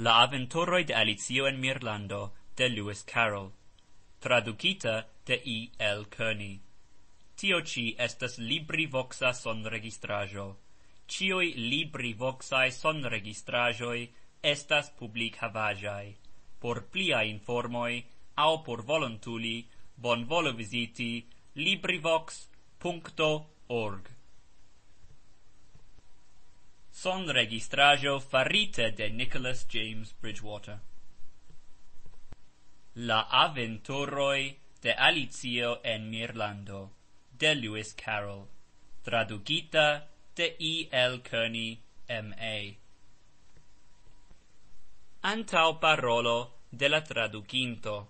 La Aventuroi d'Alicio in Mirlando de Lewis Carroll, traducita de E. L. Kearney. Tio ci estas LibriVoxa sonregistrajo. Cioi LibriVoxae sonregistrajoi estas publicavagiae. Por plia informoi, au por volontuli, bon viziti visiti LibriVox.org son registrajo farite de Nicholas James Bridgewater. La aventuroi de Alizio en Mirlando de Lewis Carroll traducita de E. L. Kearney, M. A. Antau parolo de la traducinto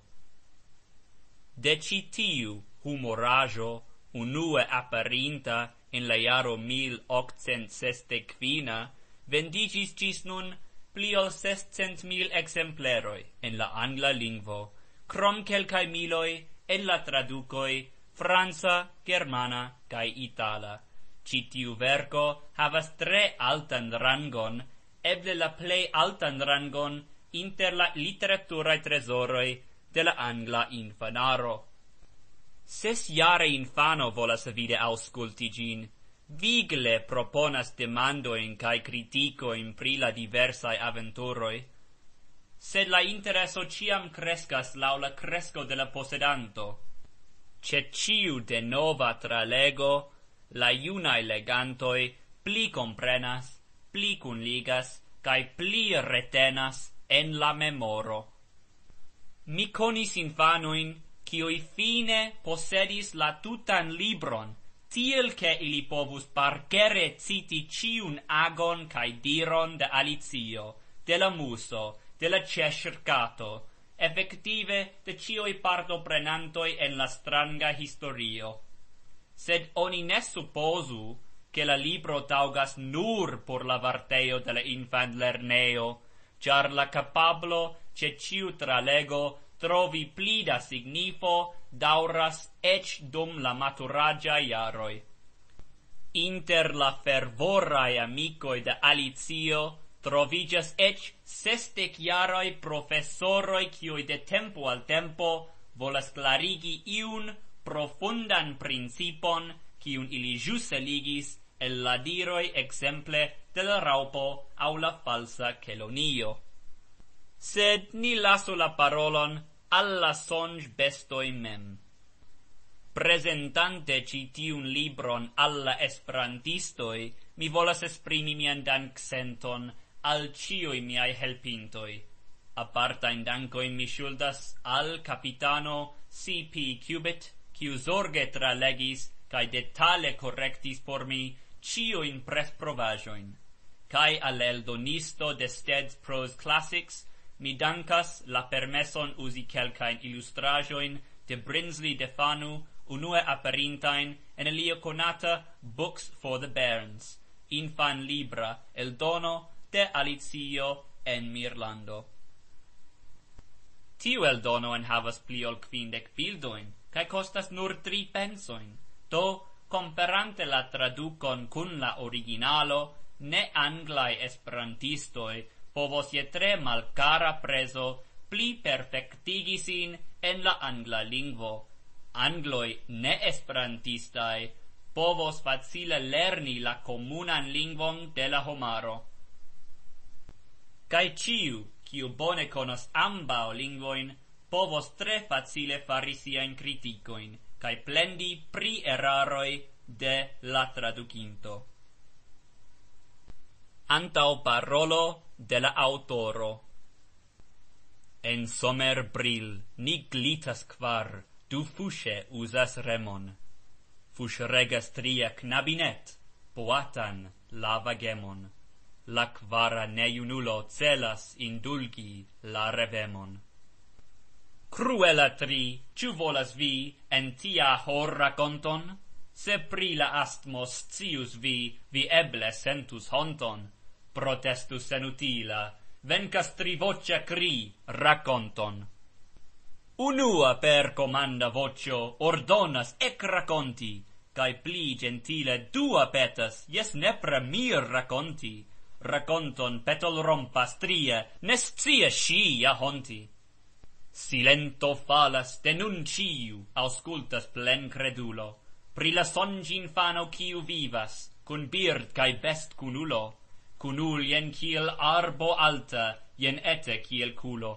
De citiu humorajo unue apparinta in la iaro 1865 vendigis cis nun pli ol mil exempleroi en la angla lingvo, crom celcae miloi en la traducoi Franza, Germana cae Itala. Citiu verco havas tre altan rangon, eble la plei altan rangon inter la literaturae tresoroi de la angla infanaro ses jare infano volas vide ausculti gin. Vigle proponas demando in kai critico in pri la diversa aventuroi. Sed la intereso ciam crescas lau la cresco de la posedanto. Ce ciu de nova tralego, la iuna legantoi pli comprenas, pli cun ligas, kai pli retenas en la memoro. Mi conis infanoin, qui oi fine possedis la tutan libron tiel che ili povus parcere citi ciun agon cae diron de alizio de la muso de la cescercato effective de cioi parto prenantoi en la stranga historio sed oni ne supposu che la libro taugas nur por la varteio de la infant lerneo char la capablo ce ciu tralego lego trovi pli da signifo dauras ec dum la maturagia iaroi. Inter la fervorae amicoi de Alizio trovigas ec sestec iaroi professoroi cioi de tempo al tempo volas clarigi iun profundan principon cion ili giusse ligis el ladiroi exemple de la raupo au la falsa celonio sed ni laso la parolon alla sonj bestoi mem. Presentante ci tiun libron alla esperantistoi, mi volas esprimi mian dank senton al cioi miai helpintoi. Aparta in danco in mi shuldas al capitano C.P. Cubit, quiu zorge tra legis, cae detale correctis por mi, cio in pres provajoin. Cae al eldonisto de Steds Pros Classics, mi dankas la permeson uzi kelka ilustrajoin de Brinsley de Fanu unue aperintain en elio conata books for the bairns infan libra el dono de Alizio en Mirlando Tiu el dono en havas pli ol quindec bildoin, cae costas nur tri pensoin, to, comperante la traducon cun la originalo, ne anglai esperantistoi povos je tre malcara preso pli perfectigi en la angla lingvo. Angloi ne esperantistai povos facile lerni la comunan lingvon de la homaro. Kai ciu, kiu bone conos ambao lingvoin, povos tre facile fari siain criticoin, kai plendi pri eraroi de la traducinto. Antao parolo de la autoro. En somer bril ni glitas quar, du fushe usas remon. Fush regas tria knabinet, POATAN lava gemon. La quara neiunulo celas indulgi la revemon. Cruela tri, ciu volas vi, en tia hor raconton? Se prila astmos cius vi, vi eble sentus honton protestu senutila, vencas trivocia cri raconton. Unua per comanda vocio ordonas ec raconti, cae pli gentile dua petas, jes nepra mir raconti, raconton petol rompas tria, nescia sci honti. Silento falas denunciu, auscultas plen credulo, pri la songi infano quiu vivas, cun bird cae best cun ulo, cunul jen ciel arbo alta, jen ete ciel culo.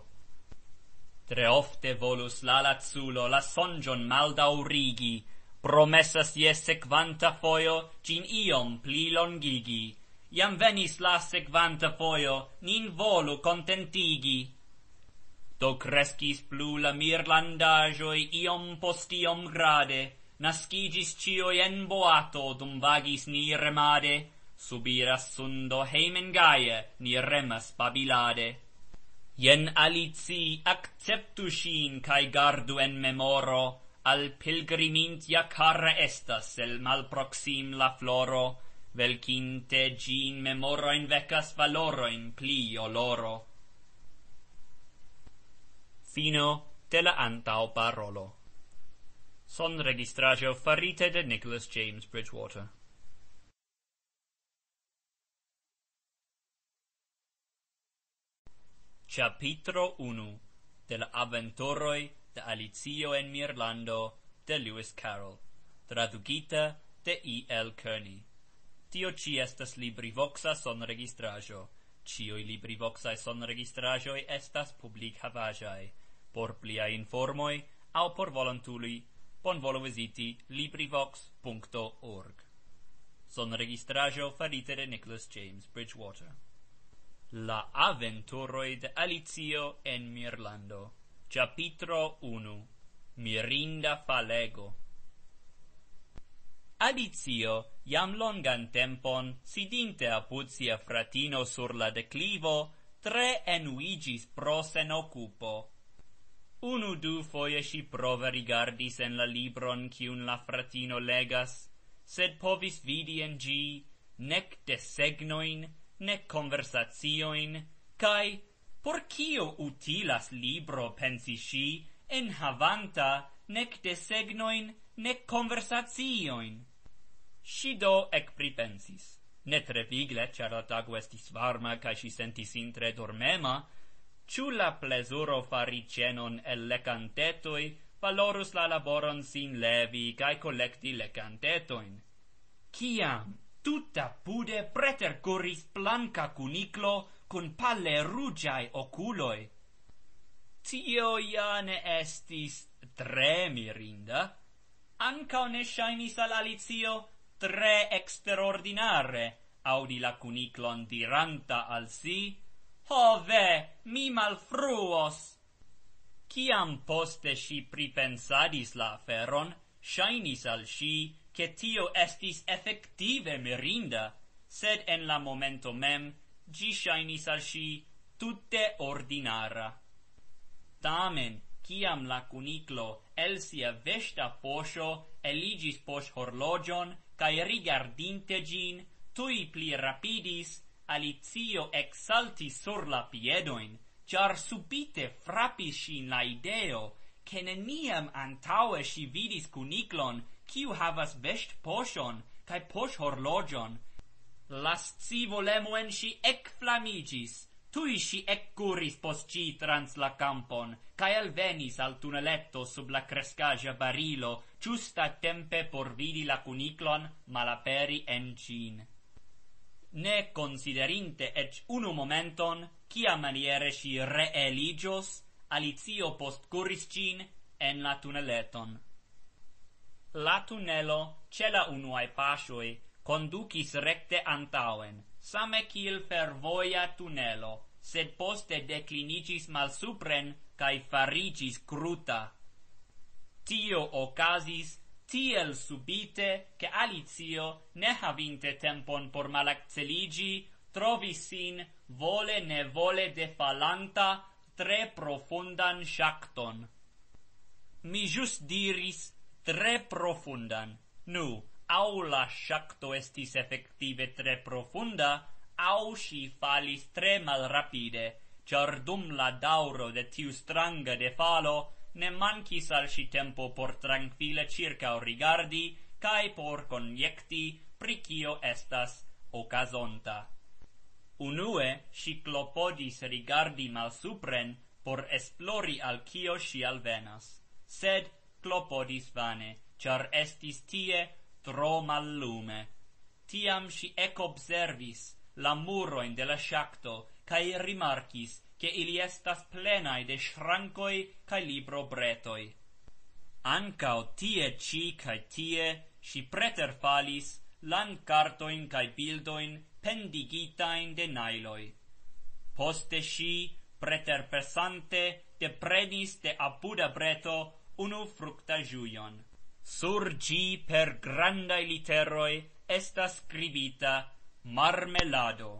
Tre ofte volus la lazzulo la sonjon maldaurigi, promessas je sequanta foio, cin iom pli longigi. Iam venis la sequanta foio, nin volu contentigi. Do crescis plu la mirlandajoi iom post iom grade, nascigis cioi en boato, dum vagis ni remade, subiras sundo heimen gaie, ni remas babilade. Jen alici acceptu shin kai gardu en memoro, al pilgrimintia cara estas el malproxim la floro, velcinte gin memoroin vecas valoroin pli oloro. Fino de la o parolo. Son registrajo farite de Nicholas James Bridgewater. Capitro 1 de la Aventuroi de ALIZIO en Mirlando de Lewis Carroll Tradugita de I. L. Kearney Tio ci estas LibriVoxa son registrajo Cioi LibriVoxa son registrajoi estas public havajai Por plia informoi au por VOLANTULI, bon volo visiti LibriVox.org Son registrajo farite de Nicholas James Bridgewater La aventuroi de Alicio en Mirlando. Capitro 1. Mirinda falego. Alicio, iam longan tempon, sidinte apud sia fratino sur la declivo, tre enuigis pro sen occupo. Unu du foie si prove rigardis en la libron cium la fratino legas, sed povis vidi en gi, nec desegnoin, nec conversatioin, cae por cio utilas libro pensi si en havanta nec desegnoin nec conversatioin? Si do ec pripensis. Ne trevigle, cer la tago estis varma, cae si sentis intre dormema, ciu la plesuro fari cenon el lecantetoi, valorus la laboron sin levi, cae collecti lecantetoin. Ciam? tutta pude preter corris blanca cuniclo con palle rugiae oculoi. Tio ja ne estis tre mirinda, anca ne shainis al alizio tre exterordinare, audi la cuniclon diranta al si, ho ve, mi malfruos! fruos! Ciam poste si pripensadis la aferon, shainis al si, che tio estis effective merinda, sed en la momento mem gi shainis al si tutte ordinara. Tamen, ciam la cuniclo el sia vesta posho eligis pos horlogion, cae rigardinte gin, tui pli rapidis, alizio exaltis sur la piedoin, char subite frappis in la ideo, che neniam antaue si vidis cuniclon kiu havas vest poshon kaj posh horlojon las ci volemo en shi ek flamigis tu i shi ek pos ci trans la campon kaj alvenis venis al tuneletto sub la crescaja barilo giusta tempe por vidi la cuniclon malaperi en cin ne considerinte et uno momenton kia maniere shi re eligios alizio post cin en la tuneleton La tunelo, ce la unuae pasioi, conducis recte antauen, same kiel per voia tunelo, sed poste declinicis mal supren, cae faricis cruta. Tio ocasis, tiel subite, che Alizio, ne havinte tempon por malacceligi, trovis sin, vole ne vole defalanta, tre profundan shakton. Mi just diris, tre profundan nu au la shakto estis effective tre profunda au si falis tre mal rapide char dum la dauro de tiu stranga de falo ne mancis al si tempo por tranquile circa rigardi cae por conjecti pricio estas o casonta unue si clopodis rigardi mal supren por esplori al cio si al venas sed clopodis vane, char estis tie tro mal lume. Tiam si ec observis la muroin de la shakto, cae rimarcis che ili estas plenae de shrancoi cae libro bretoi. Ancao tie ci cae tie si preter falis lan cartoin ca bildoin pendigitain de nailoi. Poste si, preter pesante, depredis de apuda breto unu fructa juion. Sur gi per grandai literoi esta scrivita marmelado.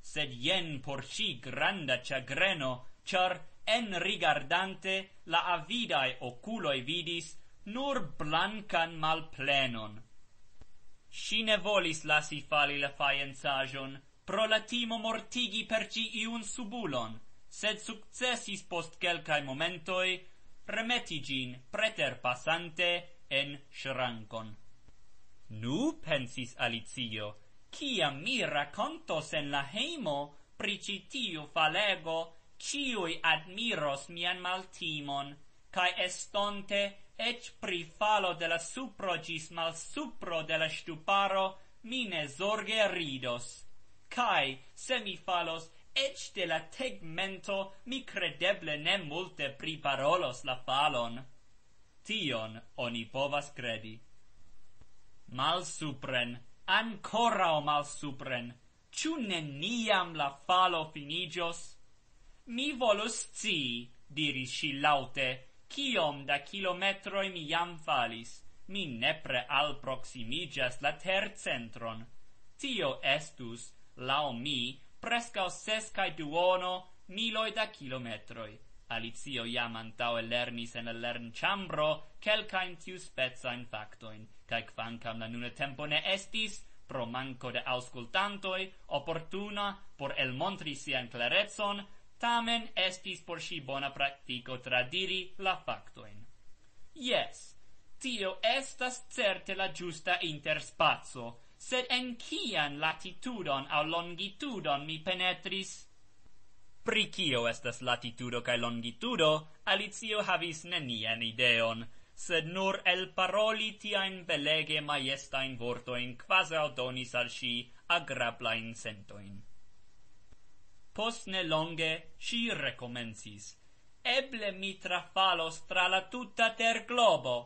Sed jen por ci granda chagreno, char en rigardante la avidae oculoi vidis nur blancan malplenon. Si ne volis lasi fali la faienzajon, pro la timo mortigi per ci iun subulon, sed successis post quelcae momentoi remeti gin preter passante en shrankon. Nu, pensis Alizio, kia mi racontos en la heimo pricitiu falego, cioi admiros mian maltimon, kai estonte et pri falo de la supro gis mal supro de la stuparo mine zorge ridos. kai se mi falos, Ec de la tegmento mi credeble ne multe priparolos la falon. Tion oni povas credi. Mal supren, ancora o mal supren, ne niam la falo finigios? Mi volus ci, diris si laute, kiom da kilometroi mi jam falis, mi nepre al proximigas la tercentron. Tio estus, lao mi, presca o ses cae duono miloi da kilometroi. Alizio iam antao e lernis en la lern chambro celcaim tiu factoin, caic la nune tempo ne estis, pro manco de auscultantoi, opportuna por el montri sian clarezzon, tamen estis por si bona practico tradiri la factoin. Yes, tio estas certe la giusta interspazzo, sed en cian latitudon au longitudon mi penetris. Pri cio estes latitudo cae longitudo, alizio havis nenien ideon, sed nur el paroli tiaen belege maestain vortoin quas donis al si agraplain sentoin. Post ne longe, si recomensis, eble mi trafalos tra la tuta ter globo,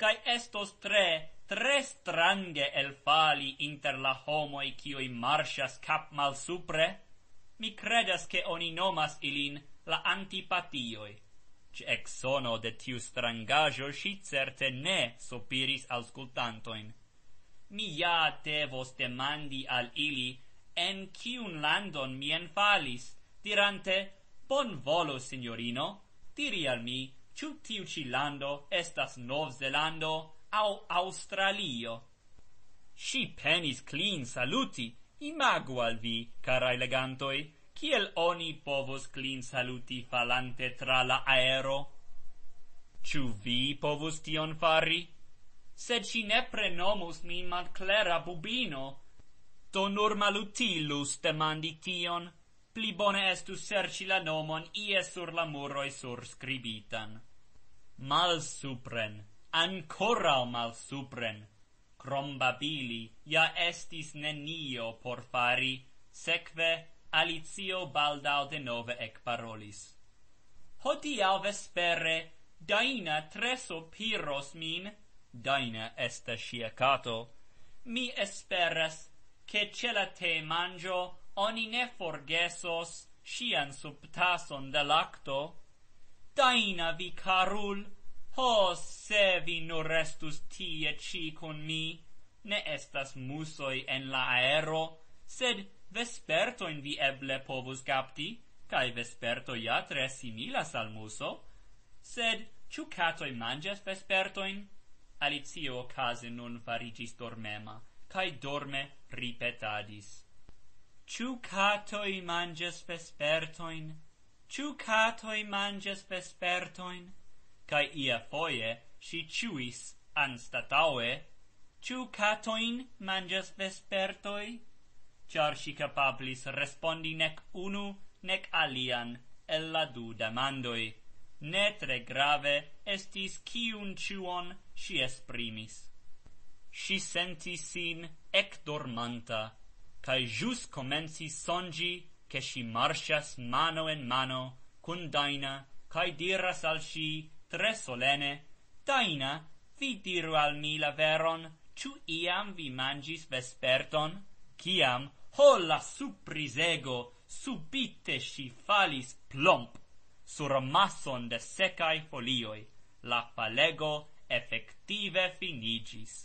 cae estos tre tre strange el fali inter la homoi cioi marcia cap mal supre? Mi credas che oni nomas ilin la antipatioi. Ce ex sono de tiu strangajo si certe ne sopiris auscultantoin. Mi ja devos demandi al ili en quun landon mi enfalis, dirante, bon volo, signorino, diri al mi, ciu tiu ci lando estas Novzelando, au Australio. Si penis clin saluti, imagu al vi, carai legantoi, ciel oni povos clin saluti falante tra la aero? Ciu vi povus tion fari? Sed si ne prenomus MIN MALCLERA bubino, to nur malutilus demandi tion, pli bone estu serci la nomon ie sur la muroi sur scribitan. Mal supren, ancora mal supren crom babili ia estis nenio por fari sequae alizio balda de nove ec parolis hoti a vespere daina treso piros min daina esta sciacato mi esperas che cela te MANGIO oni ne forgesos sian subtason de lacto daina vi carul Ho, se vi nur restus tie ci con mi, ne estas musoi en la aero, sed vespertoin vi eble povus capti, cae vesperto ja tre similas al muso, sed ciu catoi manges vespertoin? Alicio case nun farigis dormema, cae dorme ripetadis. Ciu catoi manges vespertoin? Ciu catoi manges vespertoin? kai ia foie si ciuis an ciu catoin manjas vespertoi? Char si capablis respondi nec unu, nec alian, el la du damandoi. Netre grave estis cium ciuon si esprimis. Si sentis sin ec dormanta, cae jus comensis songi che si marcias mano en mano, Daina cae diras al si tre solene taina vi diru al mi la veron Ciu iam vi mangis vesperton Ciam, ho la suprisego, subite si falis plomp sur amason de secai folioi la falego effective finigis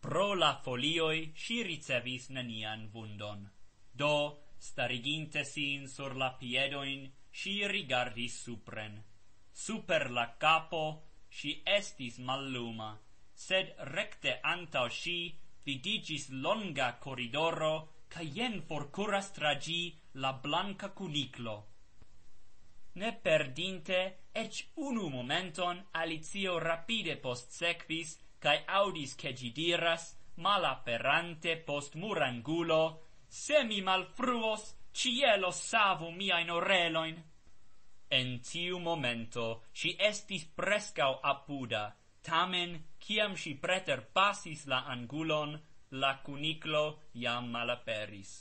Pro la folioi si ricevis nenian vundon. Do, starigintesin sur la piedoin, si rigardis supren super la capo si estis malluma sed recte antau si vidigis longa corridoro ca jen forcuras tra gi la blanca cuniclo ne perdinte ec unu momenton Alicio rapide post sequis ca audis ca gi diras mala perante post murangulo se mi malfruos cielo savu mia in oreloin En tiu momento si estis prescau apuda, tamen, ciam si preter pasis la angulon, la cuniclo iam malaperis.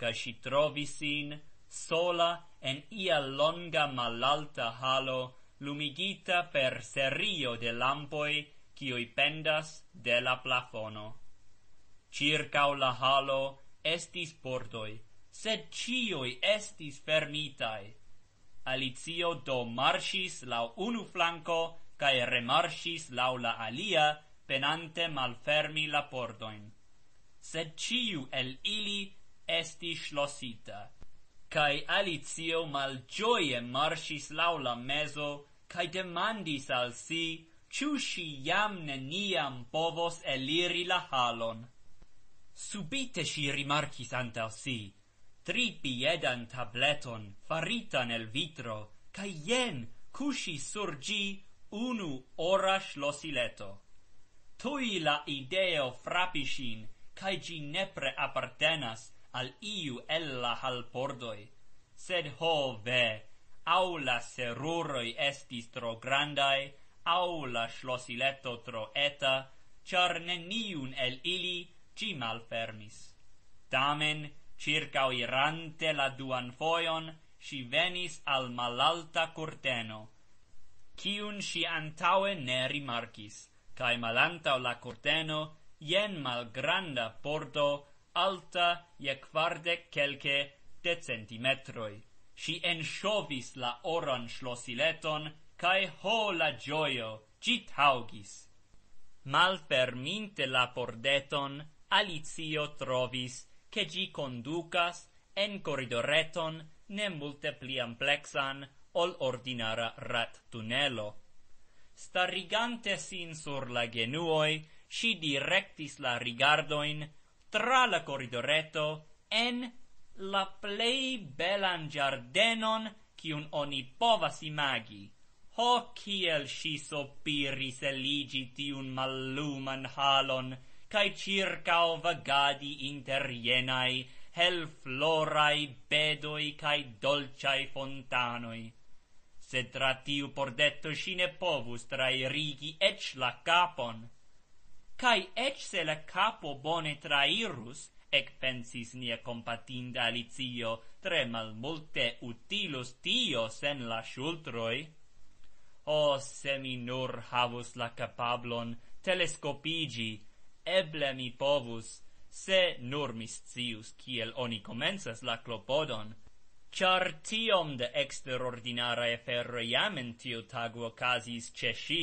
Ca si trovisin, sola, en ia longa malalta halo, lumigita per serio de lampoi, cioi pendas de la plafono. Circau la halo estis portoi, sed cioi estis fermitae, Alicio do marchis la unu flanco kai remarchis la la alia penante malfermi la pordoin sed ciu el ili esti schlossita kai Alicio malgioie marchis la la mezo kai demandis al si ciu si jam niam povos eliri la halon subite si rimarchis ante al si stripi edan tableton faritan el vitro, ca ien cusi surgi unu ora slosileto. Tui la ideo frapisin, ca gi nepre appartenas al iu ella hal pordoi, sed ho ve, au la seruroi estis tro grandai, au la slosileto tro eta, char neniun el ili ci fermis. Tamen, circa irante la duan foion si venis al malalta corteno quiun si antaue ne rimarcis cae malanta la corteno ien malgranda porto alta ie quarde celce de centimetroi si enxovis la oran schlossileton cae ho la gioio cit haugis mal la pordeton alizio trovis che gi conducas en corridoreton ne multe pli amplexan ol ordinara rat tunelo. Starigante sin sur la genuoi, si directis la rigardoin tra la corridoreto en la plei belan giardenon cium oni povas imagi. Ho, ciel si sopiris eligit iun malluman halon, cae circau vagadi inter hel florai bedoi cae dolciai fontanoi. Sed tra tiu pordetto si ne povus trairigi ec la capon. Cae ec se la capo bone trairus, ec pensis nia compatinda alizio, tre mal multe utilus tio sen la shultroi. O, se mi nur havus la capablon telescopigi, eble mi povus, se nur mi scius kiel oni comensas la clopodon, char tiom de extraordinara efero jam in tiu tagu ocasis ce sci,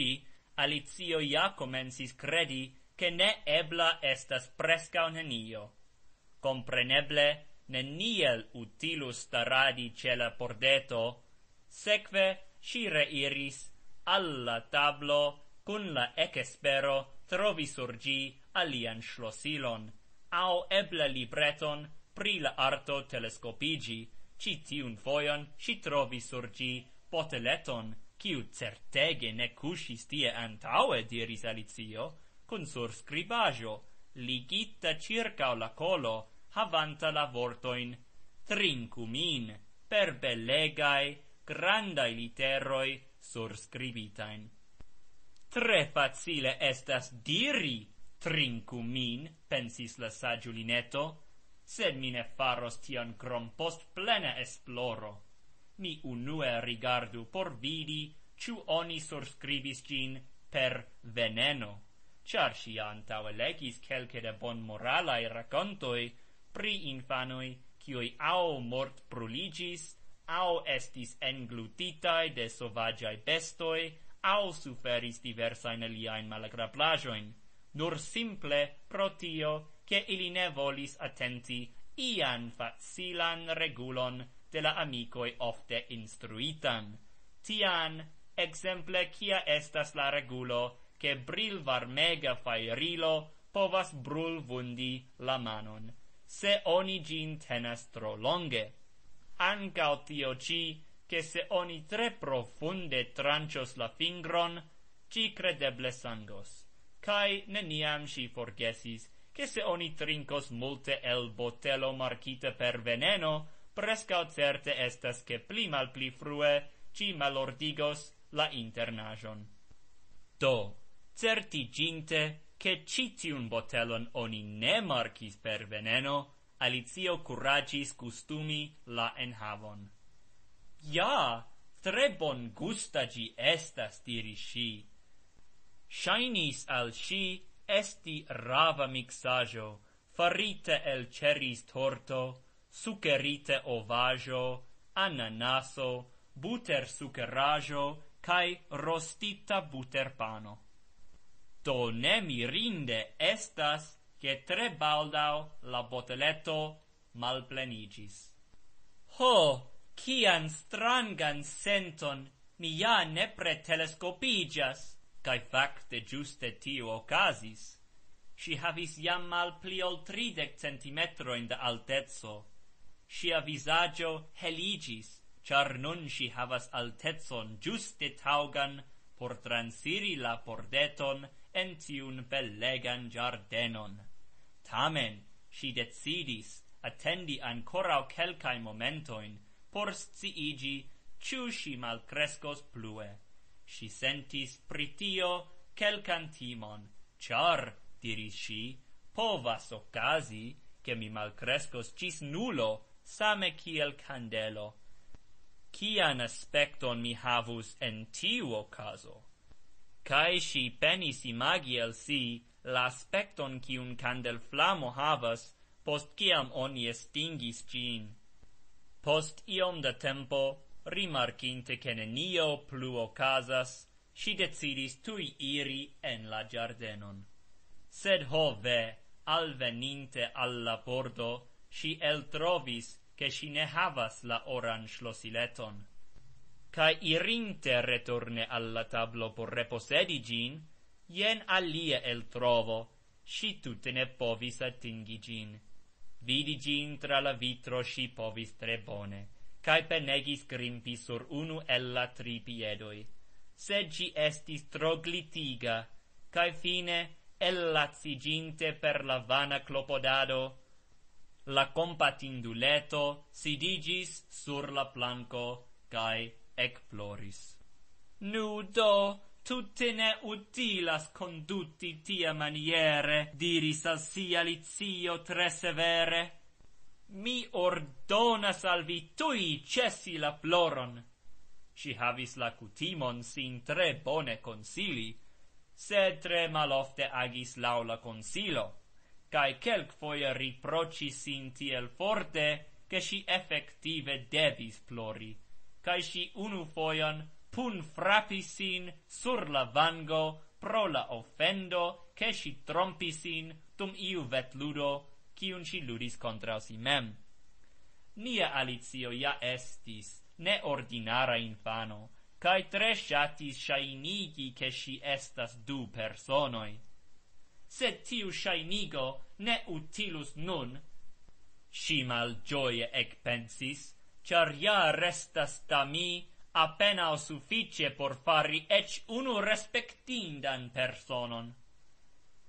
Alicio ja comensis credi che ne ebla estas presca un anio. Compreneble, utilus staradi ce la pordeto, seque si reiris alla tablo cun la ecespero trovi surgi alian schlossilon au eble libreton pri la arto telescopigi ci tiun foion ci trovi surgi poteleton quiu certege ne cusis tie antaue diris Alizio con sur scribajo ligita circa la colo havanta la vortoin trincumin per bellegae grandai literoi sur scribitain tre facile estas diri Trincu min, pensis la sagiulineto, sed mine faros tion grom post plena esploro. Mi unue rigardu por vidi, ciu oni surscribis gin per veneno, char si antau elegis celce de bon moralai racontoi pri infanoi, cioi au mort pruligis, au estis englutitai de sovagiai bestoi, au suferis diversain eliaen malagraplajoin nur simple pro tio che ili ne volis attenti ian facilan regulon de la amicoi ofte instruitan. Tian, exemple, cia estas la regulo che bril varmega mega fairilo povas brul vundi la manon, se oni gin tenas tro longe. Anca o tio ci, che se oni tre profunde trancios la fingron, ci credeble sangos cae neniam si forgesis, che se oni trincos multe el botelo marcite per veneno, prescaut certe estas che pli mal pli frue, ci malordigos la internajon. Do, certi ginte, che citiun botelon oni ne marcis per veneno, alizio curagis gustumi la enhavon. Ja, tre bon gustagi estas, diris sii, shainis al SHI esti rava mixajo, farite el ceris torto, sucerite ovajo, ananaso, buter sucerajo, cae rostita buter pano. Do ne estas, che tre baldau la boteletto malplenigis. Ho, kian strangan senton mi ja nepre TELESCOPIGIAS! cae facte giuste tiu ocasis. Si havis jam mal pli ol tridec centimetro in da altezzo. Sia visagio heligis, char nun si havas altezzon giuste taugan por transiri la pordeton en tiun bellegan giardenon. Tamen, si decidis attendi ancora o quelcae momentoin por sciigi ciu si malcrescos plue. Si sentis pritio quelcan timon, char, diris si, povas occasi che mi malcrescos cis nulo, same ciel candelo. Cian aspecton mi havus en tiu ocaso? Cae si penis imagi el si la aspecton cium candel flamo havas post ciam oni estingis cin. Post iom da tempo Rimarcinte che nio plu ocasas, si decidis tui iri en la giardenon. Sed ho ve, al alla bordo, si el trovis che si ne havas la oran schlossileton. Ca irinte retorne alla tablo por reposedi gin, jen alie el trovo, si tutte ne povis atingi gin. Vidi gin tra la vitro si povis tre bone cae penegis grimpi sur unu ella tri piedoi, sed ci estis troglitiga, cae fine, ella per la vana clopodado, la compatinduleto sidigis sur la planco, cae ec Nu do, tutte ne utilas condutti tia maniere, diris al sia lizio tre severe, mi ordonas al vi tui cessi la ploron. Si havis la cutimon sin tre bone consili, sed tre malofte agis laula consilo, cae kelk foie riproci sin tiel forte, che si effective devis plori, cae si unu foion pun frapis sin sur la vango pro la offendo che si trompis sin tum iu vet ludo quiun ci ludis contra si mem. Nia Alicio ja estis ne ordinara infano, cae tre shatis shainigi che si estas du personoi. Sed tiu shainigo ne utilus nun, si mal gioie ec pensis, char ja restas da mi apena o suffice por fari ec unu respectindan personon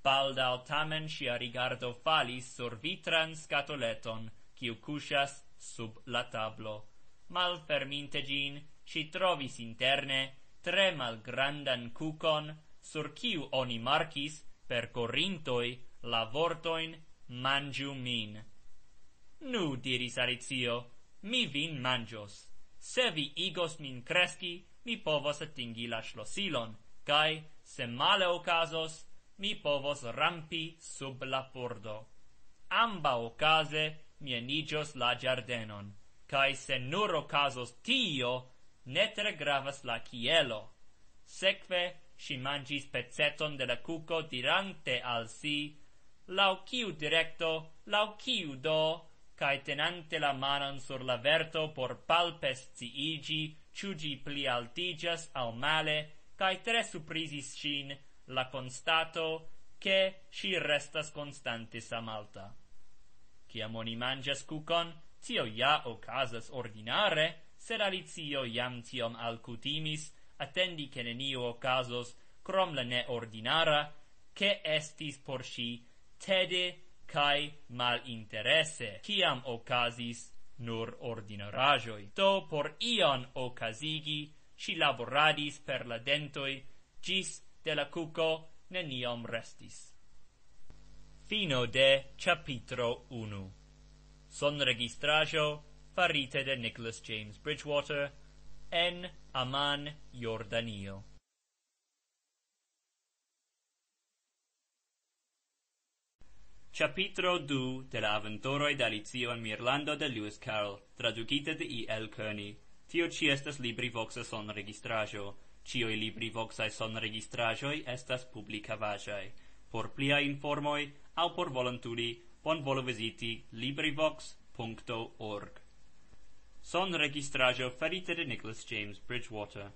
baldao tamen sia rigardo falis sur vitran scatoleton, ciu cusas sub la tablo. Mal ferminte gin, si trovis interne tre mal grandan cucon, sur ciu oni marcis per corintoi la vortoin mangiu min. Nu, diris Alizio, mi vin mangios. Se vi igos min cresci, mi povos attingi la slosilon, cae, se male ocasos, mi povos rampi sub la pordo. Amba ocase mi enigios la giardenon, cae se nur ocasos tio, netre gravas la cielo. Secve, si mangis peceton de la cuco dirante al si, lau ciu directo, lau ciu do, cae tenante la manon sur la verto por palpes ciigi, ciugi pli altigas al male, cae tre surprisis cin, la constato che si restas constante samalta. Ciam oni mangias cucon, tio ja ocasas ordinare, sed alicio jam tiom alcutimis, attendi che neniu ocasos, crom la ne ordinara, che estis por si tede cae mal interesse, ciam ocasis nur ordinarajoi. To por ion ocasigi, si laboradis per la dentoi, gis de la cuco niom restis. Fino de capitro 1 Son registrajo farite de Nicholas James Bridgewater en Amman, Jordanio. Capitro 2 de la aventuroi de Alicio en Mirlando de Lewis Carroll, traducite de E. L. Kearney. Tio ci estes libri voxes son registrajo. Cio i libri voxai son registrajoi estas publica vajai. Por plia informoi, au por volanturi, bon volo visiti LibriVox.org. Son registrajo ferite de Nicholas James Bridgewater.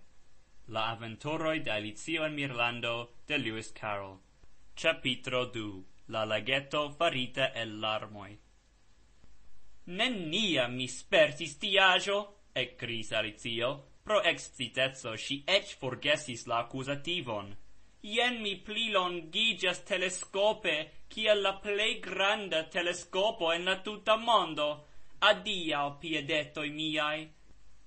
La Aventuroi de Alicio Mirlando de Lewis Carroll. Capitro 2. La lageto farita el larmoi. Nenia mispertis tiajo, ecris Alicio, pro excitetso si ec forgesis la accusativon. Ien mi pli gigias telescope, cia la plei granda telescopo en la tuta mondo. Adia, o piedetoi miai!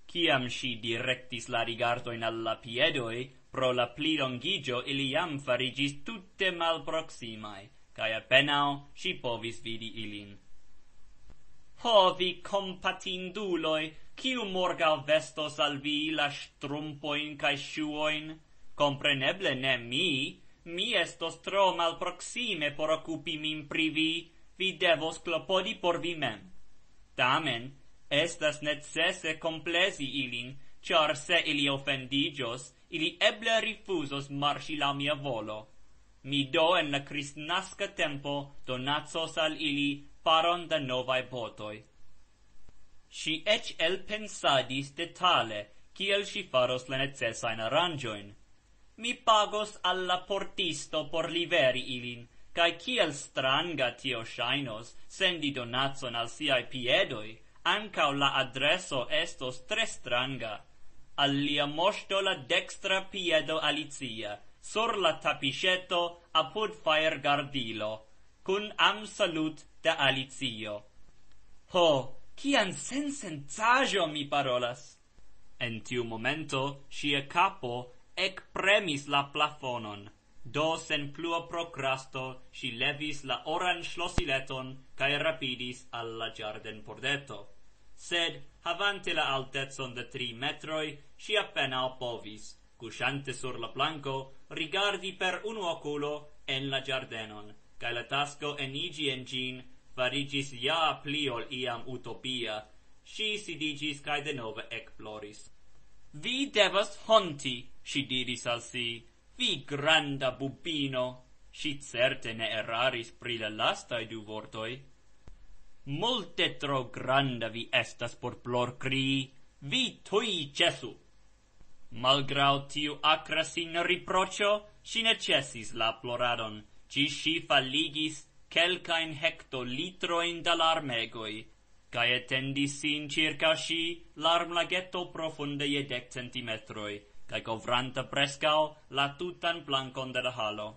Ciam si directis la rigardo in alla piedoi, pro la plilon gigio iliam farigis tutte mal proximae, cae appenao si povis vidi ilin. Ho, vi compatinduloi, Ciu morga vestos al vi la strumpoin cae shuoin? Compreneble ne mi, mi estos tro mal proxime por occupi min pri vi, devos clopodi por vi mem. Tamen, estas necesse complesi ilin, char se ili offendigios, ili eble rifusos marci la mia volo. Mi do en la cristnasca tempo donatsos al ili paron da novae botoi. Si ec el pensadis detale, kiel si faros le necessain aranjoin. Mi pagos alla portisto por liveri ilin, cae kiel stranga tio shainos, sendi donatson al siai piedoi, ancau la adreso estos tre stranga. lia mosto la dextra piedo alizia, sur la tapisceto apud fire gardilo, cun am salut de alizio. Ho, sen sensenzagio mi parolas! En tiu momento, sia capo ec premis la plafonon. Do sen plua procrasto, si levis la oran schlossileton cae rapidis alla giarden pordeto. Sed, havante la altezon de tri metroi, si appena opovis, cusciante sur la planco, rigardi per un oculo en la giardenon, cae la tasco enigi en gin farigis ja pli ol iam utopia, si sidigis cae de nove Vi devas honti, si diris al si, vi granda bubino, si certe ne eraris pri la lastae du vortoi. Multe tro granda vi estas por plor vi tui cesu. Malgrau tiu acra sin riprocio, si ne cesis la ploradon, ci si faligis quelca in litro in da larmegoi, cae etendis in circa sci larm lageto profunde ie dec centimetroi, cae covranta prescao la tutan plancon de la halo.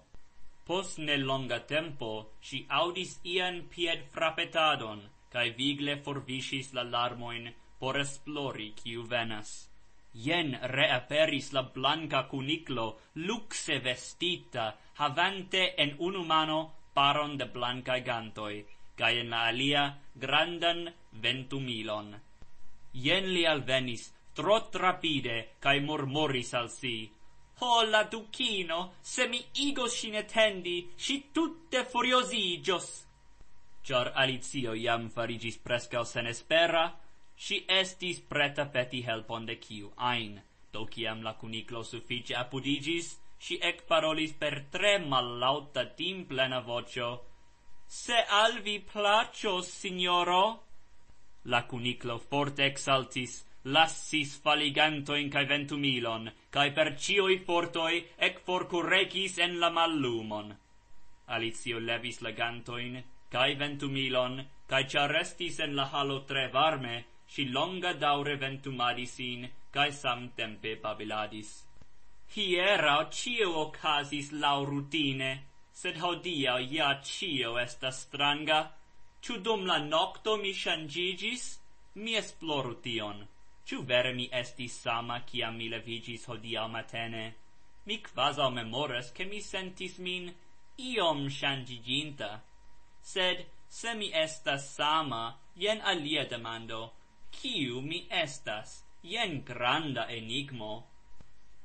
Pos ne longa tempo, si audis ian pied frapetadon, cae vigle forvisis la larmoin por esplori ciu venas. Ien reaperis la blanca cuniclo, luxe vestita, havante en unu paron de blancae gantoi, cae in la alia grandan ventumilon. Ien li alvenis, trot rapide, cae murmuris al si, Ho, oh, la ducino, se mi igos sin etendi, si tutte furiosigios! Cior Alizio iam farigis prescal sen espera, si estis preta peti helpon de ciu ain, do ciam la cuniclo suffice apudigis, si ec parolis per tre malauta tim plena vocio. Se al vi placios, signoro? La cuniclo forte exaltis, lassis faliganto in cae ventumilon, cae per cioi fortoi ec forcurecis en la mallumon. Alizio levis la gantoin, cae ventumilon, cae cia restis en la halo tre varme, si longa daure ventumadis in, cae sam tempe pabiladis. Hiera cio ocasis lau rutine, sed hodia ja cio est astranga, ciu dum la nocto mi shangigis, mi esploru tion, ciu vere mi estis sama cia mi levigis hodia matene, mi quasau memores che mi sentis min iom shangiginta, sed se mi estas sama, jen alia demando, ciu mi estas, jen granda enigmo,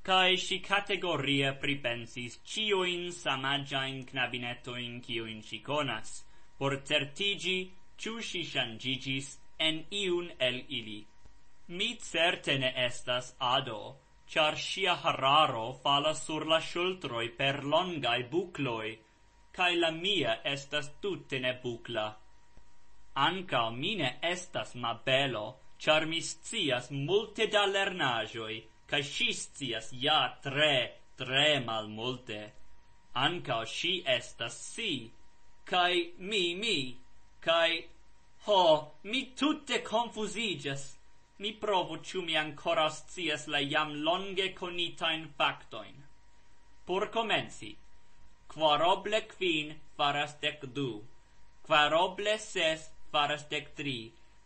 cae si categoria pripensis cioin samagiaen knabinetoin cioin si conas, por certigi ciu si shangigis en iun el ili. Mi certe ne estas ado, char sia hararo fala sur la shultroi per longai bucloi, cae la mia estas tutte ne bucla. Ancao mine estas ma belo, char mis cias multe da lernajoi, cae scistias ja tre, tre mal multe. Anca sci estas si, cae mi, mi, cae... Ho, mi tutte confusigias. Mi provo ciu mi ancora scias la jam longe conita in factoin. Por comenzi, quaroble quin faras dec du, quaroble ses faras dec tri,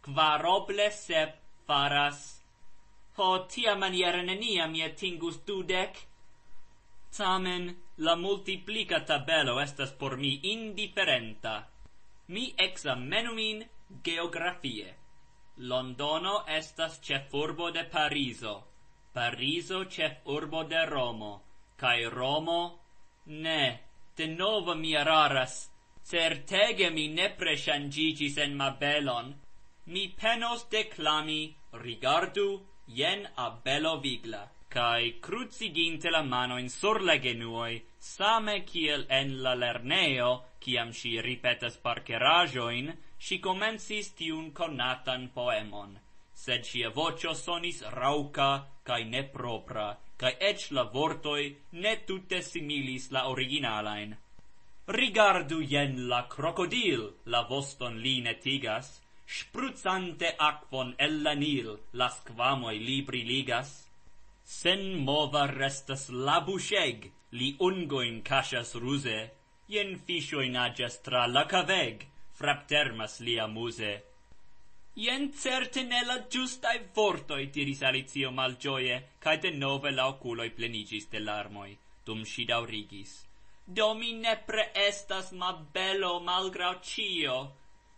quaroble sep faras ho tia maniera nenia mi atingus du dec tamen la multiplica tabello estas por mi indiferenta mi examenumin geografie londono estas che forbo de pariso pariso che forbo de romo kai romo ne de nova mi araras certege mi ne presciangigis sen mabelon mi penos declami, rigardu Jen abelo vigla, cae cruciginte la mano in sur le genuoi, same ciel en la lerneo, ciam si ripetas parcerajoin, si comensis tiun conatan poemon. Sed sia vocio sonis rauca, cae ne propra, cae ec la vortoi ne tutte similis la originalain. Rigardu jen la crocodil, la voston li netigas, Spruzzante aquon ella nil las quamoi libri ligas, Sen mova restas labusheg li ungo in cachas ruse, Yen fisho in agas tra la caveg fraptermas li amuse. Yen certen ella giustae vortoi tiris alizio mal gioie, nove la oculoi plenigis de larmoi, dum si daurigis. Domine preestas estas ma bello malgrau cio,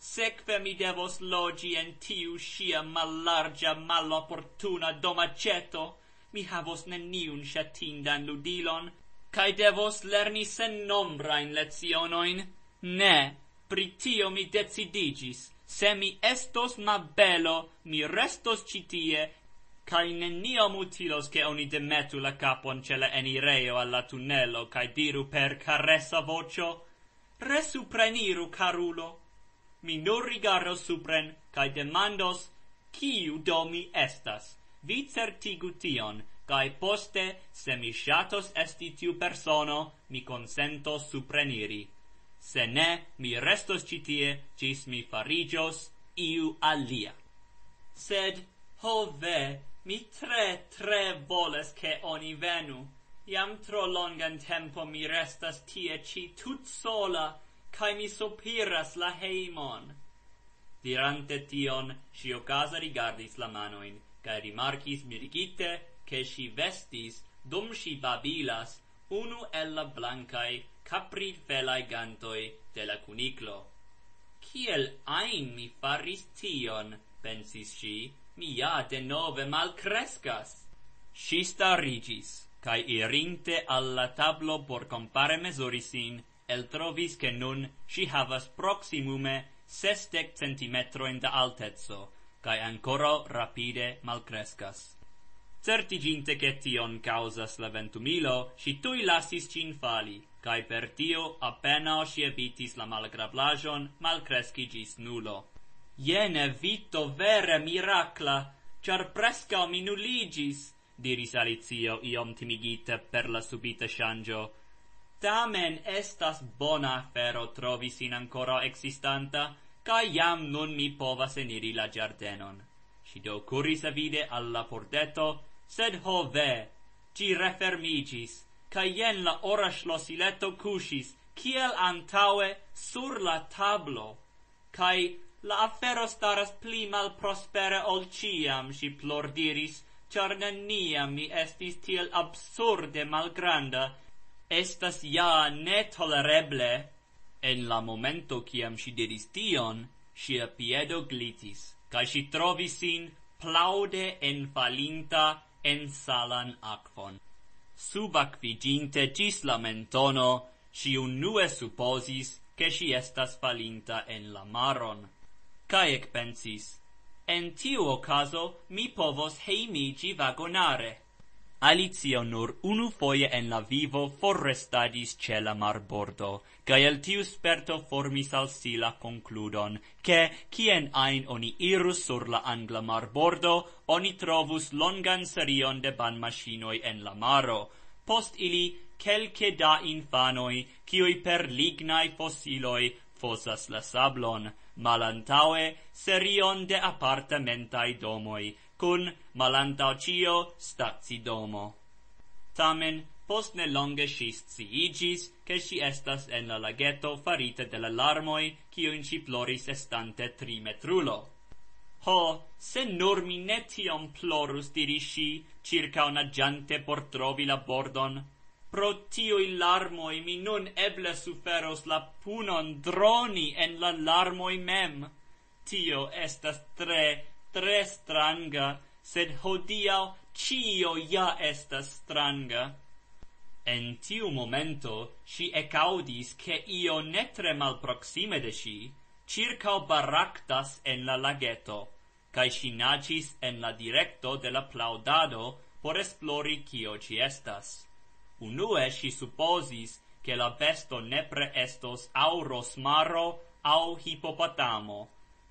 Sekve mi devos logi en tiu sia malarja malopportuna domaceto, mi havos ne niun shatindan ludilon, kai devos lerni sen nombra in lezionoin. Ne, pritio mi decidigis, se mi estos ma mi restos citie, kai ne utilos che oni demetu la capon ce la reo alla tunnelo, kai diru per caressa vocio, resupreniru carulo mi nur rigaros supren, cae demandos, ciu do estas. Vi certigu tion, cae poste, se mi shatos esti tiu persono, mi consentos supreniri. Se ne, mi restos citie, cis mi farigios iu alia. Sed, ho ve, mi tre, tre voles che oni venu. Iam tro longan tempo mi restas tie ci tut sola, cae mi sopiras la heimon. Dirante tion, si ocasa rigardis la manoin, cae rimarcis mirigite, che si vestis, dum si babilas, unu ella la blancae capri felae gantoi de la cuniclo. Ciel ain mi faris tion, pensis si, mi ja de nove malcrescas. Si starigis, cae irinte alla tablo por compare mesurisin, el trovis che nun si havas proximume sestec centimetro in da altezzo, cae ancora rapide malcrescas. Certiginte che tion causas la ventumilo, si tui lasis cin fali, cae per tio appena si evitis la malgravlajon malcresci gis nulo. Iene vito vere miracla, char presca minuligis, diris Alizio iom timigite per la subita shangio, Tamen estas bona afero trovi sin ancora existanta, ca jam nun mi povas eniri la giardenon. Si do curis avide alla porteto, sed ho ve, ci refermigis, ca ien la ora schlossileto cusis, kiel antaue sur la tablo, cae la afero staras pli mal prospere ol ciam, si plordiris, diris, mi estis tiel absurde malgranda, estas ja ne tolereble en la momento kiam si diris tion si a piedo glitis ca si trovisin plaude en falinta en salan acvon sub ac viginte gis la mentono si unue supposis che si estas falinta en la maron ca ec pensis en tiu ocaso mi povos heimigi vagonare Alicio nur unu foie en la vivo forrestadis ce la mar bordo, ca el tiu sperto formis al si la concludon, che, cien ain oni irus sur la angla mar bordo, oni trovus longan serion de ban machinoi en la maro. Post ili, quelque da infanoi, cioi per lignai fossiloi fosas la sablon, malantaue serion de apartamentai domoi, cun malantaucio stazi domo. Tamen, post ne longe si sti che si estas en la lageto farite de la larmoi, cio in si ploris estante trimetrulo. Ho, se nur mi netiom plorus dirisci, circa una giante por trovi la bordon, pro tio i larmoi mi nun eble suferos la punon droni en la larmoi mem, Tio estas tre tre stranga sed hodia cio ia est stranga en tiu momento si ecaudis che io netre mal proxime de si circa baractas en la lageto kai si nacis en la directo de la plaudado por esplori cio ci estas unue si supposis che la besto nepre estos au rosmaro au hippopotamo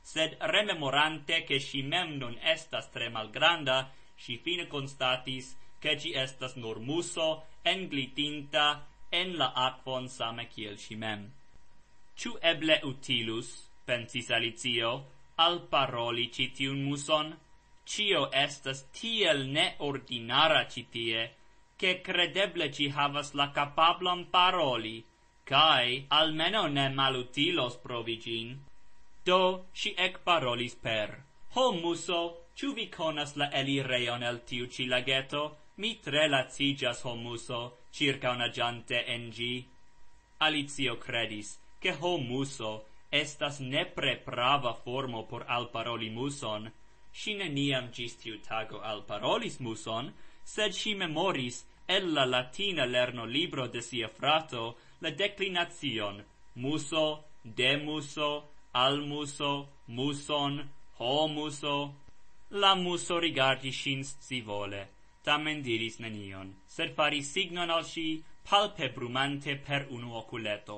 sed rememorante che si mem non estas tre malgranda, si fine constatis che ci estas nur muso englitinta en la aquon same kiel si mem. Ciu eble utilus, pensis Alizio, al paroli citiun muson? Cio estas tiel neordinara citie, che credeble ci havas la capablam paroli, cae almeno ne malutilos provigin. Do, si ec parolis per. Ho, muso, ciu vi conas la elireion el tiu cilageto? lageto? Mi tre lacigas, ho, muso, circa una giante en gi. Alizio credis, che ho, muso, estas nepre prava formo por al paroli muson. Si niam gis tiu tago al parolis muson, sed si memoris, el la latina lerno libro de sia frato, la declinazion, muso, de muso, almuso, muson, homuso. La muso rigardi shin si vole, tamen diris nenion, sed fari signon al si palpe brumante per unu oculeto.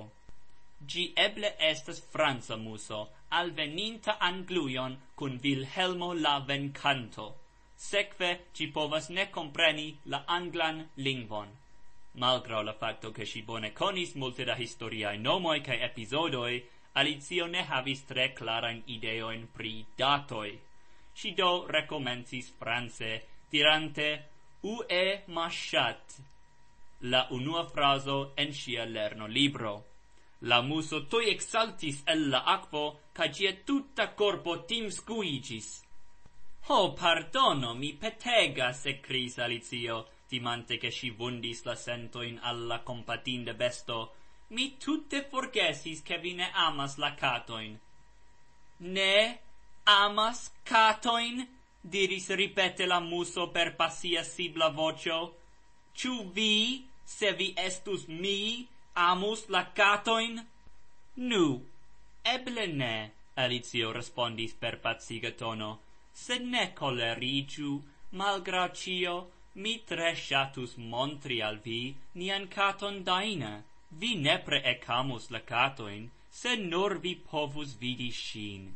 Gi eble estas Franza muso, alveninta Anglujon cun vilhelmo la Vencanto. Secve ci povas ne compreni la Anglan lingvon. Malgrau la facto che si bone conis multe da historiae nomoi cae episodoi, Alicio ne havis tre claran ideoen pri datoi. Si do recomencis france, dirante, U e La unua fraso en sia lerno libro. La muso toi exaltis el la aquo, ca cia tutta corpo tim scuigis. Ho, pardono, mi petega, se cris Alicio, timante che si vundis la sento in alla compatinde besto, mi tutte forgesis che vi ne amas la catoin. Ne amas catoin, diris ripete la muso per passia sibla vocio. Ciu vi, se vi estus mi, amus la catoin? Nu, eble ne, Alizio respondis per pazziga tono, se ne colericiu, malgra cio, mi tre shatus montri al vi nian caton daina vi nepre ecamus la se nur vi povus vidi shin.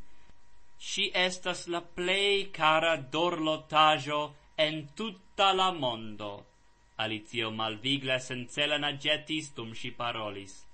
Si estas la plei cara dorlotajo en tutta la mondo. Alizio malvigla sencelen agetis dum si parolis.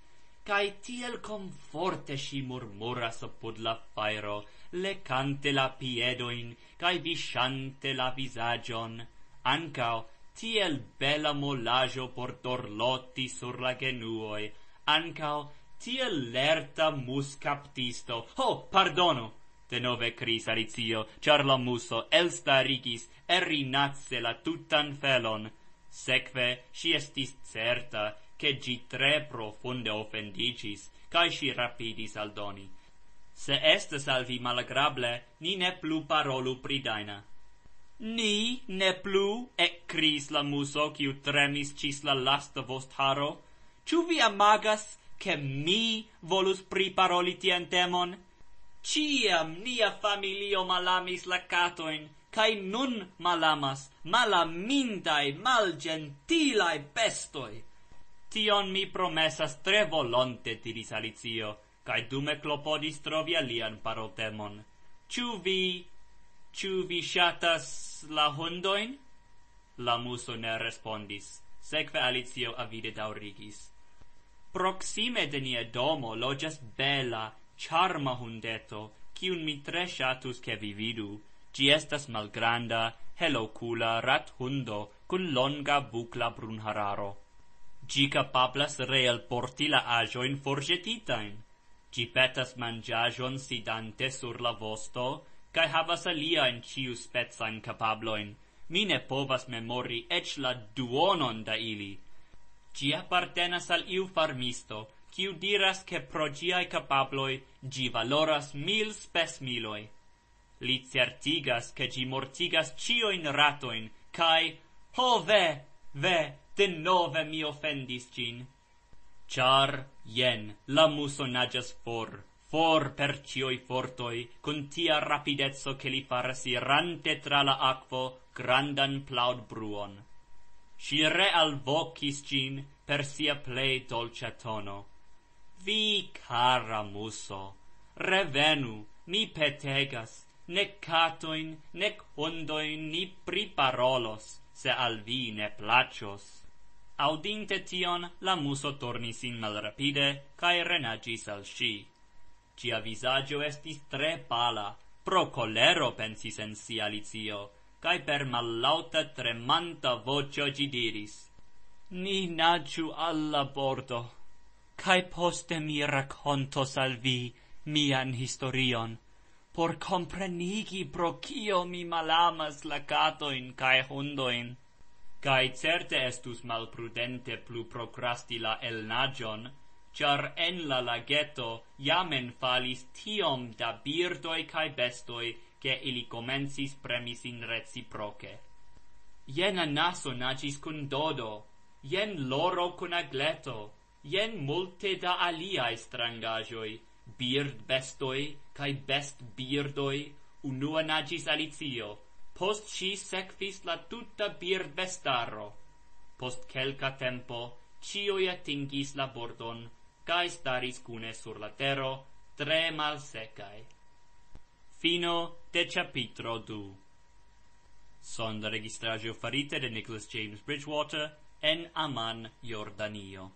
Cai tiel comforte si murmuras OPUD la fairo, lecante la piedoin, cai visciante la visagion. Ancao, tiel bella molajo por dorloti sur la genuoi, ancao tiel lerta mus captisto. Ho, pardono! De nove cris Alizio, char la muso elstarigis rigis, la tutan felon. Seque, si estis certa, che gi tre profunde offendigis, cae si rapidis al doni. Se estes alvi malagrable, ni ne plu parolu pridaina. Ni ne plu, ecris la muso, quiu tremis cis la lasta vost haro. Ciu vi amagas, che mi volus priparoli tien temon? Ciam nia familio malamis la catoin, cae nun malamas, malamintai, malgentilai bestoi. Tion mi promesas tre volonte, tiris Alizio, cae dume clopodis trovia lian parotemon. Ciu vi Ciu vi shatas la hundoin?» La muso ne respondis, seque Alicio avide daurigis. Proxime de nie domo loges bela, charma hundeto, cium mi tre shatus che vi vidu. Gi estas malgranda, helocula, rat hundo, cun longa bucla brunhararo. hararo. Gi capablas reel portila ajoin forgetitain. Gi petas mangiajon sidante sur la vosto, kai havas alia in ciu spezza in capabloin. Mi ne povas memori ec la duonon da ili. Gi appartenas al iu farmisto, ciu diras che pro giai capabloi gi valoras mil spes miloi. Li certigas che gi mortigas cio in ratoin, kai, ho ve, ve, de nove mi offendis gin. Char, jen, la muso nages for, for per tioi fortoi, con tia rapidezzo che li faresi rante tra la aquo grandan plaud bruon. Si re al vocis gin per sia plei dolce tono. Vi cara muso, revenu, mi petegas, nec catoin, nec hondoin, ni pri parolos, se al vi ne placios. Audinte tion, la muso tornis in mal rapide, cae renagis al sci. Cia visagio estis tre pala, pro colero pensis en si Alicio, cae per mallauta tremanta vocio gi diris, Ni naciu alla bordo, cae poste mi racontos al vi mian historion, por comprenigi pro cio mi malamas la catoin cae hundoin. Cae certe estus malprudente plu procrasti la elnagion, char en la lageto jamen falis tiom da birdoi cae bestoi, che ili comensis premis in reciproce. Jena naso nagis cun dodo, jen loro cun agleto, jen multe da aliae strangajoi, bird bestoi, cae best birdoi, unua nagis alizio, post si secfis la tutta bird bestarro. Post celca tempo, cioi atingis la bordon, cae staris cune sur la tero tre mal secae. Fino de capitro du. Son de registragio farite de Nicholas James Bridgewater en Amman, Jordanio.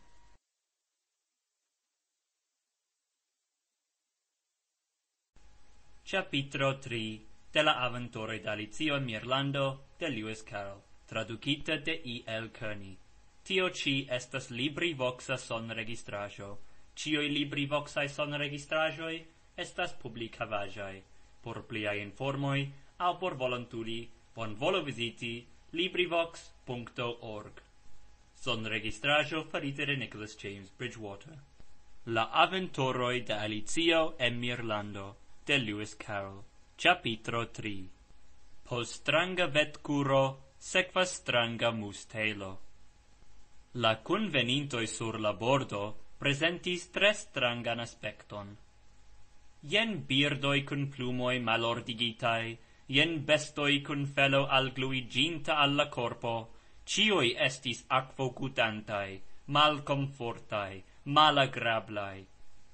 Capitro tri de la aventura d'Alicio en Mirlando de Lewis Carroll, traducita de E. L. Kearney. Tio ci estas libri voxa son registrajo. Cioi libri voxai son registrajoi estas publica vajai. Por pliai informoi, au por volantuli, bon volo visiti LibriVox.org. Son registrajo farite de Nicholas James Bridgewater. La aventoroi de Alizio e Mirlando, de Lewis Carroll. Chapitro 3. STRANGA vetcuro, sequa stranga mustelo. La convenintoi sur la bordo presentis tre strangan aspecton. Ien birdoi cun plumoi malordigitai, ien bestoi cun felo ALGLUIGINTA alla corpo, cioi estis acvocutantai, mal confortai,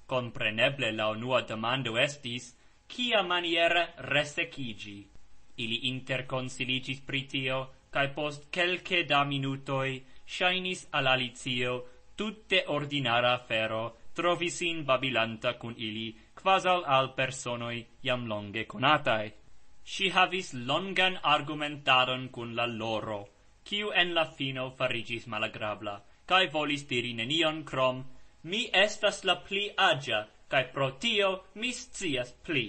Compreneble la unua demando estis, cia maniera resecigi? Ili interconsiligis pritio, cae post celce da minutoi, shainis al alicio tutte ordinara fero trovis in babilanta cun ili quasal al personoi iam longe conatae. Si havis longan argumentaron cun la loro, quiu en la fino farigis malagrabla, cae volis diri nenion crom, mi estas la pli agia, cae pro tio mi scias pli.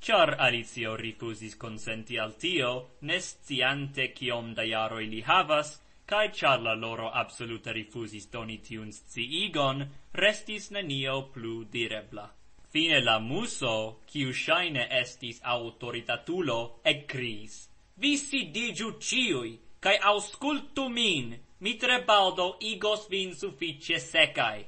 Char Alicio rifusis consenti al tio, nes ciante ciom da jaroi li havas, cae char la loro absoluta rifusis doni tiun sci igon, restis na nio plu direbla. Fine la muso, ciu shaine estis autoritatulo, ec cris. Visi digiu ciui, cae auscultu min, mit rebaldo igos vin suffice secae.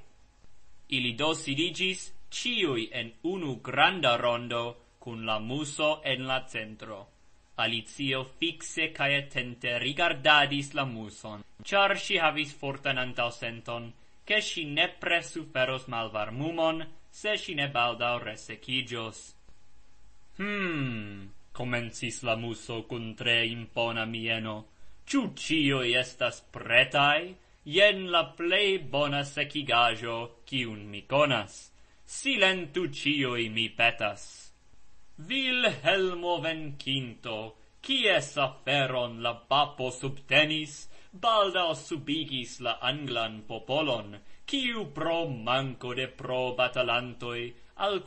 Ili dosi digis, ciui en unu granda rondo, cun la muso en la centro. Alicio fixe cae tente rigardadis la muson, char si havis fortan antausenton, senton, che si ne presuferos malvarmumon, se si ne baldau resecigios. Hmm, comencis la muso cun tre impona mieno, ciu cioi estas pretai? Ien la plei bona secigajo, ciun mi conas. Silentu cioi mi petas. Wilhelmo Venkinto, qui es afferon la papo subtenis, balda subigis la Anglan popolon, quiu pro manco de pro batalantoi, al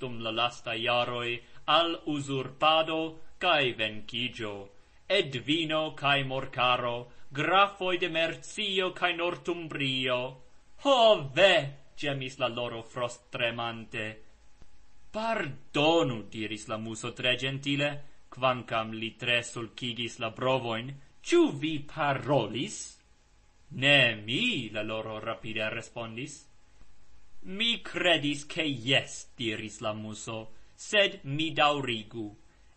dum la lasta iaroi, al usurpado, cae vencigio. Ed vino cae morcaro, grafoi de mercio cae nortumbrio. Ho ve, gemis la loro frost tremante, Pardonu, diris la muso tre gentile, quancam li tre sulcigis la provoin, ciu vi parolis? Ne mi, la loro rapidea respondis. Mi credis che yes, diris la muso, sed mi daurigu.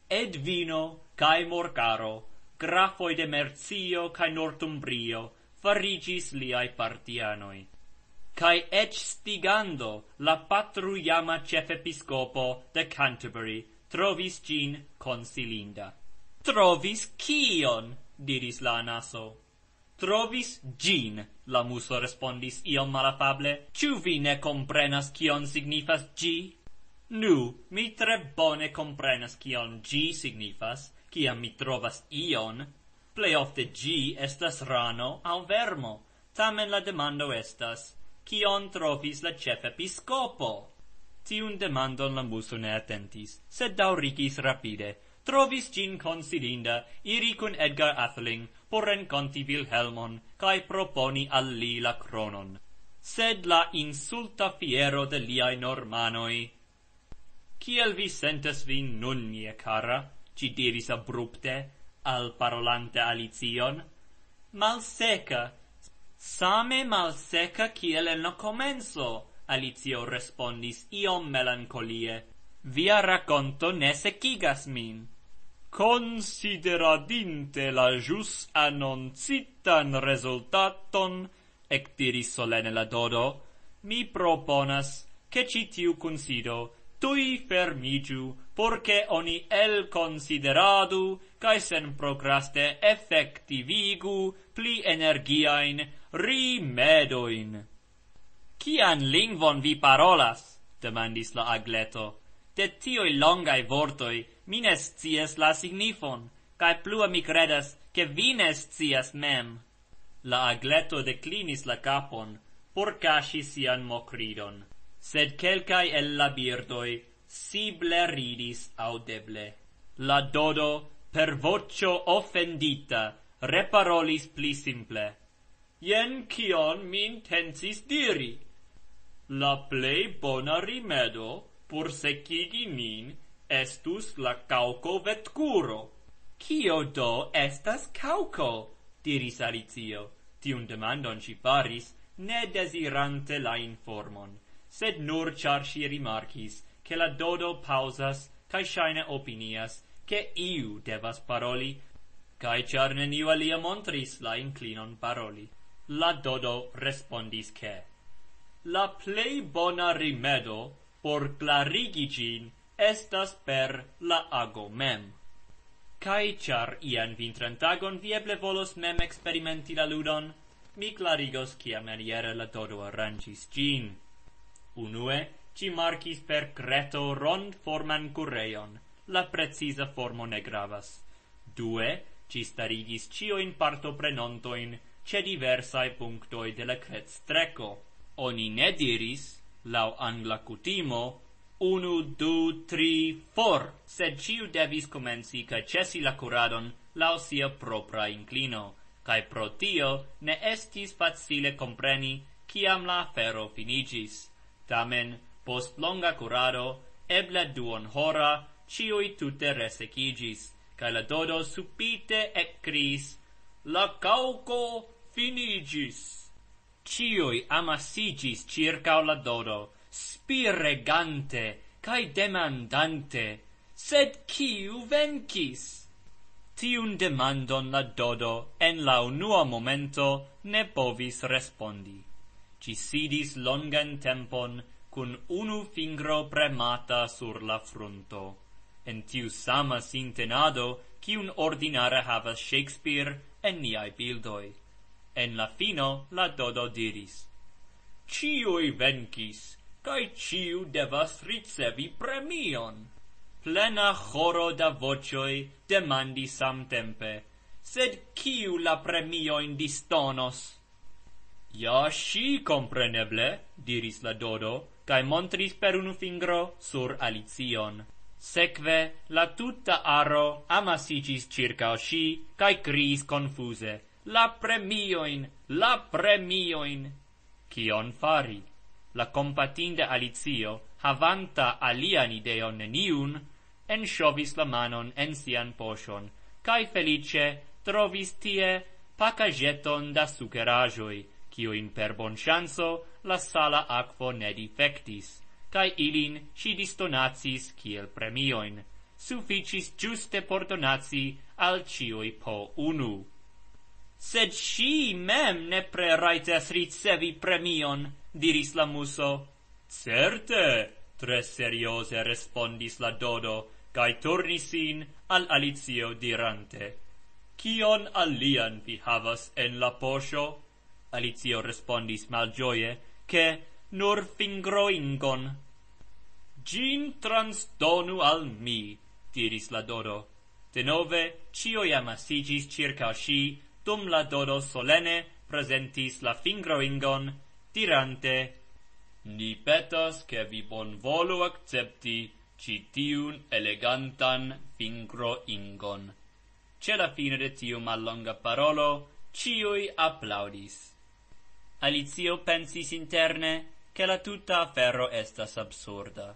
Ed vino, cae morcaro, grafoi de mercio cae nortumbrio, farigis liai partianoi cae ec stigando la patru iama cef episcopo de Canterbury, trovis gin consilinda. Trovis cion, diris la anaso. Trovis gin, la muso respondis iom malafable, ciu vi ne comprenas cion signifas gi? Nu, mi tre bone comprenas cion gi signifas, cia mi trovas ion, play of the g estas rano au vermo tamen la demando estas qui on trovis la chef episcopo ti un demandon la muso ne attentis sed dau rapide trovis gin considinda iri cun edgar atheling por renconti conti cae kai proponi al li la cronon sed la insulta fiero de liai normanoi —Ciel vi sentes vin nun mie cara ci diris abrupte al parolante alizion mal seca Same malseca kiel en la comenzo, Alicio respondis iom melancolie. Via racconto ne sequigas min. Consideradinte la jus annoncitan resultaton, ectiris solene la dodo, mi proponas che citiu considero tui fermigiu, porce oni el consideradu, cae sen procraste effectivigu pli energiain rimedoin. Cian lingvon vi parolas? demandis la agleto. De tioi longai vortoi, mines cies la signifon, cae plua mi credas, che vines cies mem. La agleto declinis la capon, pur casi sian mocridon, sed celcai el la birdoi sible ridis audeble. La dodo, per vocio offendita, reparolis pli simple jen kion mi intensis diri. La plei bona rimedo por sekigi min estus la cauco vetcuro. Cio do estas cauco? diris Alicio. Tiun demandon si faris, ne desirante la informon, sed nur char si rimarcis che la dodo pausas cae shaine opinias che iu devas paroli, cae char neniu alia montris la inclinon paroli la dodo respondis che la plei bona rimedo por clarigi gin estas per la ago mem. Cai char ian vintrantagon vieble volos mem experimenti la ludon, mi clarigos cia maniere la dodo arrangis gin. Unue, ci marcis per creto rond forman cureion, la precisa formo ne gravas. Due, ci starigis cio in parto prenontoin, ce diversae punctoi de la quet streco. Oni ne diris, lau angla cutimo, unu, du, tri, for, sed ciu devis comensi ca cesi la curadon lau sia propra inclino, cae pro tio ne estis facile compreni ciam la afero finigis. Tamen, post longa curado, ebla duon hora, ciui tute resecigis, cae la dodo supite e cris, La cauco finigis. Cioi amasigis circa la dodo, spiregante, cae demandante, sed ciu vencis? Tiun demandon la dodo, en la unua momento, ne povis respondi. Ci sidis longan tempon, cun unu fingro premata sur la frunto. En tiu sama sintenado, cium ordinare havas Shakespeare en niai bildoi en la fino la dodo diris Ciui vencis, cae ciu devas ricevi premion. Plena choro da vocioi demandi samtempe, sed ciu la premio in distonos. Ja, si compreneble, diris la dodo, cae montris per unu fingro sur alizion. Secve, la tutta aro amasicis circa o si, cae criis confuse, la premioin, la premioin. Cion fari, la compatinde Alizio, havanta alian ideon niun, en shovis la manon en sian poshon, cae felice trovis tie pacageton da sucerajoi, cio in per bon chanso la sala aquo ne defectis, cae ilin si distonatis ciel premioin. Suficis giuste portonazi al cioi po unu sed si mem ne preraites ricevi premion, diris la muso. Certe, tre seriose respondis la dodo, gai turnis in al alizio dirante. Cion alian vi havas en la posho? Alizio respondis malgioe, che nur fingro ingon. Gin trans donu al mi, diris la dodo. Denove, cioia massigis circa si, dum la dodo solene presentis la fingro ingon, dirante, Ni petas che vi bon volu accepti ci tiun elegantan fingro ingon. la fine de tiu ma longa parolo, ciui applaudis. Alizio pensis interne che la tuta ferro estas absurda.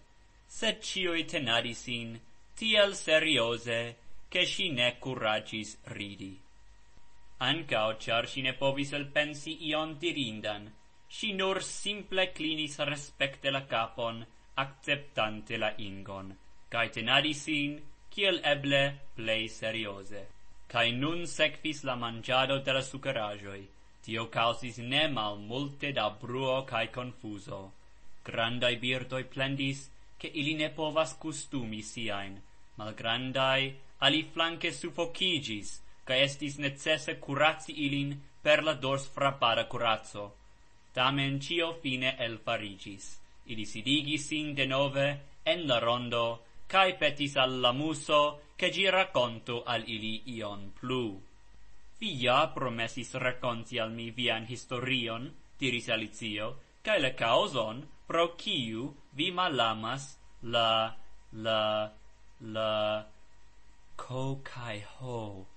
Se cioi tenadisin, tiel seriose, che si ne curagis ridi. Ancao char si ne povis el pensi ion dirindan, si nur simple clinis respecte la capon, acceptante la ingon, cae tenadi sin, ciel eble, plei seriose. Cae nun secfis la mangiado de la sucarajoi, tio causis ne mal multe da bruo cae confuso. Grandai birdoi plendis, che ili ne povas custumi siain, malgrandai, ali flanque suffocigis, ca estis necesse curaci ilin per la dors frappara curazzo. Tamen cio fine el farigis. Ili sidigis sin de nove en la rondo, cae petis al la muso, che gi racconto al ili ion plu. Vi ja promesis racconti al mi vian historion, diris Alicio, cae le causon, pro ciu vi malamas la, la, la, co cae ho.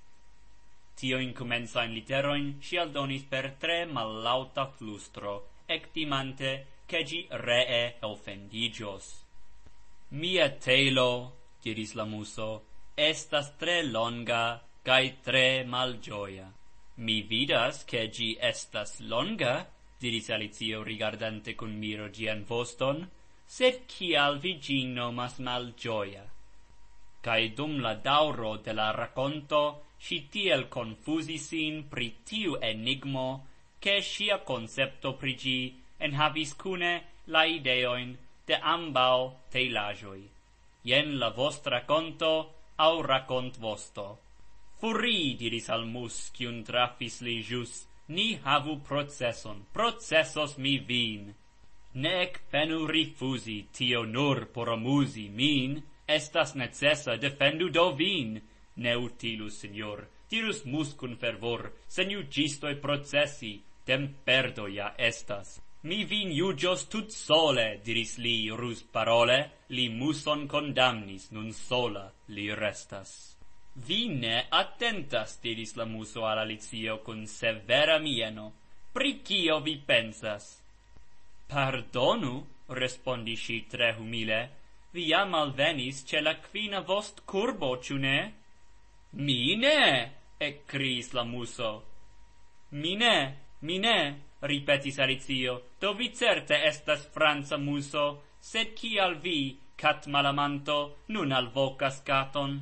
Tio in comenza in litteroin, si aldonis per tre malauta flustro, ectimante che gi ree offendigios. Mia telo, diris la muso, estas tre longa, cae tre mal gioia. Mi vidas che gi estas longa, diris alizio, rigardante con miro gian voston, sed cial vi gin mas mal gioia. Cae dum la dauro de la raconto, si tiel confusisin pri tiu enigmo, che sia concepto prigi en habis cune la ideoin de ambao teilajoi. Ien la vostra conto au racont vosto. Furri, diris al mus, cium trafis li jus, ni havu processon, processos mi vin. Nec penu rifusi, tio nur poromusi min, estas necessa defendu do vin, Neutilus, signor, tirus muscum fervor, seniu niu gistoi processi, tem perdoia estas. Mi vin iugios tut sole, diris li rus parole, li muson condamnis, nun sola li restas. Vine attentas, diris la muso al alizio, con severa mieno. Pri cio vi pensas? Pardonu, respondisci tre humile, vi amal venis, ce la quina vost curbo, ne?" Mi ne, ecris la muso. Mi ne, mi ne, ripetis Alicio, do vi certe estas franca muso, sed kial vi, cat malamanto, nun alvocas caton?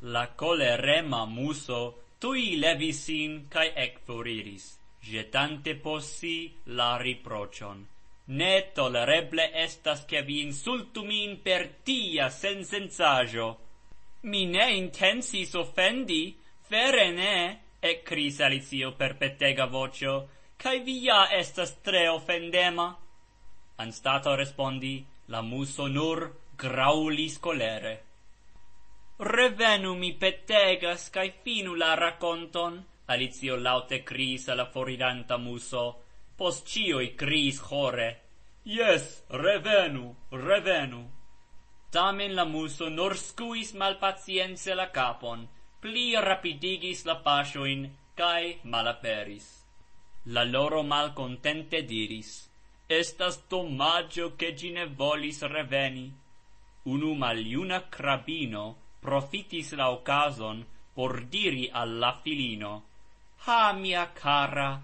La colerema muso tui levisin cae ec furiris, jetante possi la riprocion. Ne tolereble estas che vi insultu min per tia sensensajo. Mi ne intensis offendi, vere ne, ecris Alicio per pettega vocio, cae vi ja estas tre offendema. Anstato respondi, la muso nur graulis colere. Revenu mi pettegas, cae finu la raconton, Alicio laute cris alla foriranta muso, pos cioi cris chore. Yes, revenu, revenu. Tamen la muso nor scuis malpazienze la capon, pli rapidigis la pasioin, cae malaperis. La loro malcontente diris, Estas domaggio che gine volis reveni. Unu maliuna crabino profitis la occasion por diri alla filino, Ha, mia cara,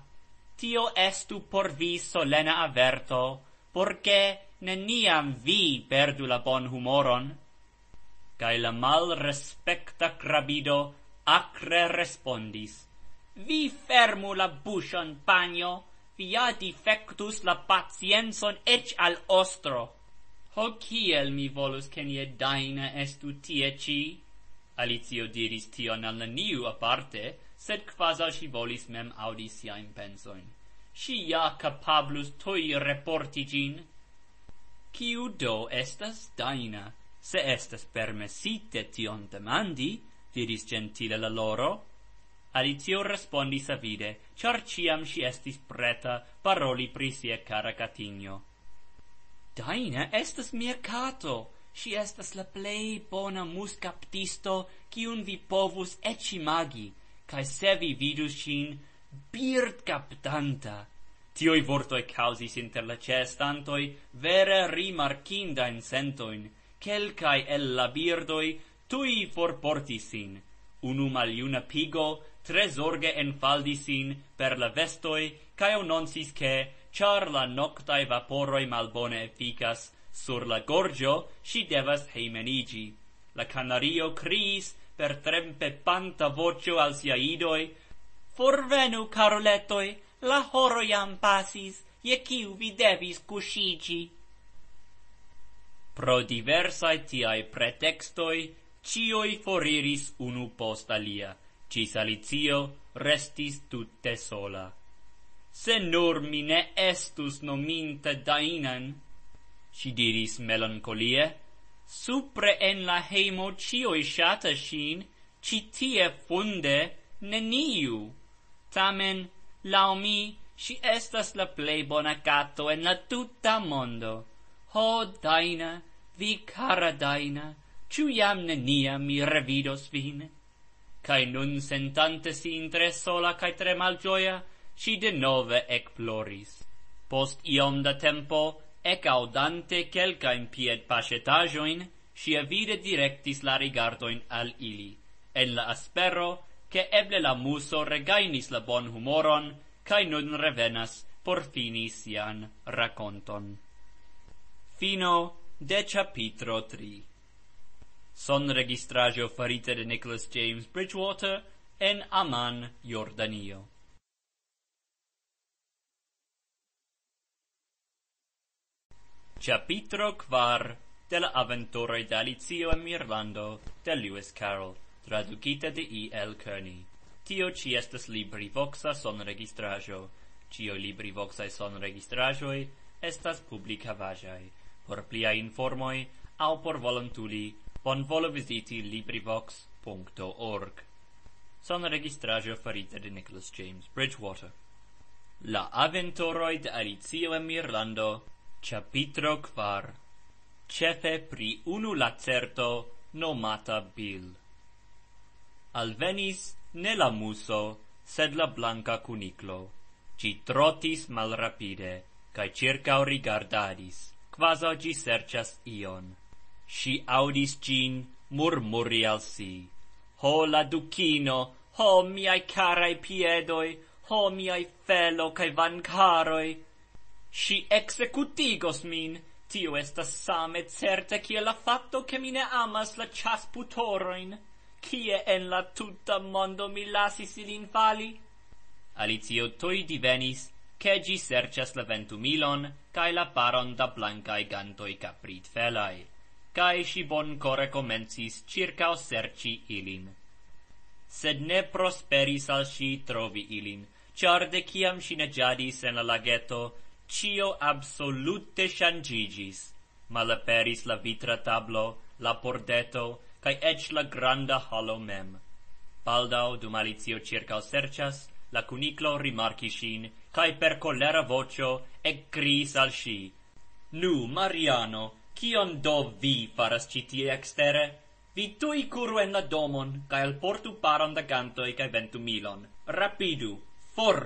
tio estu por vi solena averto, porche neniam vi perdu la bon humoron. Cae la mal respecta crabido acre respondis, Vi fermu la buscion, pagno via defectus la patienson ec al ostro. Ho kiel mi volus che nie daina estu tie ci? Alicio diris tion al neniu aparte, sed quasi si volis mem audis siaim pensoin. Si ja capablus tui reporti gin, Ciu do estas daina se estas permesite tion demandi diris gentile la loro alicio respondis avide char ciam si estis preta paroli prisie cara catigno daina estas mia cato si estas la plei bona mus captisto cium vi povus eci cae se vi vidus cin birt captanta Tioi vortoi causis inter la cestantoi vere rimarcinda in sentoin, quelcae el labirdoi tui forportisin. Unum aliuna pigo, tre sorge enfaldisin per la vestoi, cae non sis che, char la noctae vaporoi malbone efficas, sur la gorgio si devas heimenigi. La canario criis per trempe panta vocio al siaidoi, forvenu caroletoi, la horo iam pasis, e vi devis cusigi. Pro diversae tiae pretextoi, cioi foriris unu post alia, cis alizio restis tutte sola. Se nur mi ne estus nominte dainan, si diris melancolie, supre en la heimo cioi shata sin, citie funde neniu. Tamen, Lau mi si estas la plei bona cato en la tutta mondo ho daina vi cara daina ciu jam ne nia mi revidos vin Cai nun sentante si intre sola cae tre mal gioia si de nove ec ploris post iom da tempo ec audante in pied pacetajoin si avide directis la rigardoin al ili en la aspero che eble la muso regainis la bon humoron, cae nun revenas por finis ian raconton. Fino de capitro 3 Son registragio farite de Nicholas James Bridgewater en Amman, Jordanio. Capitro 4 de la avventura de Alicio en Mirlando de Lewis Carroll traducita de I. L. Kearney. Tio ci estes libri voxa son registrajo. Cio libri voxa son registrajoi estas publica vajai. Por plia informoi, au por volantuli, bon volo visiti librivox.org. Son registrajo farita de Nicholas James Bridgewater. La aventuroi de Alicio em Irlando, capitro quar. Cefe pri unu lacerto, nomata Bill al ne la muso sed la blanca cuniclo ci trotis mal rapide ca cerca rigardadis quas oggi serchas ion si audis cin murmuri al si ho la ducino ho miai carai piedoi ho miai felo cae van caroi si executigos min tio estas same certe ciel la fatto che mine amas la chas putoroin quie en la tutta mondo mi lasis ilin in fali alizio toi divenis che gi sercias la ventumilon milon kai la paron da blanca e caprit felai kai si bon core comencis circa o serci ilin sed ne prosperis al si trovi ilin char de kiam si ne jadis en la lageto cio absolute shangigis mal la vitra tablo la pordeto cae ec la granda halo mem. Baldau, dum Alicio circa osercias, la cuniclo rimarci sin, cae per colera vocio, e gris al si. Nu, Mariano, cion do vi faras citie extere? Vi tui curu en la domon, cae al portu paron da gantoi cae ventu milon. Rapidu, for!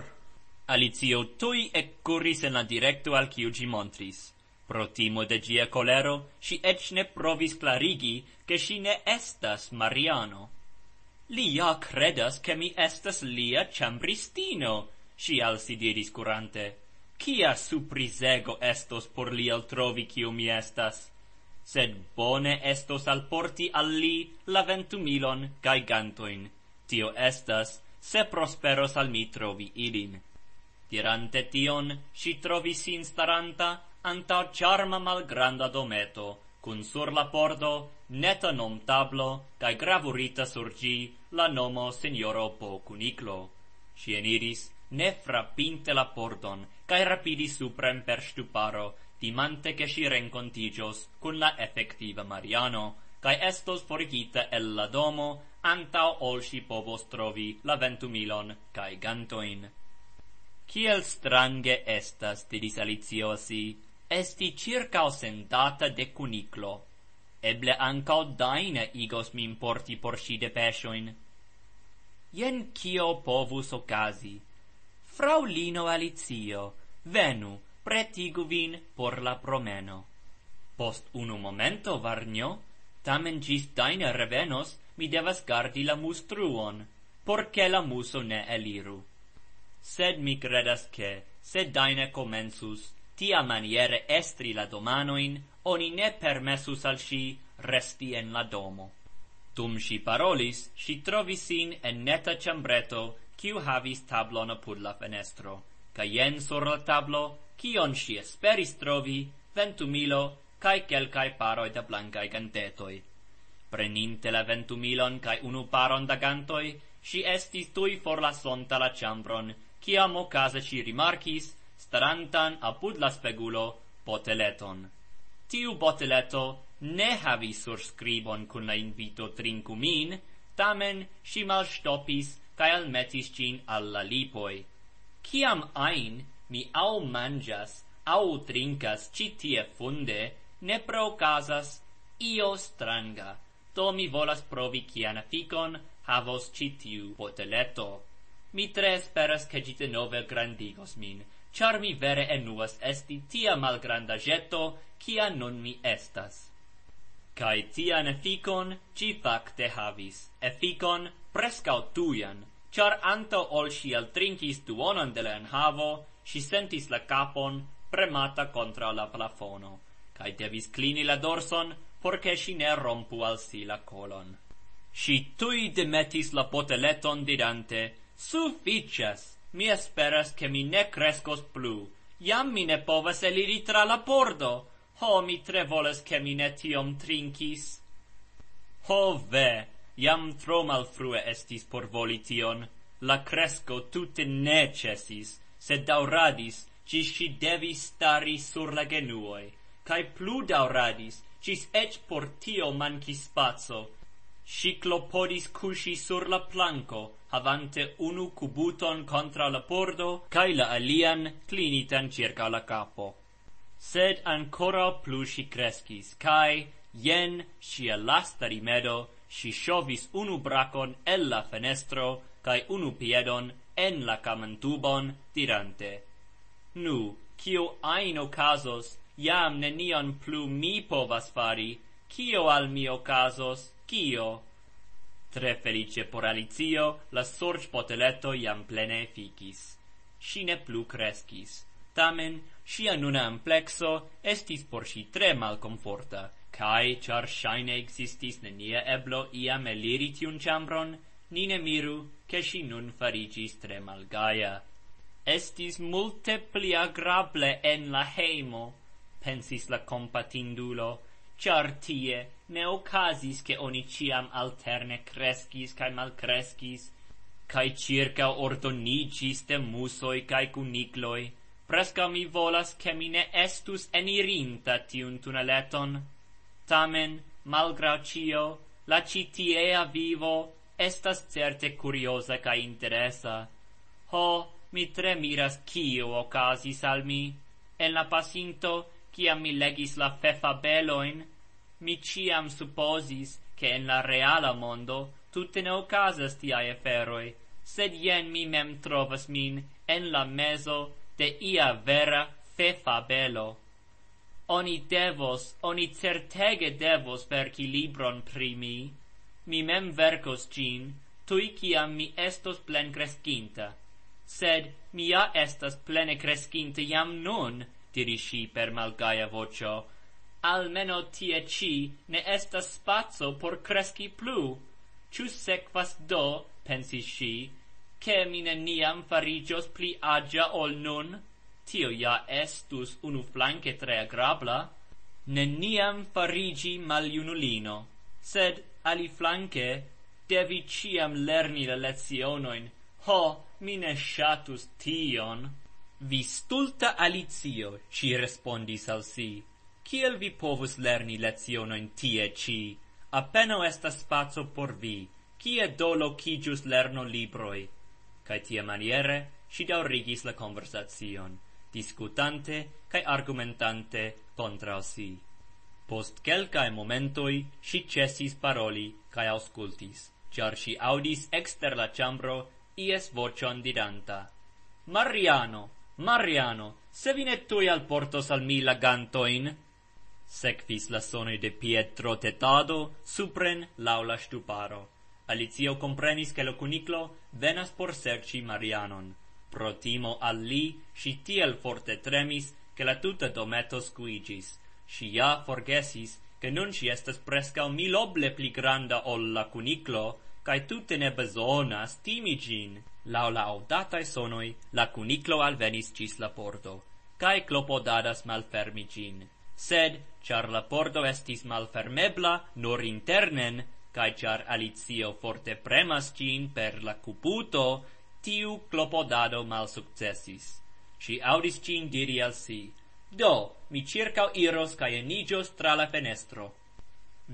Alizio tui e curis en la directu al ciu gi montris. Pro timo de gia colero, si ec ne provis clarigi, che si ne estas Mariano. Li ja credas che mi estas lia chambristino, si al si diris curante. Cia suprisego estos por li altrovi cio mi estas? Sed bone estos al porti al li la ventumilon cae gantoin. Tio estas, se prosperos al mi trovi ilin. Dirante tion, si trovi sin staranta, anta charma malgranda dometo, cun sur la pordo neta nom tablo, cae gravurita surgi la nomo signoro po cuniclo. Si iris, ne frapinte la pordon, cae rapidi suprem per stuparo, dimante che si rencontigios cun la effectiva Mariano, cae estos forigita el la domo, antau ol si povos trovi la ventumilon cae gantoin. Ciel strange estas, de Alicio si, esti circa osentata de cuniclo, eble ancao daina igos mim porti por si de peshoin. Ien cio povus ocasi. Fraulino Alizio, venu, pretigu vin por la promeno. Post unu momento, Varnio, tamen gis daina revenos, mi devas gardi la mustruon, porce la muso ne eliru. Sed mi credas che, sed daina comensus, tia maniere estri la domanoin, oni ne permessus al si resti en la domo. Dum si parolis, si trovis sin en neta ciambreto, quiu havis tablon apud la fenestro. Ca jen sur la tablo, quion si esperis trovi, ventumilo, cae quelcae paroi da blancae gantetoi. Preninte la ventumilon cae unu paron da gantoi, si estis tui for la sonta la ciambron, quiam ocasa si rimarcis, starantan apud la spegulo, poteleton tiu boteleto ne havis surscribon cun la invito trincu min, tamen si malstopis kai metis cin alla lipoi. Ciam ain mi au mangias au trincas citie funde, ne procasas io stranga, to mi volas provi cian ficon havos citiu boteleto. Mi tre esperas che gite nove grandigos min, char mi vere enuas esti tia malgranda jeto, cia non mi estas. Cai tian efficon, ci facte havis, efficon prescao tuian, char anto ol si el trincis duonon de la havo, si sentis la capon premata contra la plafono, cai devis clini la dorson, porce si ne rompu al si la colon. Si tui demetis la poteleton dirante, suficias, mi esperas che mi ne crescos plu. Iam mi ne povas eliri tra la bordo. Ho, mi tre volas che mi ne tiom trincis. Ho, ve, iam tro mal frue estis por voli tion. La cresco tutte ne cesis, sed dauradis, ci si devi stari sur la genuoi. Cai plu dauradis, cis ec por tio manchi spazzo. Sciclopodis cusi sur la planco, avante unu cubuton contra la pordo, cae la alian clinitan circa la capo. Sed ancora plu si crescis, cae, jen, sia lasta rimedo, si sciovis unu bracon el la fenestro, cae unu piedon en la camantubon, dirante, Nu, cio ain ocasos, jam nenion plu mi povas fari, cio al mi ocasos, cio? Tre felice por Alicio, la sorg boteleto iam plene ficis. Si ne plu crescis. Tamen, sia nuna amplexo estis por si tre mal cae, char shaine existis ne nia eblo iam eliri tiun chambron, ni ne miru, che si nun farigis tre mal gaia. Estis multe pli en la heimo, pensis la compatindulo, char tie, ne ocasis che oni ciam alterne crescis cae malcrescis, cae circa ordonicis de musoi cae cunicloi, presca mi volas che mi ne estus enirinta tiun tuneleton. Tamen, malgrau cio, la citiea vivo estas certe curiosa cae interesa. Ho, mi tre miras cio ocasis al mi. En la pasinto, ciam mi legis la fefabeloin, mi ciam supposis che in la reala mondo tutte ne ocasas tiae feroi, sed jen mi mem trovas min en la mezo de ia vera fabelo. Oni devos, oni certege devos verci libron pri mi. Mi mem vercos gin, tui ciam mi estos plen crescinta. Sed mia estas plene crescinta jam nun, diri si per malgaia vocio, almeno tie ci ne estas as spazio por cresci plu. Ciu sequas do, pensis si, che ne niam farigios pli agia ol nun, tio ja estus unu flanque tre agrabla, ne niam farigi maliunulino, sed ali flanque devi ciam lerni le lezionoin, ho, mine shatus tion. stulta Alizio, ci respondis al si, Kiel vi povus lerni leciono in tie ci? Apeno esta spazio por vi, kie dolo cigius lerno libroi? Ca tie maniere, si daurigis la conversazion, discutante ca argumentante contra si. Post quelcae momentoi, si cessis paroli cae auscultis, char si audis exter la chambro ies vocion didanta. Mariano, Mariano, se vi ne tui al portos al mi lagantoin, Secvis la sonoi de pietro tetado supren laula stuparo. Alicio comprenis che lo cuniclo venas por serci Marianon. Pro timo al li, si tiel forte tremis che la tuta dometo squigis. Si ja forgesis che nun si estes prescao mil oble pli granda ol la cuniclo, cae tutte ne besonas timigin. Laula audatae sonoi, la cuniclo alvenis cis la porto, cae clopodadas malfermigin sed char la pordo estis malfermebla nor internen, cae char Alizio forte premas cin per la cuputo, tiu clopodado mal successis. Si audis cin diri al si, Do, mi circa iros cae enigios tra la fenestro.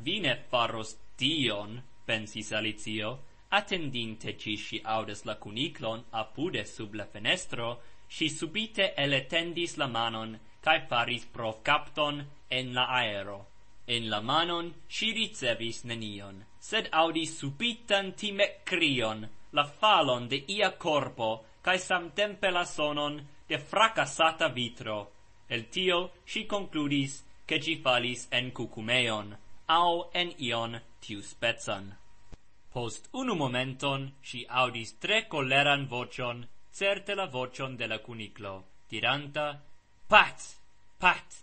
Vi ne faros tion, pensis Alizio. attendinte ci si audes la cuniclon apude sub la fenestro, si subite eletendis la manon, cae faris pro capton en la aero. En la manon si ricevis nenion, sed audis subitan time crion, la falon de ia corpo, cae samtempe la sonon de fracassata vitro. El tio si concludis che ci falis en cucumeon, au en ion tiu spezzan. Post unu momenton si audis tre coleran vocion, certe la vocion de la cuniclo, diranta Pat, pat,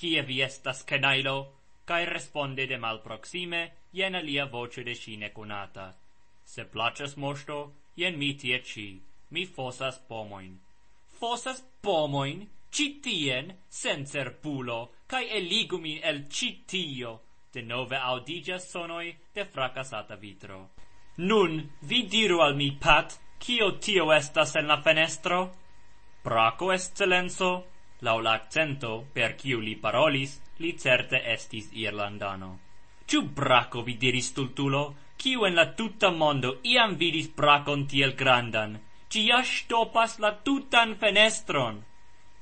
kie vi estas canailo? Cae responde de mal proxime, jen alia voce de sine conata. Se placas mosto, jen mi tie ci, mi fosas pomoin. Fosas pomoin? Citien, sen pulo, cae eligumin el citio, de nove audigas sonoi de fracasata vitro. Nun, vi diru al mi, Pat, kio tio estas en la fenestro? Braco, excelenso, Lau l'accento per ciu li parolis, li certe estis irlandano. Ciu braco vi diris tultulo? Ciu en la tutta mondo iam vidis bracon tiel grandan? Ci sto stopas la tutan fenestron?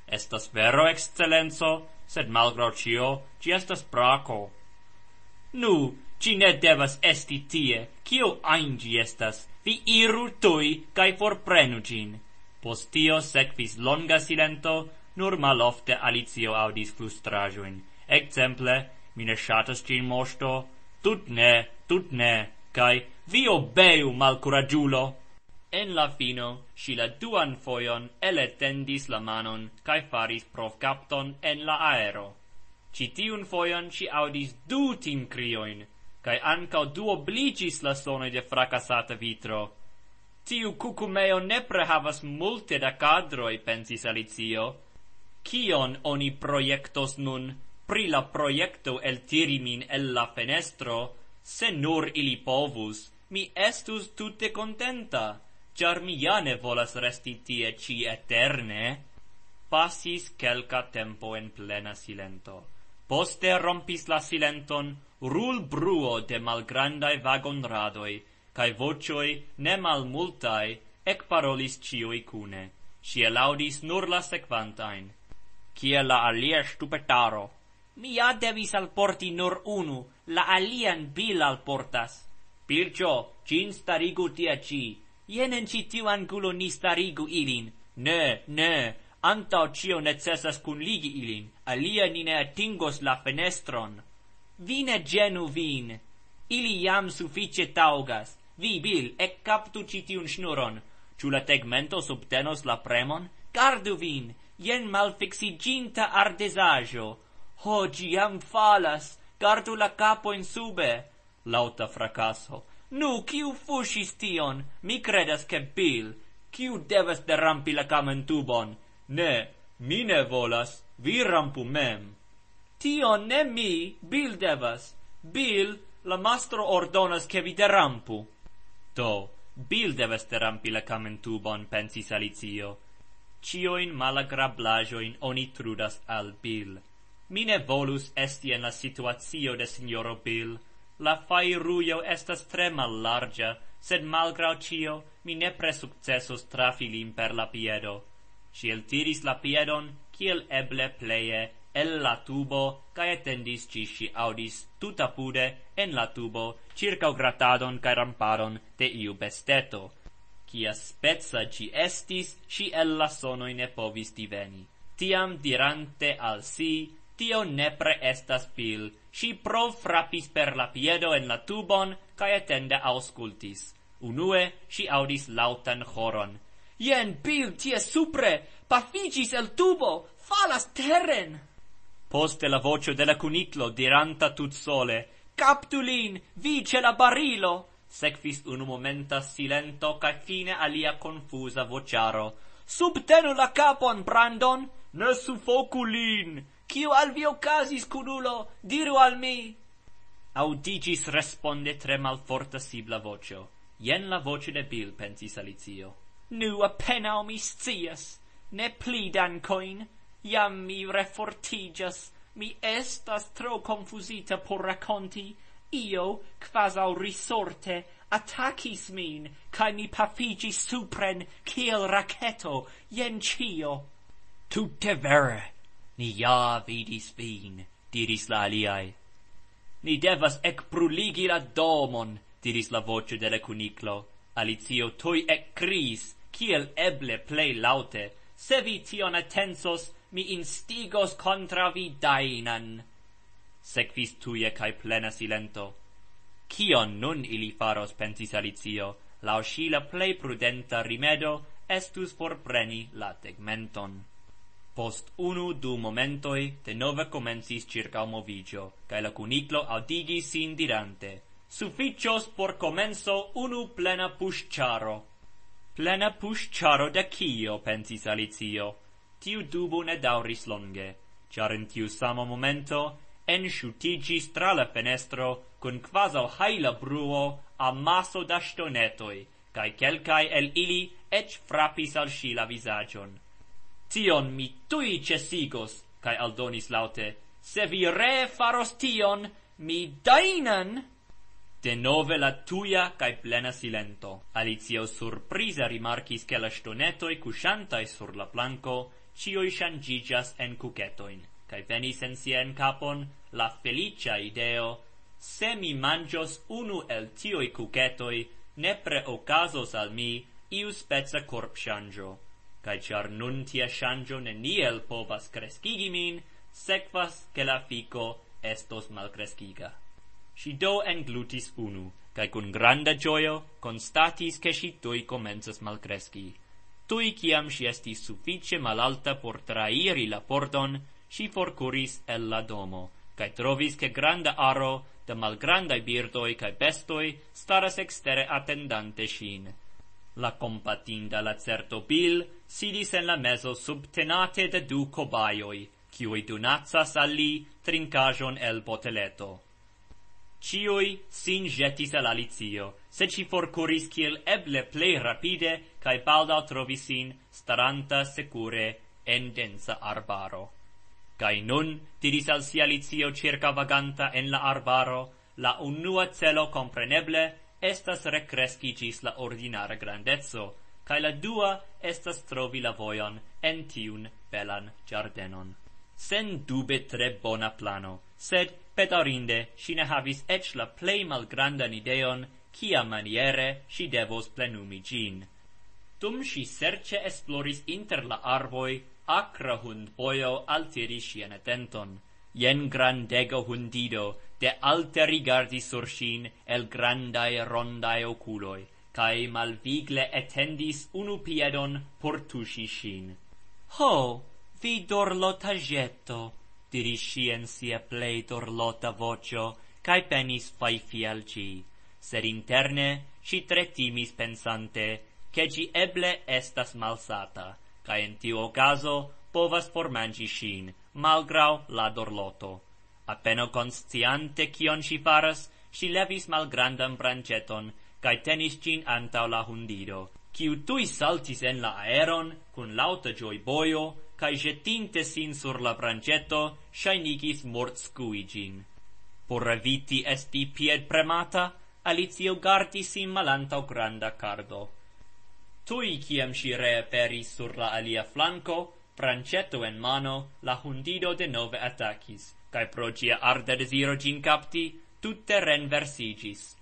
Estas vero excelenzo, sed malgrau cio, ci estas braco. Nu, ci ne devas esti tie, cio ain estas, vi iru tui, cae forprenu gin. Post tio sequis longa silento, nur mal ofte alizio audis frustrajoin exemple mine shatas gin mosto tut ne tut ne kai vi obeu mal en la fino si la duan foion el tendis la manon kai faris prof capton en la aero ci tiun foion si audis du tim crioin kai anca du obligis la sono de fracasata vitro Tiu cucumeo nepre havas multe da cadroi, pensis Alizio, Kion oni proiectos nun pri la proiecto el tirimin el la fenestro, se nur ili povus, mi estus tute contenta, char mi jane volas resti tie ci eterne. Pasis calca tempo en plena silento. Poste rompis la silenton, rul bruo de malgrandai vagonradoi, cae vocioi, ne mal multai, ec parolis cioi cune. Si elaudis nur la sequantain kia la alia stupetaro. Mi ja devis al nur unu, la alian bil al portas. Pircio, cin starigu tia ci, jenen ci tiu angulo ni starigu ilin. Ne, ne, anta cio necesas kun ligi ilin, alia ni ne atingos la fenestron. Vine genu vin, ili jam suficie taugas. Vi bil e captu citi un schnuron, chu la tegmento subtenos la premon, gardu vin, ien malfixi ginta ardesajo. Ho, giam falas, gardu la capo in sube, lauta fracaso. Nu, kiu fushis tion? Mi credas che bil. Kiu devas derampi la camen tubon? Ne, mi ne volas, vi rampu mem. Tion ne mi, bil devas. Bil, la mastro ordonas che vi derampu. Do, bil devas derampi la camen tubon, pensis Alizio. Cioin in in oni trudas al Bill. Mine volus esti en la situazio de signoro Bill. La fai ruio estas tre mal larga, sed malgrau cio, mi ne presuccesos trafi lim per la piedo. Ciel tiris la piedon, ciel eble pleie, el la tubo, ca etendis si audis, tuta pude, en la tubo, circa gratadon ca ramparon de iu besteto. Cia spezza ci estis, si ella sonoi ne povis diveni. Tiam dirante al si, tio nepre estas pil, si pro frapis per la piedo en la tubon, ca etende auscultis. Unue, si audis lautan choron. Ien pil tie supre, pa el tubo, falas terren! Poste la voce della cuniclo diranta tut sole, Captulin, vi la barilo! Sequis un momento silento ca fine alia confusa vociaro. Subtenu la capon, Brandon, ne suffocu lin. Quio al vio casis, cunulo, diru al mi. Audigis responde tre malforta sib vocio. Ien la voce de Bill, pensis Alizio. Nu appena mi cias, ne pli coin, jam mi refortigas, mi estas tro confusita por raconti, io quas au risorte attacis min kai mi pafigi supren kiel raceto ien cio. Tutte vere, ni ja vidis vin, diris la aliae. Ni devas ec pruligi la domon, diris la voce la cuniclo. Alizio toi ec cris, kiel eble plei laute, se vi tion attensos, mi instigos contra vi dainan sequis tuie cae plena silento. Cion nun ili faros, pensis Alicio, lao sci la plei prudenta rimedo estus for preni la tegmenton. Post unu du momentoi de nova comensis circa o movigio, cae la cuniclo audigis sin dirante, sufficios por comenso unu plena pusciaro. Plena pusciaro de cio, pensis Alicio, tiu dubu ne dauris longe, char in tiu samo momento en shutigi stra la fenestro cun quasi haila bruo a maso da stonetoi kai kelkai el ili et frappis al shi la visagion tion mi tui cesigos kai aldonis laute se vi re faros tion mi dainan De nove la tuia cae plena silento. alizio surprisa rimarchi che la stonetoi cusciantai sur la planco cioi shanjijas en cucetoin cae venis en sien capon la felicia ideo, se mi mangios unu el tioi cucetoi, nepre ocasos al mi iu speca corp shangio. Cae char nun tia shangio ne niel povas crescigi min, sequas che la fico estos cresciga. Si do englutis unu, cae cun granda gioio constatis che si tui comenzas malcresci. Tui ciam si estis suffice malalta por trairi la pordon, si forcuris el la domo, cae trovis che grande aro, de mal birdoi cae bestoi, staras extere attendante sin. La compatinda la certo bil, sidis en la meso subtenate de du cobaioi, cioi dunatsas a li trincajon el boteleto. Cioi sin jetis el alizio, se ci forcuris ciel eble plei rapide, cae balda trovisin staranta secure en densa arbaro. Cai nun, didis al sia licio circa vaganta en la arbaro, la unua celo compreneble estas recresci gis la ordinara grandezzo, cai la dua estas trovi la voion en tiun belan giardenon. Sen dube tre bona plano, sed petarinde si ne havis ec la plei malgrandan ideon cia maniere si devos plenumi gin. Tum si serce esploris inter la arvoi, Acra hund boio altiri sien attenton, jen grandego hundido, de alte rigardi sur sin el grandai rondae oculoi, cae malvigle etendis unu piedon por sin. Ho, vi dorlota getto, diri sien sia plei dorlota vocio, cae penis faifi al ci, sed interne si tre timis pensante, che gi eble estas malsata ca in tiu ocaso povas formangi sin, malgrau la dorloto. Apeno consciante cion si faras, si levis malgrandam branceton, ca tenis cin antau la hundido, ciu tui saltis en la aeron, cun lauta gioi boio, ca jetinte sin sur la branceto, shainigis mort scuigin. Por reviti esti pied premata, alitio gardi sin o granda cardo. Tui ciam si reaperis sur la alia flanco, prancetto en mano, la hundido de nove attacis, cae pro gia arda desiro gin capti, tutte renversigis.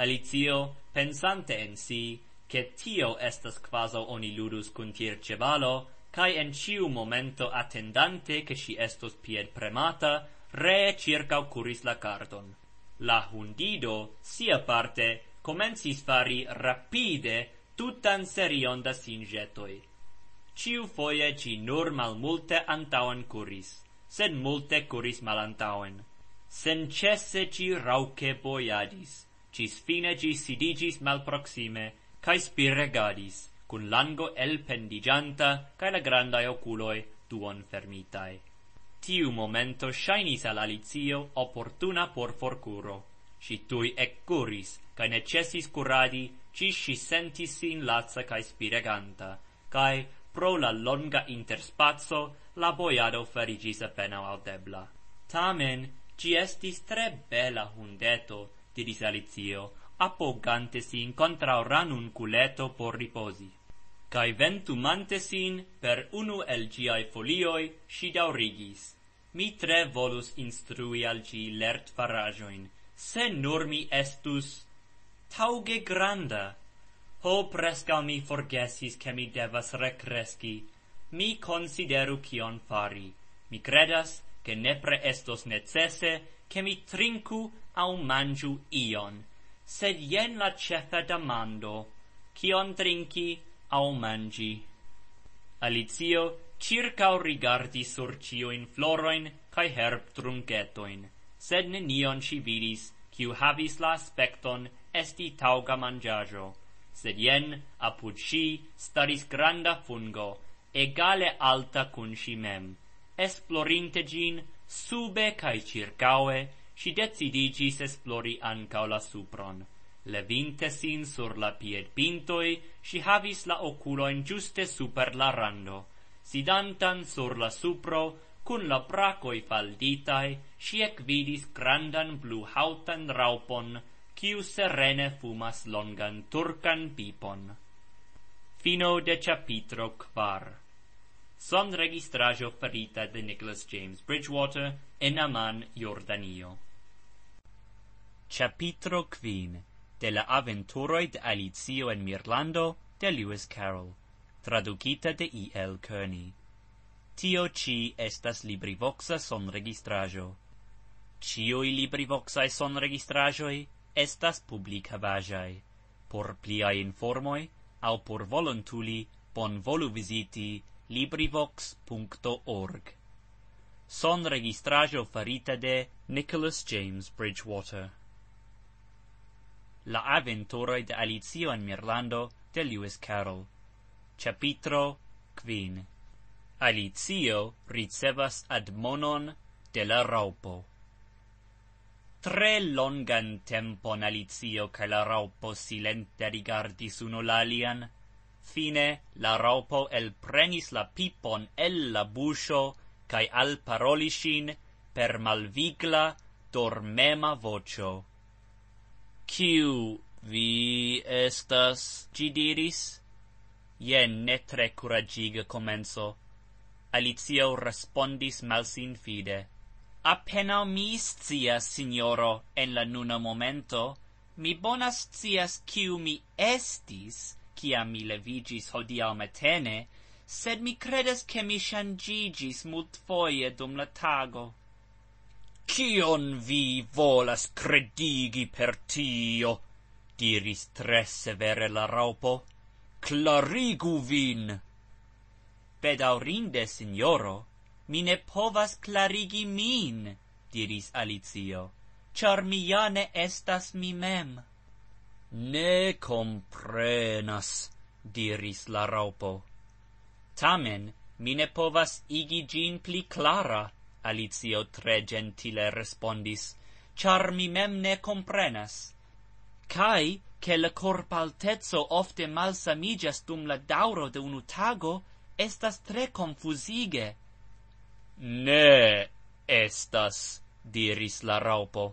Alizio, pensante en si, che tio estas quaso oni ludus cun tir cevalo, cae en ciu momento attendante che si estos pied premata, re circa curis la cardon. La hundido, sia parte, comensis fari rapide tutan serion da singetoi. Ciu foie ci nur mal multe antauen curis, sed multe curis mal antauen. Sen cesse ci rauke boiadis, cis fine ci sidigis mal proxime, cae spiregadis, cun lango el pendigianta, cae la grandae oculoi duon fermitai. Tiu momento shainis al Alicio opportuna por forcuro. Si tui eccuris, cae necessis curadi, cis si sentis sin laza cae spireganta, cae, pro la longa interspazzo, la boiado ferigis appena audebla. Tamen, ci estis tre bela hundeto, diris Alizio, apogante sin contra ranun culeto por riposi. Cae ventumante sin, per unu el giai folioi, si daurigis. Mi tre volus instrui al gi lert farajoin, se nur mi estus tauge granda. Ho prescal mi forgesis che mi devas recresci, mi consideru cion fari. Mi credas che ne pre estos necesse che mi trincu au mangiu ion, sed jen la cefa damando, cion trinci au mangi. Alizio circa o rigardi sur cio in floroin cae herb truncetoin, sed ne nion ci vidis, ciu havis la aspecton esti tauga mangiajo, sed jen apud si staris granda fungo, egale alta cun si mem. Esplorinte gin sube cae circaue, si decidigis esplori ancao la supron. Levinte sin sur la pied pintoi, si havis la oculo in giuste super la rando. Sidantan sur la supro, cun la bracoi falditae, si ec vidis grandan blu hautan raupon, quiu serene fumas longan turcan pipon. Fino de capitro kvar. Son registrajo ferita de Nicholas James Bridgewater en Amman, Jordanio. Capitro quin de la aventuroi de en Mirlando de Lewis Carroll, traducita de I. L. Kearney. Tio ci estas librivoxa son registrajo. Cioi librivoxae son registrajoi? estas publica vajai. Por plia informoi, au por voluntuli, bon volu visiti librivox.org. Son registrajo farita de Nicholas James Bridgewater. La aventura de Alicio en Mirlando de Lewis Carroll. Capitro Quin. Alicio ricevas admonon de la raupo tre longan tempo Alicio lizio che la raupo silente rigardis su no fine la raupo el la pipon el la buscio, cae al parolisin per malvigla dormema vocio. Ciu vi estas, gi diris? Ien netre curagiga comenzo. Alicio respondis malsin fide. Appena mi scias, signoro, en la nuna momento, mi bonas scias ciu mi estis, cia mi levigis hodia matene, metene, sed mi credes che mi shangigis mult foie dum la tago. Cion vi volas credigi per tio, diris tre severe la raupo, clarigu vin. Bedaurinde, signoro, mi ne povas clarigi min, diris Alizio, char mi ja ne estas mi mem. Ne comprenas, diris la raupo. Tamen, mi ne povas igi gin pli clara, Alizio tre gentile respondis, char mi mem ne comprenas. Cai, che la corpaltezzo ofte malsamigias dum la dauro de unu tago, estas tre confusige, Ne estas, diris la raupo.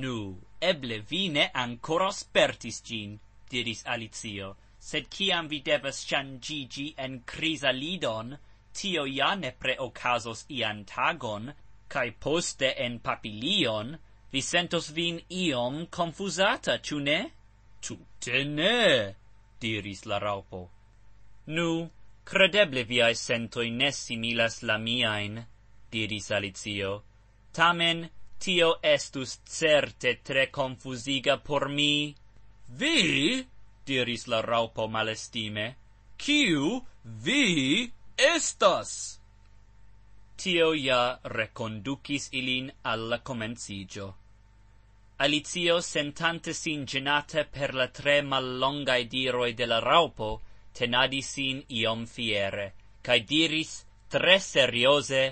Nu, eble vi ne ancora spertis gin, diris Alizio, sed ciam vi devas changigi en crisalidon, tio ja ne preocasos ian tagon, cae poste en papilion, vi sentos vin iom confusata, ciu ne? Tute ne, diris la raupo. Nu, Credeble viae sentoi ne similas la miaen, diris Alicio, tamen tio estus certe tre confusiga por mi. Vi, diris la raupo malestime, kiu vi estas? Tio ja reconducis ilin alla comencigio. Alicio sentante sin genate per la tre mal diroi de la raupo, tenadis in iom fiere, cae diris tre seriose,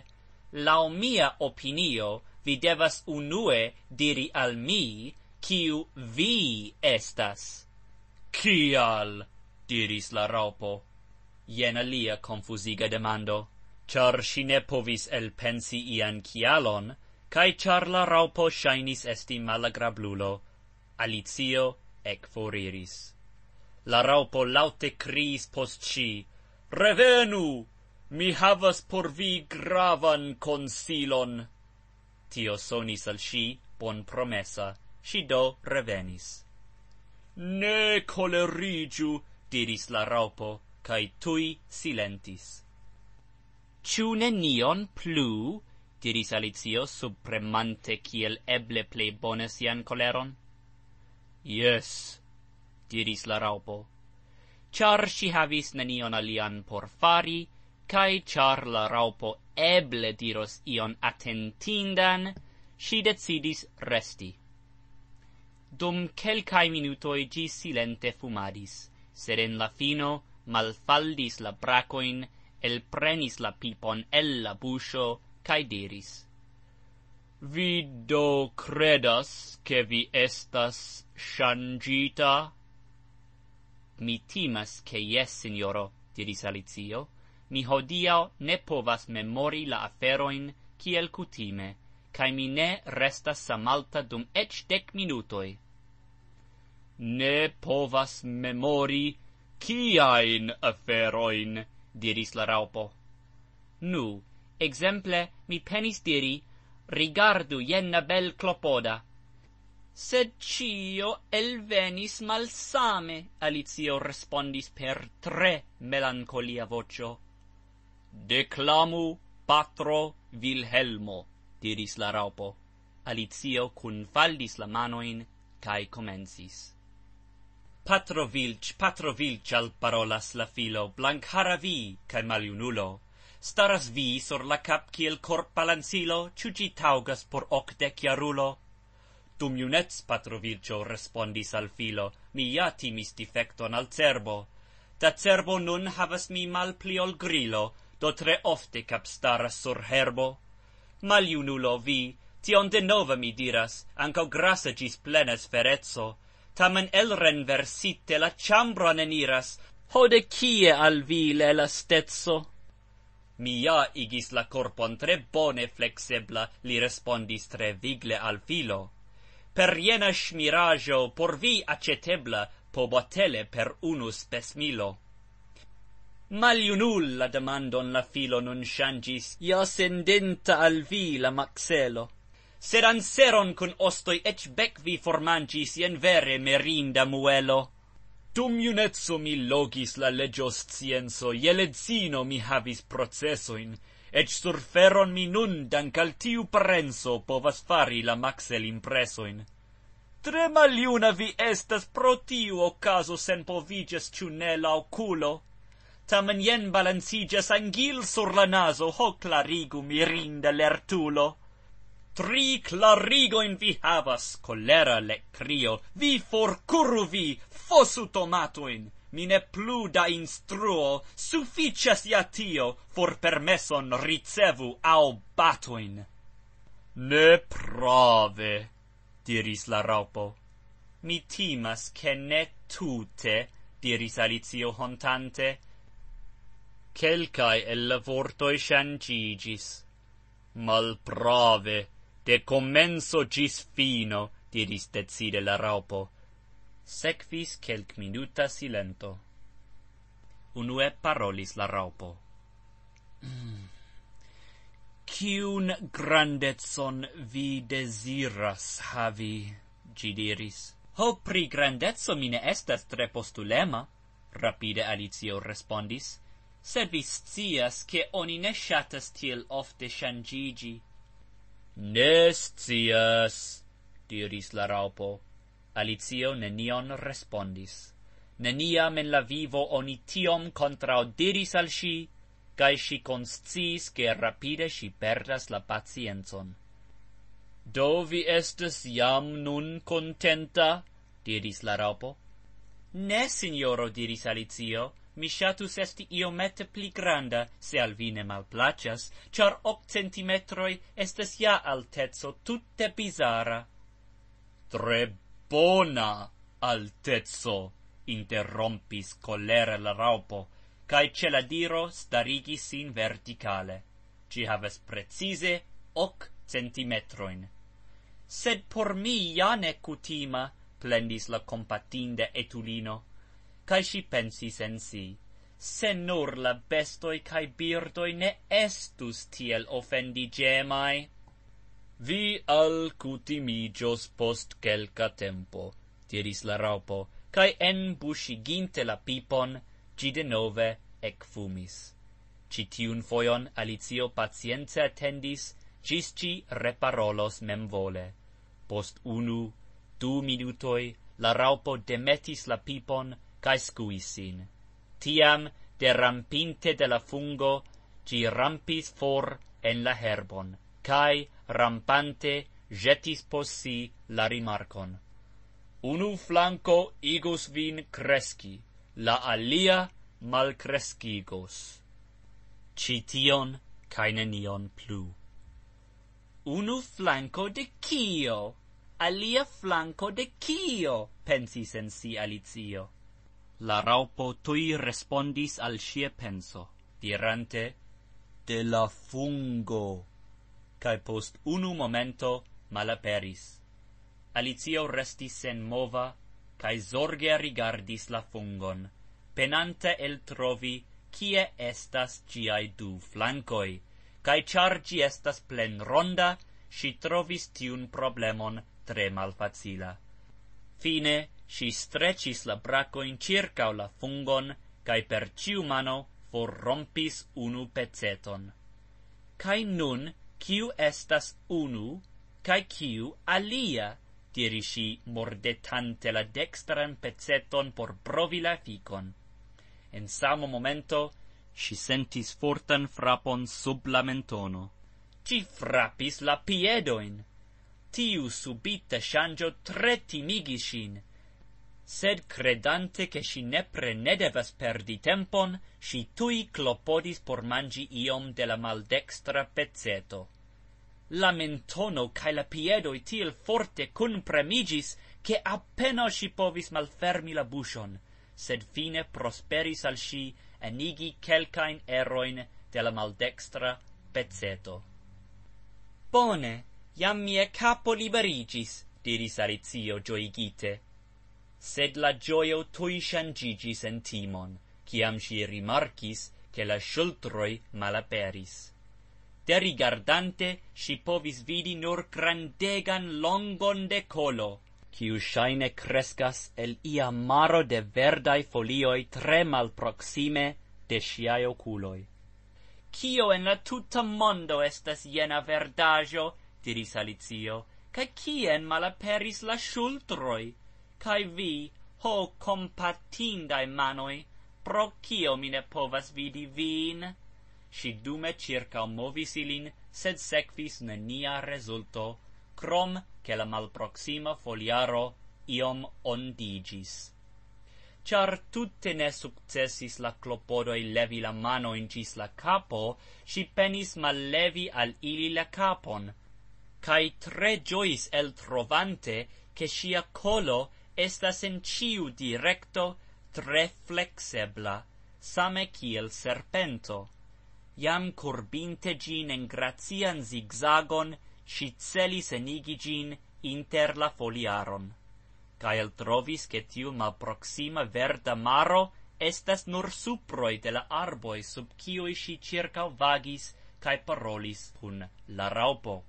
lau mia opinio vi devas unue diri al mi, ciu vi estas. Cial, diris la raupo. Ien alia confusiga demando, char si ne povis el pensi ian cialon, cae char la raupo shainis esti malagrablulo. Alizio ec foriris la raupo laute criis post ci, revenu, mi havas por vi gravan consilon. Tio sonis al ci, bon promessa, ci do revenis. Ne colerigiu, diris la raupo, cae tui silentis. Ciu ne nion plu, diris Alizio, supremante ciel eble plei bones ian coleron. Yes, diris la raupo. Char si havis nenion alian por fari, cae char la raupo eble diros ion attentindan, si decidis resti. Dum celcae minutoi gi silente fumadis, sed en la fino malfaldis la bracoin, el prenis la pipon el la buscio, cae diris, «Vi do credas che vi estas shangita?» Mi timas che yes, signoro, diris risalizio Mi hodia ne povas memori la aferoin kiel cutime, cae mi ne restas samalta dum ec dec minutoi. Ne povas memori kiain aferoin, diris la raupo. Nu, exemple, mi penis diri, rigardu jenna bel clopoda, sed cio el venis malsame, Alicio respondis per tre melancolia vocio. Declamu patro Vilhelmo, diris la raupo. Alicio cunfaldis la manoin, cae comensis. Patro vilc, patro vilc, al parolas la filo, blanc vi, cae maliunulo. Staras vi sur la cap ciel corpa lancilo, ciugi taugas por ocde chiarulo, Dum junets patro respondis al filo, mi ja timis defecton al cerbo. Da cerbo nun havas mi mal pli ol grilo, do tre ofte cap staras sur herbo. Mal junulo vi, tion onde nova mi diras, anco grasa gis plena sferezzo, tamen el renversite la chambran en hode ho de kie al vi l'elastezzo? Mi ja igis la corpon tre bone flexebla, li respondis tre vigle al filo per iena smiraggio por vi accetebla po botele per unus pesmilo. Maliunul la demandon la filo nun shangis, ja sendenta al vi la maxelo. Sed anseron cun ostoi ec bec vi formangis ien vere merinda muelo. Tum iunetso mi logis la legio scienso, jeled mi havis processoin, et surferon mi nun dank al tiu parenso povas fari la maxel impresoin. Tre maliuna vi estas pro tiu ocaso sen povices ciunela o culo, tamen jen balancices angil sur la naso ho clarigu mirinda lertulo. Tri clarigo in vi havas, collera le crio, vi forcurru vi, fosu tomato mine plu da instruo sufficias ia tio for permeson ricevu au batoin. Ne prave, diris la raupo. Mi timas che ne tute, diris Alizio hontante, Kelkai el vortoi shangigis. Mal prave, de commenso gis fino, diris decide la raupo. Sekvis kelk minuta silento. Unue parolis la raupo. Cium grandetson vi desiras havi, gi diris. Ho, pri grandetso mine estas tre postulema, rapide Alicio respondis, sed vi scias che oni ne shatas til ofte shangigi. NES scias, diris la raupo. Alicio nenion respondis. Neniam en la vivo oni tiom contraudiris al si, cae si consciis che rapide si perdas la pacienzon. Do vi estes iam nun contenta? diris la raupo. Ne, signoro, diris Alicio, mi shatus esti iomete pli granda, se al vi ne malplacias, char ok centimetroi estes ja altezzo tutte bizara. Tre bona altezzo interrompis colere la raupo cae celadiro diro starigis in verticale ci haves precise hoc centimetroin sed por mi ja ne cutima plendis la compatinde etulino cae si pensis en si se nur la bestoi cae birdoi ne estus tiel offendigemai vi al cutimijos post quelca tempo diris la raupo kai en bushi la pipon gi de nove ec fumis citiun foion alizio attendis, tendis ci reparolos mem vole post unu du minutoi la raupo demetis la pipon kai scuisin tiam derampinte de la fungo gi rampis for en la herbon cae rampante jetis pos si la rimarcon. Unu flanco igus vin cresci, la alia malcrescigos. Cition, cae nenion plu. Unu flanco de cio, alia flanco de cio, pensis en si ALIZIO. La raupo tui respondis al sie penso, dirante, de la fungo cae post unu momento malaperis. Alicio restis sen mova, cae sorgea rigardis la fungon, penante el trovi cie estas ciai du flancoi, cae char gi estas plen ronda, si trovis tiun problemon tre mal facila. Fine, si strecis la braco in circa la fungon, cae per ciumano for rompis unu peceton. Cae nun, kiu estas unu kaj kiu alia dirishi mordetante la dextran peceton por provi la ficon en samo momento si sentis fortan frapon sub la mentono ci frapis la piedoin tiu subita shanjo tre timigishin sed credante che si nepre ne devas perdi tempon, si tui clopodis por mangi iom de la maldextra pezzeto. La mentono cae la piedoi til forte cun premigis, che appena si povis malfermi la buscion, sed fine prosperis al si enigi quelcain eroin de la maldextra pezzeto. Bone, jam mie capo liberigis, diris Alicio gioigite, sed la gioio tui shangigis en timon, ciam si rimarcis che la shultroi malaperis. De rigardante, si povis vidi nur grandegan longon de colo, quiu shaine crescas el ia maro de verdai folioi tre mal proxime de siai oculoi. Cio en la tuta mondo estas iena verdajo, diris Alizio, ca cien malaperis la shultroi? kai vi ho compatin dai manoi pro kio mi ne povas vidi vin si dume circa movis ilin sed sekvis nenia rezulto krom ke la malproxima foliaro iom ondigis char tutte ne successis la clopodo i levi la mano in cis la capo si penis mal levi al ili la capon kai tre giois el trovante che sia colo estas en ciu directo tre flexebla, same kiel serpento. Jam curbinte gin en gratian zigzagon, ci celis enigi gin inter la foliaron. cael el trovis che tiu ma proxima verda maro estas nur suproi de la arboi sub cioi si circa vagis cae parolis cun la raupo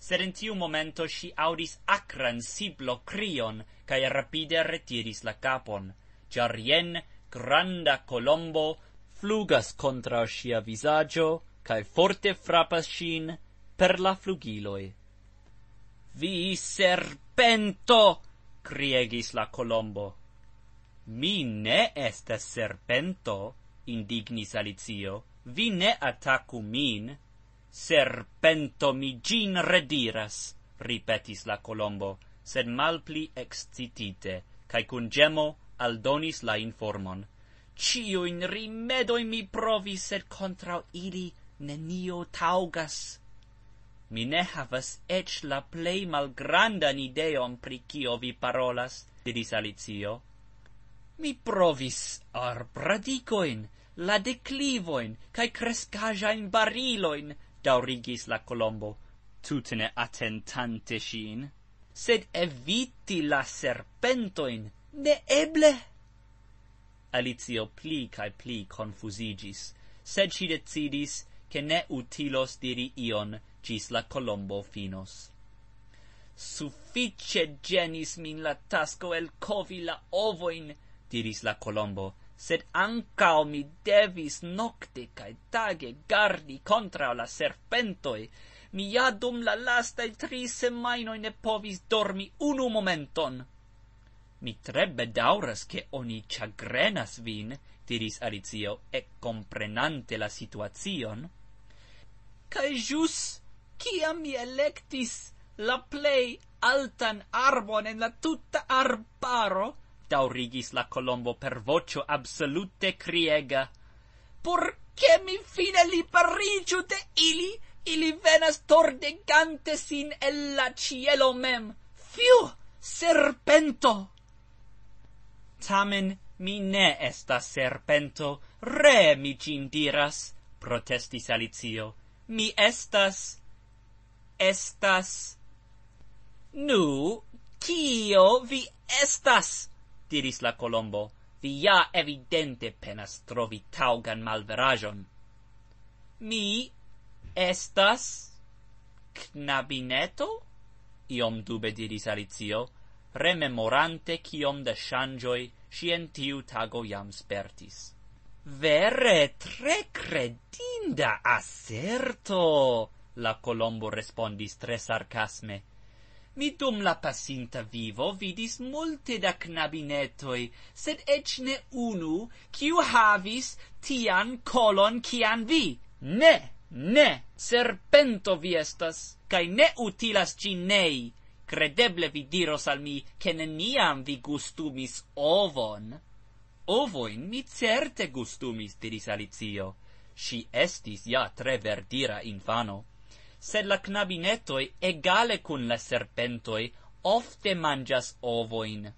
sed in tiu momento si audis acran siblo crion, cae rapide retiris la capon, char jen granda colombo flugas contra sia visagio, cae forte frapas sin per la flugiloi. Vi serpento! criegis la colombo. Mi ne estes serpento, indignis Alizio, vi ne attacu min, Serpento mi gin rediras, ripetis la Colombo, sed malpli excitite, cae cun gemo aldonis la informon. Cio in rimedoi mi provis, sed contra ili nenio taugas. Mi ne havas ec la plei malgrandan ideon pri cio vi parolas, didis Alicio. Mi provis arbradicoin, la declivoin, cae crescajain bariloin, daurigis la colombo, tutene attentante shin. Sed eviti la serpentoin, ne eble! Alizio pli kai pli confusigis, sed si decidis che ne utilos diri ion gis la colombo finos. Suffice genis min la tasco el covi la ovoin, diris la colombo, sed ancao mi devis nocte cae tage gardi contra la serpentoi, mi ja dum la lasta il tri semainoi ne povis dormi unu momenton. Mi trebbe dauras che oni chagrenas vin, diris Alicio, e comprenante la situazion. Cae jus, cia mi electis la plei altan arbon en la tutta arbaro, daurigis rigis la Colombo per vocio absolute criega. Por che mi fine li parriciu ili, ili venas tordegante sin e la cielo mem. Fiu, serpento! Tamen, mi ne esta serpento, re mi cin diras, protestis Alizio. Mi estas, estas, nu, kio vi estas diris la colombo vi ja evidente penas trovi taugan malveragion mi estas knabineto iom dube diris alizio rememorante quiom de shangioi si en tiu tago iam spertis vere tre credinda aserto la colombo respondis tre sarcasme mi dum la pasinta vivo vidis multe da knabinetoi, sed ec ne unu, kiu havis tian colon kian vi. Ne, ne, serpento vi estas, kai ne utilas ci nei. Credeble vi diros al mi, che neniam vi gustumis ovon. Ovoin mi certe gustumis, diris Alizio. Si estis ja tre verdira infano sed la knabinetoi e cun la serpentoi ofte mangias ovoin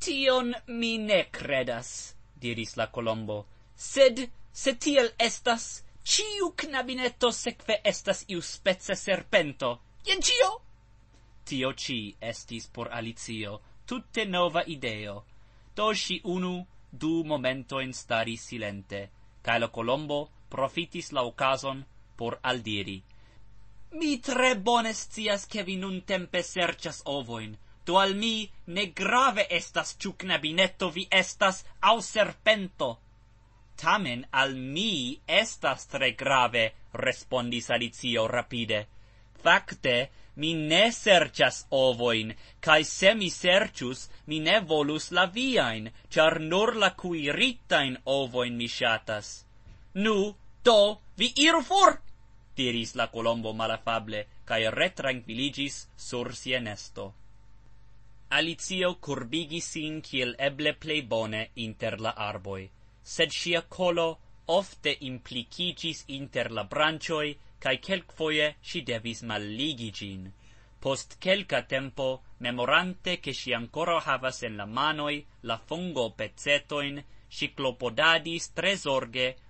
tion mi ne credas diris la colombo sed se tiel estas ciu knabinetto sekve estas iu spezza serpento ien cio tio ci estis por alizio tutte nova ideo do si unu du momento in stari silente ca la colombo profitis la ocason por aldiri mi tre bone scias che vi nun tempe serchas ovoin do al mi ne grave estas ciu vi estas au serpento tamen al mi estas tre grave respondis alicio rapide fakte mi ne serchas ovoin kai se mi serchus mi ne volus la viain char nur la cuirita in ovoin mi shatas nu do vi iru for diris la colombo malafable kai retranquiligis sur sia nesto alizio curbigis sin ciel eble plei bone inter la arboi sed sia colo ofte implicigis inter la branchoi kai kelk foje si devis maligigin post kelka tempo memorante che si ancora havas en la manoi la fungo pezzetoin si clopodadis tre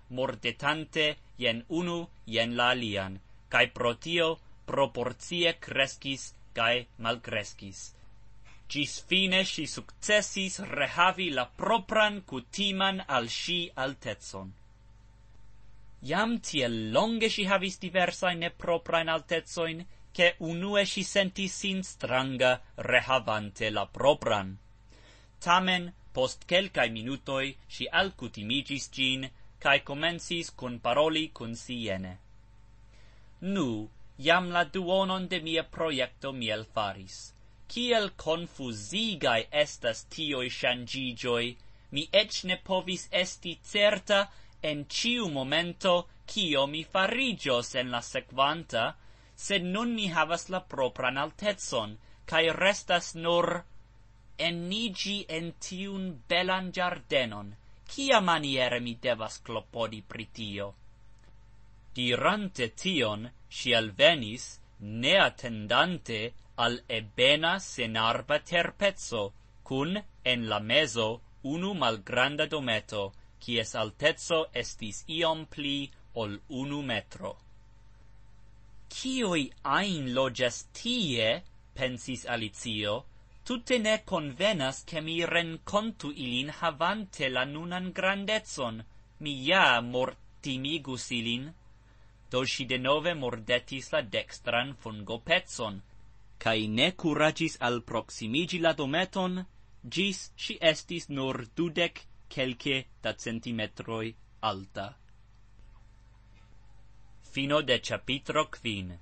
mordetante jen unu jen la alian kai pro tio proporcie crescis kai mal crescis gis fine si successis rehavi la propran cutiman al si altezon. Iam tiel longe si havis diversae ne proprain altetsoin, che unue si sentis sin stranga rehavante la propran. Tamen, post celcae minutoi, si alcutimigis gin, cae comensis con paroli con siene. Nu, jam la duonon de mia proiecto miel faris. Ciel confusigai estas tioi shangigioi, mi ec ne povis esti certa en ciu momento cio mi farigios en la sequanta, sed nun mi havas la propran altetson, cae restas nur en en tiun belan giardenon, kia maniere mi devas clopodi pritio. Dirante tion, si al venis, ne attendante al ebena senarba terpezzo, cun en la meso unu malgranda granda dometo, cies altezzo estis iom pli ol unu metro. Cioi ain loges tie, pensis Alizio, tutte ne convenas che mi rencontu ilin havante la nunan grandezon, mi ja mortimigus ilin. Do si de nove mordetis la dextran fungopezon, cae ne curagis al proximigi la dometon, gis si estis nur dudec celce da centimetroi alta. Fino de capitro quin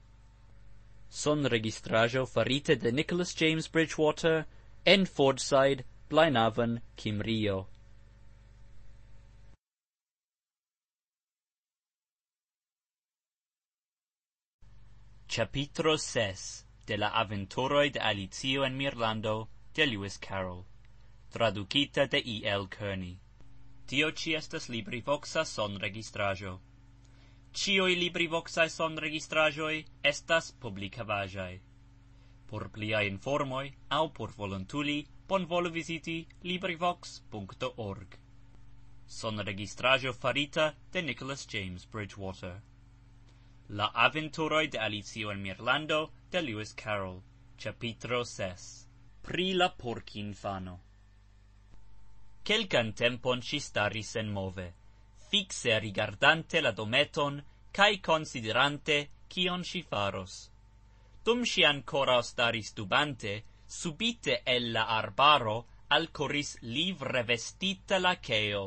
son registrajo farite de Nicholas James Bridgewater en Fordside, Blainavon, Cimrio. Capitro ses de la aventuroi de Alizio en Mirlando de Lewis Carroll Traducita de E. L. Kearney Tio ci estes libri voxas son registrajo. Cio i libri son registrajoi estas publica vajai. Por plia informoi, au por voluntuli, bon volu visiti librivox.org. Son registrajo farita de Nicholas James Bridgewater. La aventuroi de Alicio en Mirlando de Lewis Carroll. Capitro 6 Pri la FANO. Quelcan tempon ci staris en move, fixe rigardante la dometon cae considerante cion si faros. Tum si ancora ostaris dubante, subite el la arbaro alcoris liv revestita laceo.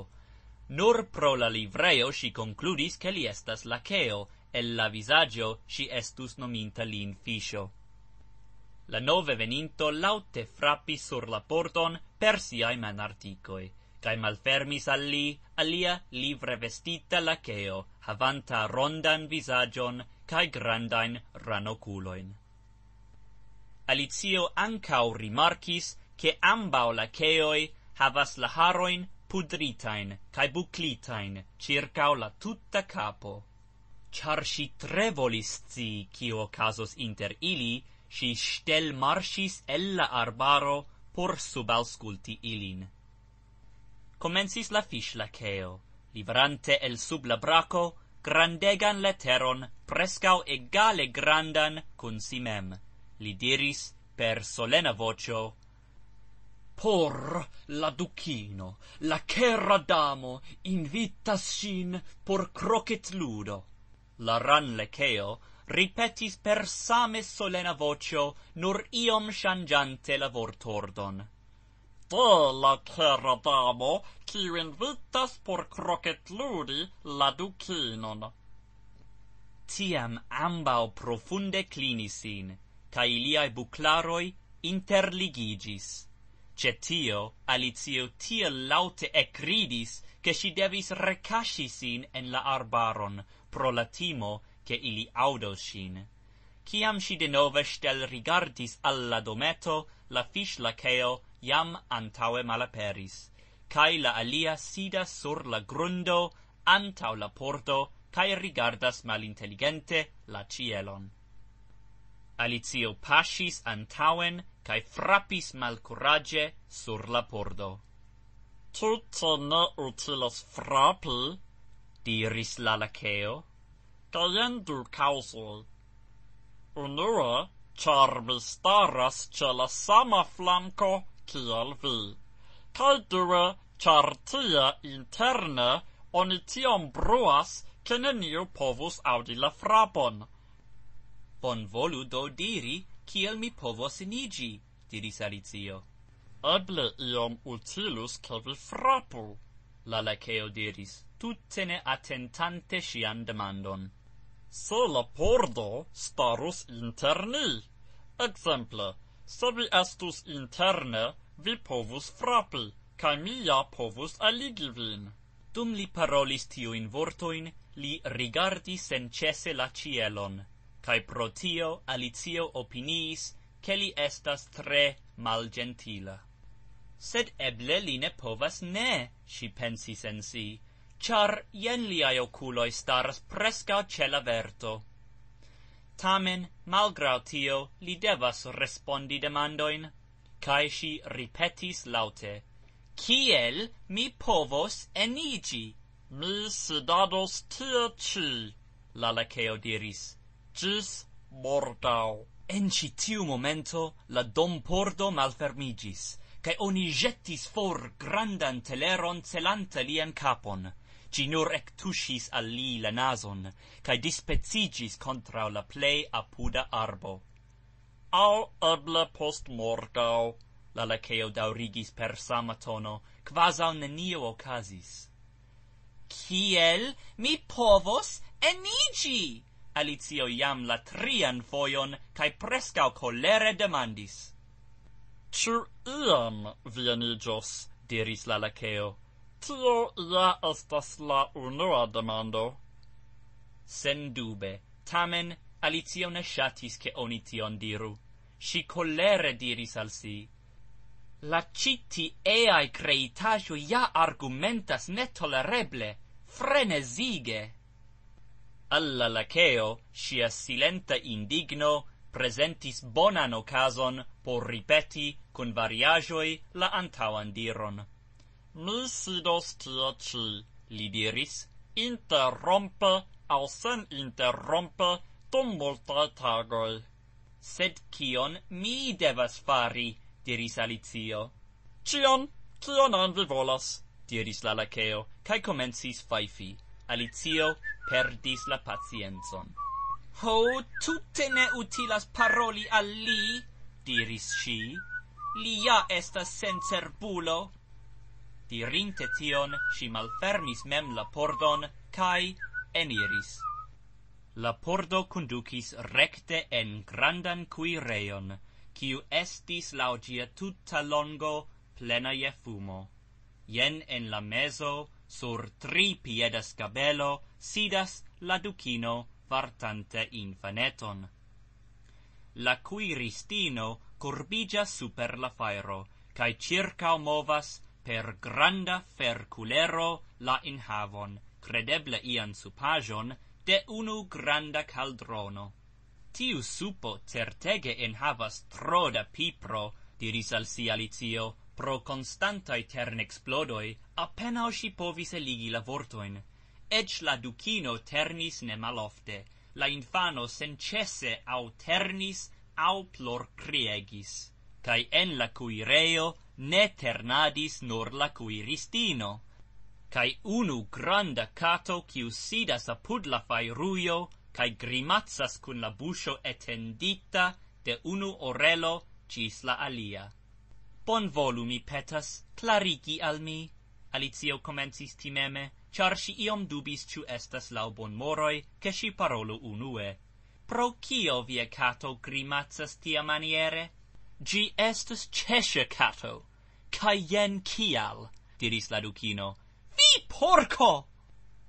Nur pro la livreo si concludis che li estas laceo, el la visagio si estus nominta lin fisio. La nove veninto laute frappi sur la porton per siai articoi cae malfermis al li alia livre vestita laceo, havanta rondan visagion cae grandain ranoculoin. Alicio ancau rimarcis che ambau laceoi havas la haroin pudritain cae buclitain circau la tutta capo. Char si tre volis zi cio casos inter ili, si stel marsis ella arbaro por subausculti ilin comensis la fish lakeo, livrante el sub la braco, grandegan letteron, prescau egale grandan cun si mem. Li diris per solena vocio, Por la ducino, la cera damo invitas sin por croquet ludo. La ran lekeo ripetis per same solena vocio, nur iom changiante la vortordon la, terra damo, kiu invitas por croquet ludi la ducinon. Tiam ambau profunde clinisin, ca iliai buclaroi interligigis. Cetio, alizio tiel laute ecridis, che si devis recasisin en la arbaron, pro la timo, che ili audosin. Ciam si denove stel rigardis alla dometo, la fish lakeo, iam antaue malaperis, cae la alia sidas sur la grundo, antau la porto, cae rigardas mal intelligente la cielon. Alicio pasis antauen, cae frapis mal sur la porto. Tutto ne utilas frapi, diris la laceo, caen causol. causo. Unua, mi staras ce la sama flanco, kiel vi. Kaj due, char tie interne, oni tiom bruas, che neniu povus audi la frapon. Bon volu do diri, kiel mi povos inigi, diris Alicio. Eble iom utilus che vi frapu, la laceo diris, tutte ne attentante sian demandon. Se la pordo starus interni, exemple, se vi estus interne, vi povus frapi, ca mi ja povus aligi vin. Dum li parolis tiu in vortoin, li rigardi sen cese la cielon, ca pro tio Alicio opiniis, che li estas tre mal gentila. Sed eble li ne povas ne, si pensis en si, char jen liai oculoi staras presca ce la verto tamen malgrau tio li devas respondi demandoin. cae si ripetis laute. Kiel mi povos enigi? Mi sedados tia ci, la laceo diris. Gis mordau. En ci tiu momento la dom pordo malfermigis, cae oni jettis for grandan teleron celanta lian capon gi nur ectusis al li la nason, cae dispecigis contra la plei apuda arbo. Al adla post morgau, la laceo daurigis per sama tono, quaz al nenio ocasis. Ciel mi povos enigi! Alizio iam la trian foion, cae prescau colere demandis. Cur iam vienigios, diris la laceo. Tio ja estas la unua demando. Sen dube, tamen Alicio ne shatis ke oni tion diru. Shi collere diris al si. La citi eae creitaju ja argumentas netolereble, frenesige.'" Alla lakeo sia silenta indigno, presentis bonan ocason por ripeti con variajoi la antauan diron mi sidos tie ci, li diris, interrompe au sen interrompe dum multa tagoi. Sed kion mi devas fari, diris Alicio. Cion, cion an vi volas, diris la laceo, cae comensis faifi. Alicio perdis la pacienzon. Ho, tutte ne utilas paroli al li, diris si. Li ja estas sen cerbulo, dirinte tion si malfermis mem la pordon cae eniris. La pordo conducis recte en grandan cui quiu estis laugia tutta longo plena je fumo. Ien en la meso, sur tri piedas gabelo, sidas la ducino vartante infaneton. La cui ristino curbigia super la fairo, cae circa movas per granda ferculero la inhavon, credeble ian supajon, de unu granda caldrono. Tiu supo certege enhavas tro da pipro, diris al si Alicio, pro constantai etern explodoi, appenao si povis eligi la vortoin. Ec la ducino ternis ne malofte, la infano sencese au ternis au plor criegis cae en la cui reo ne ternadis nor la cui ristino, cae unu granda cato, cius sidas apud la fai ruio, cae grimatsas cun la buscio etendita de unu orelo cis la alia. Bon volu, mi petas, clarigi al mi, Alizio comencis timeme, char si iom dubis ciu estas lau bon moroi, che si parolu unue. Pro cio vie cato grimatsas tia maniere? gi estus cesce cato, ca ien cial, diris la ducino. Vi porco!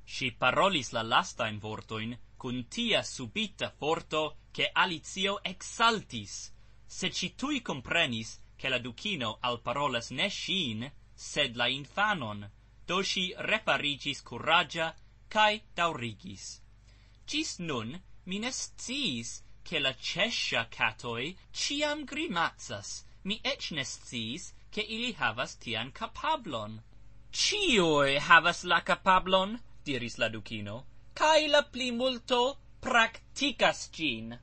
Si parolis la lasta in vortoin, cun tia subita porto, che alizio exaltis. Se ci tui comprenis, che la ducino al parolas ne shin, sed la infanon, do si reparigis curragia, cae daurigis. Cis nun, mines ziis, che la cescia catoi ciam grimazas. Mi ec nestis che ili havas tian capablon. Cioi havas la capablon, diris la ducino, cae la pli multo practicas gin.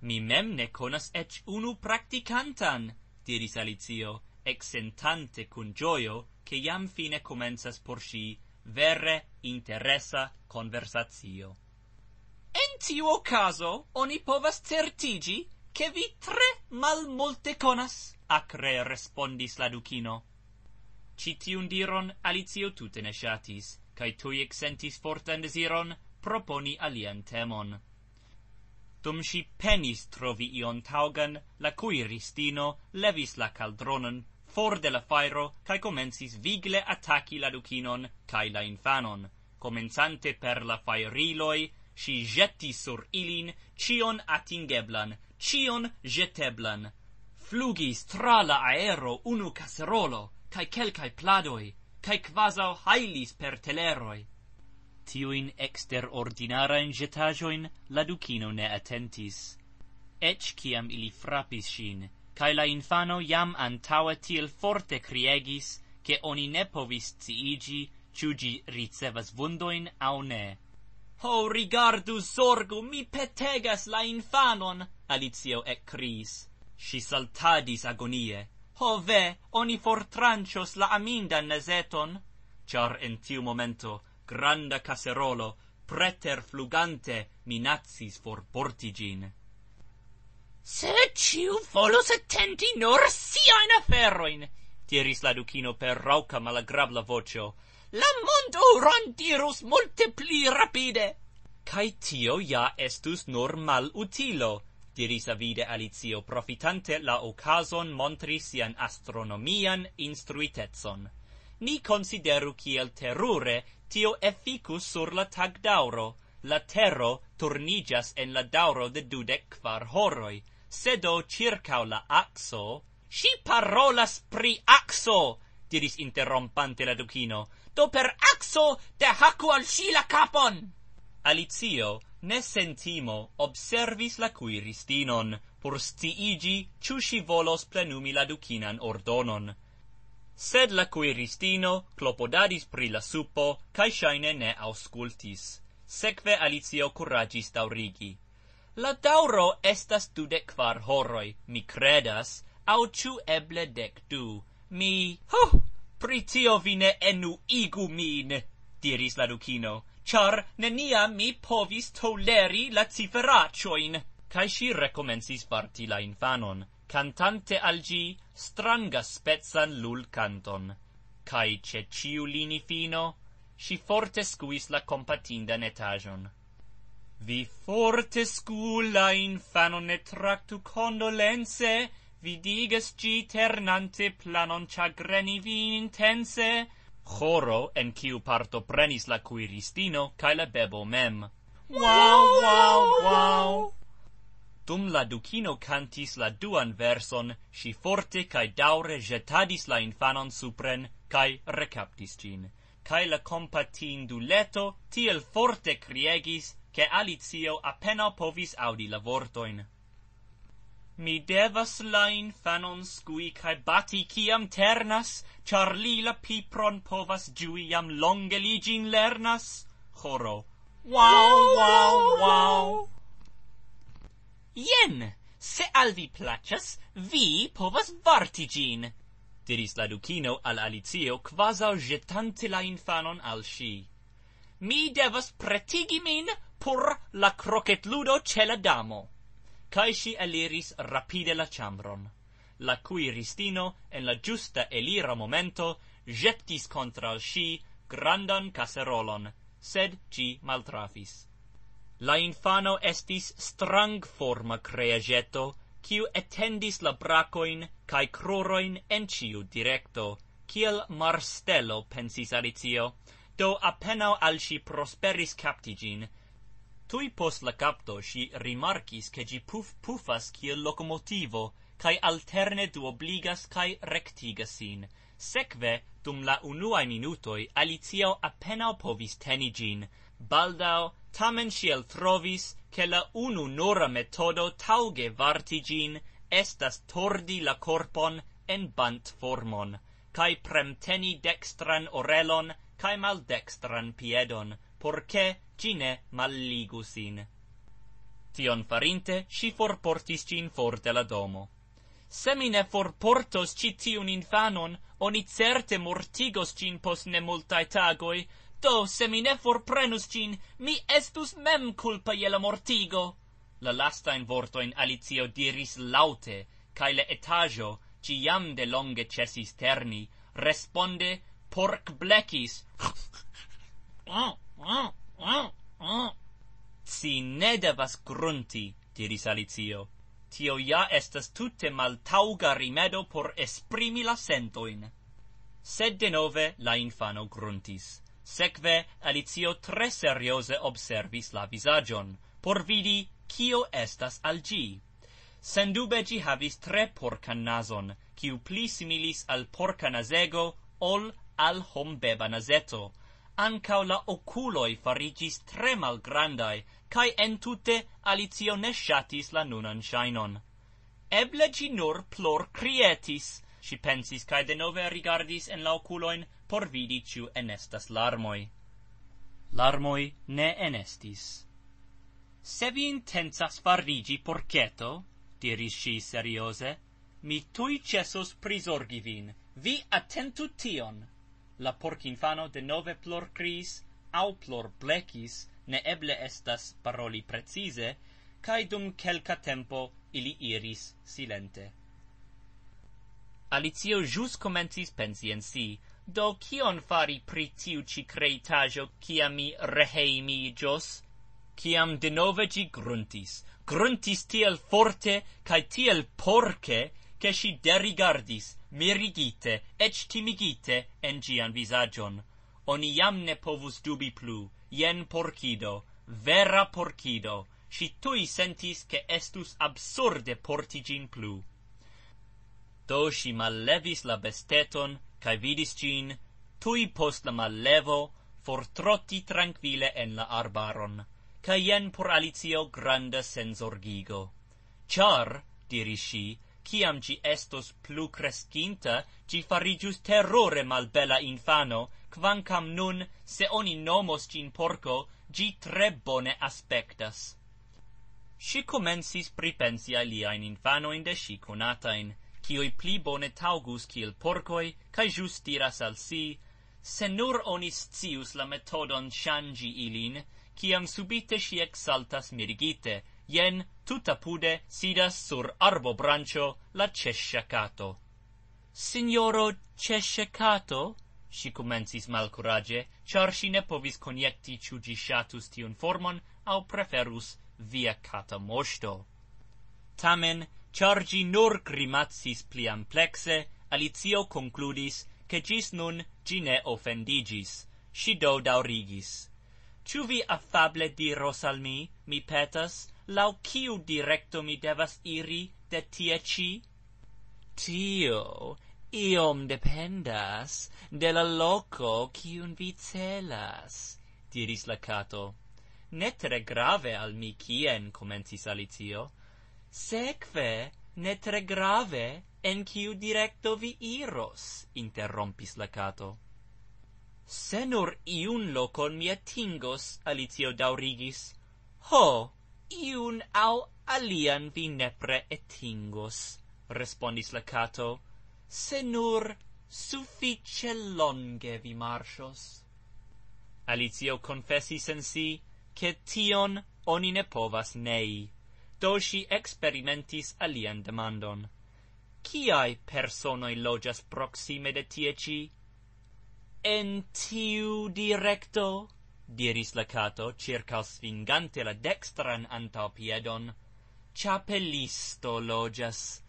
Mi mem ne conas ec unu practicantan, diris Alizio, exentante cun gioio che iam fine comensas por si vere interesa conversatio. En tiu ocaso oni povas certigi che vi tre mal molte conas, acre respondis la ducino. Citiun diron alizio tute ne shatis, cae tui exentis fortan desiron proponi alien temon. Dum si penis trovi ion taugan, la cui ristino levis la caldronon, for de la fairo, cae comensis vigle attaci la ducinon, cae la infanon, comenzante per la fairiloi, si jetti sur ilin cion atingeblan, cion jeteblan. Flugis tra la aero unu caserolo, cae celcae pladoi, cae quasau hailis per teleroi. Tiuin exter jetajoin la ducino ne attentis. Ec ciam ili frapis sin, cae la infano jam antaua til forte criegis, che oni ne povis ciigi, ciugi ricevas vundoin au ne. Ho rigardu sorgo mi petegas la infanon Alicio e Cris si saltadis agonie. ho ve oni fortrancios la aminda nazeton char en tiu momento granda caserolo preter flugante minazis for portigin se ciu folos attenti nor si ana ferroin tiris la ducino per rauca malagrabla vocio la mondo rondirus multe pli rapide. Cai tio ja estus nur mal utilo, diris avide Alicio profitante la ocason montri sian astronomian instruitetson. Ni consideru kiel terure tio efficus sur la tag dauro. La terro turnigas en la dauro de dudec quar horoi, sedo circau la axo... Si parolas pri axo! diris interrompante la ducino. Do per axo de hacu al si la capon. Alicio, ne sentimo, observis la cuiristinon, pur stiigi, ciu si volos plenumi la ducinan ordonon. Sed la cuiristino clopodadis pri la suppo, cae shaine ne auscultis. Secve Alicio curagis daurigi. La dauro estas dudec quar horoi, mi credas, au ciu eble dec du. Mi... Huh! pritio vine enu igu min, diris la ducino, char nenia mi povis toleri la ciferacioin. Cai si recomensis farti la infanon, cantante algi stranga spezzan lul canton. Cai ce ciu lini fino, si forte scuis la compatinda netajon. Vi forte scu la infanon et tractu condolence, vidiges gi ternante planon chagreni vi intense, choro en quiu parto prenis la cuiristino cae la bebo mem. Wow, wow, wow! Dum la ducino cantis la duan verson, si forte cae daure jetadis la infanon supren, cae recaptis gin. Cae la compatin du leto tiel forte criegis, che Alizio appena povis audi la vortoin. MI DEVAS LA INFANON scui kai BATI CIAM TERNAS, CHAR LI LA PIPRON POVAS JUI am LONGE LI GIN LERNAS. CHORO. WOW, WOW, WOW! YEN, SE ALVI PLACES, VI POVAS VARTI GIN, DIRIS LA DUKINO AL ALIZIO QUAS jetante LA INFANON AL SHI. MI DEVAS PRETIGI MIN PUR LA CROCETLUDO CE LA DAMO cae si eliris rapide la chambron. La cui ristino, en la giusta elira momento, jeptis contra si grandan caserolon, sed ci maltrafis. La infano estis strang forma creageto, quiu etendis la bracoin cae croroin en ciu directo, ciel marstelo, pensis alizio, do apenau al si prosperis captigin, Tui pos la capto si rimarcis che gi puf pufas kiel locomotivo, cae alterne duobligas cae rectigasin. sin. Secve, dum la unuae minutoi, Alicio appenao povis teni gin. Baldao, tamen si el trovis, che la unu nora metodo tauge varti gin, estas tordi la corpon en bant formon, cae premteni dextran orelon, cae maldextran piedon por che ci ne malligusin. Tion farinte, si forportis cin forte la domo. Se mi ne forportos ci tiun infanon, oni certe mortigos cin pos ne multae tagoi, do se mi ne forprenus cin, mi estus mem culpa je la mortigo. La lasta in vorto in Alicio diris laute, kai le etajo ci jam de longe cesis terni, responde porc blecis. oh. Oh, oh, oh. Si ne devas grunti, diris Alicio, tio ja estas tutte mal rimedo por esprimi la sentoin. Sed de nove la infano gruntis. Sekve Alicio tre seriose observis la visagion, por vidi kio estas al gi. Sendube gi havis tre porcan nason, kiu plissimilis al porcan azego, ol al hombeba nazeto, ancau la oculoi farigis tre grandai, cae entute Alicio ne shatis la nunan shainon. Eble gi nur plor crietis, si pensis cae de nove rigardis en la oculoin por vidi ciu enestas larmoi. Larmoi ne enestis. Se vi intensas farigi porceto, diris si seriose, mi tui cesos prisorgi vin, vi attentu tion la porc infano de nove plor cris, au plor plecis, ne eble estas paroli precise, dum celca tempo ili iris silente. Alicio jus comentis pensi en si, do cion fari pritiu ci creitajo ciami reheimi jos, ciam de nove gi gruntis, gruntis tiel forte, cae tiel porce, che si derigardis, mirigite, et timigite, en gian visagion. Oni iam ne povus dubi plu. Ien porcido, vera porcido, si tui sentis, che estus absurde porti gin plu. Do si malevis la besteton, ca vidis gin, tui post la malevo, fortrotti tranquille en la arbaron, ca ien por alitio granda senzorgigo. Char, diris si, ciam ci estos plu crescinta, ci farigius terrore malbella infano, quancam nun, se oni nomos cin porco, gi tre bone aspectas. Si comensis pripensia liain infanoin de si conatain, cioi pli bone taugus cil porcoi, ca just diras al si, se nur onis cius la metodon shangi ilin, ciam subite si exaltas mirigite, jen tutapude sidas sur arbo brancio la cesciacato. Signoro cesciacato? Si comencis malcurage, char si ne povis conjecti ciu gi shatus TIUN formon au preferus via cata mosto. Tamen, char gi nur grimatsis pli amplexe, ALIZIO concludis che gis nun gi ne offendigis, si do daurigis. Ciu vi affable diros al mi, mi petas, lau ciu directo mi devas iri de tie ci? Tio, iom dependas de la loco ciun vi celas, diris la cato. Ne tre grave al mi cien, comencis Alicio. Sekve, ne tre grave en ciu directo vi iros, interrompis la cato. Se nur iun locon mi atingos, Alicio daurigis, ho, iun au alian vi nepre etingos, respondis la cato, se nur suffice longe vi marchos. Alitio confessis en si, che tion oni ne povas nei, do si experimentis alian demandon. Ciai personoi logias proxime de tieci? En tiu directo, diris la cato, circa svingante la dextran antau piedon, ciapellisto logias,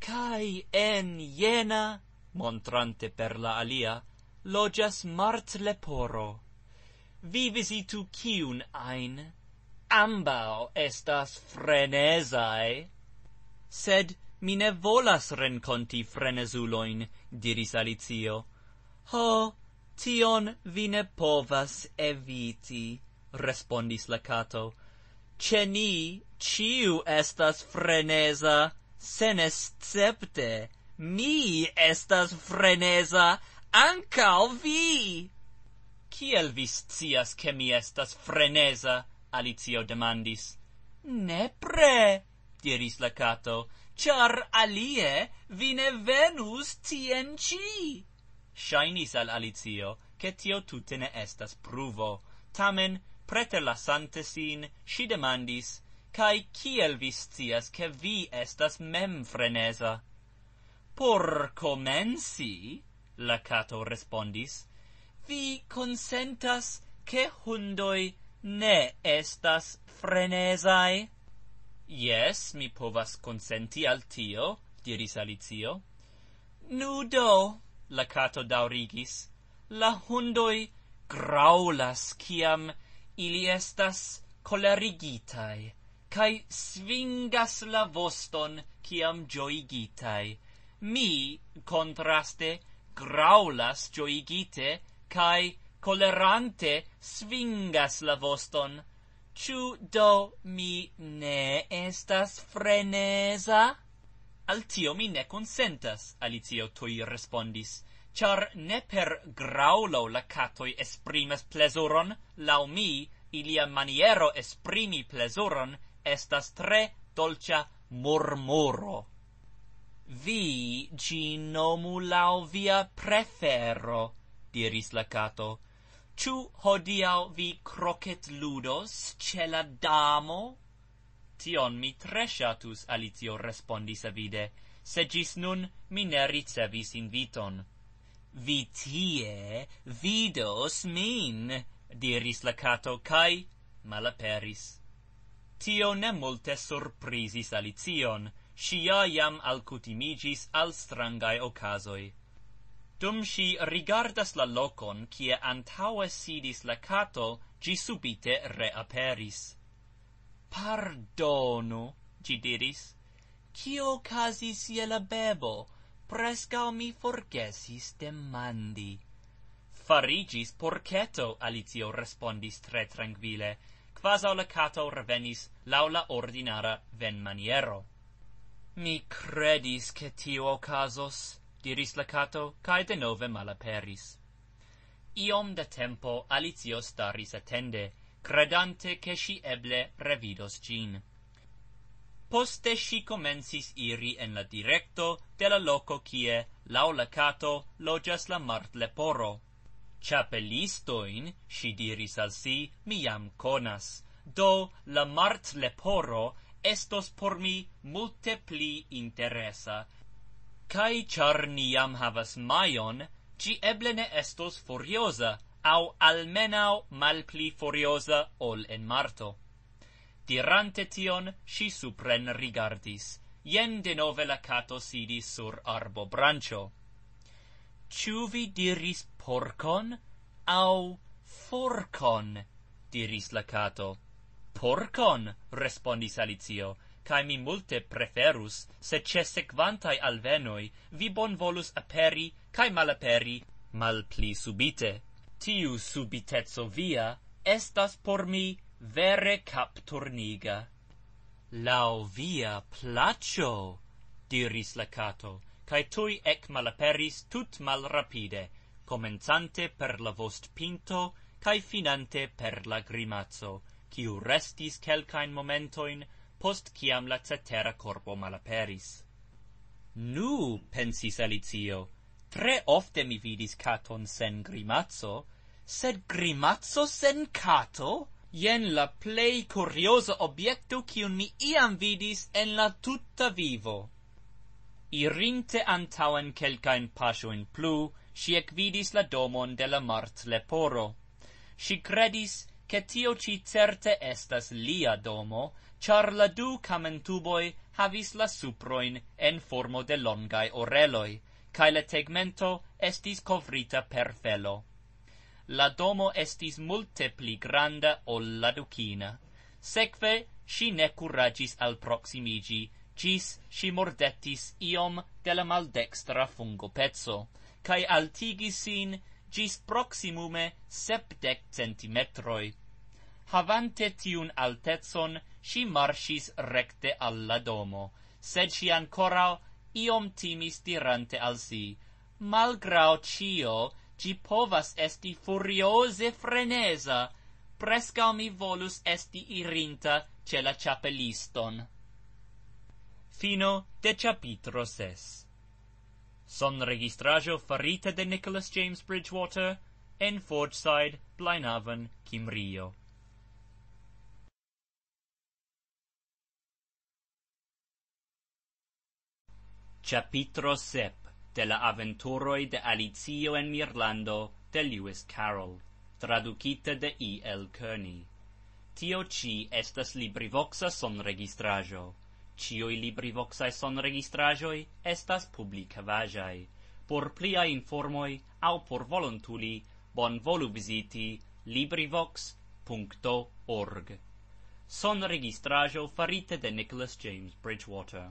cae en jena, montrante per la alia, logias mart leporo. Vi visitu ciun ein, ambao estas frenesae. Sed mi ne volas renconti frenesuloin, diris alizio. Ho, Tion vi ne povas eviti, respondis la cato. Ce ni ciu estas freneza, sen escepte. Mi estas freneza, ancao vi! Ciel vis cias che mi estas freneza? Alizio demandis. Nepre, diris la cato, char alie vi ne venus tien ci!' shainis al alizio che tio tutte ne estas pruvo tamen preter la sin, si demandis kai vi vistias che vi estas mem frenesa por comensi la cato respondis vi consentas che hundoi ne estas frenesai yes mi povas consenti al tio diris alizio Nudo, la cato daurigis, la hundoi graulas ciam ili estas colerigitai, cae svingas la voston ciam gioigitai. Mi, contraste, graulas gioigite, cae colerante svingas la voston. Ciu do mi ne estas freneza? Al tio mi ne consentas, Alicio tui respondis, char ne per graulo la catoi esprimes plesuron, lau mi, ilia maniero esprimi plesuron, estas tre dolcia murmuro. Vi gi nomu lau via prefero, diris la cato. chu hodiau vi croquet ludos ce la damo? tion mi tre shatus alizio respondis avide se gis nun mi ne ricevis inviton vi tie vidos min diris la cato cai malaperis tio ne multe surprisis alizion scia iam alcutimigis al strangai ocasoi Dum si rigardas la locon, cia antaue sidis la cato, gi subite reaperis. "'Pardonu!' ci diris, cio casis sia la bebo, prescao mi forgesis demandi. Farigis porceto, Alizio respondis tre tranquille, quas au la cato revenis laula ordinara ven maniero. Mi credis che tio ocasos, diris la cato, cae de nove malaperis. Iom de tempo Alizio staris attende, credante che si eble revidos gin. Poste si comensis iri en la directo de la loco kie lau la cato loggias la mart leporo. Chapelistoin, si diris al si, mi conas, do la mart leporo estos por mi multe pli interesa. Cai char ni havas maion, ci eble ne estos furiosa, au almenau malpli furiosa ol en marto. Dirante tion, si supren rigardis. Jen de nove la cato sidis sur arbo brancio. Ciu vi diris porcon? Au forcon? diris la cato. Porcon, respondis Alicio, cae mi multe preferus, se ce sequantai alvenoi vi bon volus aperi cae malaperi mal pli subite tiu subitezo via estas por mi vere capturniga. Lau via placio, diris la cato, cae tui ec malaperis tut mal rapide, comenzante per la vost pinto, cae finante per la grimazzo, ciu restis celcain momentoin, post ciam la cetera corpo malaperis. Nu, pensis Alizio, tre ofte mi vidis caton sen grimazzo, sed grimazzo sen cato? Ien la plei curioso obiecto cium mi iam vidis en la tutta vivo. Irinte antauen celcaen pasio in plu, si ec vidis la domon de la mart leporo. Si credis, che tio ci certe estas lia domo, char la du camentuboi havis la suproin en formo de longai oreloi, cae le tegmento estis covrita per felo. La domo estis multe pli granda ol la ducina. Secve, si ne curagis al proximigi, cis si mordetis iom de la maldextra fungo pezzo, cae altigis sin gis proximume septec centimetroi. Havante tiun altezon, si marsis recte alla domo, sed si ancorao iom timis dirante al si malgrau cio gi povas esti furioze frenesa, prescau mi volus esti irinta ce la chapeliston fino de chapitro 6 son registrajo farita de nicholas james bridgewater en Fordside, blinavon kimrio Capitro sep de la aventuroi de Alicio en Mirlando de Lewis Carroll, traducite de I. E. L. Kearney. Tio ci estas libri voxa son registrajo. Cioi estas publica Por plia informoi, au por voluntuli, bon volu visiti libri vox.org. farite de Nicholas James Bridgewater.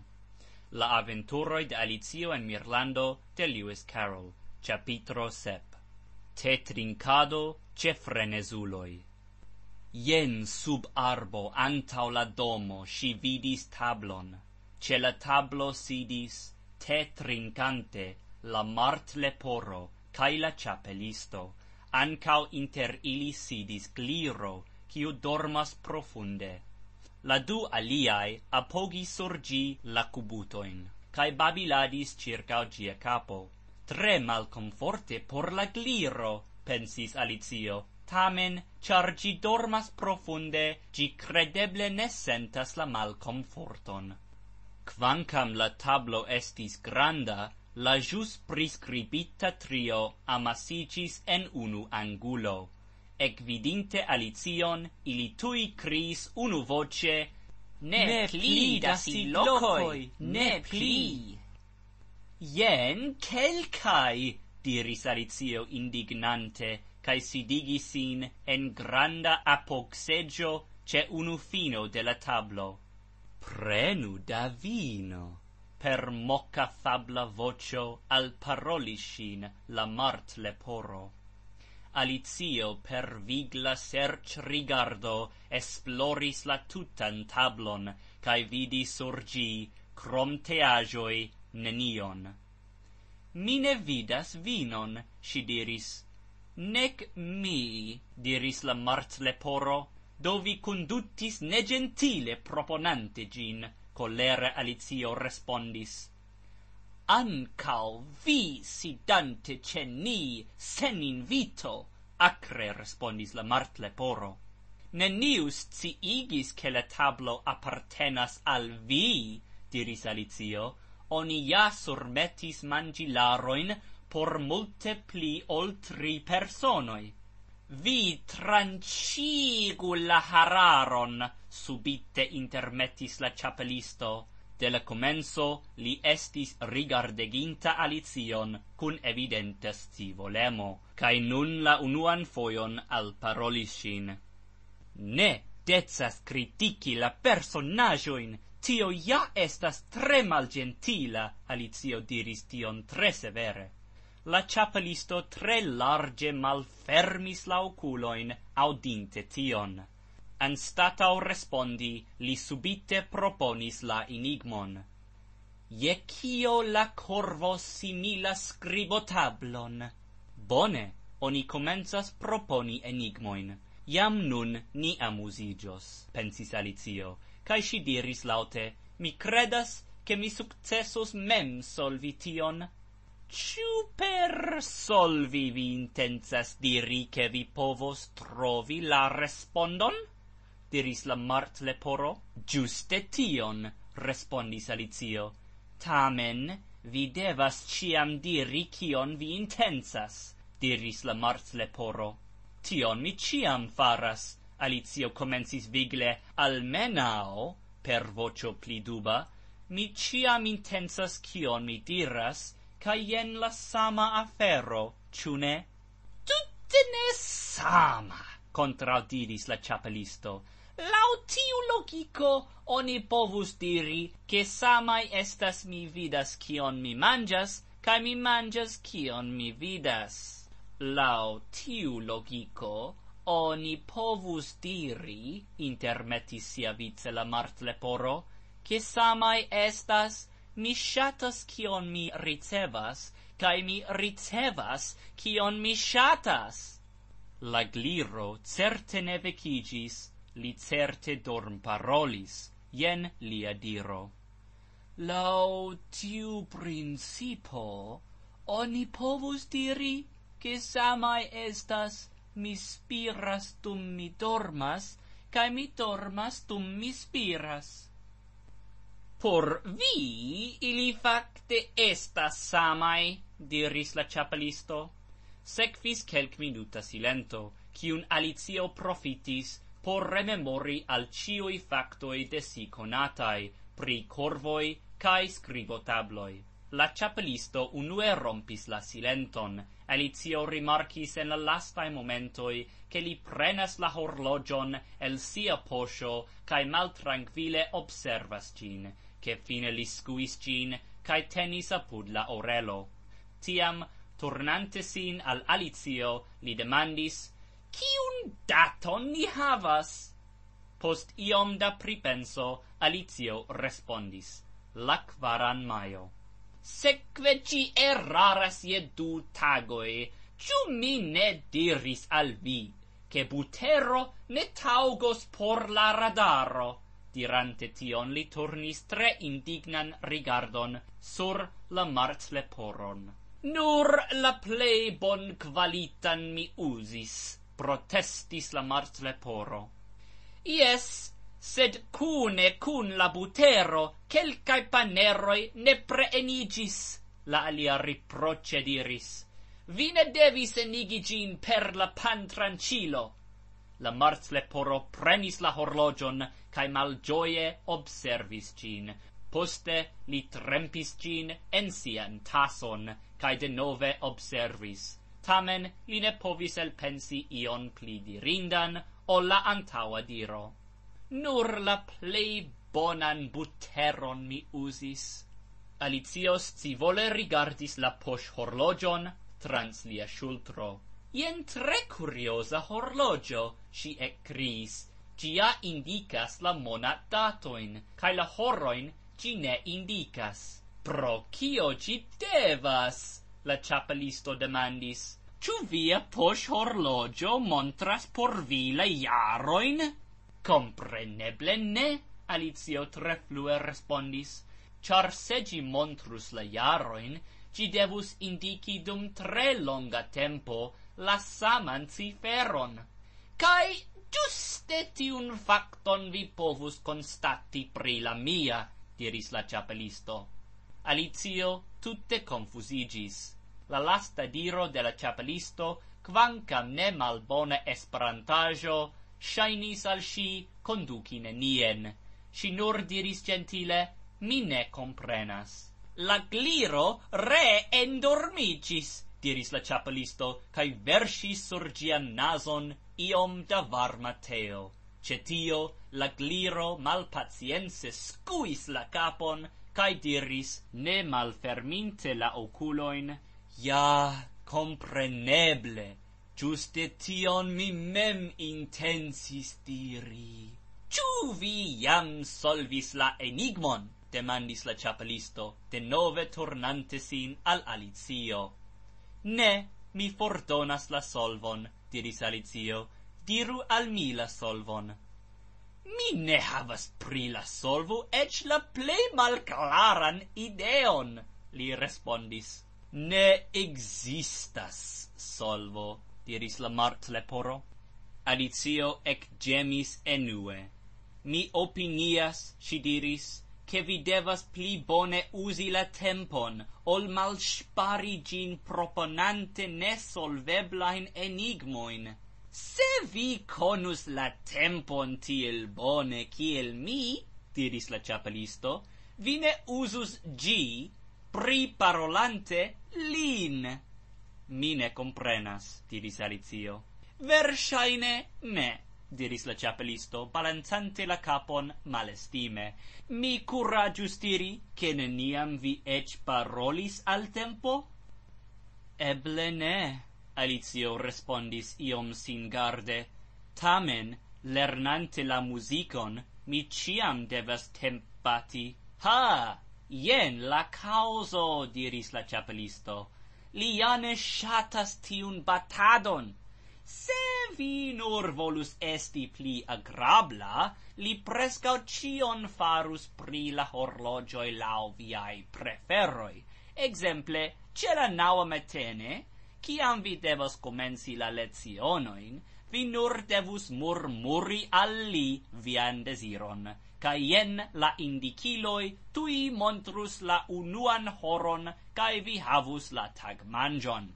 La aventuroi de Alicio en Mirlando de Lewis Carroll Chapitro sep Te trincado ce FRENEZULOI. Ien sub arbo antau la domo si vidis tablon Ce la tablo sidis te trincante la mart le porro Cae la chapelisto Ancau inter ili sidis gliro Ciu dormas profunde la du aliae apogi surgi la cubutoin, cae babiladis circa gia capo. Tre mal conforte por la gliro, pensis Alizio, tamen, char gi dormas profunde, gi credeble ne sentas la malcomforton. Quancam la tablo estis granda, la jus prescribita trio amasicis en unu angulo ec vidinte alicion ili tui cris unu voce ne, ne pli da si locoi, ne pli. Ien celcai, diris alicio indignante, cae si digisin en granda apoxegio ce unu fino de la tablo. Prenu da vino, per mocca fabla vocio al parolisin la mart leporo. Alicio per vigla serc rigardo esploris la tutan tablon, cae vidi surgi crom teajoi nenion. Mine vidas vinon, si diris. Nec mi, diris la martleporo, leporo, do vi conduttis negentile proponante gin, colere Alicio respondis ancal vi sidante ce ni sen invito, acre respondis la martle poro. Nenius igis che la tablo appartenas al vi, diris Alizio, oni ja surmetis mangilaroin por multe pli oltri personoi. Vi trancigu la hararon, subite intermetis la ciappelisto, De la comenzo li estis rigardeginta alizion cun evidente stivo lemo, cae nun la unuan foion al parolisin. Ne, decas critici la personagioin, tio ja estas tre mal gentila, alizio diris tion tre severe. La chapelisto tre large malfermis la oculoin audinte tion anstata o respondi li subite proponis la enigmon je kio la corvo simila scribotablon bone oni comenzas proponi enigmoin jam nun ni amuzigios pensis Alizio, kai si diris laute mi credas che mi successos mem solvi tion Ciu per solvi vi intensas diri che vi povos trovi la respondon? diris la martleporo. Giuste tion, respondis Alizio. Tamen, vi devas ciam diri kion vi intensas, diris la martleporo. Tion mi ciam faras, Alizio comensis vigle, almenao, per vocio pli duba, mi ciam intensas kion mi diras, ca jen la sama afero, ciune? Tutte ne sama, contraudidis la ciapelisto. Lau tiu logico, oni povus diri, che samai estas mi vidas kion mi MANJAS, ca mi MANJAS kion mi vidas. Lau tiu logico, oni povus diri, intermeti sia vice la martleporo, che samai estas, mi shatas kion mi ricevas, cae mi ricevas cion mi shatas. La gliro certe ne vecigis, li certe dorm parolis, jen lia diro. Lau tiu principo, oni povus diri, che sama estas, mi spiras dum mi dormas, cae mi dormas dum mi spiras. Por vi, ili facte estas di diris la chapelisto. Secvis quelc minuta silento, un alizio profitis, por rememori al cioi factoi de si conatai, pri corvoi, cae scrivo tabloi. La chapelisto unue rompis la silenton, elizio rimarcis en la lastae momentoi, che li prenas la horlogion el sia posio, cae mal tranquile observas cin, che fine li scuis cin, cae tenis apud la orelo. Tiam, tornantesin al Alizio, li demandis, Cium daton ni havas? Post iom da pripenso, Alizio respondis, Lac varan maio. Seque ci eraras ie du tagoe, Ciu mi ne diris al vi, Che butero ne taugos por la radaro, Dirante tion li turnis tre indignan rigardon Sur la martleporon. Nur la plei bon qualitan mi usis, protestis la martleporo. Ies, sed cune cun la butero, quelcae paneroi ne preenigis, la alia riproce diris. Vi ne devis enigigin per la pantrancilo. La martleporo prenis la horlogion, cae malgioie observis gin. Poste li trempis gin ensian tason, cae de nove observis tamen li ne povis el pensi ion pli dirindan o la antaua diro. Nur la plei bonan buteron mi usis. Alicios si rigardis la posh horlogion trans lia shultro. Ien tre curiosa horlogio, si ec cris, gia indicas la monat datoin, cae la horroin ne indicas. Pro cio gi devas? la chapelisto demandis chu via pos horlogio montras por vi la yaroin comprenneble ne alizio tre flue respondis char se gi montrus la yaroin ci devus indiki dum tre longa tempo la saman ciferon kai giuste tiun un facton vi povus constati pri la mia diris la chapelisto Alizio tutte confusigis. La lasta diro de la chapelisto, quancam ne malbona esperantajo, shainis al si conducine nien. Si nur diris gentile, mi ne comprenas. La gliro re endormicis, diris la chapelisto, cae versis sur gian nason iom da varma teo. Cetio, la gliro malpaziense scuis la capon, kai diris ne malferminte la oculoin ja compreneble giuste tion mi mem intensis diri Ciu vi jam solvis la enigmon? demandis la chapelisto, de nove tornante sin al Alizio. Ne, mi fordonas la solvon, diris Alizio, diru al mi la solvon mi ne havas pri la solvo ech la ple malklaran ideon li respondis ne existas solvo diris la mart leporo alicio ec gemis enue mi opinias ci diris che vi devas pli bone usi la tempon ol mal sparigin proponante ne solvebla in enigmoin Se vi conus la tempon tiel bone kiel mi, diris la chapelisto, vi ne usus gi pri parolante lin. Mi ne comprenas, diris Alizio. Versaine ne, diris la chapelisto, balanzante la capon malestime. Mi curra diri, che neniam vi ec parolis al tempo? Eble ne, Alicio respondis iom singarde, tamen, lernante la musicon, mi ciam devas tempati. Ha! Ien la causo, diris la chapelisto. Li ja ne chatas batadon. Se vi nur volus esti pli agrabla, li presca cion farus pri la horlogei lau viai preferoi. Exemple, cela la naua matene, Ciam vi devos comenzi la lezionoin, vi nur devus murmuri al li vian desiron, ca ien la indiciloi tui montrus la unuan horon, ca vi havus la tag manjon.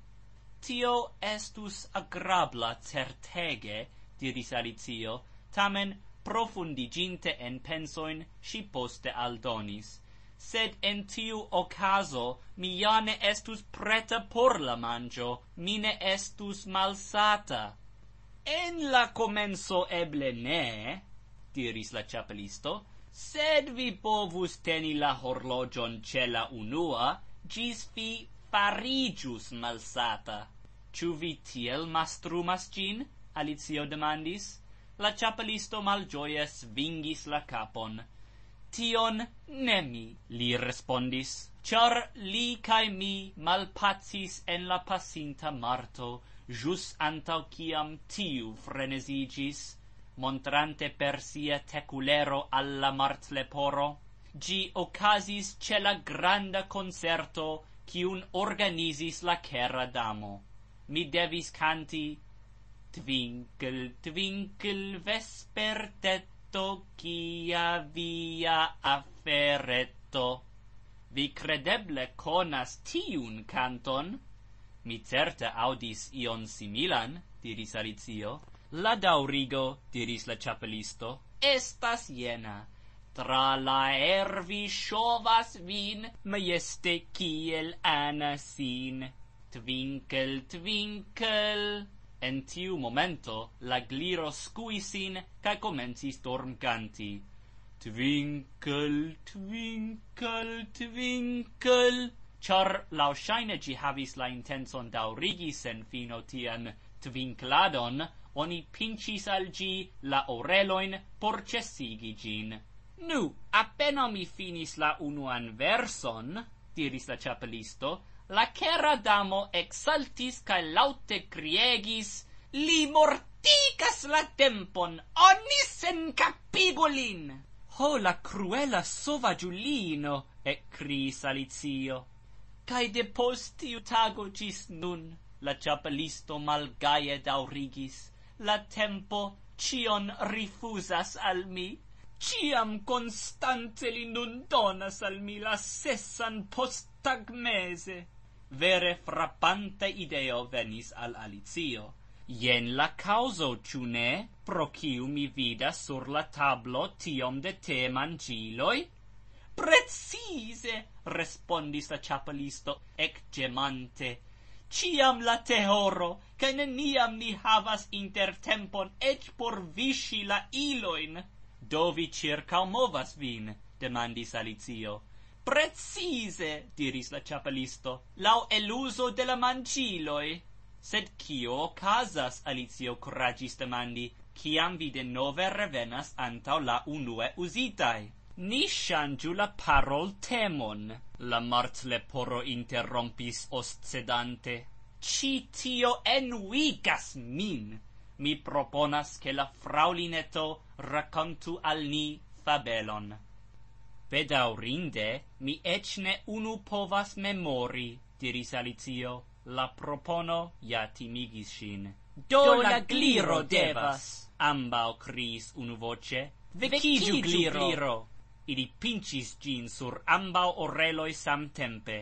Tio estus agrabla certege, diris Alicio, tamen profundiginte en pensoin, si poste aldonis sed en tiu ocaso mi ja ne estus preta por la mangio, mi ne estus malsata. En la comenso eble ne, diris la chapelisto, sed vi povus teni la horlogion cela unua, gis vi farigius malsata. Ciu vi tiel mastrumas gin? Alizio demandis. La chapelisto mal joyes vingis la capon tion nemi, li respondis, char li cae mi malpacis en la passinta marto, jus antau ciam tiu frenesigis, montrante per sia teculero alla martleporo, gi ocasis ce la granda concerto ciun organisis la cera damo. Mi devis canti, Twinkle, twinkle, vespertet, to via afferetto vi credeble conas tiun canton mi certe audis ion similan di risalizio la daurigo di la chapelisto estas yena tra la ervi shovas vin majeste kiel anasin twinkle twinkle En tiu momento la gliro scuisin ca comensis dorm canti. Twinkle, twinkle, twinkle, char lau shaine ci havis la intenson daurigis sen fino tian twinkladon, oni pincis al la oreloin por cessigi Nu, appena mi finis la unuan verson, diris la chapelisto, la cera damo exaltis cae laute criegis, li mortigas la tempon, onis en capibulin! Ho, la cruela sova Giulino, ec cris Alizio. Cae de postiu tago gis nun, la chapelisto malgaie daurigis, la tempo cion rifusas al mi. Ciam constante li nun donas al mi la sessan postagmese vere frappante ideo venis al Alicio. Ien la causo, ciune, pro ciu mi vidas sur la tablo tiom de te mangiloi? Precise, respondis la chapelisto, ec gemante. Ciam la teorro, oro, ca ne niam ni havas intertempon tempon, por visci la iloin. Dovi circa omovas vin, demandis Alicio precise diris la chapalisto la eluso de la manciloi sed kio casas alizio coragis demandi, mandi chi denove nove revenas anta la unue e usitai ni shanju la parol temon la mart le porro interrompis oscedante. sedante ci tio en min mi proponas che la fraulineto racantu al ni fabelon Pedaurinde, mi ec ne unu povas memori, diris Alicio. La propono ja timigis shin. Do, la gliro devas, ambao criis unu voce. Vecidiu gliro! Ili pincis gin sur ambao oreloi sam tempe.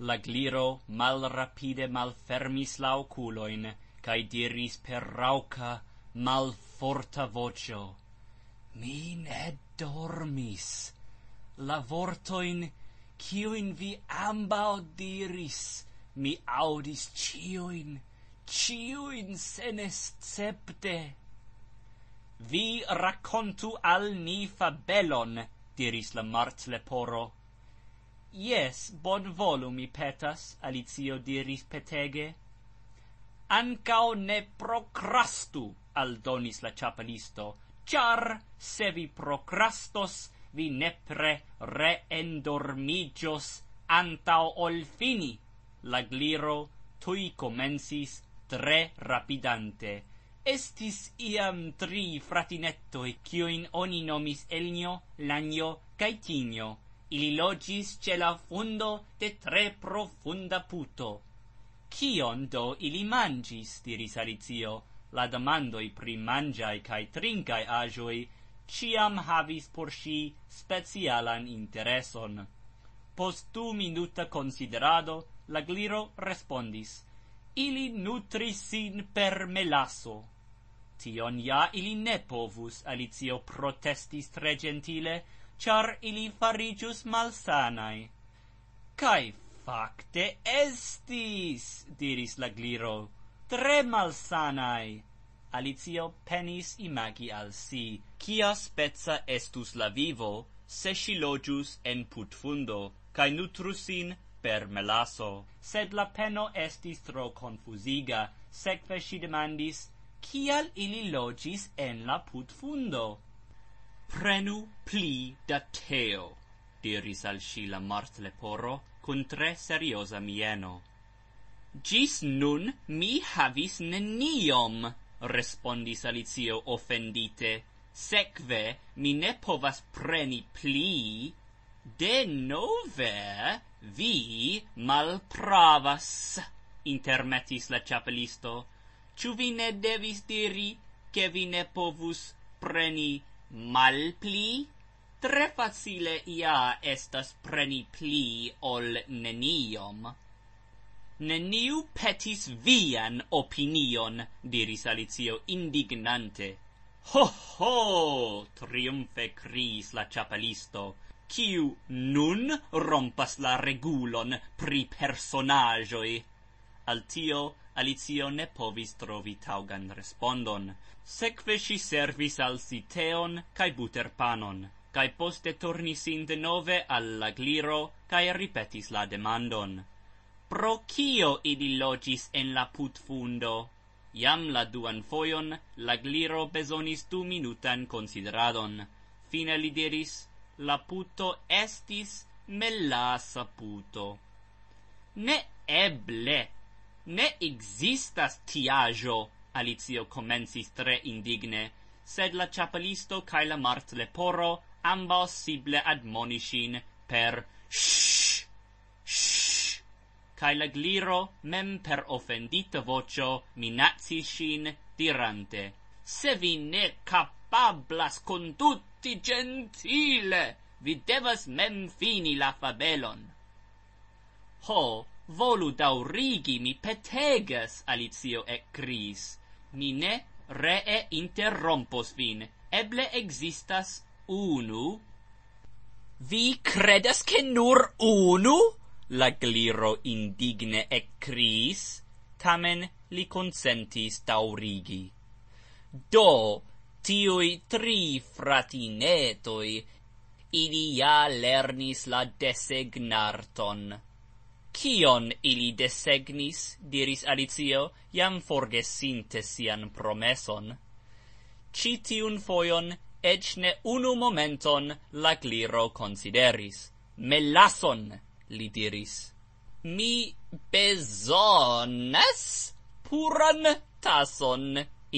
La gliro mal rapide mal fermis la oculoin, cae diris per rauca mal forta voce. Mi ne dormis la vortoin quin vi ambau diris mi audis ciuin ciuin senescepte vi racontu al ni fabelon diris la martleporo Yes, bon volu mi petas, Alizio diris petege. Ancao ne procrastu, aldonis la chapalisto char se vi procrastos vi nepre re endormigios antao ol fini la gliro tui comensis tre rapidante estis iam tri fratinetto e in oni nomis elnio lanio Caetinio. ili logis che la fundo de tre profunda puto quo do, ili mangis diris alizio la demandoi pri mangiai kai trinkai ajoi ciam havis por si specialan intereson. Post tu minuta considerado, la gliro respondis, Ili nutris sin per melasso. Tion ja ili ne povus, Alicio protestis tre gentile, char ili farigius malsanai. Cai facte estis, diris la gliro, tre malsanae. Alicio penis imagi al si, kia speza estus la vivo, se si logius en putfundo, cae nutrusin per melaso. Sed la peno estis tro confusiga, secve si demandis, kial ili logis en la putfundo? Prenu pli da teo, diris al si la martleporo, con tre seriosa mieno. Gis nun mi havis neniom, respondis Alicio offendite. Secve mi ne povas preni pli. De nove vi malpravas, intermetis la chapelisto. Ciu vi ne devis diri che vi ne povus preni mal pli? Tre facile ia estas preni pli ol neniom. Neniu petis vian opinion, diris Alicio indignante. Ho, ho, triumfe criis la chapelisto, quiu nun rompas la regulon pri personagioi. Al tio Alicio ne povis trovi taugan respondon. Sekve si servis al siteon cae buter buterpanon, kai poste tornis in de nove al la gliro kai ripetis la demandon pro cio idi logis en la put fundo? Iam la duan foion, la gliro besonis du minutan consideradon. Fine li diris, la puto estis melasa puto. Ne eble, ne existas tiajo, Alicio comensis tre indigne, sed la chapelisto cae la martleporo ambos sible admonishin per shhh, shhh, cae la gliro mem per offendita vocio minazzi shin dirante se vi ne capablas con tutti gentile vi devas mem fini la fabelon ho volu daurigi mi petegas alizio e cris mine ree interrompos vin eble existas unu vi credas che nur unu la gliro indigne e cris, tamen li consentis taurigi. Do, tiui tri fratinetoi, ili ja lernis la desegnarton. Cion ili desegnis, diris Alizio, jam forgesinte sian promeson. Citiun foion, ecne unu momenton, la gliro consideris. Melason! Melason! li diris mi bezonas puran tason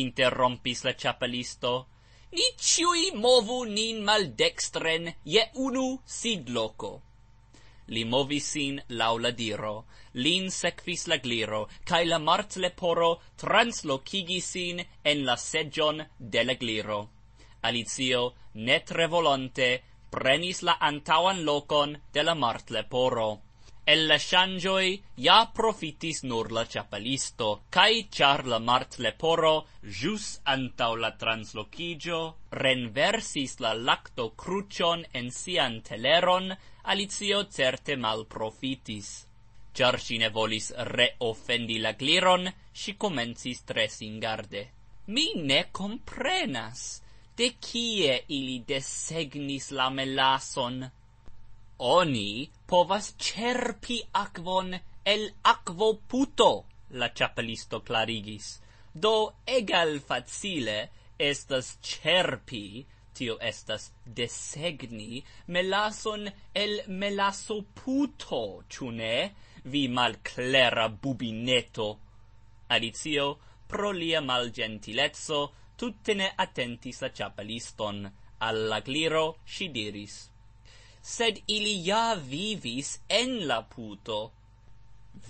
interrompis la chapalisto ni chiui movu nin mal dextren ye unu sidloco. li movi sin laula diro lin sekvis la gliro kai la martleporo le poro sin en la sedjon de la gliro alizio net revolonte prenis la antauan locon de la martle poro. El la shangioi ya profitis nur la chapalisto, cae char la martle poro, jus antau la translocigio, renversis la lacto crucion en sian teleron, alizio certe mal profitis. Char si ne volis re offendi la gliron, si comensis tre singarde. Mi ne comprenas! de kie ili desegnis la melason oni povas cerpi aquon el aquo puto la chapelisto clarigis do egal facile estas cerpi tio estas desegni melason el melaso puto chune vi mal clara bubineto alizio pro lia mal gentilezzo Tuttene attentis la Ciappelliston. Al la gliro, si diris, sed ili ja vivis en la puto.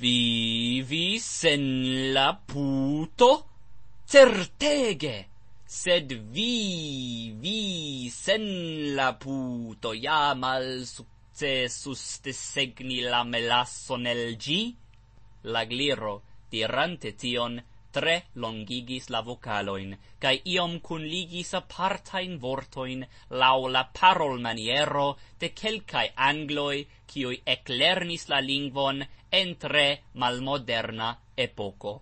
Vivis en la puto? Certege! Sed vivis en la puto, ja mal te segni la gi? La gliro, dirante tion, tre longigis la vocaloin, cae iom cun ligis apartain vortoin lau la parol maniero de celcae Angloi cioi eclernis la lingvon en tre mal moderna epoco.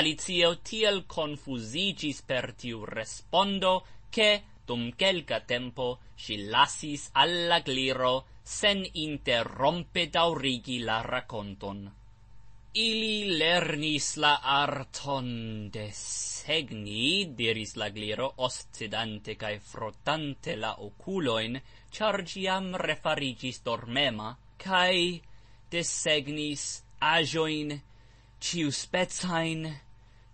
Alicio tiel confusigis per tiu respondo che, dum celca tempo, si lasis alla gliro sen interrompe daurigi la raconton ili lernis la arton de segni, diris la gliro, oscedante cae frotante la oculoin, chargiam giam refarigis dormema, cae desegnis ajoin ciu chion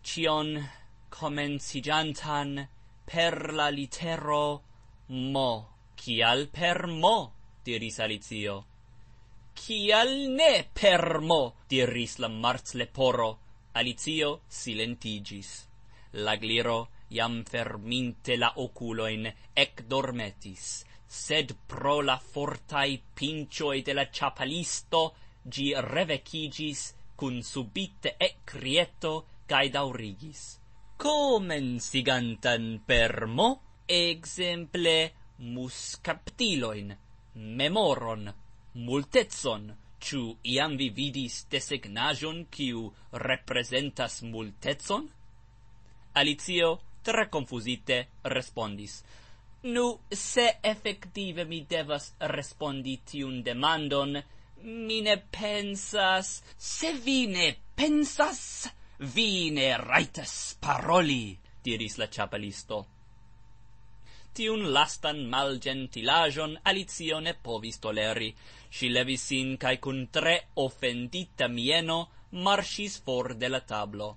cion comencijantan per la litero mo. Cial per mo? diris alizio Cial ne per mo, diris la marz poro. Alizio silentigis. La gliro, iam ferminte la oculoin, ec dormetis, sed pro la fortai pincioi de la chapalisto, gi revecigis, cun subite e crieto, cae daurigis. Comen sigantan per mo? Exemple, muscaptiloin, memoron, multetson, ciu iam vi vidis desegnajon ciu representas multetson? Alicio, tre confusite, respondis. Nu, se effective mi devas respondi tiun demandon, mi ne pensas, se vi ne pensas, vi ne raitas paroli, diris la chapelisto. Tiun lastan mal gentilajon Alicio ne povis toleri, Si levis sin cae cun tre offendita mieno marsis for de la tablo.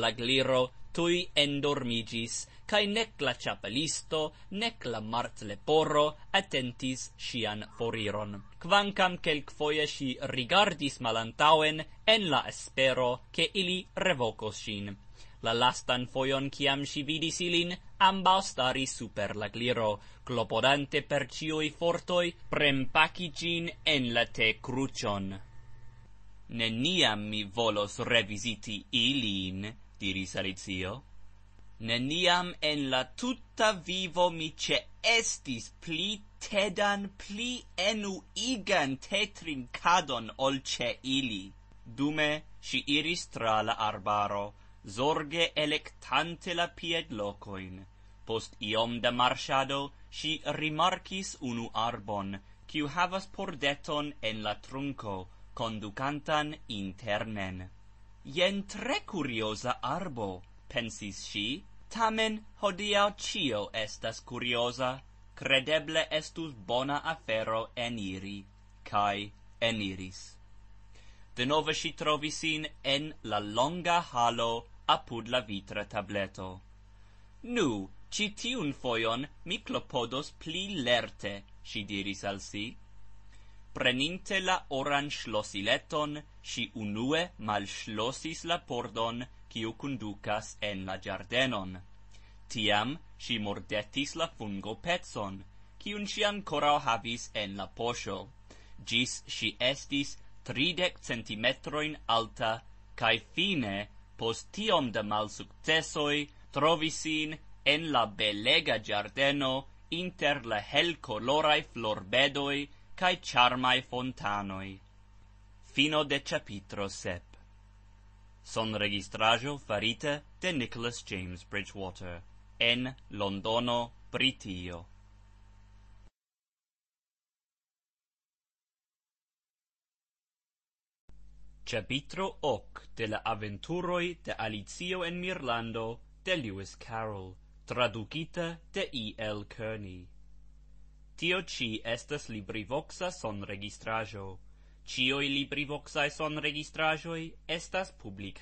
La gliro tui endormigis, cae nec la chapelisto, nec la martleporo attentis sian foriron. Quancam celc foie si rigardis malantauen en la espero che ili revocos sin. La lastan foion ciam si vidis ilin, ambau stari super la gliro, clopodante per cioi fortoi, prem en la te crucion. Neniam mi volos revisiti ilin, diris Alizio. Neniam en la tutta vivo mi ce estis pli tedan, pli enu igan te trincadon olce ili. Dume, si iris tra la arbaro, zorge electante la locoin. Post iom da marchado, si rimarcis unu arbon, quiu havas pordeton en la trunco, conducantan internen. Ien tre curiosa arbo, pensis si, tamen hodia cio estas curiosa, credeble estus bona afero eniri, kai eniris. De si trovisin en la longa halo apud la vitra tableto. Nu, ci tiun foion mi clopodos pli lerte, si diris al si. Preninte la oran schlosileton, si unue mal schlosis la pordon, ciu conducas en la giardenon. Tiam, si mordetis la fungo pezzon, ciun si ancora havis en la posho, Gis si estis tridec centimetroin alta, cae fine, post tiom de mal trovisin en la belega giardeno inter la hel colorai florbedoi cae charmae fontanoi. Fino de capitro sep. Son registrajo farite de Nicholas James Bridgewater en Londono, Britio. Capitro hoc de la aventuroi de Alicio en Mirlando de Lewis Carroll, traducita de E. L. Kearney. Tio ci estas librivoxa son registrajo. Cioi librivoxae son registrajoi estas public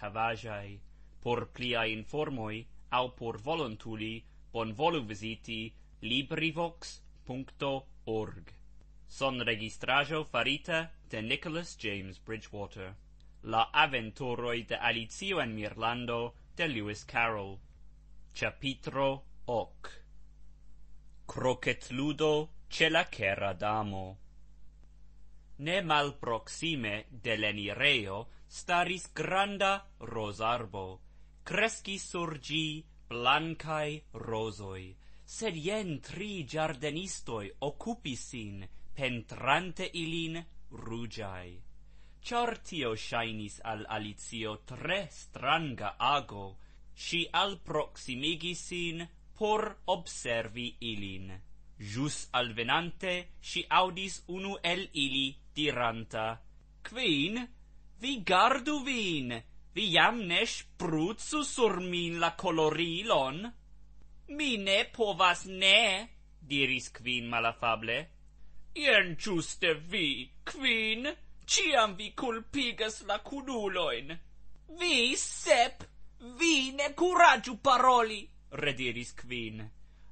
Por plia informoi, au por voluntuli, bon volu visiti librivox.org. Son registrajo farita de Nicholas James Bridgewater. La aventuroi de Alicio en Mirlando de Lewis Carroll Chapitro Oc Croquetludo ce la cera damo Ne mal proxime de lenireo staris granda rosarbo Cresci surgi blancai rosoi Sed jen tri giardenistoi occupisin pentrante ilin rugiai char tio shainis al Alizio tre stranga ago, si al proximigisin por observi ilin. Jus al venante, si audis unu el ili diranta, Quin, vi gardu vin, vi jam ne spruzu sur min la colorilon? Mi ne povas ne, diris Quin malafable. Ien giuste vi, Quin, ciam vi culpigas la cunuloin? Vi, sep, vi ne curagiu paroli, rediris quin.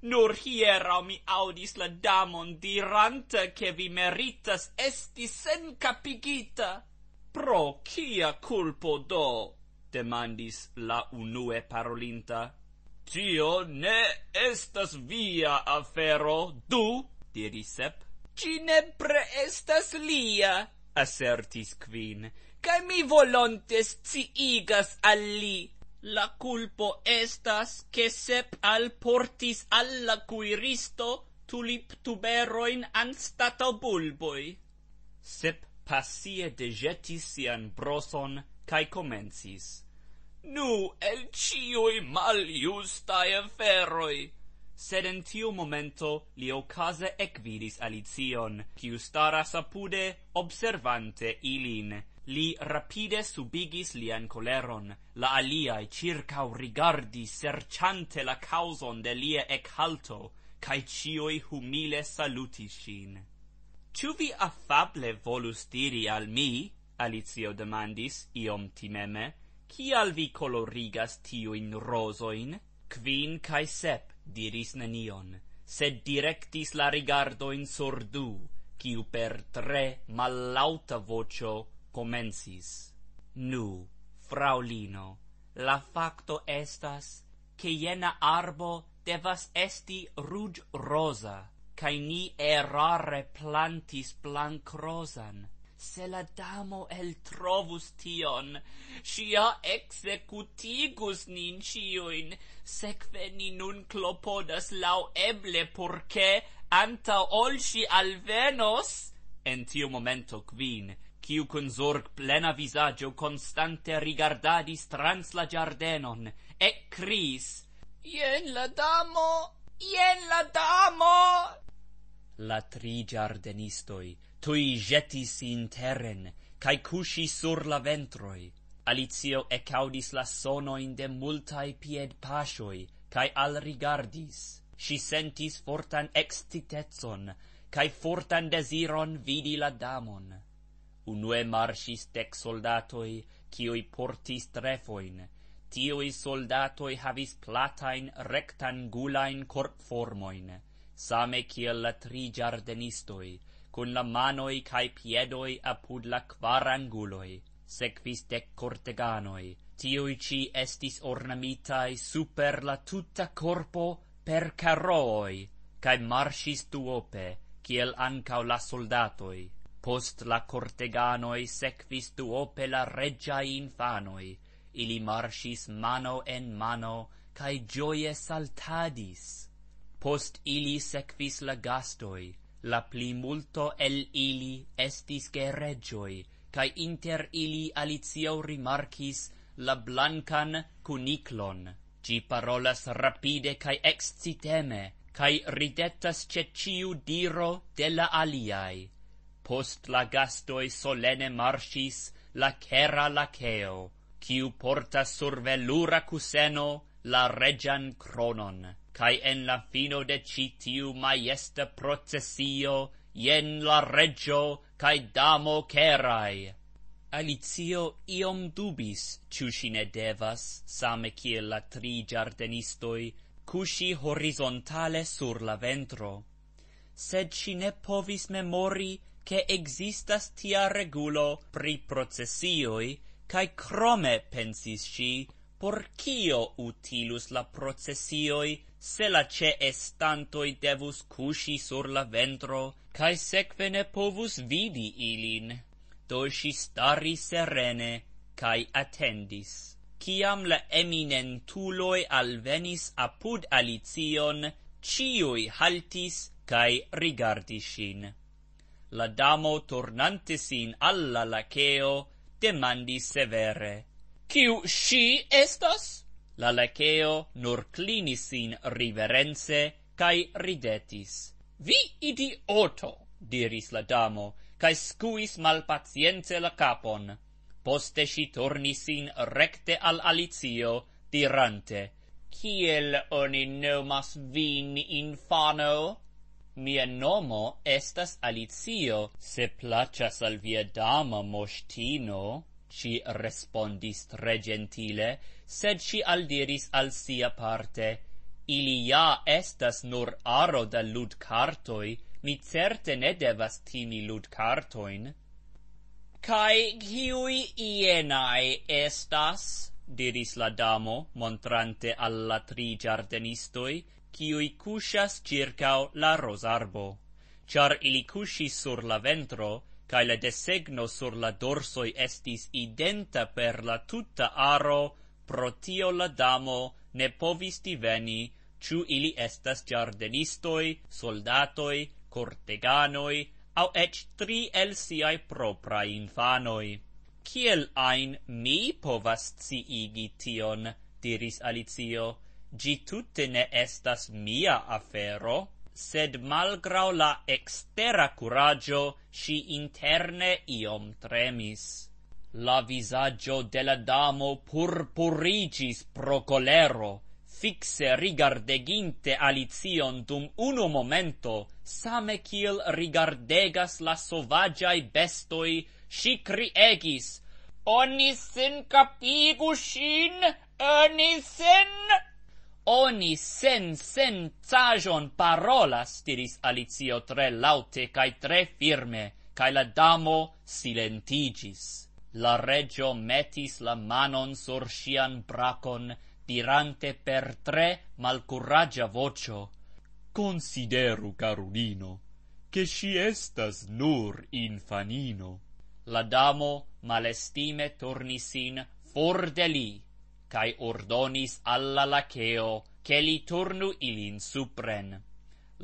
Nur hiera mi audis la damon dirante che vi meritas esti sen capigita. Pro cia culpo do, demandis la unue parolinta. Tio ne estas via afero, du, diris sep. Ci ne preestas lia, assertis quin, cae mi volontes ciigas igas al li. La culpo estas, che sep al portis alla cui risto tulip tuberoin an stato bulboi. Sep passie degetis sian broson, cae comensis. Nu, el cioi mal justae feroi, sed en tiu momento li ocase ec Alizion, Alicion, ciu staras apude observante ilin. Li rapide subigis lian coleron, la aliae circa u rigardi serciante la causon de lia ec halto, cae cioi humile salutisin. Ciu vi affable volus diri al mi, Alicio demandis, iom timeme, cial vi colorigas in rosoin, quin cae sep, diris nenion, sed directis la rigardo in sordu, quiu per tre mallauta vocio comensis. Nu, fraulino, la facto estas, che iena arbo devas esti rug rosa, cae ni errare plantis blanc rosan, se la damo el trovus tion, shia executigus nin ciuin, seque ni nun clopodas lau eble purce anta olci al venos? En tiu momento quin, quiu cun zorg plena visagio constante rigardadis trans la giardenon, e cris, Ien la damo! Ien la damo! La tri giardenistoi, tui jetis in terren, cae cusi sur la ventroi. Alizio ecaudis la sonoin de multae pied pasioi, cae al rigardis. Si sentis fortan extitezon, cae fortan desiron vidi la damon. Unue marcis dec soldatoi, cioi portis trefoin, Tioi soldatoi havis platain rectangulain corpformoin, same ciel la tri giardenistoi, cun la manoi cae piedoi apud la quar anguloi. Sequis dec corteganoi, tiui ci estis ornamitai super la tuta corpo per carroi, cae marsis duope, ciel ancau la soldatoi. Post la corteganoi sequis duope la regiae infanoi, ili marsis mano en mano, cae gioie saltadis. Post ili sequis la gastoi, la pli multo el ili estis ge regioi, cae inter ili alizio rimarcis la blancan cuniclon. Gi parolas rapide cae exciteme, cae ridetas ce ciu diro de la aliai. Post la gastoi solene marcis la cera laceo, ciu portas sur velura cuseno la regian cronon cae en la fino de citiu maiesta processio ien la regio cae damo cerae. Alizio iom dubis, ciusine devas, same cia la tri giardenistoi, cusi horizontale sur la ventro. Sed si ne povis memori che existas tia regulo pri processioi, cae crome pensis si, por cio utilus la processioi se la ce estantoi devus cusci sur la ventro, cae secve ne povus vidi ilin. Do si stari serene, cae attendis. Ciam la eminentuloi alvenis apud Alicion, cioi haltis cae rigardisin. La damo tornante sin alla lacheo demandis severe. Ciu si estas? La leceo nur clinissin riverense, cae ridetis. — Vi idioto, diris la damo, cae scuis malpaziente la capon. Poste si tornissin recte al alizio, dirante, — Ciel oni nomas vin infano? — Mia nomo estas alizio. — Se placas al via dama, moshtino, ci respondis tre gentile, sed si al diris al sia parte, ili ja estas nur aro da lud cartoi, mi certe ne devas timi lud cartoin. Kai kiui ienai estas? diris la damo, montrante alla tri giardenistoi, kiui cusas circau la rosarbo. Char ili cusis sur la ventro, cae la desegno sur la dorsoi estis identa per la tutta aro, pro tio la damo ne povis diveni ciu ili estas giardenistoi, soldatoi, corteganoi, au ec tri el siai propra infanoi. Ciel ain mi povas si tion, diris Alizio, gi tutte ne estas mia afero, sed malgrau la extera curagio, si interne iom tremis la visaggio della damo purpurigis pro colero fixe rigardeginte alizion dum uno momento same kiel rigardegas la sovagiai bestoi si criegis oni sen capigu shin oni sen oni sen sen tajon parola stiris alizio tre laute kai tre firme kai la damo silentigis la regio metis la manon sur sian bracon dirante per tre malcurragia vocio consideru carulino che si estas nur infanino la damo malestime tornisin for de li cae ordonis alla laceo che li turnu ilin supren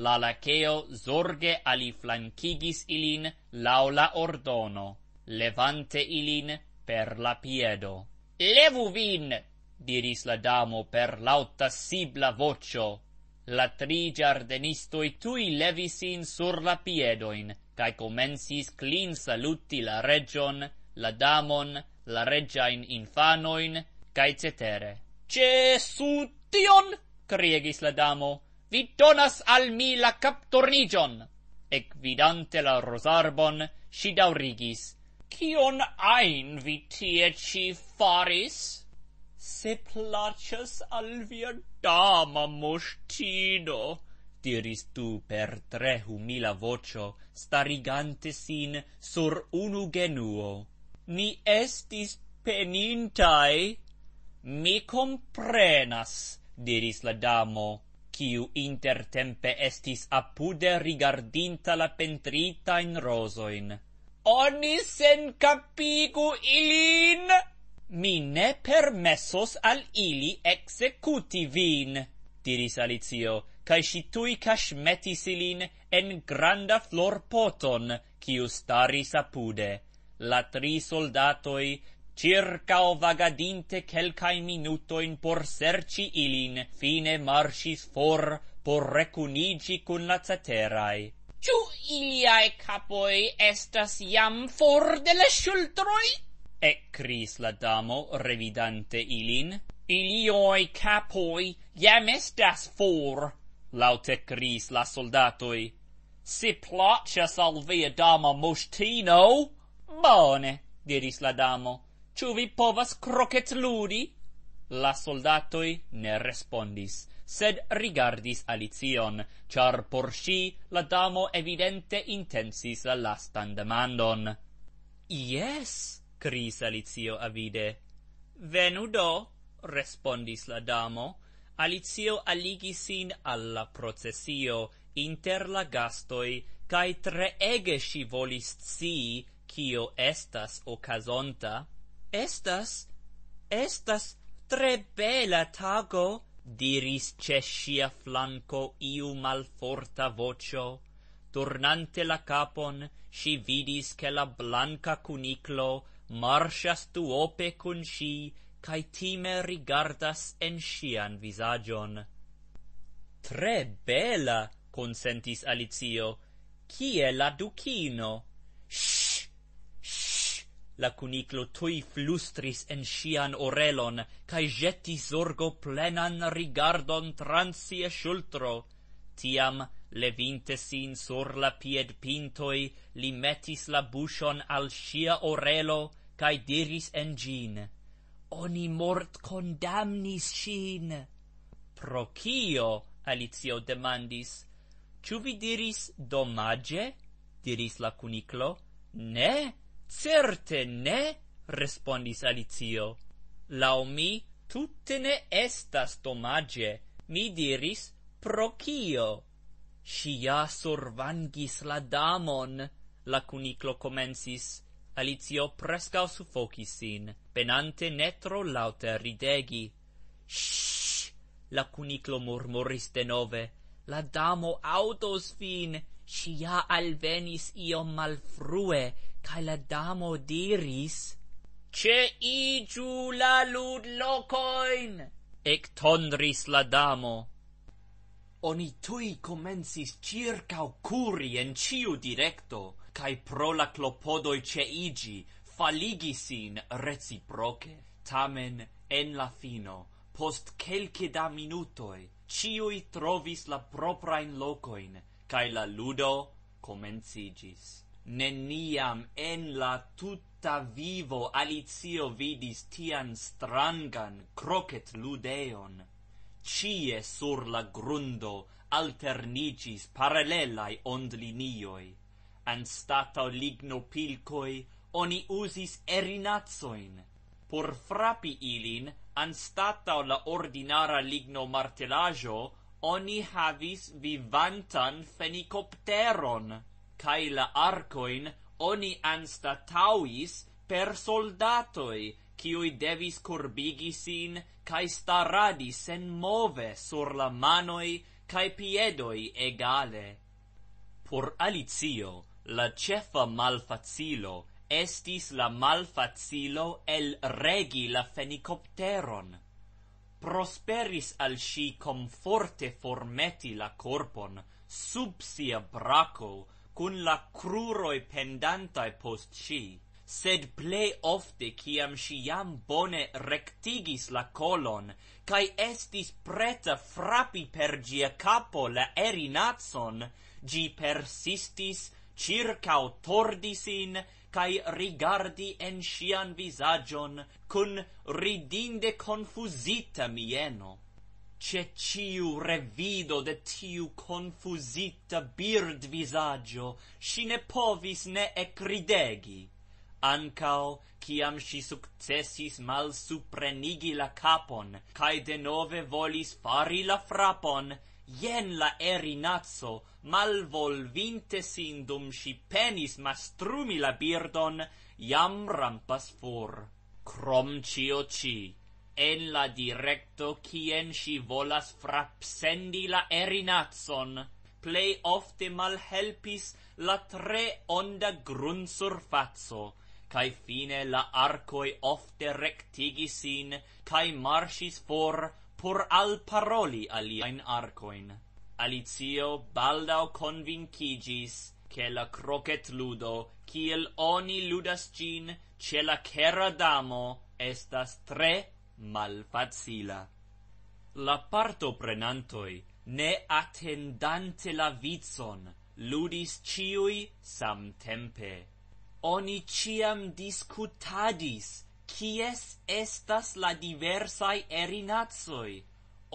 la laceo zorge ali flanchigis ilin laula ordono levante ilin per la piedo. Levu vin, diris la damo per lauta sibla vocio. La tri giardenistoi tui levisin sur la piedoin, cae comensis clin saluti la region, la damon, la regiain infanoin, cae cetere. Ce su tion, criegis la damo, vi donas al mi la captornigion. Ec vidante la rosarbon, si daurigis. Cion ain vi tie ci faris? Se placias al via dama moshtido, diris per tre humila vocio, starigante sin sur unu genuo. Ni estis penintai? Mi comprenas, diris la damo, ciu intertempe estis apude rigardinta la pentrita in rosoin. Onis sen capigu ilin. Mi ne permessos al ili executi vin, diris Alicio, cae si tui casmetis ilin en granda flor poton, quiu staris apude. La tri soldatoi, circa o vagadinte quelcae minutoin por serci ilin, fine marcis for por recunigi cun la ceterae. Ciu iliae capoi estas iam for de la shultroi? Ecris la damo, revidante ilin. Ilioi capoi iam estas for, laute cris la soldatoi. Si placias al via dama mostino? Bone, diris la damo. Ciu vi povas croquet ludi? La soldatoi ne respondis sed rigardis Alicion, char por si la damo evidente intensis la lastan demandon. —Yes, cris alizio avide. —Venudo, respondis la damo. Alizio aligis in alla processio inter la gastoi, cae tre ege si volis tsi, cio estas casonta. —Estas, estas tre bela tago, diris cescia flanco iu malforta forta vocio, turnante la capon, si vidis che la blanca cuniclo marsias duope ope cun si, cae time rigardas en sian visagion. Tre bela, consentis Alizio, cie la ducino? La cuniclo tui flustris en sian orelon, cae jetis sorgo plenan rigardon transie shultro. Tiam, levinte sin sur la pied pintoi, li metis la buson al sia orelo, cae diris en gin, Oni mort condamnis sin. Pro cio? Alicio demandis. Ciu vi diris domage? Diris la cuniclo. Ne! Ne! Certe ne, respondis Alicio. Lau mi tutte ne estas domage, mi diris pro cio?' Si ja sorvangis la damon, la cuniclo comensis. Alicio prescau suffocis sin, penante netro laute ridegi. Shhh! La cuniclo murmuris de nove. La damo autos fin, si ja alvenis iom malfrue, Cae la damo diris che i la lud locoin ek tondris la damo oni tui commensis circa curi en ciu directo kai pro la clopodo che igi faligisin reciproce. tamen en la fino post celce da minuto e ciu trovis la propria locoin kai la ludo commences neniam en la tutta vivo alizio vidis tian strangan croquet ludeon cie sur la grundo alternigis parallelai ond linioi an stato ligno pilcoi oni usis erinazoin por frapi ilin an stato la ordinara ligno martelajo oni havis vivantan fenicopteron kai la arcoin oni ansta tauis per soldatoi qui oi devis corbigi sin kai staradi sen move sur la manoi kai piedoi egale por alizio la cefa malfacilo estis la malfacilo el regi la fenicopteron prosperis al shi comforte formeti la corpon sub sia braco cun la cruroi pendantai post si, sed ple ofte ciam si iam bone rectigis la colon, cae estis preta frapi per gia capo la erinatson, gi persistis circa autordisin, cae rigardi en sian visagion, cun ridinde confusita mieno ce ciu revido de tiu confusita bird visagio, si ne povis ne ecridegi. Ancao, ciam si successis mal suprenigi la capon, cae de nove volis fari la frapon, jen la erinazzo, mal volvinte sindum si penis mastrumi la birdon, jam rampas fur. Crom cio ci en la directo quien si volas frapsendi la erinazon, plei ofte mal helpis la tre onda grun surfazzo, cae fine la arcoi ofte rectigisin, cae marsis for pur al paroli aliaen arcoin. Alizio baldao convincigis, che la croquet ludo, ciel oni ludas gin, ce la cera damo, estas tre mal facila. La parto prenantoi, ne attendante la vizon, ludis ciui sam tempe. Oni ciam discutadis, cies estas la diversai erinatsoi.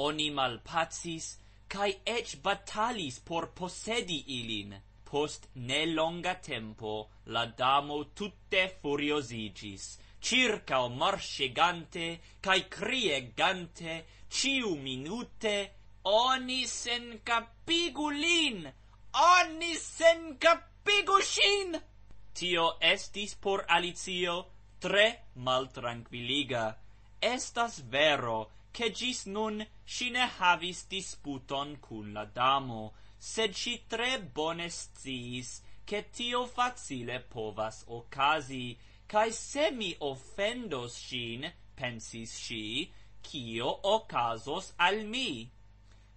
Oni mal pacis, cae ec batalis por posedi ilin. Post ne longa tempo, la damo tutte furiosigis circa o marchegante kai criegante ciu minute oni sen capigulin oni sen capigushin tio estis por Alizio tre maltranquiliga estas vero che gis nun si ne havis disputon cun la damo sed si tre bone sciis che tio facile povas ocasi, cae se mi offendos sin, pensis si, cio ocasos al mi?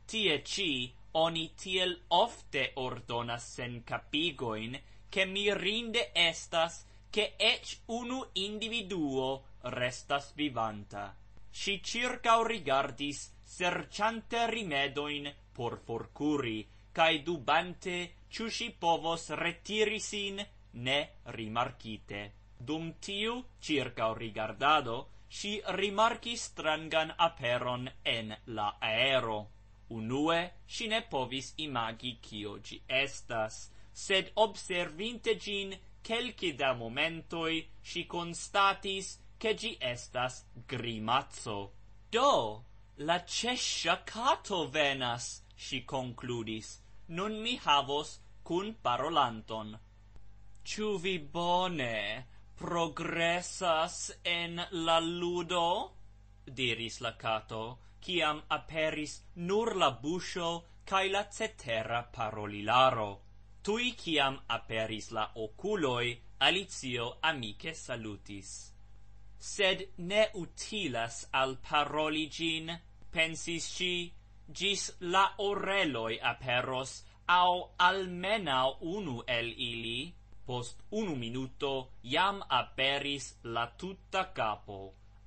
Tie ci, oni tiel ofte ordonas sen capigoin, che mi rinde estas, che ec unu individuo restas vivanta. Si circa rigardis, serciante rimedoin por forcuri, cae dubante, si povos retirisin ne rimarcite. Dum tiu circa rigardado, si rimarcis strangan aperon en la aero. Unue, si ne povis imagi cio gi estas, sed observinte gin celci da momentoi, si constatis che gi estas grimazzo. Do, la cescia cato venas, si concludis, nun mi havos cun parolanton. Ciu vi bone, progressas en la ludo? diris la cato, ciam aperis nur la buscho kai la cetera parolilaro. Tui ciam aperis la oculoi, Alicio amice salutis. Sed ne utilas al paroli gin, pensis ci, gis la oreloi aperos, au almena unu el ili, post unu minuto iam aperis la tutta capo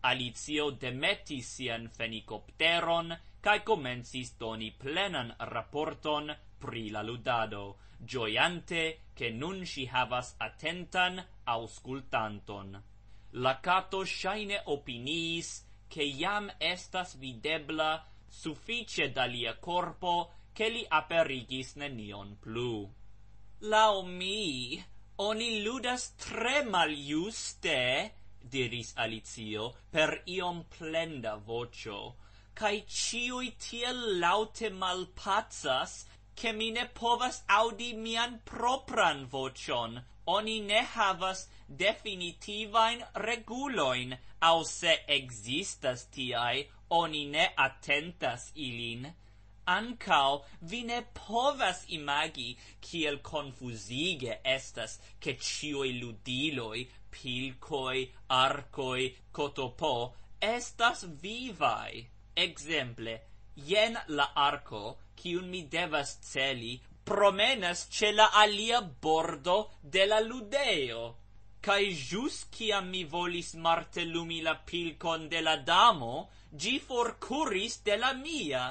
alizio demetis sian fenicopteron kai commencis toni plenan rapporton pri la ludado gioiante che nun si havas attentan auscultanton la cato shaine opinis che iam estas videbla suffice dalia corpo che li aperigis nenion plu Lao mi, oni ludas tre maljuste, diris Alicio, per iom plenda vocio, cae ciui tiel laute malpazas, che mi ne povas audi mian propran vocion, oni ne havas definitivain reguloin, au se existas tiai, oni ne attentas ilin ancao vi ne povas imagi kiel confusige estas che cioi ludiloi, pilcoi, arcoi, cotopo, estas vivai. Exemple, jen la arco, kiun mi devas celi, promenas ce la alia bordo de la ludeo. Cai jus ciam mi volis martelumi la pilcon de la damo, gi forcuris de la mia.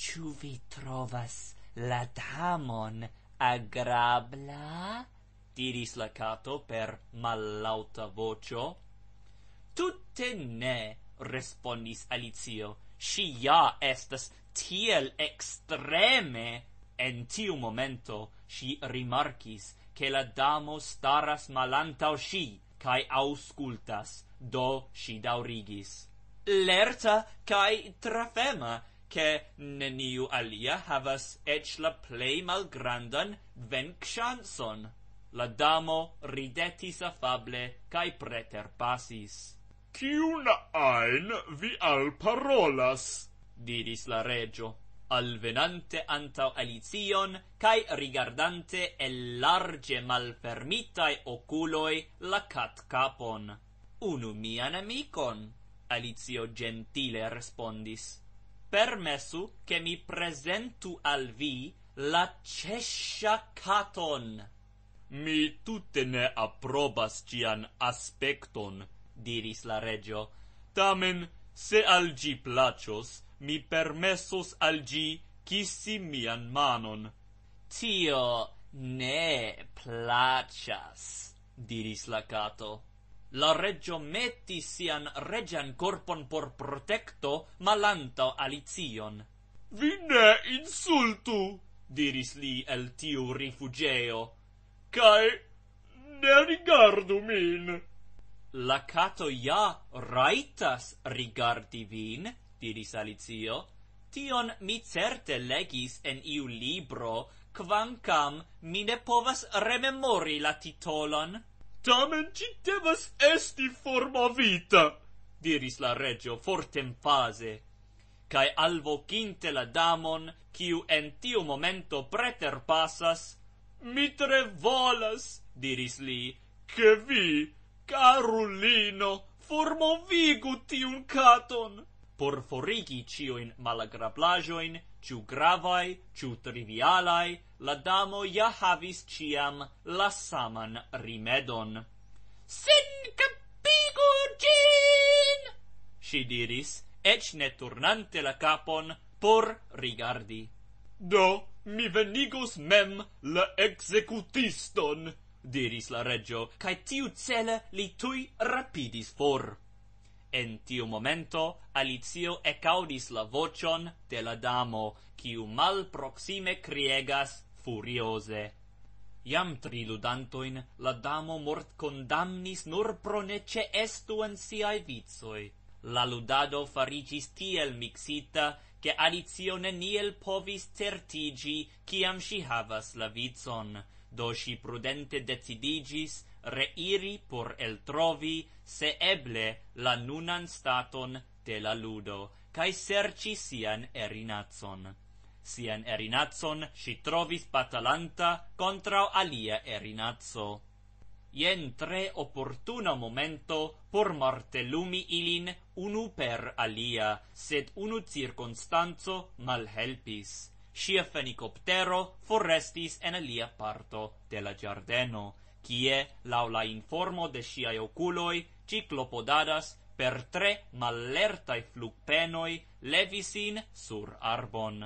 «Ciu vi trovas la damon agrabla? Diris la cato per malauta vocio. Tutte ne, respondis Alizio. Si ja estes tiel extreme. En tiu momento si rimarcis che la damo staras malanta o si, cae auscultas, do si daurigis. Lerta cae trafema, che neniu alia havas etch la plei malgrandan grandan chanson la damo ridetis afable cae kai preter passis kiun ein vi al parolas diris la regio al venante anta alizion kai rigardante el large mal e oculoi la cat capon unu mian amicon, alizio gentile respondis permessu, che mi presentu al vi la cescia caton. Mi tutte ne approbas cian aspecton, diris la regio. Tamen, se al gi placos, mi permessus al gi kissi mian manon. Tio ne placas, diris la cato. La regio metti sian regian corpon por protecto malanto alizion. — Vi ne insultu, diris li el tiu rifugeo, cae ne rigardu min. — La cato ja raitas rigardi vin, diris alizio. Tion mi certe legis en iu libro, quancam mi ne povas rememori la titolon tamen ci devas esti forma vita, diris la regio fortem fase, cae alvo quinte la damon, ciu en tiu momento preter passas, mitre volas, diris li, che vi, carulino, formovigu tiun caton. Por forigi cioin malagrablajoin, ciu gravai, ciu trivialai, la damo ja havis ciam la saman rimedon. Sin capigu gin! Si diris, ec ne turnante la capon por rigardi. Do, mi venigos mem la executiston, diris la regio, cae tiu cele li tui rapidis for. En tiu momento Alicio ecaudis la vocion de la damo, quiu mal proxime criegas furiose. Iam ludantoin la damo mort condamnis nur pro nece estu en siae vizoi. La ludado faricis tiel mixita, che Alicio ne niel povis certigi, ciam si havas la vizon, do si prudente decidigis, reiri por el trovi se eble la nunan staton de la ludo, cae serci sian erinazon. Sian erinazon si trovis batalanta contra alia erinazo. Ien tre opportuna momento por martelumi ilin unu per alia, sed unu circunstanzo malhelpis. Sia fenicoptero forrestis en alia parto de la giardeno, kie lau la informo de sciae oculoi ciclopodadas per tre malertai flugpenoi levisin sur arbon.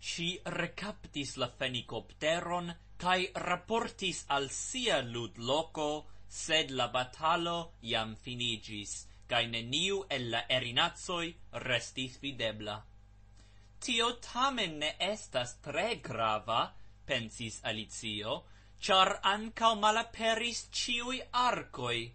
Si recaptis la fenicopteron, cae raportis al sia lud loco, sed la batalo iam finigis, cae neniu el la erinazoi restis videbla. Tio tamen ne estas tre grava, pensis Alizio, char ancao malaperis ciui arcoi.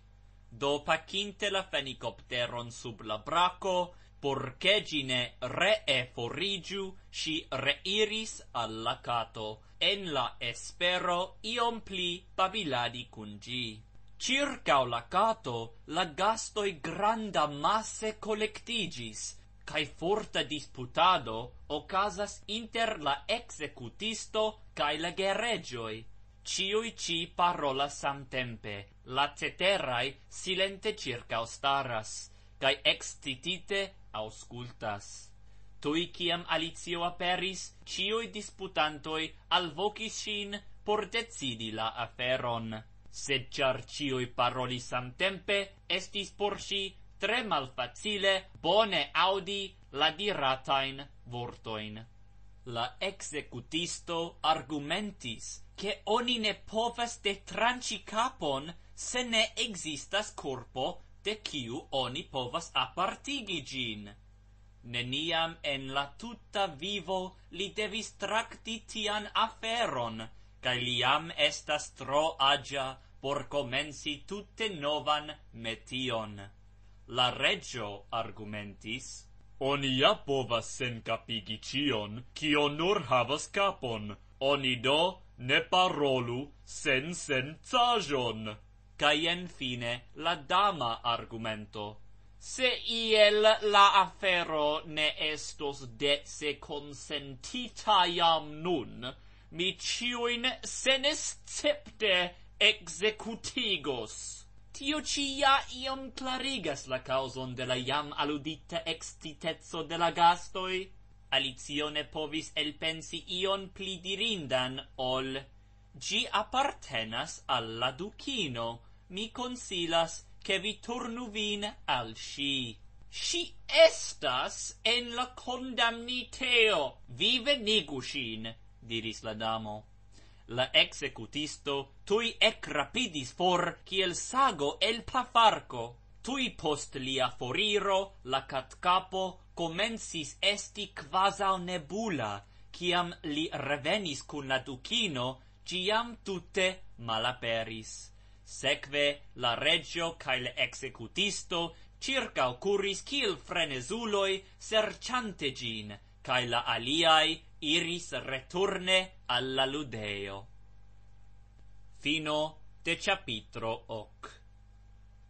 Do pacinte la fenicopteron sub la braco, porcegine re ree forigiu, si reiris al lacato, en la espero iom pli babiladi cun gi. Circao lacato, la gastoi granda masse collectigis, cae forta disputado ocasas inter la executisto cae la geregioi ciui ci parola samtempe, la ceterai silente circa ostaras, cae extitite auscultas. Tui ciam Alicio aperis, ciui disputantoi alvocis sin por decidi la aferon. Sed char ciui paroli samtempe, estis por si tre facile bone audi la diratain vortoin. La executisto argumentis, che oni ne povas de tranci capon se ne existas corpo de quiu oni povas apartigi gin. Neniam en la tutta vivo li devis tracti tian aferon, ca liam estas tro agia por comensi tutte novan metion. La regio argumentis, Oni ja povas sen cion, cio nur havas capon, oni do ne parolu sen sen zajon. Cai en fine la dama argumento. Se iel la afero ne estos dece consentita iam nun, mi ciuin senescepte executigos. Tio ci ja clarigas la causon de la iam aludita extitezzo de la gastoi. Alicio ne povis elpensi ion pli dirindan ol «Gi appartenas alla ducino, mi consilas che vi turnu vin al sci». «Si estas en la condamniteo, vi venigu sin», diris la damo. La executisto tui ec rapidis for kiel sago el pafarco. Tui post lia foriro, la catcapo comensis esti quasau nebula, ciam li revenis cun la ducino, ciam tutte malaperis. Seque la regio cae le executisto circa ocurris cil frenesuloi serciante gin, cae la aliai iris returne alla ludeo. Fino de capitro hoc.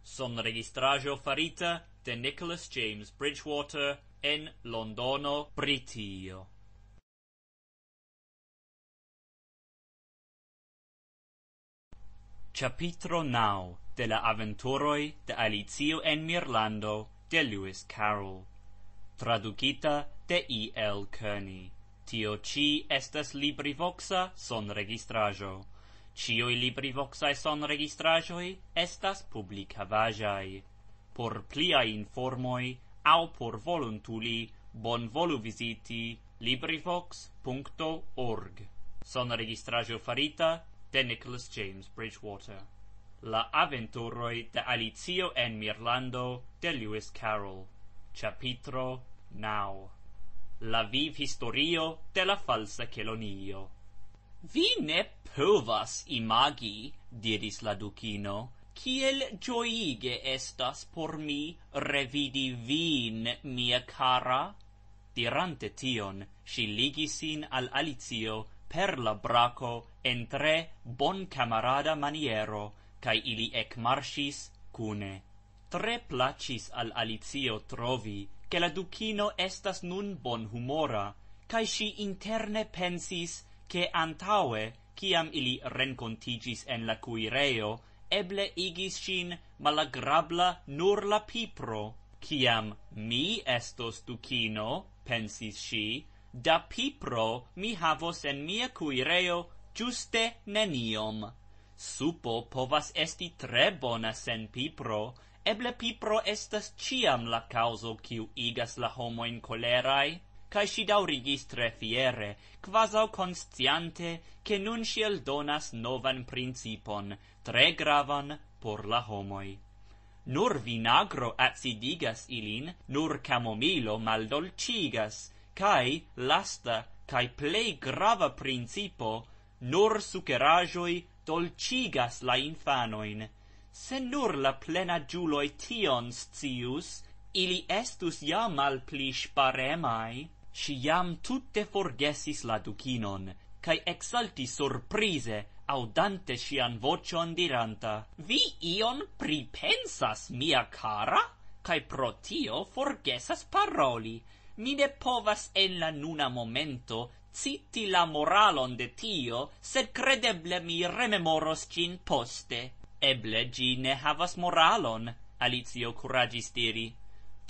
Son registrajo farita de Nicholas James Bridgewater, en Londono Britio. Capitro nau de la aventuroi de Alizio en Mirlando de Lewis Carroll. Traducita de I. E. L. Kearney. Tio ci estes libri voxa son registrajo. Cioi libri voxae son registrajoi estas publicavajai. Por pliai informoi au por voluntuli bon volu visiti librivox.org. Son registrajo farita de Nicholas James Bridgewater. La aventuroi de Alicio en Mirlando de Lewis Carroll. Capitro now. La viv historio de la falsa Kelonio. Vi ne povas imagi, diris la Ducino, kiel joige estas por mi revidi vin mia cara dirante tion si ligisin al alizio per la braco en tre bon camarada maniero kai ili ec marchis kune tre placis al alizio trovi che la ducino estas nun bon humora kai si interne pensis che antaue ciam ili rencontigis en la cuireo eble igis shin malagrabla nur la pipro. Ciam mi estos ducino, pensis shi, da pipro mi havos en mia cuireo giuste neniom. Supo povas esti tre bona sen pipro, eble pipro estas ciam la causo kiu igas la homo in colerai. Kai si daurigis tre fiere, quasau consciante, che nun si eldonas novan principon, tre gravan por la homoi. Nur vinagro acidigas ilin, nur camomilo maldolcigas, cae, lasta, cae plei grava principio, nur sucerajoi dolcigas la infanoin. Se nur la plena giuloi tion stius, ili estus ja mal plis paremai, si jam tutte forgesis la ducinon, cae exalti sorprise, audante sian vocion diranta vi ion pripensas mia cara kai pro tio forgesas paroli mi ne povas en la nuna momento citi la moralon de tio sed credeble mi rememoros cin poste eble gi ne havas moralon alizio curagis diri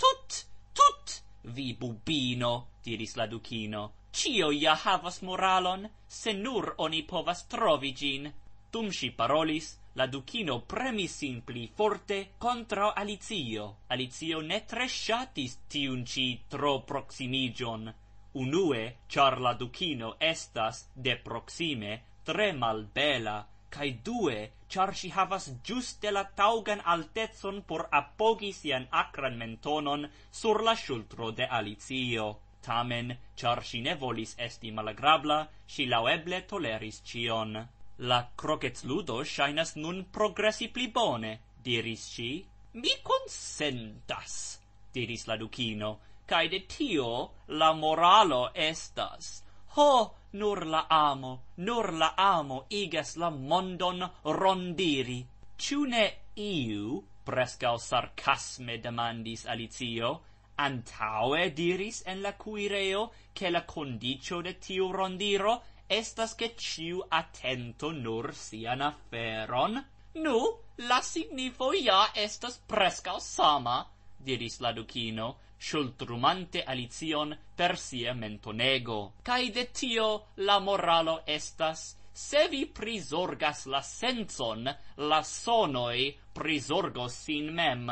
tut tut vi bubino diris la ducino Cio ia havas moralon, se nur oni povas trovigin. Tum si parolis, la ducino premis simpli forte contra Alizio. Alizio ne shatis tiun ci tro proximigion. Unue, char la ducino estas de proxime tre mal bela, cae due, char si havas giuste la taugan altezon por apogi sian acran mentonon sur la shultro de Alizio tamen, char si ne volis esti malagrabla, si laueble toleris cion. La croquet ludo shainas nun progressi pli bone, diris si. Mi consentas, diris la ducino, cae de tio la moralo estas. Ho, nur la amo, nur la amo igas la mondon rondiri. Ciu ne iu, prescal sarcasme demandis alizio, antaue diris en la cuireo che la condicio de tiu rondiro estas che ciu atento nur sian afferon? Nu, la signifo ja estas presca sama, diris la ducino, shultrumante alizion per sia mentonego. Cai de tio la moralo estas... Se vi prisorgas la senzon, la sonoi prisorgos sin mem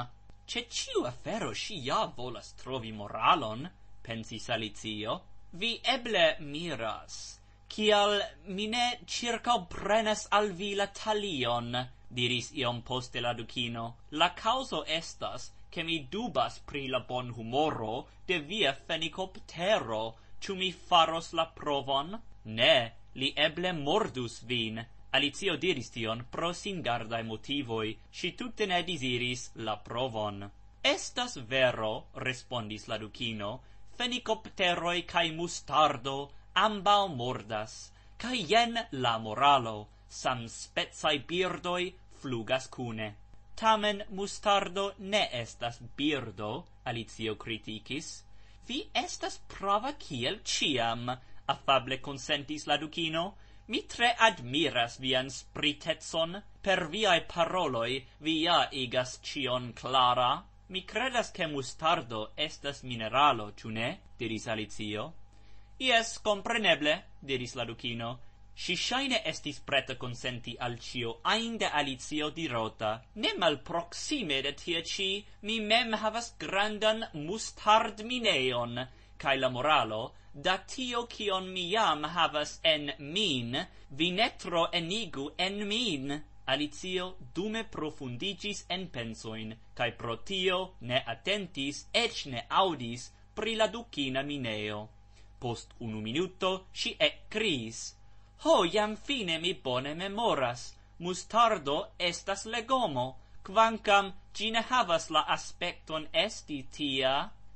che ciu afero si ja volas trovi moralon, pensis Alicio, vi eble miras, cial mine circa prenes al vi la talion, diris iom poste la ducino, la causo estas, che mi dubas pri la bon humoro de via fenicoptero, ciu mi faros la provon? Ne, li eble mordus vin, Alicio diris tion pro singardae motivoi, si tutte ne desiris la provon. Estas vero, respondis la ducino, fenicopteroi cae mustardo ambao mordas, cae jen la moralo, sam spezae birdoi flugas cune. Tamen mustardo ne estas birdo, Alicio criticis. Vi estas prava ciel ciam, affable consentis la ducino, Mi tre admiras vian spritetson per viae paroloi via igas cion clara. Mi credas che mustardo estas mineralo, cune, diris Alizio. Ies, compreneble, diris la ducino. Si shaine estis preta consenti al cio, ainda Alizio dirota. Nem al proxime de tia ci, mi mem havas grandan mustard mineon, kai la moralo da tio ki mi jam havas en min vinetro enigu en min alizio dume profundigis en pensoin kai pro tio ne attentis et ne audis pri la ducina mineo post un minuto ci e cris ho oh, jam fine mi pone memoras mustardo estas legomo kvankam ci ne havas la aspekton esti tia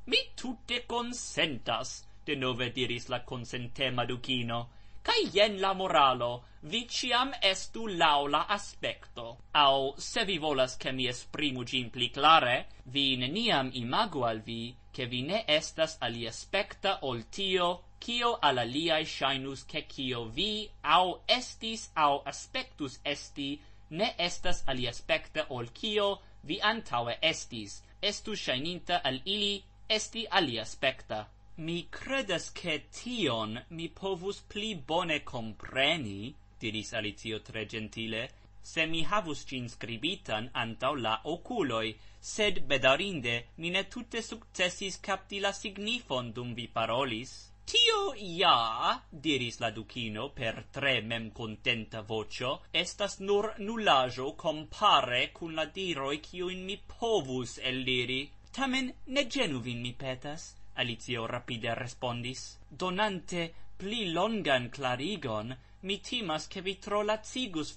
Mi tutte consentas, de nove diris la consentema ducino, ca ien la moralo, viciam estu laula aspecto. Au, se vi volas che mi esprimu gin pli clare, vi neniam imago al vi, che vi ne estas ali aspecta ol tio, cio al aliai shainus che cio vi au estis au aspectus esti, ne estas ali aspecta ol cio vi antaue estis, estu shaininta al ili esti ali aspecta. Mi credas che tion mi povus pli bone compreni, diris Alicio tre gentile, se mi havus cin scribitan antau la oculoi, sed bedarinde mi ne tutte successis capti la signifon dum vi parolis. Tio ja, diris la ducino per tre mem contenta vocio, estas nur nullajo compare cun la diroi ciuin mi povus eliri. Tamen ne genu vin mi petas, Alicio rapide respondis, donante pli longan clarigon, mi timas che vi trola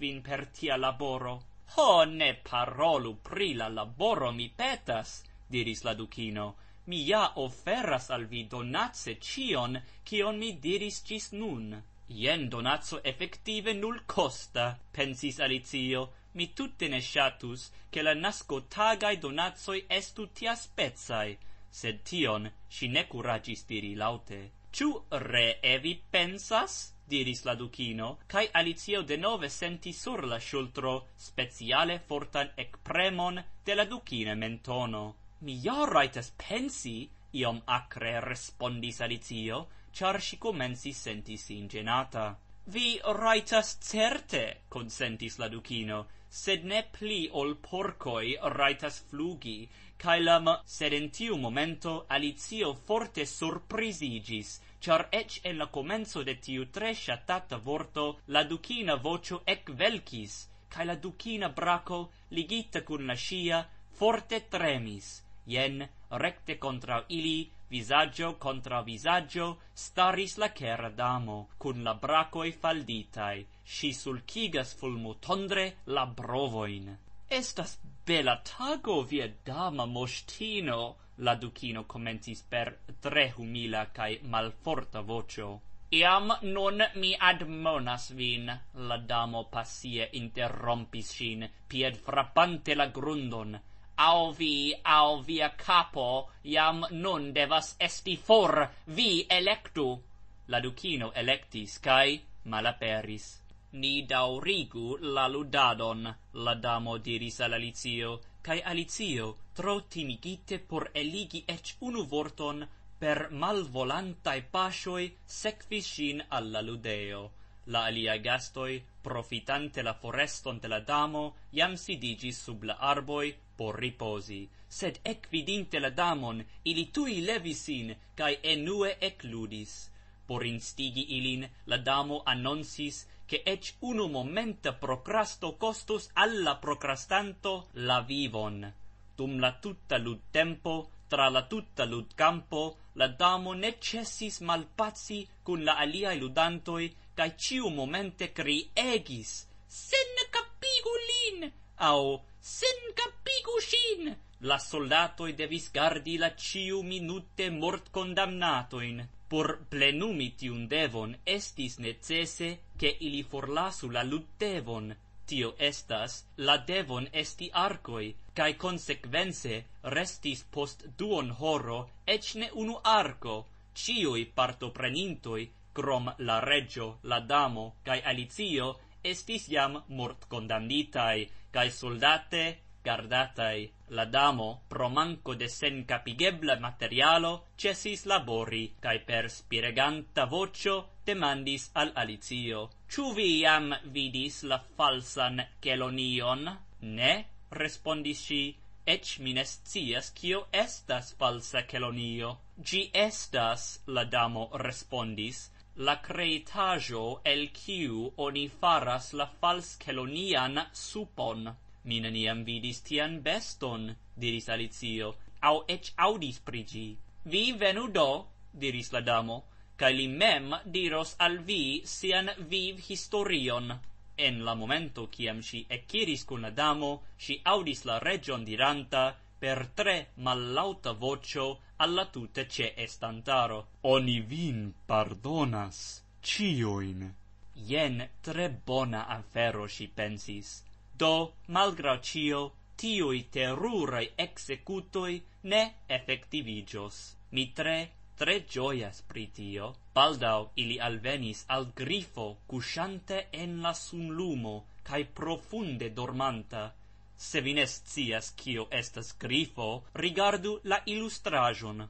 vin per tia laboro. Ho, ne parolu pri la laboro mi petas, diris la ducino, mi ja offeras al vi donatse cion, cion mi diris cis nun. Ien donatso effective nul costa, pensis Alicio, mi tutte ne shatus che la nasco tagai donatsoi estu tia spezzai sed tion si ne curagis diri laute ciu re evi pensas diris la ducino cae alizio de nove senti sur la sciultro speziale fortan ec premon de la ducina mentono mi ja raitas pensi iom acre respondis alizio char si comensi sentis ingenata Vi raitas certe, consentis la ducino, sed ne pli ol porcoi raitas flugi, caelama, sed in tiu momento, Alizio forte surprisigis, char ec en la comenzo de tiu tre shatata vorto, la ducina vocio ec velcis, cae la ducina braco, ligita cun la scia, forte tremis, jen, recte contra ili, visaggio contra visaggio staris la cera damo, cun la bracoi falditae, si sulcigas fulmutondre la brovoin. Estas bela tago, via dama moshtino, la ducino comentis per tre humila cae malforta vocio. Iam nun mi admonas vin, la damo passie interrompis sin, pied frappante la grundon, au vi au via capo iam nun devas esti for vi electu la ducino electis kai malaperis ni daurigu la ludadon la damo diris al alizio kai alizio tro timigite por eligi et unu vorton per malvolanta e pashoi secfishin alla ludeo la alia gastoi profitante la foreston de la damo iam sidigi sub la arboi por riposi sed ec vidinte la damon ili tui levisin cae enue ec ludis por instigi ilin la damo annonsis che ec uno momenta procrasto costus alla procrastanto la vivon dum la tutta lud tempo tra la tutta lud campo la damo necessis malpazzi cun la aliae ludantoi cae ciu momente cri egis sen capigulin au sen capigu shin la soldato de visgardi la ciu minute mort condamnato in por plenumi ti un devon estis necese che ili forlasu la luttevon tio estas la devon esti arcoi cae consequence restis post duon horo ecne unu arco ciu i parto prenintoi crom la regio la damo kai alizio, estis jam mort condanditai cae soldate gardatai la damo pro manco de sen capigebla materialo cesis labori cae per spireganta vocio demandis al alizio Ciu vi iam vidis la falsan celonion? Ne, respondis si, ec mines cias cio estas falsa celonio. Gi estas, la damo respondis, la creitajo el kiu oni faras la fals kelonian supon mine niam vidis tian beston diris alizio au ech audis prigi vi venu do diris la damo ca li mem diros al vi sian viv historion en la momento ciam si eciris cun la damo si audis la region diranta per tre mallauta vocio alla tuta ce estantaro. Oni vin pardonas, cioin. Ien tre bona afero si pensis, do malgra cio tioi terrurai executoi ne effectivigios. Mi tre, tre gioias pritio, baldau ili alvenis al grifo cusciante en la sun lumo, cae profunde dormanta, se vi ne scias kio estas grifo, rigardu la ilustrajon.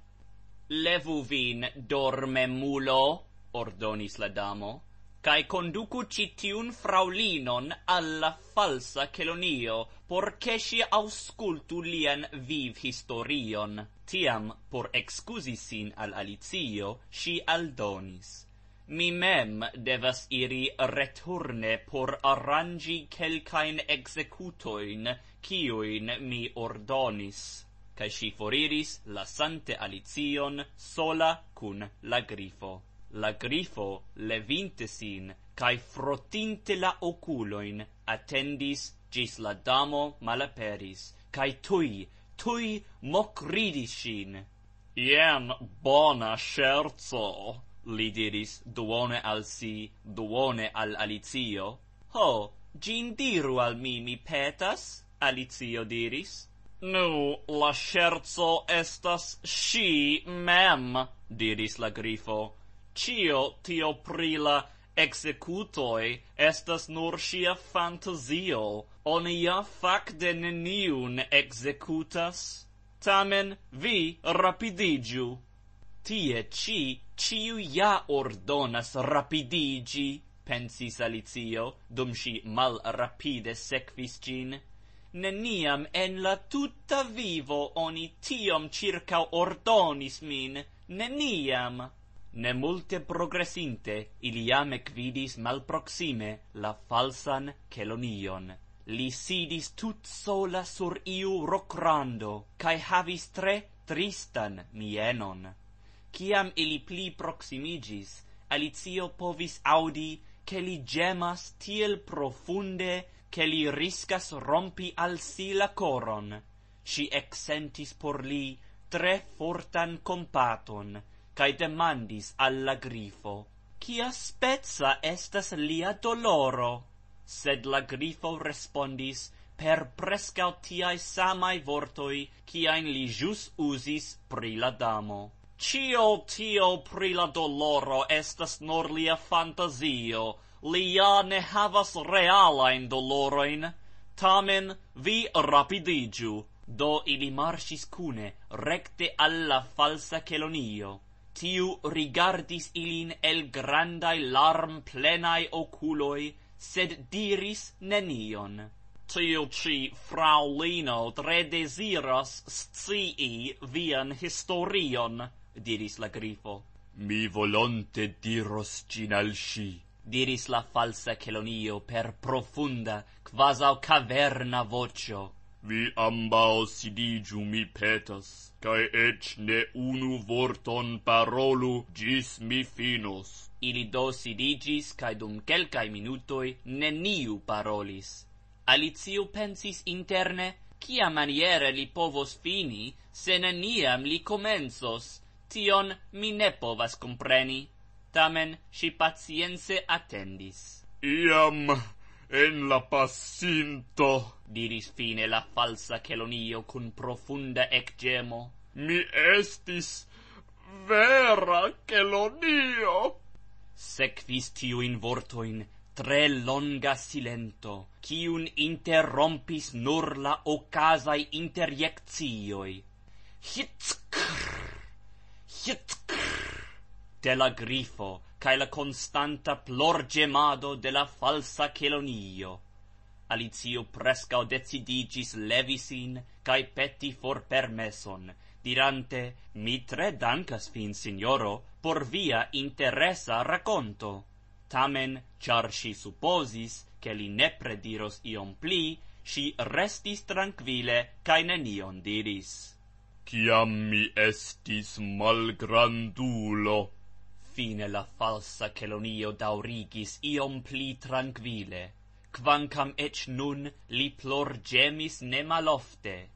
Levu vin dorme mulo, ordonis la damo, cae conducu citiun fraulinon alla falsa celonio, porce si auscultu lian viv historion. Tiam, por excusisin al Alizio, si aldonis mi mem devas iri returne por arrangi quelcain executoin cioin mi ordonis. Cai si foriris la sante alizion sola cun la grifo. La grifo levintesin, cai frotinte la oculoin, attendis gis la damo malaperis, cai tui, tui sin. Iem bona scherzo! Li diris duone al si, duone al alizio. Ho, gin diru al mi, mi petas, alizio diris. Nu, la scherzo estas si mem, diris la grifo. Cio, tio pri la executoi, estas nur sia fantasio. Onia fac de neniun executas. Tamen, vi rapidigiu tie ci ciu ja ordonas rapidigi, pensis Alicio, dum si mal rapide sequis gin. Neniam en la tutta vivo oni tiom circa ordonis min, neniam. Ne multe progresinte, iliam ecvidis mal proxime la falsan celonion. Li sidis tut sola sur iu rocrando, cae havis tre tristan mienon. Ciam ili pli proximigis, Alicio povis audi che li gemas tiel profunde che li riscas rompi al si la coron. Si exentis por li tre fortan compaton, cae demandis alla grifo, Cia spezza estas lia doloro? Sed la grifo respondis per prescaut tiae samae vortoi, ciaen li jus usis pri la damo. Cio tio pri la doloro estas nor lia fantasio, li ja ne havas realain doloroin, tamen vi rapidigiu, do ili marcis cune recte alla falsa celonio. Tiu rigardis ilin el grandai larm plenai oculoi, sed diris nenion. Tiu ci fraulino tre desiras scii vian historion, diris la grifo. Mi volonte diros cin al diris la falsa celonio per profunda, quas au caverna vocio. Vi ambao sidigiu mi petas, cae ec ne unu vorton parolu gis mi finos. Ili do sidigis, cae dum celcae minutoi, ne niu parolis. Alizio pensis interne, cia maniere li povos fini, se ne niam li comensos mi ne povas compreni, tamen si pacienze attendis. Iam en la passinto, diris fine la falsa celonio con profunda ecgemo. Mi estis vera celonio. Secvis tiu in vortoin tre longa silento, ciun interrompis nur la ocasae interiectioi. Hitzk! Sit! De la grifo, cae la constanta plorgemado de la falsa chelonio. Alizio presca o decidigis levisin, cae peti for permeson, dirante, mi tre dancas fin, signoro, por via interesa raconto. Tamen, char si supposis, che li ne prediros iom pli, si restis tranquille, cae nenion diris. Ciam mi estis mal grandulo. Fine la falsa Celonio daurigis iom pli tranquille, Quancam ec nun li plor gemis ne malofte.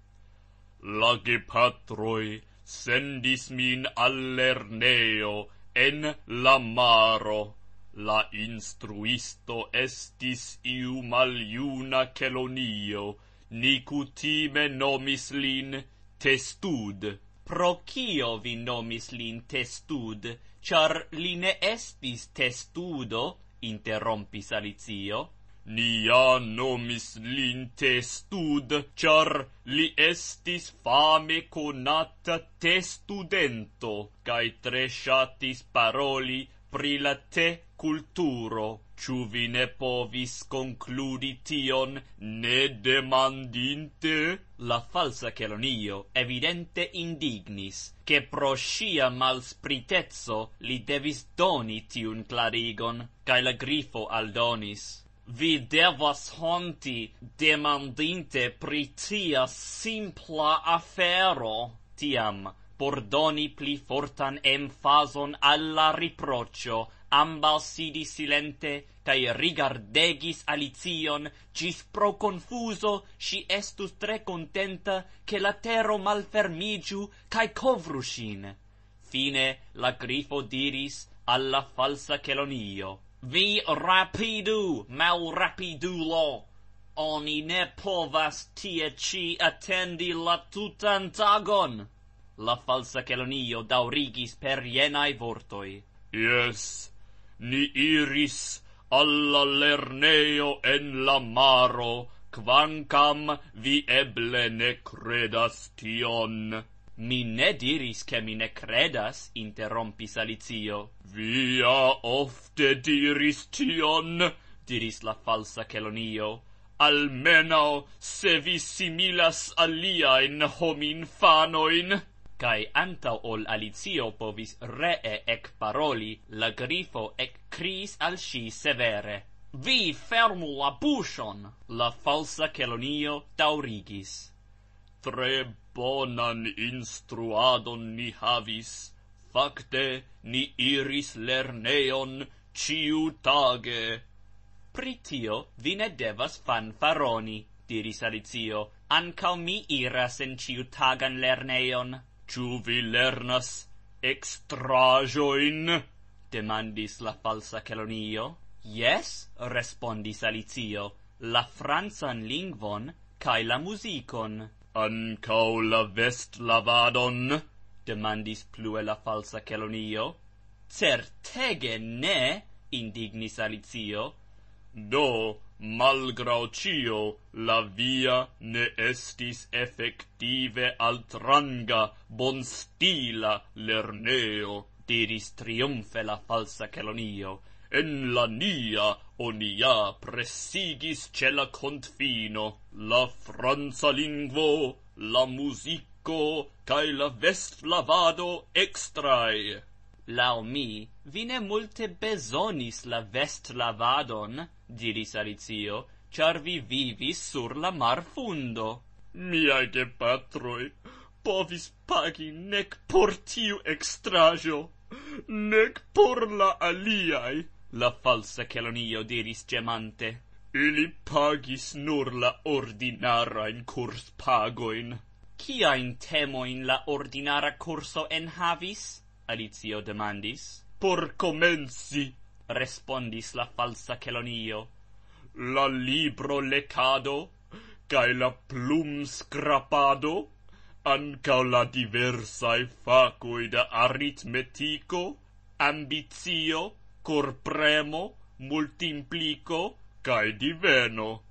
Lagi patroi sendis min allerneo en la maro. La instruisto estis iu maliuna Celonio, Nicutime nomis lin Celonio testud pro quo vi nomis lin testud char li ne estis testudo interrompis alizio ni a nomis lin testud char li estis fame conata testudento cae tre shatis paroli pri la te culturo. Ciu vi ne povis concludi tion, ne demandinte? La falsa Chelonio evidente indignis, che pro scia mal spritezzo li devis doni tiun clarigon, cae la grifo aldonis. Vi devas honti demandinte pri tia simpla afero. Tiam, por doni pli fortan emfason alla riprocio, ambal sidi silente cae rigardegis alicion cis pro confuso si estus tre contenta che la terra malfermigiu cae covrusin. Fine la grifo diris alla falsa celonio Vi rapidu, mal rapidu lo! Oni ne povas tie ci attendi la tutan tagon! La falsa celonio daurigis per jenai vortoi. Yes, ni iris alla lerneo en la maro quancam vi eble ne credas tion mi ne diris che mi ne credas interrompi salizio via ofte diris tion diris la falsa chelonio almeno se vi similas alia in homin fanoin cae anta ol alizio povis ree ec paroli, la grifo ec cris al si severe. Vi fermu la buson! La falsa chelonio taurigis. Tre bonan instruadon ni havis, facte ni iris lerneion ciu tage. Pritio ne devas fan faroni, diris alizio, Ancau mi iras en ciu tagan lerneion. "'Ciu vi lernas extrajoin?' demandis la falsa calonio. "'Yes,' respondis Alicio, "'la franzan lingvon cae la musicon.' "'Ancau la vest lavadon?' demandis plue la falsa calonio. "'Certege ne,' indignis Alicio. "'Do!' malgrau cio, la via ne estis effective altranga, bonstila lerneo, diris triumfe la falsa Celonio. En la nia onia presigis ce la confino, la franza lingvo, la musico, cae la vest lavado extrae. Lao mi, vi ne multe besonis la vest lavadon, diris Alicio, char vi vivis sur la mar fundo. Miai de patroi, povis pagi nec por tiu extrajo, nec por la aliai, la falsa Celonio diris gemante. Ili pagis nur la ordinara in curs pagoin. Cia in temo in la ordinara curso en havis? Alicio demandis. Por comensi, respondis la falsa Celonio. La libro lecado, cae la plum scrapado, anca la diversae facoi da aritmetico, ambizio, corpremo, multimplico, cae diveno.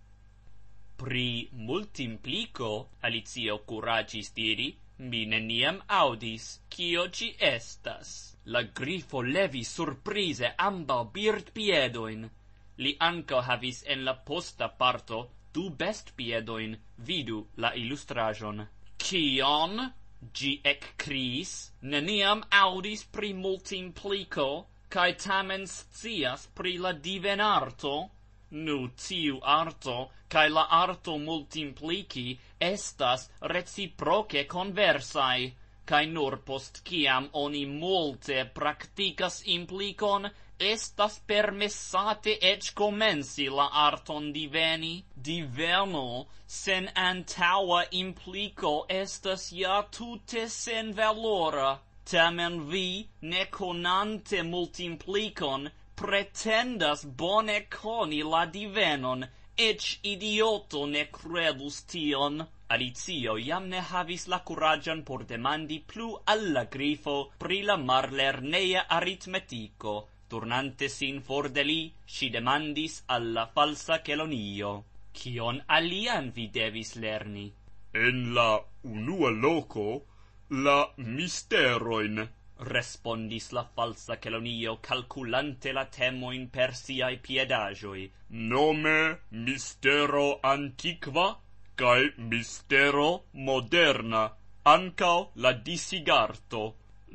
Pri multimplico, Alizio curagis diri, MI niam audis, cio ci estas. La grifo levi surprize amba bird piedoin. Li anco havis en la posta parto du best piedoin, vidu la illustrajon. Cion? Gi ec cris, neniam audis pri multim plico, cae tamen scias pri la diven arto. Nu, tiu arto, cae la arto multimplici, estas reciproce conversae cae nur post ciam oni multe practicas implicon, estas permessate et comensi la arton diveni, diverno, sen antaua implico estas ja tute sen valora, tamen vi, ne conante mult pretendas bone coni la divenon, et idioto ne credus tion. Alicio iam ne havis la curagian por demandi plu alla grifo pri la marler nea aritmetico, turnante sin for de li, si demandis alla falsa celonio. Cion alian vi devis lerni? En la unua loco, la misteroin, respondis la falsa celonio calculante la temo in persiae piedagioi. Nome mistero antiqua? cae mistero moderna, ancao la disigarto.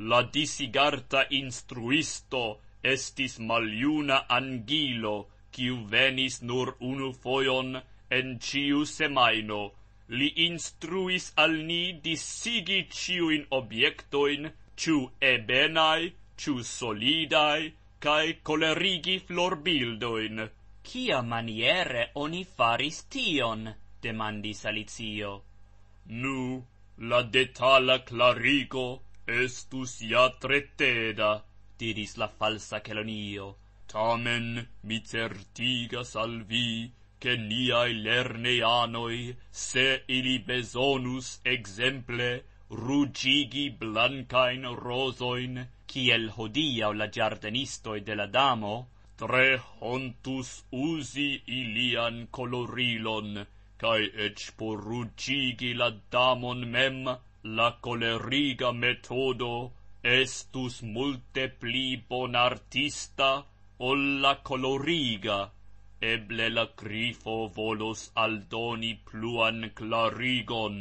La disigarta instruisto estis maliuna angilo, ciu venis nur unu foion en ciu semaino. Li instruis al ni disigi ciuin obiectoin, ciu ebenai, ciu solidai, cae colerigi florbildoin. Cia maniere oni faris tion? demandis Alicio. Nu, la detala clarigo estus ia treteda, diris la falsa Celonio. Tamen mi certigas al vi, che niai lerneanoi, se ili besonus exemple, rugigi blancain rosoin, ciel hodiau la giardenistoi de la damo, tre hontus usi ilian colorilon, cae ec porrucigi la damon mem la coleriga metodo estus multe pli bon artista ol la coloriga eble la grifo volos aldoni pluan clarigon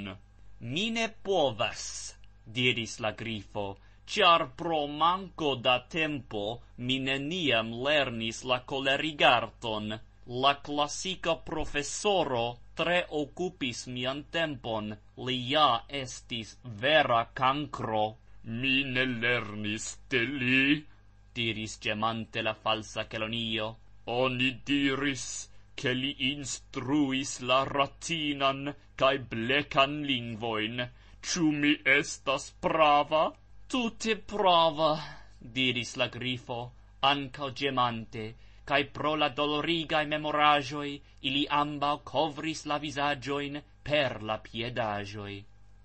mine povas diris la grifo char pro manco da tempo mine niem lernis la colerigarton La classica professoro tre occupis mian tempon, li ja estis vera cancro. Mi ne lernis de li, diris gemante la falsa Celonio. Oni diris che li instruis la ratinan cae blecan lingvoin. Ciu mi estas prava? Tutte prava, diris la grifo, ancao gemante, cae pro la dolorigae memoragioi, ili amba covris la visagioin per la piedagioi.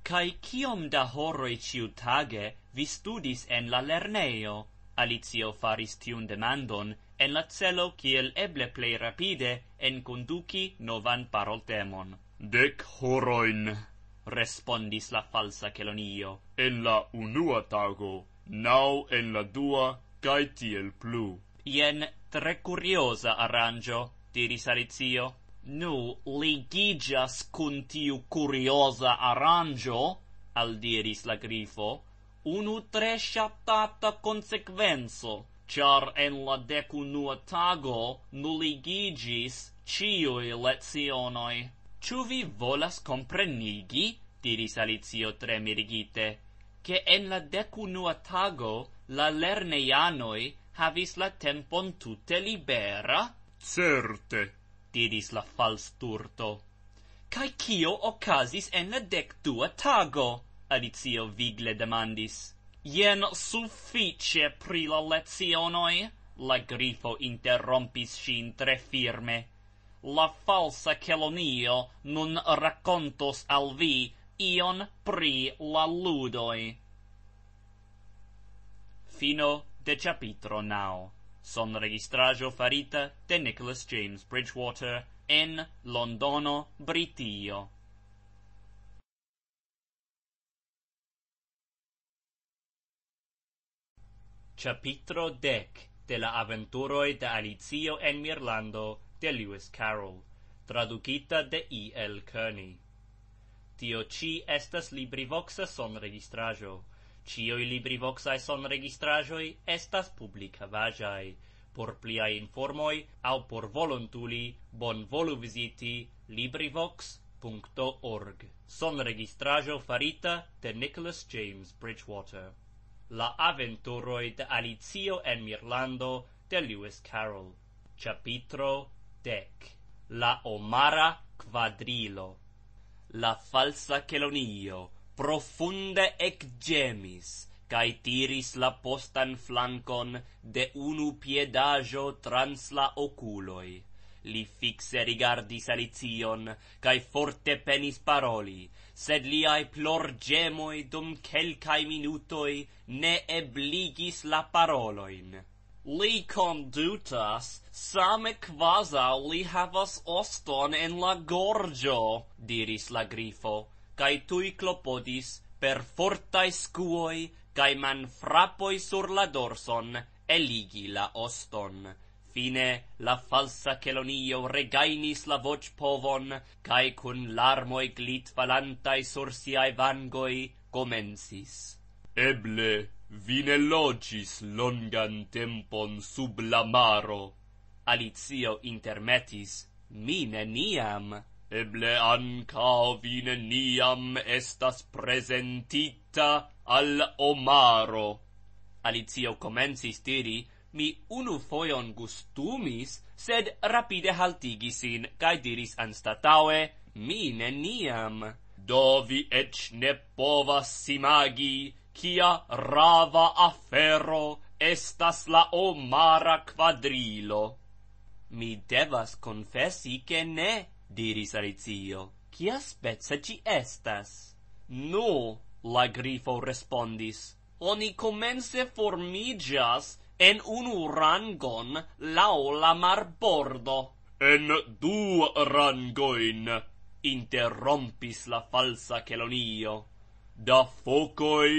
Cae ciom da horoi ciu tage vi studis en la lerneio? Alizio faris tiun demandon, en la celo ciel eble plei rapide, en conduci novan paroltemon. Dec horoin, respondis la falsa celonio, en la unua tago, nau en la dua, cae tiel plus. Ien tre curiosa arrangio, diris Alizio. Nu, ligigias cun tiu curiosa arrangio, al diris la grifo, unu tre shattata consequenso, char en la DECUNUA tago nuligigis ciui lezionoi. Ciu vi volas comprenigi, diris Alizio tre mirigite, che en la DECUNUA tago la lerneianoi havis la tempon tutte libera? Certe, didis la fals turto. Cai cio ocasis en la dec dua tago? Alicio vigle demandis. Ien suffice pri la lezionoi? La grifo interrompis sin tre firme. La falsa celonio nun racontos al vi ion pri la ludoi. Fino de capitro nao. Son registrajo farita de Nicholas James Bridgewater en Londono, Britio. Capitro dec de la aventuroi de Alizio en Mirlando de Lewis Carroll, traducita de E. L. Kearney. Tio ci estas libri voxa son registrajo. Cioi LibriVoxae son registrajoi estas publica vajai. Por pliae informoi, au por volontuli, bon volu visiti LibriVox.org. Son registrajo farita de Nicholas James Bridgewater. La aventuroi de Alizio en Mirlando de Lewis Carroll. Capitro dec. La Omara Quadrilo. La falsa Kelonio profunde ec gemis, cae tiris la postan flancon de unu piedajo trans la oculoi. Li fixe rigardis Alicion, cae forte penis paroli, sed liae plor gemoi dum celcae minutoi ne ebligis la paroloin. Li condutas, same quaza li havas oston en la gorgio, diris la grifo cae tui clopodis per fortae scuoi cae man sur la dorson eligi la oston. Fine la falsa celonio regainis la voc povon cae cun larmoi glit valantae sur siae vangoi comensis. Eble vine logis longan tempon sub la maro. Alizio intermetis, mine niam. Eble anca vine niam estas presentita al omaro. Alizio comensis diri, mi unu foion gustumis, sed rapide haltigisin, cae diris anstataue, mi ne niam. Do vi et ne povas simagi, cia rava afero estas la omara quadrilo. Mi devas confessi, che ne." diris Alicio, «Cia spezza ci estas?» «Nu», la grifo respondis, «Oni comense formigias en unu rangon lao la marbordo». «En du rangoin», interrompis la falsa Celonio. «Da focoi,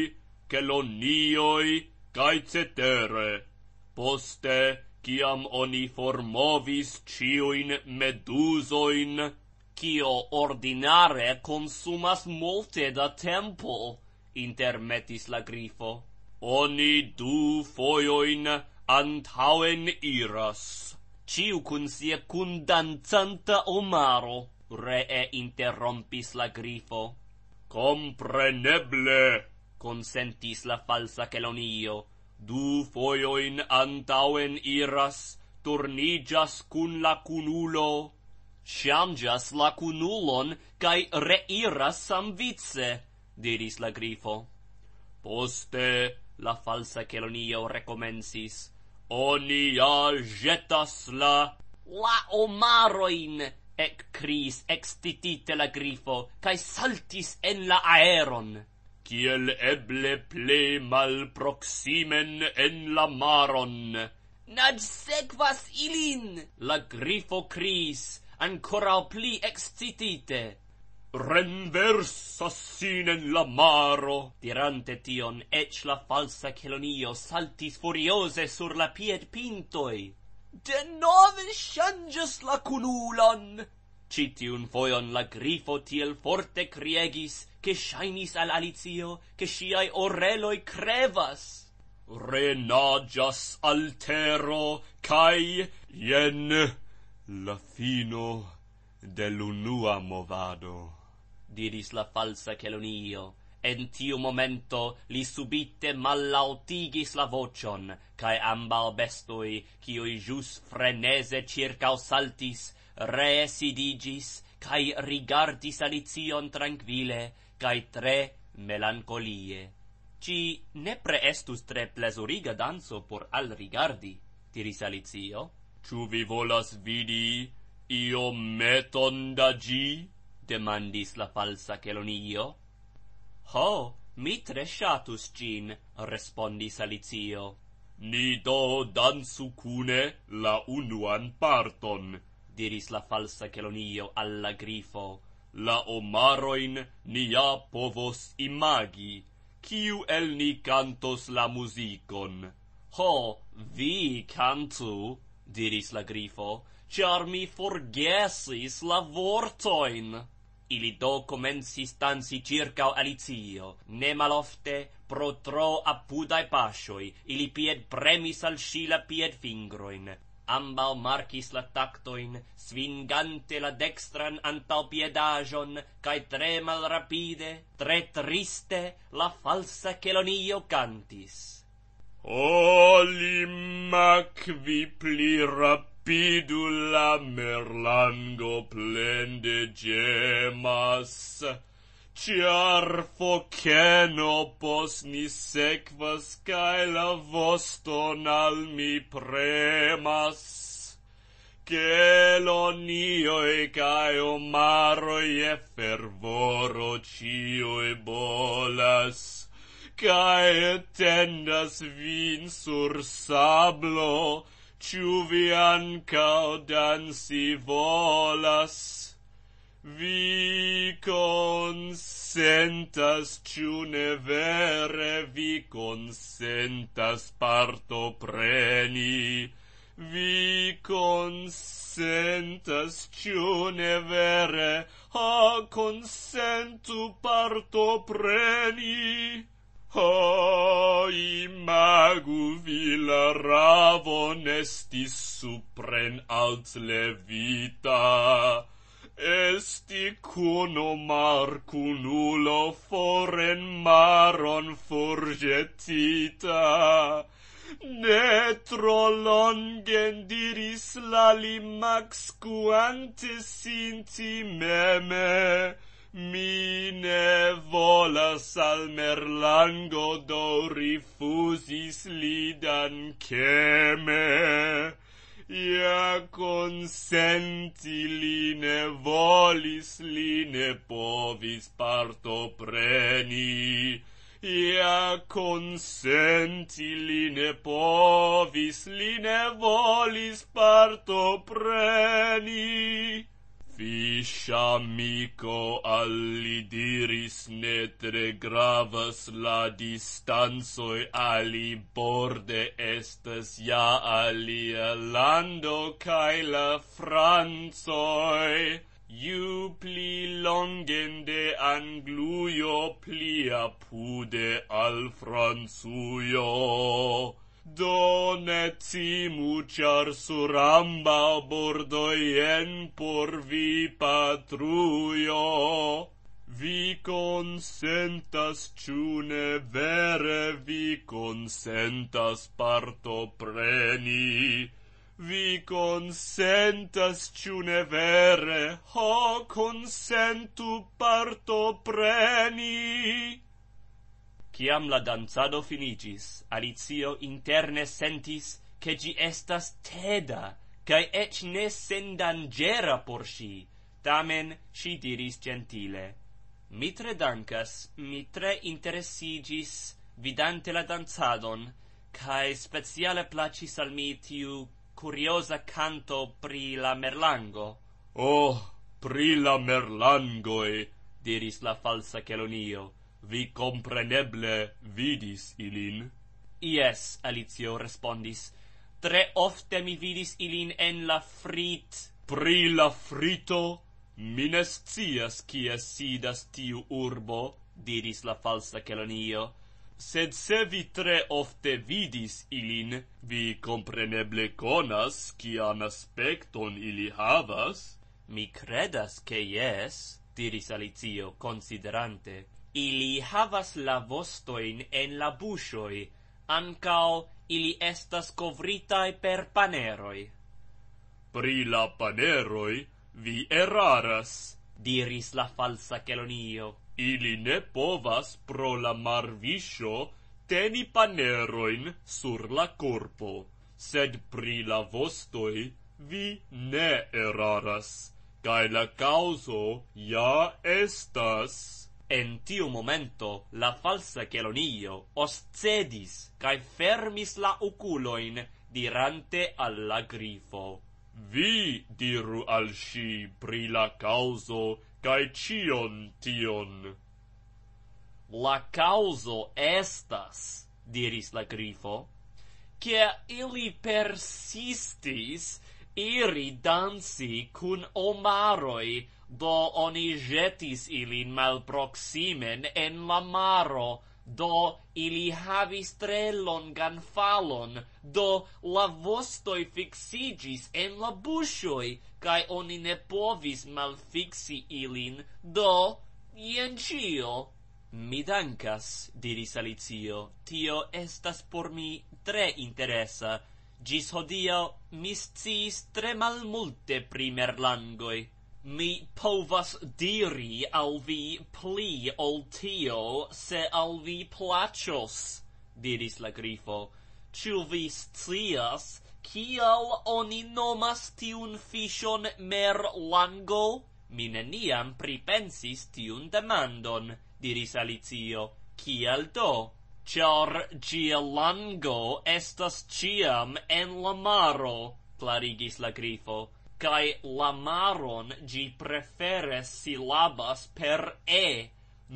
Celonioi, cae cetere. Poste, ciam oni formovis ciuin medusoin, cio ordinare consumas multe da tempo, intermetis la grifo. Oni du foioin antauen iras. Ciu cun sia cun danzanta omaro, ree interrompis la grifo. Compreneble, consentis la falsa Celonio, du foioin antauen iras turnigas cun la cunulo changas la cunulon kai reiras samvice, diris la grifo poste la falsa kelonio recomencis oni ja jetas la la omaroin ec cris extitite la grifo kai saltis en la aeron kiel eble ple mal proximen en la maron. Nad sequas ilin! La grifo cris, ancora pli excitite. Renversa sin en la maro! Dirante tion, ec la falsa chelonio saltis furiose sur la pied pintoi. De nove changes la cunulan! Citiun foion la grifo tiel forte criegis, che shainis al Alicio che shiai oreloi crevas. Renagias altero, cae jen la fino del unua movado. Diris la falsa Celonio. En tiu momento li subite mallautigis la vocion, cae ambao bestoi, cioi jus frenese circau saltis, reesidigis, cae rigardis Alicion tranquile, cae tre melancolie. Ci ne preestus tre plesuriga danso por al rigardi, diris Alizio. Ciu vi volas vidi io meton da gi? demandis la falsa celonio. Ho, mi tre shatus gin, respondis Alizio. Ni do dansu cune la unuan parton, diris la falsa celonio alla grifo la omaroin ni ja povos imagi, kiu el ni cantos la musicon. Ho, vi cantu, diris la grifo, char mi forgesis la vortoin. Ili do comensis tansi circa alizio, ne malofte pro tro apudae pasioi, ili pied premis al scila pied fingroin, Ambao marquis la tactoin, svingante la dextran antal piedagion, cae tre mal rapide, tre triste, la falsa celonio cantis. O limac, vi pli rapidu la merlango plende gemas! Ciar foceno pos mi sequas cae la voston al mi premas, Celo cae o e fervoro cioe bolas, Cae tendas vin sur sablo, Ciu vi ancao dansi volas, vi consentas ciu ne vere vi consentas parto preni vi consentas ciu ne vere ha consentu parto preni ha imagu vi la ravon estis supren alt levita esti cuno mar cunulo foren maron furgetita. Ne tro longen diris la limax quante sinti meme, mi ne volas al merlango do rifusis lidan keme ia consenti li ne volis li ne povis parto preni ia consenti li ne povis li ne volis parto preni Fisha amico alli diris ne tre gravas la distansoi ali borde estes ja alia lando cae la Franzoi. Iu pli longen de Angluio pli pude al Franzuio. Donet si muciar suramba bordoien por vi patruio, vi consentas ciune vere, vi consentas parto preni, vi consentas ciune vere, ho consentu parto preni. Ciam la danzado finigis, Alizio interne sentis, che gi estas teda, ec ne sem por si, tamen si diris gentile. Mi tre dancas, mi tre interesigis vidante la danzadon, cae speciale placis al mi tiu curiosa canto pri la merlango. Oh, pri la merlangoe, diris la falsa chelonio vi compreneble vidis ilin? Ies, Alicio respondis. Tre ofte mi vidis ilin en la frit. Pri la frito? Mines cias, cia sidas tiu urbo, diris la falsa Celonio. Sed se vi tre ofte vidis ilin, vi compreneble conas cian aspecton ili havas? Mi credas che ies, diris Alicio, considerante ili havas la vostoin en la busoi, ancao ili estas covritae per paneroi. Pri la paneroi vi eraras, diris la falsa Kelonio. Ili ne povas pro la marviso teni paneroin sur la corpo, sed pri la vostoi vi ne eraras, cae la causo ja estas... En tiu momento la falsa kelonio oscedis kaj fermis la oculoin dirante al la grifo. Vi diru al si pri la causo kaj cion tion. La causo estas, diris la grifo, che ili persistis iri dansi cun omaroi do oni jetis ilin malproximen en la maro, do ili havis tre longan falon, do la vostoi fixigis en la busioi, cae oni ne povis malfixi ilin, do, ien cio. Mi dankas, diris Alicio, tio estas por mi tre interesa, gis hodio mis ciis tre malmulte pri merlangoi mi povas diri al vi pli ol tio se al vi placos, diris la grifo. Ciu vis cias, cial oni nomas tiun fishon mer lango? Mine niam pripensis tiun demandon, diris Alicio. Cial do? Cior gie lango estas ciam en la maro, clarigis la grifo kai la maron gi prefere silabas per e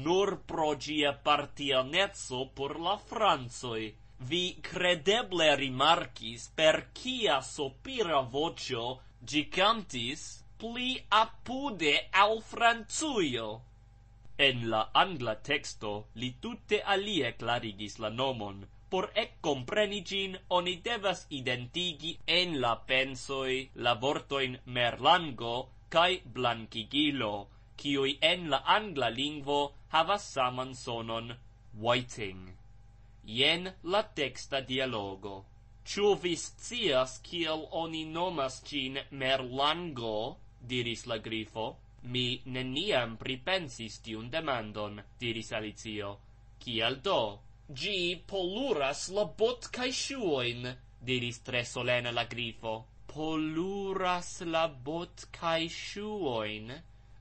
nur pro gia partianezzo por la franzoi vi credeble rimarkis per kia sopira vocio gi cantis pli apude al franzuio en la angla texto li tutte alie clarigis la nomon por e compreni gin, oni devas identigi en la pensoi la vortoin merlango cae blankigilo, cioi en la angla lingvo havas saman sonon whiting. Ien la texta dialogo. chu vis cias ciel oni nomas cin merlango, diris la grifo, mi neniam pripensis tiun demandon, diris Alicio. Kial do? gi poluras la bot cae shuoin, diris tre solena la grifo. Poluras la bot cae shuoin,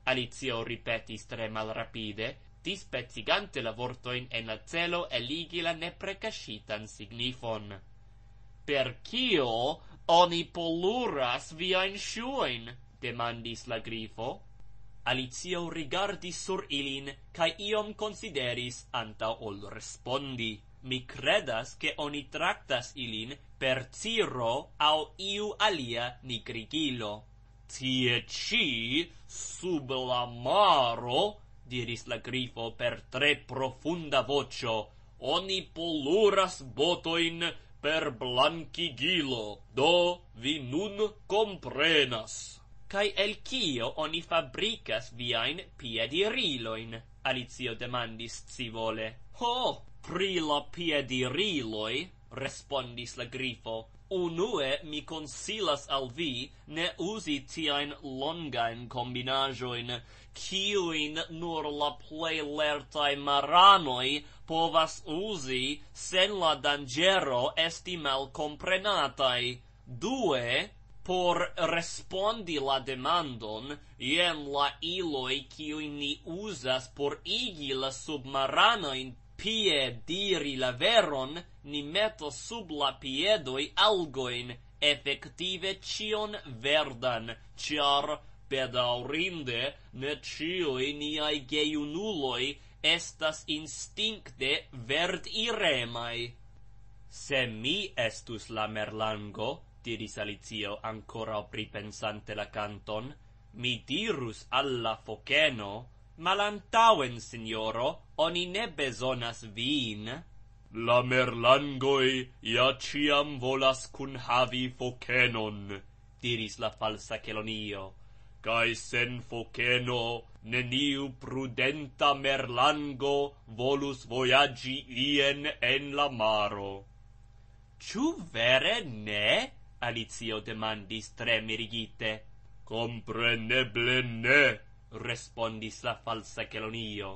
Alizio ripetis tre malrapide, rapide, dispezigante la vortoin en la celo e ligila neprecasitan signifon. Per cio oni poluras viain shuoin, demandis la grifo. Alicio rigardis sur ilin kai iom consideris anta ol respondi. Mi credas che oni tractas ilin per ciro au iu alia nigrigilo. Tie ci, sub la maro, diris la grifo per tre profunda vocio, oni poluras botoin per blanchigilo, do vi nun comprenas. Kai el cio oni fabricas viain piediriloin? Alizio demandis si vole. Ho, pri la piediriloi, respondis la grifo. Unue mi consilas al vi ne usi tiain longain combinajoin, "'ciuin nur la plei lertai maranoi povas usi sen la dangero esti mal comprenatai. Due, por respondi la demandon ien la iloi qui ni usas por igi la submarano in pie diri la veron ni meto sub la piedoi algoin effective cion verdan ciar pedaurinde ne cioi niai geiunuloi estas instincte verd iremai se mi estus la merlango diris Alicio, ancora pripensante la canton, mi dirus alla foceno, malantauen, signoro, oni ne besonas vin. La merlangoi ja ciam volas cun havi focenon, diris la falsa chelonio, cae sen foceno neniu prudenta merlango volus voyagi ien en la maro. Ciu vere Ne? Alicio demandis tre mirigite. Compreneble ne, respondis la falsa Celonio.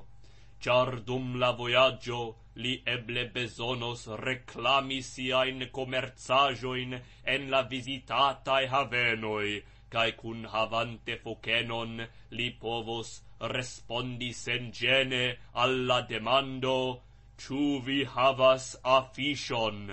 Char dum la voyaggio li eble besonos reclami siain comerzajoin en la visitatae havenoi, cae cun havante focenon li povos respondi sen gene alla demando «Ciu vi havas afishon?»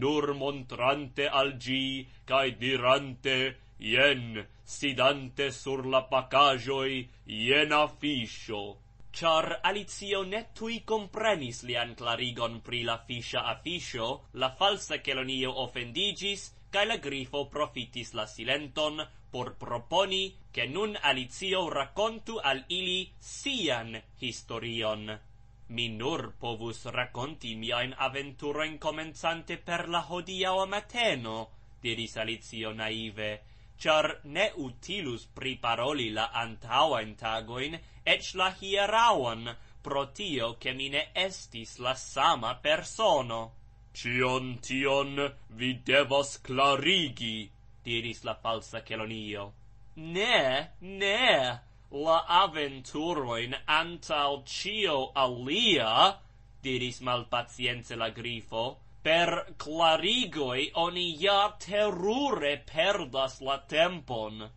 nur montrante al gi, cae dirante, jen, sidante sur la pacajoi, jen aficio. Char Alizio netui comprenis lian clarigon pri la fisha aficio, la falsa chelonio offendigis, cae la grifo profitis la silenton, por proponi, che nun Alizio racontu al ili sian historion mi nur povus raconti miain aventurain comenzante per la hodia o mateno, diris Alizio naive, char ne utilus priparoli la antaua tagoin, ecch la hierauan, pro tio che mine estis la sama persono. Cion tion vi devas clarigi, diris la falsa celonio. Ne, ne, la aventuroin antal cio alia, diris malpazienze la grifo, per clarigoi oni ja terure perdas la tempon.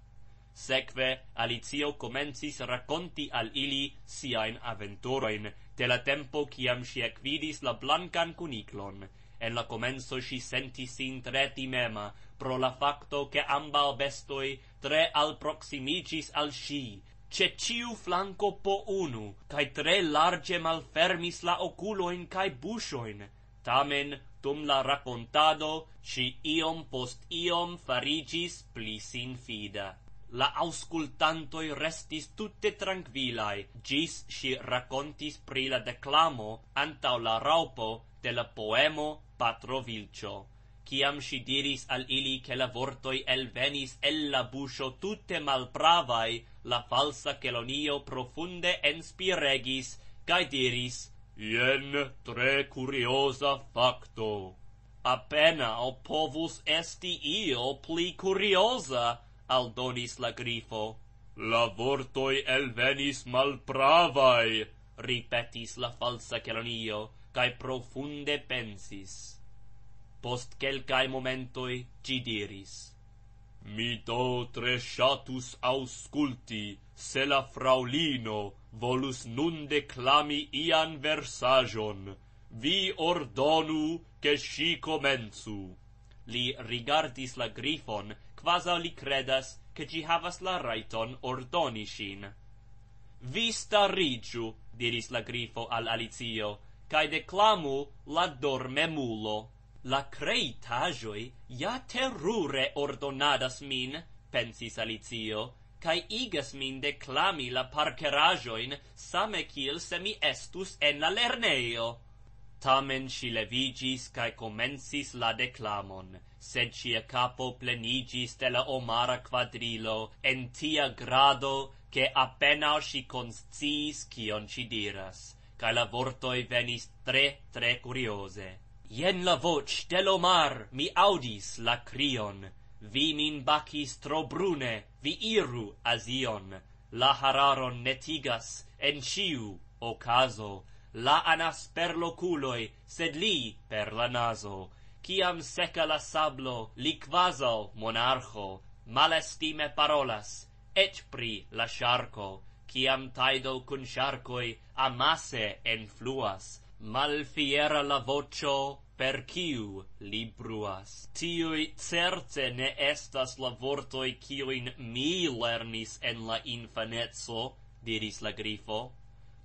Seque Alizio comencis raconti al ili siain aventuroin, de la tempo ciam si ecvidis la blancan cuniclon. En la comenzo si sentis tre timema, pro la facto che ambal bestoi tre al proximicis al sii, ce ciu flanco po unu, cae tre large malfermis la oculoin cae busoin. Tamen, dum la raccontado, ci iom post iom farigis pli sin fida. La auscultantoi restis tutte tranquillai, gis si racontis pri la declamo antau la raupo de la poemo Patro Vilcio. Ciam si diris al ili che la vortoi el venis el la buscio tutte malpravai, la falsa Celonio profunde enspiregis, ca diris, Ien tre curiosa facto. Apena o povus esti io pli curiosa, aldonis la grifo. La vortoi el venis malpravai, ripetis la falsa Celonio, cae profunde pensis post quelcae momentoi ci diris. Mi do tre shatus ausculti, se la fraulino volus nun declami ian versajon. Vi ordonu, che sci comenzu. Li rigardis la grifon, quasa li credas, che ci havas la raiton ordoni shin. Vi starigiu, diris la grifo al Alizio, cae declamu la dormemulo. mulo. La creitajoi ja terrure ordonadas min, pensis Alicio, kai igas min declami la parcerajoin same cil se mi estus en la lerneio. Tamen si levigis cae comensis la declamon, sed cia capo plenigis de la omara quadrilo en tia grado che appena si consciis cion ci diras, cae la vortoi venis tre, tre curiose. IEN la voce del Omar, mi audis la crion. Vi min bacis tro brune, vi iru azion. La hararon netigas en ciu ocaso. La anas per loculoi, sed li per la naso. Ciam seca la sablo, li quaso monarcho, malestime parolas, et pri la sharco, ciam taido cun sharcoi amase enfluas, fluas, malfiera la vocio per kiu li bruas. Tiui certe ne estas la vortoi in mi lernis en la infanetso diris la grifo.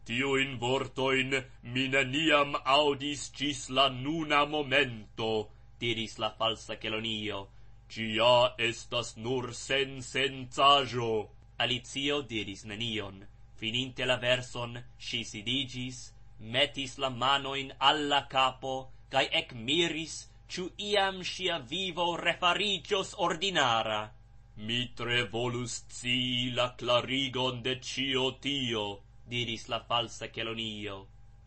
in vortoin mi neniam audis cis la nuna momento, diris la falsa kelonio. Cia estas nur sen sensajo. Alicio diris nenion. Fininte la verson, si sidigis, metis la mano in alla capo cae ec miris chu iam sia vivo refarigios ordinara mi tre volus ci la clarigon de cio tio diris la falsa chelonio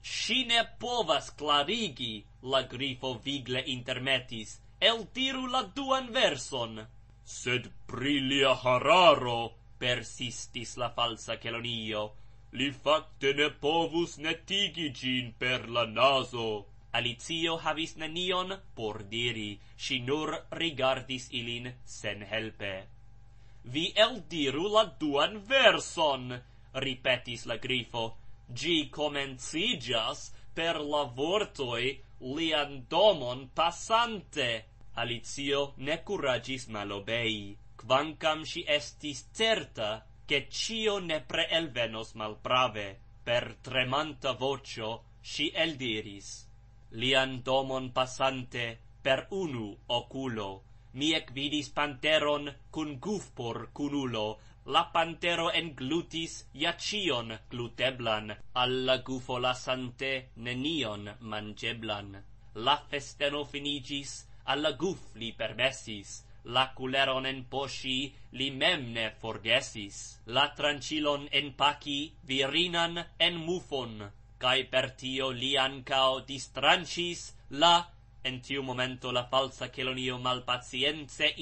sine povas clarigi la grifo vigle intermetis el tiru la duan verson sed prilia hararo persistis la falsa chelonio li fatte ne povus netigi tigigin per la naso. Alizio havis ne nion por diri, si nur rigardis ilin sen helpe. Vi el diru la duan verson, ripetis la grifo, gi comencijas per la vortoi lian domon passante. Alizio ne curagis malobei, quancam si estis certa che cio ne pre elvenos malprave, per tremanta vocio si eldiris. Lian domon passante, per unu oculo, mi ec vidis panteron cun gufpor cunulo, la pantero englutis iacion gluteblan, alla gufo lasante nenion mangeblan. La festeno finigis, alla guf li permessis, la culeron en poshi li memne forgesis la trancilon en paki virinan en mufon kai per tio li ancao distrancis la en tiu momento la falsa kelonio mal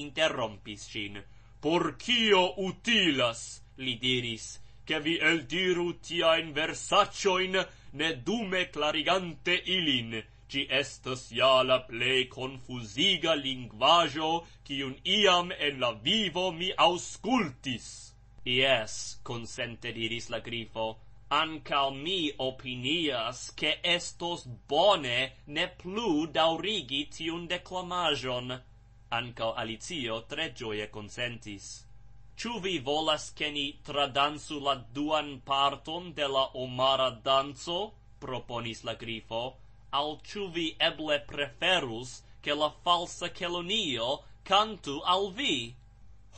interrompis cin por kio utilas li diris che vi el diru tia in versaccio in ne dume clarigante ilin ci estus ja la plei confusiga linguaggio qui un iam en la vivo mi auscultis. Ies, consente diris la grifo, ancal mi opinias che estos bone ne plu daurigi tiun declamajon. Ancal Alicio tre gioie consentis. Ciu vi volas che ni tradansu la duan parton de la omara danzo? proponis la grifo alciu vi eble preferus, che la falsa chelonio cantu al vi?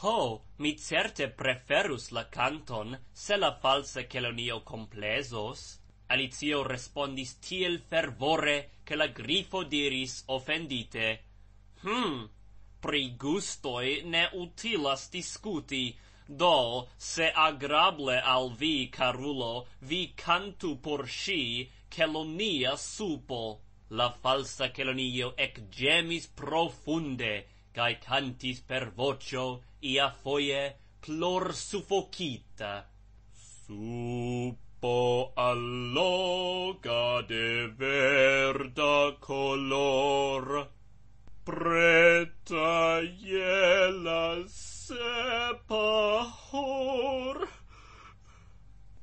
Ho, mi certe preferus la canton, se la falsa chelonio complesos. Alizio respondis tiel fervore, che la grifo diris offendite, Hm, pri gustoi ne utilas discuti, do, se agrable al vi, carulo, vi cantu por si, kelonia supo. La falsa kelonio ec gemis profunde, cae cantis per vocio ia foie plor suffocita. Supo alloga de verda color, preta iela sepa hor.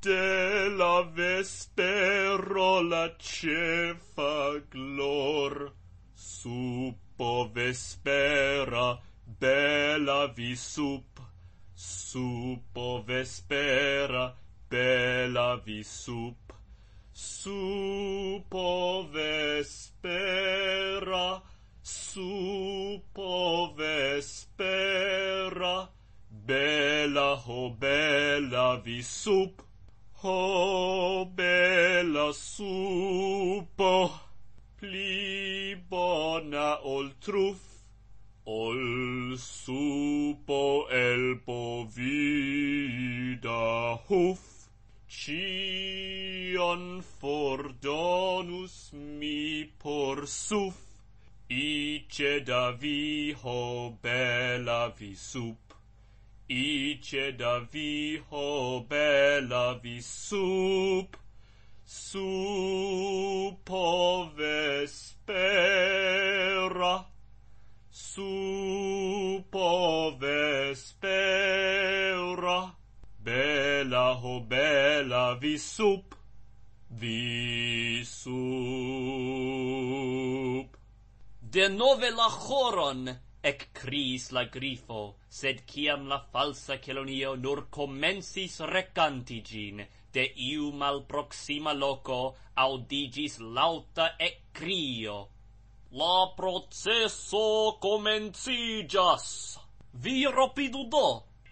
Della vespero la cefa glor. Suppo vespera, bella visup. Suppo vespera, bella visup. Suppo vespera, suppo vespera. Bella o bella visup ho bella supo pli bona ol truf ol supo el povida huf cion fordonus mi por suf ice da vi ho bella vi sup ice da vi ho bella vi sup sup vespera sup vespera bella ho bella vi sup vi sup de nove la choron ec criis la grifo, sed ciam la falsa chelonio nur comensis recanti gin, de iu mal proxima loco audigis lauta ec crio. La processo comencijas! Vi rapidu do!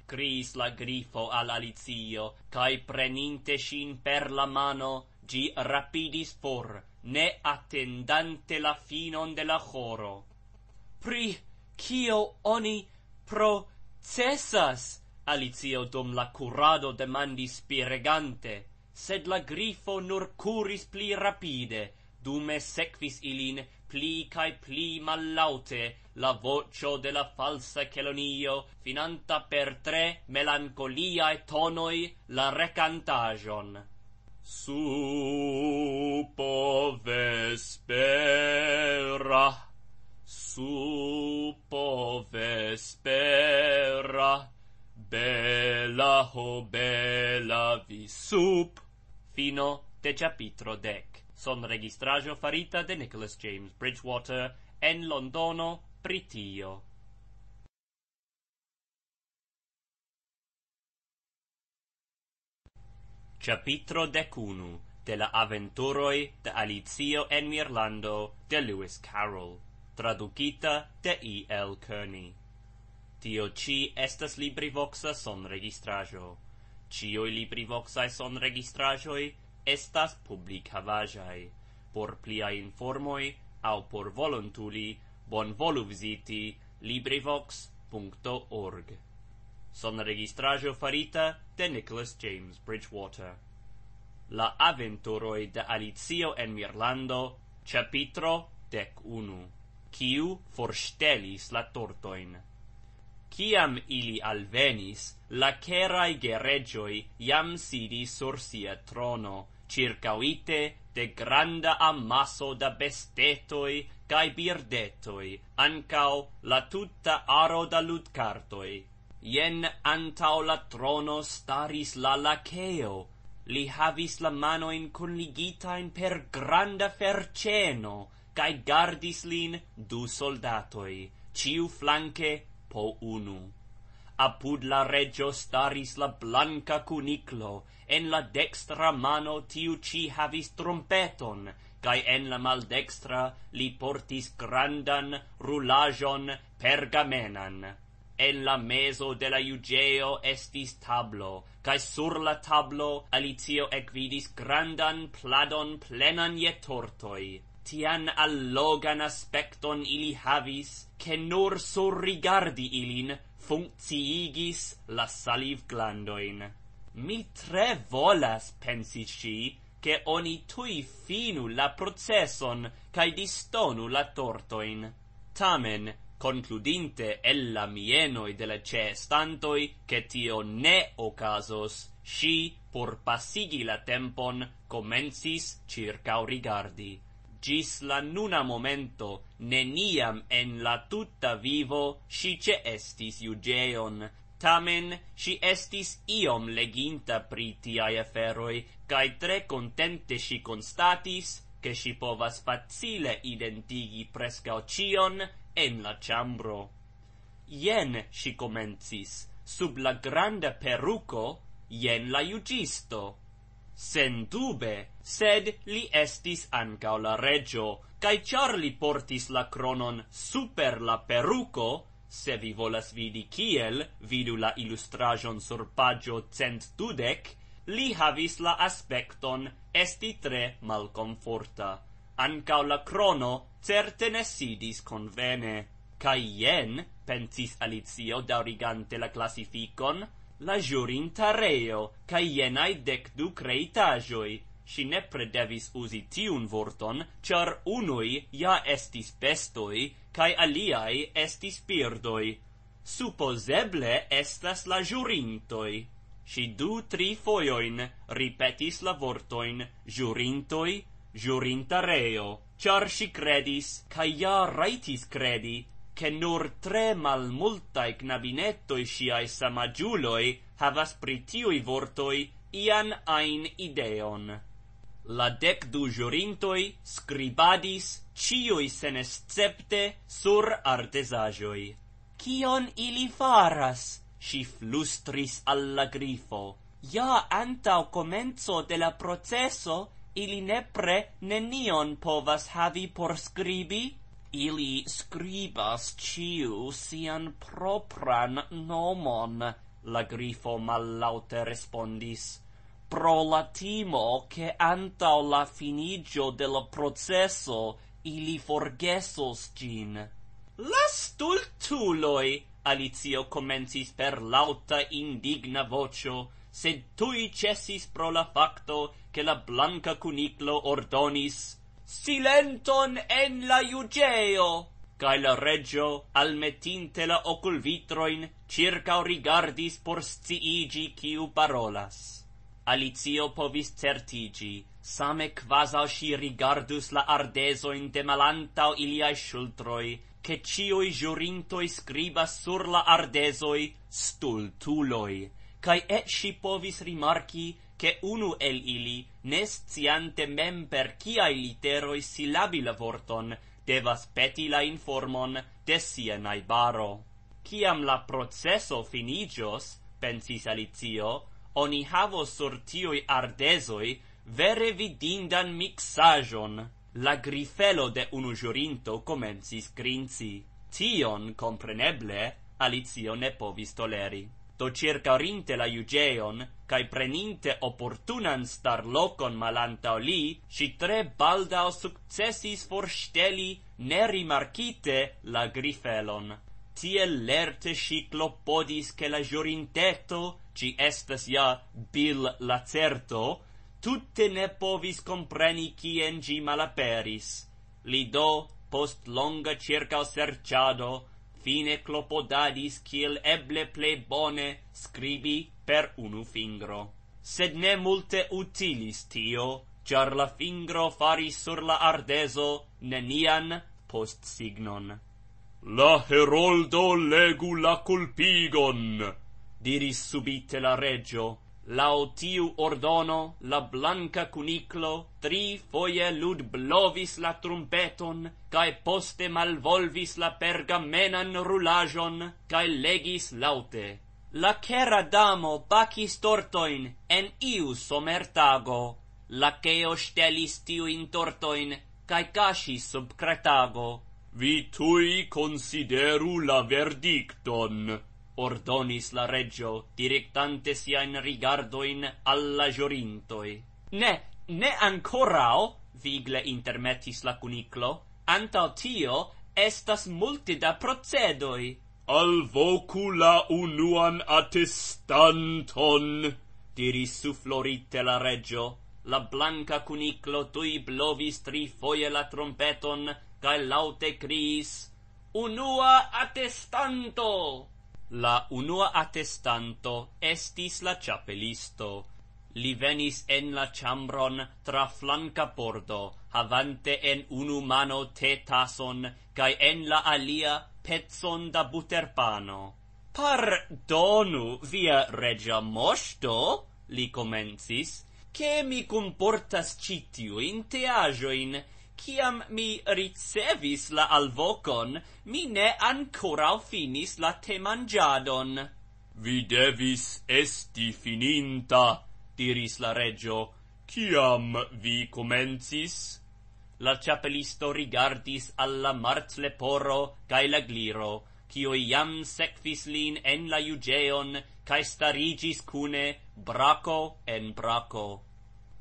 Criis la grifo al Alicio, cae preninte sin per la mano, gi rapidis for, ne attendante la finon de la coro. Pri kio oni procesas alicio dum la curado demandis SPIREGANTE, sed la grifo nur curis pli rapide dume sequis ilin pli kai pli mallaute la vocio de la falsa kelonio finanta per tre melancolia et tonoi la recantajon supo vespera supo vespera bella ho bella vi sup fino de capitro dec son registrajo farita de Nicholas James Bridgewater en Londono pritio Capitro decunu de la aventuroi de Alizio en Mirlando de Lewis Carroll tradukita de I. L. Kearney. Tio ci estas LibriVoxa sonregistrajo. Cioi LibriVoxae sonregistrajoi estas publicavajai. Por plia informoi, au por voluntuli, bon volu visiti LibriVox.org. Sonregistrajo farita de Nicholas James Bridgewater. La aventuroi de Alizio en Mirlando, chapitro dec unu kiu forstelis la tortoin. Ciam ili alvenis, la cerai geregioi jam sidis sur sia trono, circauite de granda amasso da bestetoi cae birdetoi, ancao la tutta aro da ludcartoi. Ien antau la trono staris la laceo, li havis la manoin conligitain per granda ferceno, cae gardis lin du soldatoi, ciu flanque po unu. Apud la regio staris la blanca cuniclo, en la dextra mano tiu ci havis trompeton, cae en la mal dextra li portis grandan rulajon pergamenan. En la meso de la iugeo estis tablo, cae sur la tablo Alicio ecvidis grandan pladon plenan ye tortoi tian allogan aspecton ili havis, che nur sur rigardi ilin funcciigis la saliv glandoin. Mi tre volas, pensis si, che oni tui finu la processon, cae distonu la tortoin. Tamen, concludinte ella mienoi de la cestantoi, che tio ne ocasos, si, pur passigi la tempon, comensis circa rigardi gis la nuna momento neniam en la tutta vivo si ce estis iugeon, tamen si estis iom leginta pri tiae aferoi, cae tre contente si constatis, che si povas facile identigi prescao cion en la ciambro. Ien si comencis, sub la granda peruco, ien la iugisto sentube, sed li estis anca la regio, cae char li portis la cronon super la peruco, se vi volas vidi kiel, vidu la illustrajon sur pagio cent dudec, li havis la aspecton esti tre malconforta. Ancao la crono certe ne sidis convene. kai jen, pensis Alicio daurigante la classificon, la giurinta reo, ca ienai dec du creitajoi. Si ne predevis usi tiun vorton, char unui ja estis bestoi, ca aliai estis birdoi. Supposeble estas la jurintoi. Si du tri foioin ripetis la vortoin jurintoi, giurinta reo, char si credis, ca ja raitis credi, che nur tre mal multa e gnabinetto e sia essa maguloi havas pritio i vortoi ian ein ideon la dec du jurintoi scribadis cioi senescepte sur artesajoi —Cion ili faras si flustris alla grifo ja antau comenzo de la processo ili nepre nenion povas havi por scribi ili scribas ciu sian propran nomon, la grifo mallaute respondis, pro la timo che antau la finigio del processo ili forgesos gin. La stultuloi, alizio comencis per lauta indigna vocio, sed tui cessis pro la facto che la blanca cuniclo ordonis, silenton en la iugeo. Cae la regio, almetinte la oculvitroin, circa rigardis por sciigi ciu parolas. Alizio povis certigi, same quasau si rigardus la ardesoin de malantau iliae shultroi, che cioi giurintoi scribas sur la ardesoi stultuloi, cae et si povis rimarci che unu el ili nesciante mem per ciai literoi la vorton, devas peti la informon de sia naibaro. Ciam la processo finigios, pensis Alicio, oni havo sur tioi ardesoi vere vidindan mixajon. La grifelo de unu jurinto comensis grinsi. Tion compreneble Alicio ne povis toleri do circa rinte la iugeon, cae preninte opportunan star locon malantao li, si tre baldao successis forsteli ne rimarcite la grifelon. Tie lerte si clopodis che la giurinteto, ci estes ja bil lacerto, tutte ne povis compreni cien gi malaperis. Li do, post longa circa serciado, fine clopodadis quil eble ple bone scribi per unu fingro sed ne multe utilis tio char la fingro fari sur la ardeso nenian post signon la heroldo legu la colpigon diris subite la regio Lao tiu ordono, la blanca cuniclo, tri foie lud blovis la trumpeton, cae poste malvolvis la pergamenan rulajon, cae legis laute. La cera damo bacis tortoin en iu somertago. La keo stelis tiu in tortoin, cae casis sub kratago Vi tui consideru la verdicton, ordonis la regio, directante siain rigardoin alla jorintoi. Ne, ne ancorao, oh, vigle intermetis la cuniclo, antal tio estas multida da procedoi. al la unuan attestanton, diris florite la regio. La blanca cuniclo tui blovis tri foie la trompeton, cae laute criis, Unua attestanto! La unua attestanto estis la ciapelisto. Li venis en la chambron tra flanca pordo, havante en unu mano te tason, en la alia pezzon da butterpano. Pardonu, via regia mosto, li comencis, che mi comportas citiu in teajoin, ciam mi ricevis la alvocon, mi ne ancora finis la temanjadon. Vi devis esti fininta, diris la regio, ciam vi comencis? La chapelisto rigardis alla marzleporo cae la gliro, cio iam secvis lin en la iugeon, cae starigis cune braco en braco.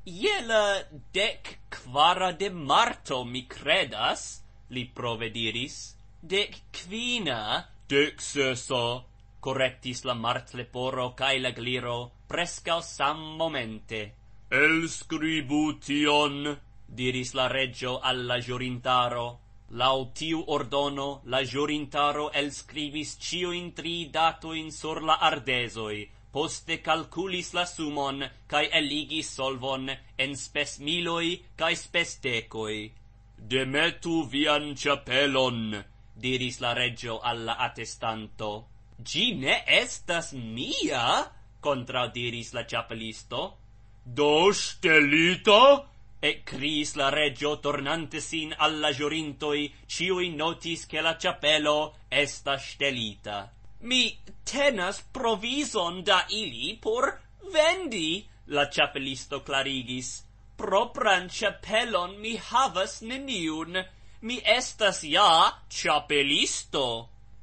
Ie la dec quara de marto, mi credas, li prove diris. Dec quina? Dec sesa, correctis la martle leporo cae la gliro, prescao sam momente. El scribu tion, diris la regio alla giurintaro. Lau tiu ordono, la giurintaro el scrivis cio in tri dato in sur la ardesoi, poste calculis la sumon cae eligis solvon en spes miloi cae spes tecoi. Demetu vian ciapelon, diris la regio alla attestanto. Gi ne estas mia, contraudiris la ciapelisto. Do stelita? E criis la regio tornantesin alla giorintoi, ciui notis che la ciapelo esta stelita mi tenas provison da ili por vendi, la chapelisto clarigis. Propran chapelon mi havas neniun, mi estas ja chapelisto.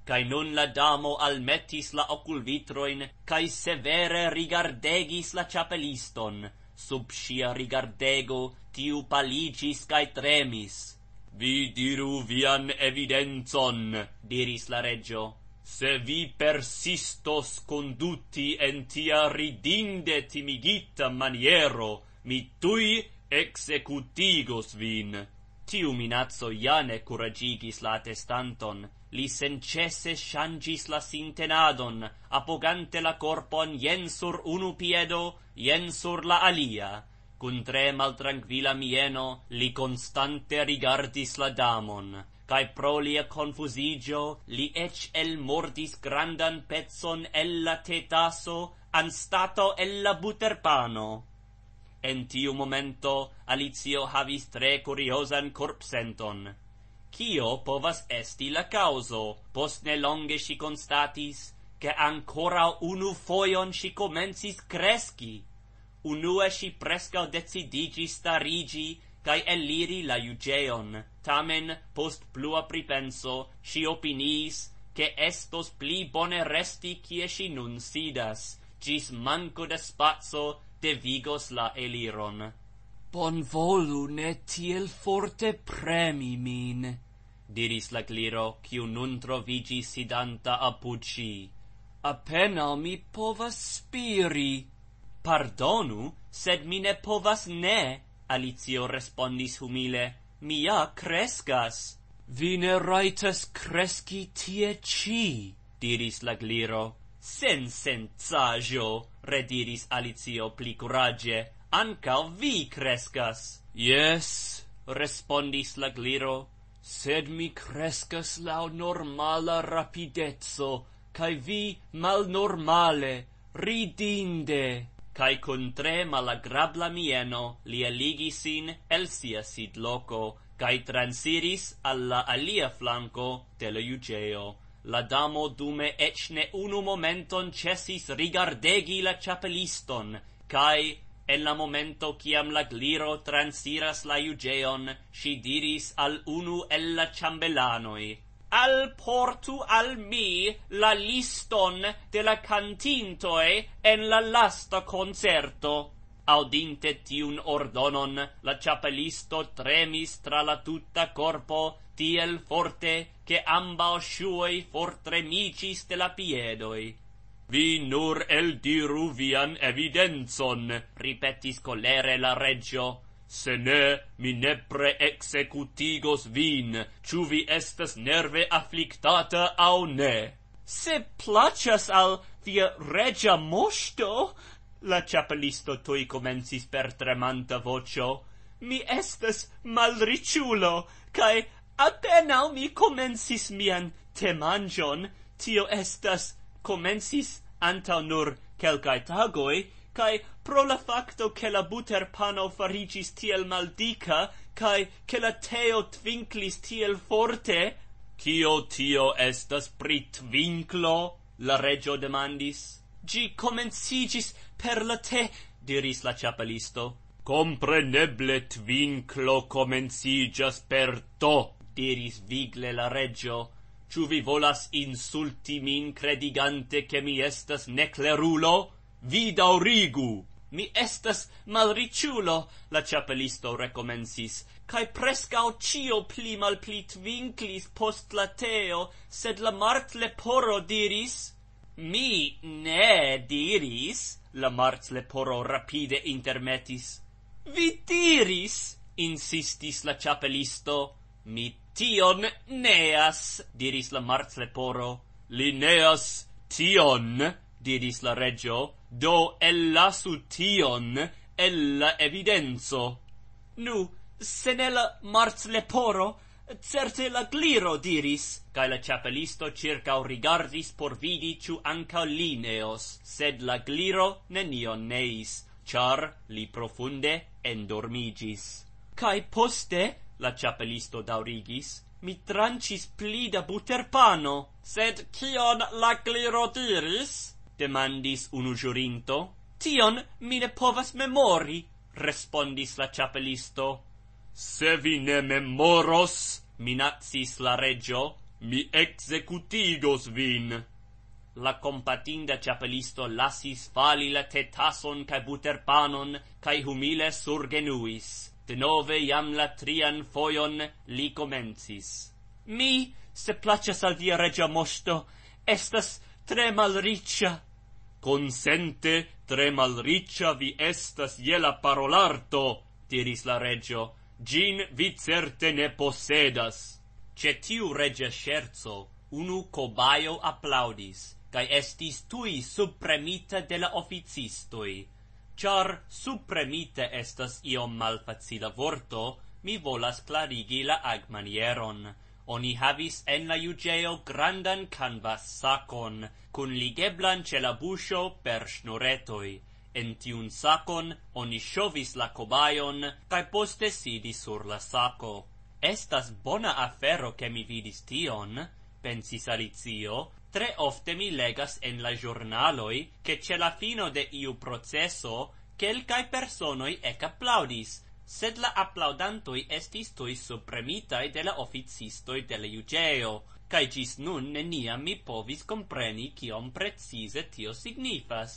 Kai nun la damo almetis la oculvitroin, kai severe rigardegis la chapeliston. Sub sia rigardego tiu paligis kai tremis. Vi diru vian evidenzon, diris la regio se vi persistos conduti en tia ridinde timigita maniero, mi tui executigos vin. Tiu minazzo jane curagigis la testanton, li sencese shangis la sintenadon, apogante la corpon jen sur unu piedo, jen sur la alia. Cun tre maltranquila mieno, li constante rigardis la damon, cae pro lia confusigio li ec el mordis grandan pezzon la tetaso an stato ella buterpano. En tiu momento Alizio havis tre curiosan corpsenton. Cio povas esti la causo, post ne longe si constatis, che ancora unu foion si comensis cresci. Unue si prescau decidigis starigi, cae eliri la iugeon, tamen post plua pripenso si opinis che estos pli bone resti kie si nun sidas gis manco de spazzo de vigos la eliron bon volu ne tiel forte premi min diris la gliro kiu nun trovigi sidanta apuci. ci appena mi povas spiri pardonu sed mi ne povas ne Alizio respondis humile mia crescas. Vine raitas cresci tie ci, diris la gliro. Sen rediris Alicio pli curage, anca vi crescas. Yes, respondis la gliro, sed mi crescas lau normala rapidezzo, cae vi mal normale, ridinde cae cun tre malagrabla mieno li eligisin el sia sit loco, cae transiris alla alia flanco de la iugeo. La damo dume ecne unu momenton cesis rigardegi la chapeliston, cae, en la momento ciam la gliro transiras la iugeon, si diris al unu el la chambelanoi, al portu al mi la liston de la cantintoe en la lasta concerto. Audinte tiun ordonon, la chapelisto tremis tra la tutta corpo tiel forte che amba for fortremicis de la piedoi. Vi nur el diru vian evidenzon, ripetis colere la regio, Se ne, mi ne pre-executigos vin, chu vi estas nerve afflictata au ne. Se placias al via regia moshto, la chapelisto tui comensis per tremanta vocio, mi estas malriciulo, cae appena mi comensis mian temanjon, tio estas comensis anta nur calcae tagoi, cae, pro la facto che la buterpano farigis tiel maldica, cae che la teo twinklis tiel forte? Cio tio estas prit vinclo? La regio demandis. Gi comencigis per la te, diris la chapelisto. Compreneble twinklo comencigas per to, diris vigle la regio. Ciu vi volas insulti min credigante che mi estas neclerulo? Vi daurigu! Mi estas malriciulo, la chapelisto recommensis, kai prescao cio pli malplit vinclis post la teo, sed la martleporo diris, Mi ne diris, la martleporo rapide intermetis, Vi diris, insistis la Ciappellisto, Mi tion neas, diris la martleporo, Li neas tion! diris la regio, do ellasu tion el la evidenzo. Nu, se el mars leporo, certe la gliro diris, cae la chapelisto circa rigardis por vidi ciu anca lineos, sed la gliro nenion neis, char li profunde endormigis. Cae poste, la chapelisto daurigis, mi trancis pli da buterpano, sed kion la gliro diris? demandis unu jurinto tion mi ne povas memori respondis la chapelisto se vi ne memoros minacis la regio mi executigos vin la compatinda chapelisto lasis fali la tetason kai buterpanon, panon kai humile surgenuis de nove iam la trian foion li comencis mi se placas al via regia mosto estas tre malricia, consente tre malricia vi estas je la parolarto, diris la regio, gin vi certe ne posedas. Ce tiu regia scherzo, unu cobaio aplaudis, cae estis tui supremita de la officistui, char supremite estas iom malfacila vorto, mi volas clarigi la agmanieron oni havis en la iugeo grandan canvas sacon, cun ligeblan ce la busho per snoretoi. En tiun sacon oni shovis la cobaion, cae poste sidis sur la saco. Estas bona afero che mi vidis tion, pensis Alizio, tre ofte mi legas en la giornaloi, che ce la fino de iu processo, quelcae personoi ec applaudis, sed la applaudantoi estis tui supremitai de la officistoi de la iugeo, cae gis nun neniam mi povis compreni cion precise tio signifas.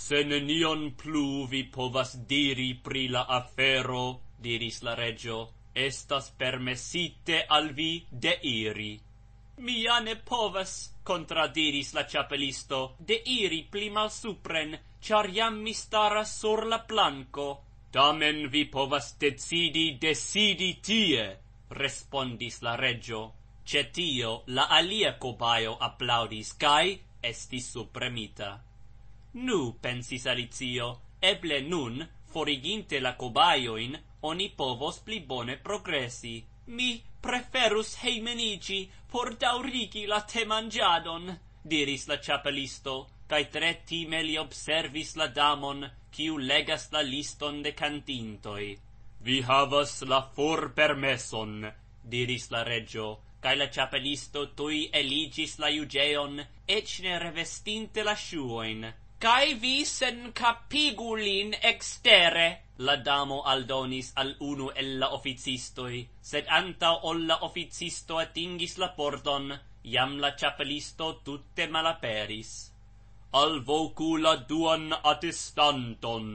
Se nenion plu vi povas diri pri la afero, diris la regio, estas permesite al vi de iri. Mi ja ne povas, contradiris la chapelisto, de iri pli mal supren, char jam mi staras sur la planco. Tamen vi povas decidi decidi tie, respondis la regio. Cetio la alia cobaio applaudis cae estis supremita. Nu, pensis Alizio, eble nun, foriginte la cobaioin, oni povos pli bone progressi. Mi preferus heimenici, por daurigi la temangiadon, diris la chapelisto cae tre timeli observis la damon, ciu legas la liston de cantintoi. Vi havas la for permeson, diris la regio, cae la chapelisto tui eligis la iugeon, ecne revestinte la shuoin. Cae vi sen capigulin exterre, la damo aldonis al unu la officistoi, sed anta olla officisto atingis la porton, jam la chapelisto tutte malaperis al vocu la duan attestanton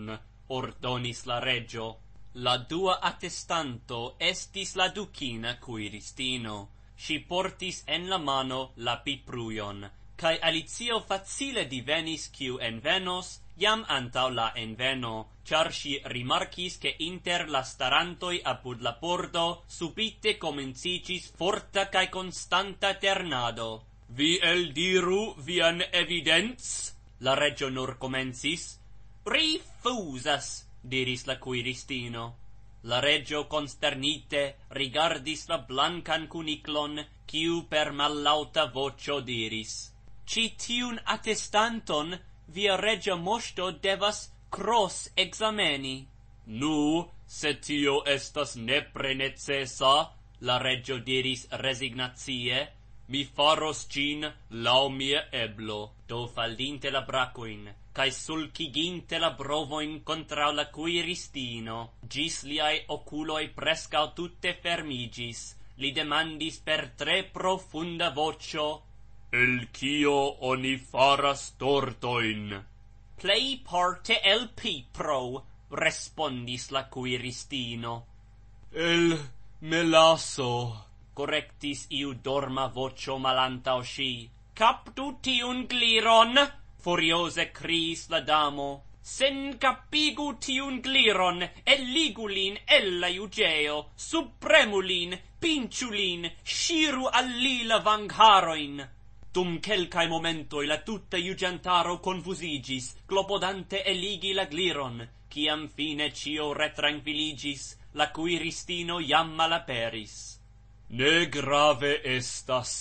ordonis la regio la dua attestanto estis la ducina ristino si portis en la mano la pipruion kai alicio facile divenis ciu en venos jam antau la enveno, char si rimarcis che inter la starantoi apud la porto subite comencicis forta cae constanta ternado. Vi el diru vian evidenz? La regio nur comensis. Rifusas, diris la cuiristino. La regio consternite rigardis la blancan cuniclon, quiu per malauta vocio diris. Ci tiun attestanton via regio mosto devas cross exameni. Nu, se tio estas nepre necesa, la regio diris resignatie, mi faros gin lau mia eblo, do faldinte la bracoin, cae sulciginte la brovoin contra la cui ristino, gis liae oculoi prescao tutte fermigis, li demandis per tre profunda vocio, «El cio oni faras tortoin!» «Plei parte el pipro!» respondis la cui ristino. «El melaso!» correctis iu dorma vocio malanta o sci. Captu tiun gliron, furiose cris la damo. Sen capigu tiun gliron, eligulin ella iugeo, supremulin, pinciulin, sciru alli la vangharoin. Dum quelcae momentoi la tutta iugentaro confusigis, clopodante eligi la gliron, ciam fine cio retranquiligis, la cui ristino jam malaperis. Ne grave estas,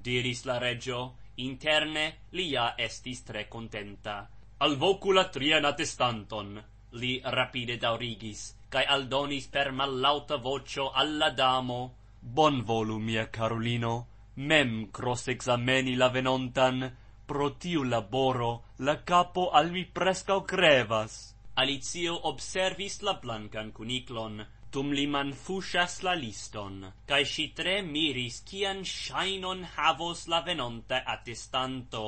diris la regio, interne lia estis tre contenta. Al vocula trian attestanton, li rapide daurigis, cae aldonis per malauta vocio alla damo, Bon volu, mia carolino, mem cross exameni la venontan, pro tiu laboro la capo al mi prescau crevas. Alizio observis la blancan cuniclon, dum li fushas la liston kaj ŝi tre miris kian shainon havos la venonta attestanto,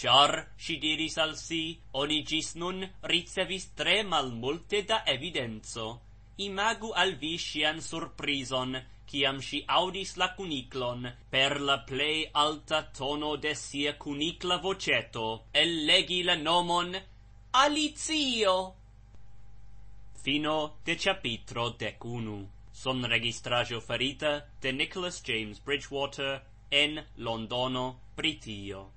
char si diris al si oni gis nun ricevis tre malmulte da evidenzo imagu al vi sian surprizon ciam si audis la cuniclon per la plei alta tono de sia cunicla voceto el legi la nomon Alizio! Fino de capitro decunu. Son registrajo ferita de Nicholas James Bridgewater en Londono, Britio.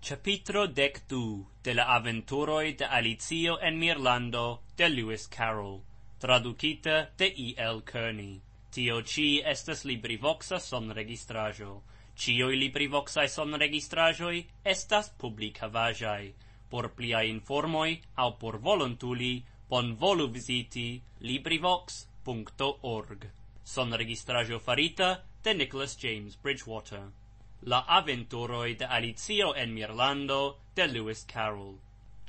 Capitro dec du de la aventuroi de ALIZIO en Mirlando de Lewis Carroll, traducita de E. L. Kearney. Tio ci estes librivoxa son registrajo. Cio ili privoxae son registrajoi estas publica vajai. Por plia informoi au por voluntuli, bon volu visiti librivox.org. Son registrajo farita de Nicholas James Bridgewater. La aventuroi de Alizio en Mirlando de Lewis Carroll.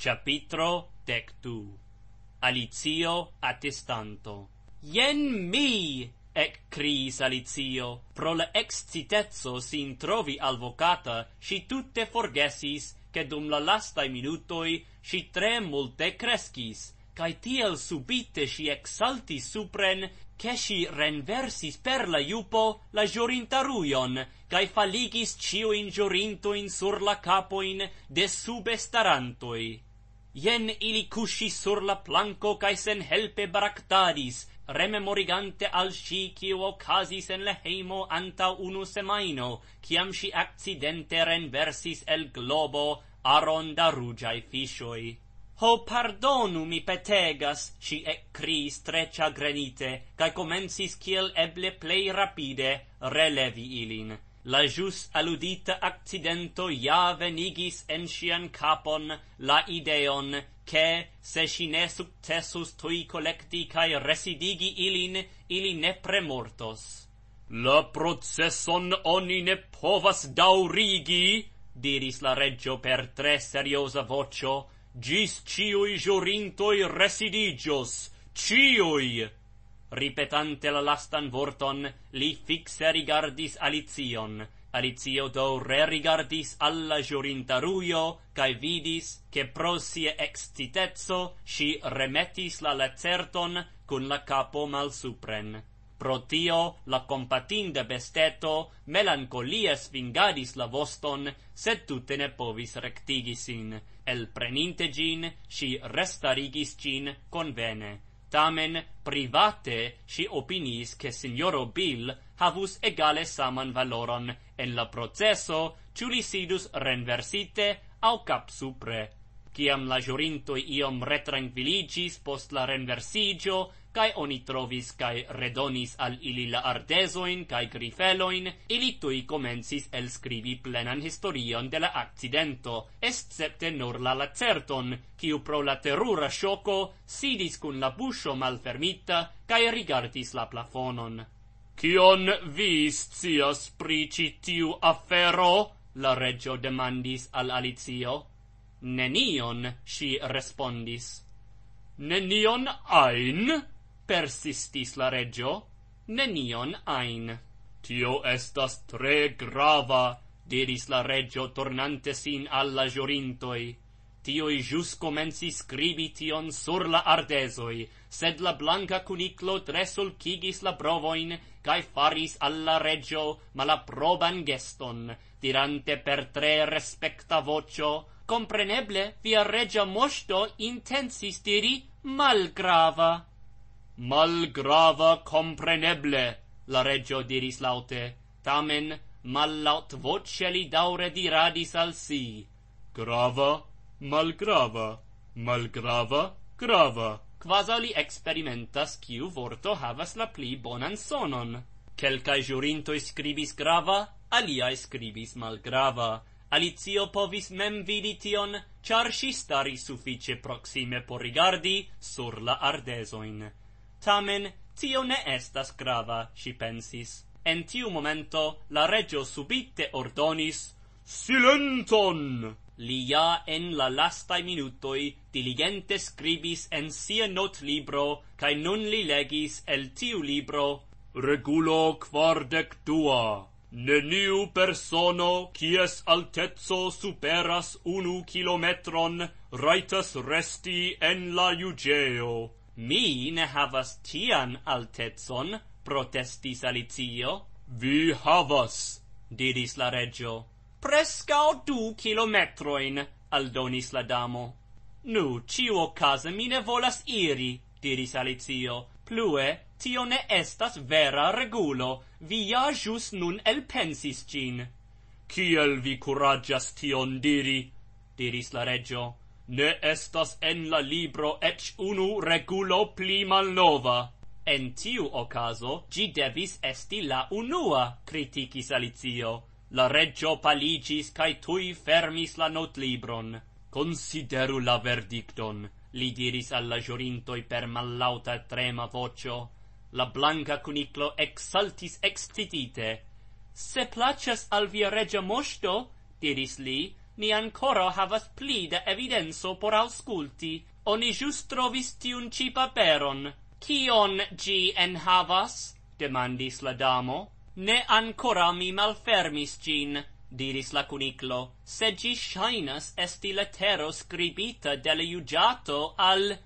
Capitro dec du. Alizio attestanto. Yen mi, ec criis Alicio, pro la excitezzo sin trovi alvocata, si tutte forgesis, che dum la lastai minutoi si tre multe crescis, cae tiel subite si exaltis supren, che si renversis per la iupo la giorinta ruion, cae faligis cio in sur la capoin de subestarantoi. Ien ili cusci sur la planco cae sen helpe baractadis, rememorigante al si quio ocasis en le heimo anta unu semaino, ciam si accidente renversis el globo aron da rugiae fisioi. Ho pardonu mi petegas, ci ec cris trecia grenite, cae comensis ciel eble plei rapide relevi ilin. La jus aludita accidento ja venigis en sian capon la ideon che, se si ne successus tui collecti cae residigi ilin, ili ne premortos. La processon oni ne povas daurigi, diris la regio per tre seriosa vocio, gis cioi giurintoi residigios, cioi! Ripetante la lastan vorton, li fixe rigardis alizion, Alicio do rerigardis alla ruio, cae vidis, che pro sie excitetso, si remetis la lacerton cun la capo mal supren. Pro tio, la compatinde besteto, melancolia svingadis la voston, sed tutte ne povis rectigisin. El preninte gin, si restarigis gin convene. Tamen, private, si opinis che signoro Bill havus egale saman valoron, en la processo chuli sidus renversite au cap supra la jurinto iom retranquilligis post la renversigio kai oni trovis kai redonis al ili la ardeso in kai ili tui comensis el scribi plenan historion de la accidento excepte nur la lacerton qui pro la terura shoco sidis cun la buscio malfermita kai rigartis la plafonon Cion vi scias pri ci tiu afero? La regio demandis al Alizio. Nenion, si respondis. Nenion ain? Persistis la regio. Nenion ain. Tio estas tre grava, diris la regio tornante sin alla jurintoi. Tioi jus comensi scribi tion sur la ardesoi, sed la blanca cuniclo tre sulcigis la brovoin, cae faris alla regio malaproban geston, dirante per tre respecta vocio, compreneble via regia mosto intensis diri malgrava. Malgrava compreneble, la regio diris laute, tamen laut voce li daure diradis al si. Grava, malgrava, malgrava, grava. grava quasi li experimentas quiu vorto havas la pli bonan sonon. Quelcae jurinto scribis grava, alia scribis malgrava. Alizio povis mem vidi tion, char si stari suffice proxime por rigardi sur la ardesoin. Tamen, tio ne estas grava, si pensis. En tiu momento, la regio subite ordonis, Silenton! li ja en la lastai minutoi diligente scribis en sia not libro, cae nun li legis el tiu libro, Regulo quardec Neniu persono, cies altezzo superas unu kilometron, raitas resti en la iugeo. Mi ne havas tian altezzon, protestis alizio. Vi havas, diris la regio. "'Presca du kilometroin,' aldonis la damo. "'Nu, cio case mi ne volas iri,' diris Alizio. Plue, tio ne estas vera regulo. "'Vi a jus nun elpensis cin.' "'Ciel vi curagias tion diri?' diris la regio. "'Ne estas en la libro etch unu regulo plima nova.' "'En tiu o caso, gi devis esti la unua,' criticis Alizio." La regio paligis cae tui fermis la notlibron. Consideru la verdicton, li diris alla jurintoi per mallauta trema vocio. La blanca cuniclo exaltis extitite. Se placias al via regia mosto, diris li, ni ancora havas pli evidenso por ausculti. Oni just trovis un ci paperon. Cion gi en havas? demandis la damo ne ancora mi malfermis gin, diris la cuniclo, se gi shainas esti lettero scribita del iugiato al...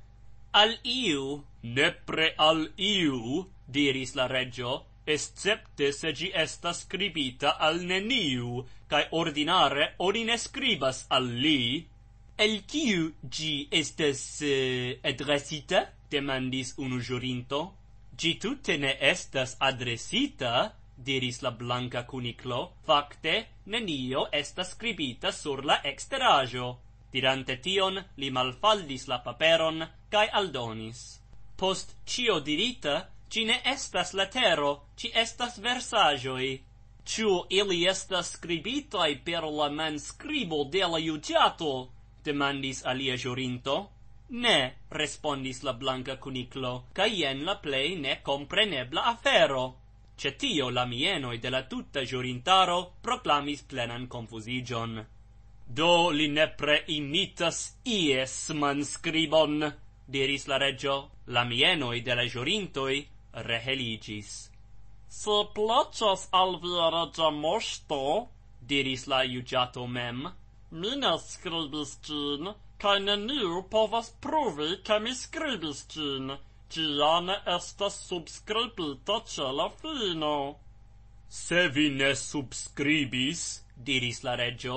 al iu. Nepre al iu, diris la regio, excepte se gi esta scribita al neniu, cae ordinare oni ne scribas al li. El quiu gi estes eh, adresita? demandis unu jurinto. Gi tutte ne estas adresita, diris la blanca cuniclo, facte, nenio est ascribita sur la exterajo. Dirante tion, li malfaldis la paperon, cae aldonis. Post cio dirita, cine estas letero, ci estas versajoi. Ciu ili estas scribitai per la man scribo de la iugiato, demandis alia jurinto. Ne, respondis la blanca cuniclo, ca ien la plei ne comprenebla afero ce tio la mienoi de la tutta giurintaro proclamis plenan confusigion. Do li nepre imitas ies man scribon, diris la regio, la mienoi de la giurintoi reheligis. Se placas al via regia mosto, diris la iugiato mem, mine scribis cin, ca neniu povas pruvi ca mi scribis cin, Tiam estas subskribita ĉe la fino. Se vi ne subscribis, diris la regio,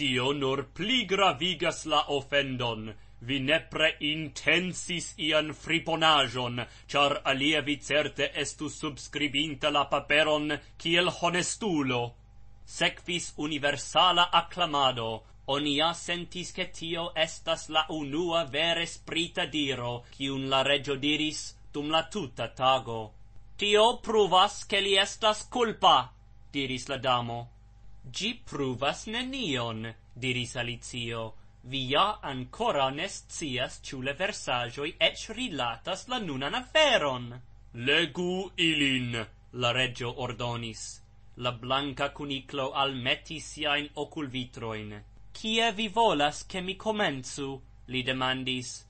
tio nur pli gravigas la ofendon. Vi nepre intensis ian friponajon, char alia vi certe estus subscribinta la paperon kiel honestulo. Secfis universala acclamado, oni ja sentis che tio estas la unua vere sprita diro, quion la regio diris dum la tuta tago. Tio pruvas che li estas culpa, diris la damo. Gi pruvas nenion, diris Alizio, Vi ja ancora ne scias ciu le versagioi ec rilatas la nunan aferon. Legu ilin, la regio ordonis. La blanca cuniclo almetis siain oculvitroin. Cie vi volas che mi comenzu? li demandis.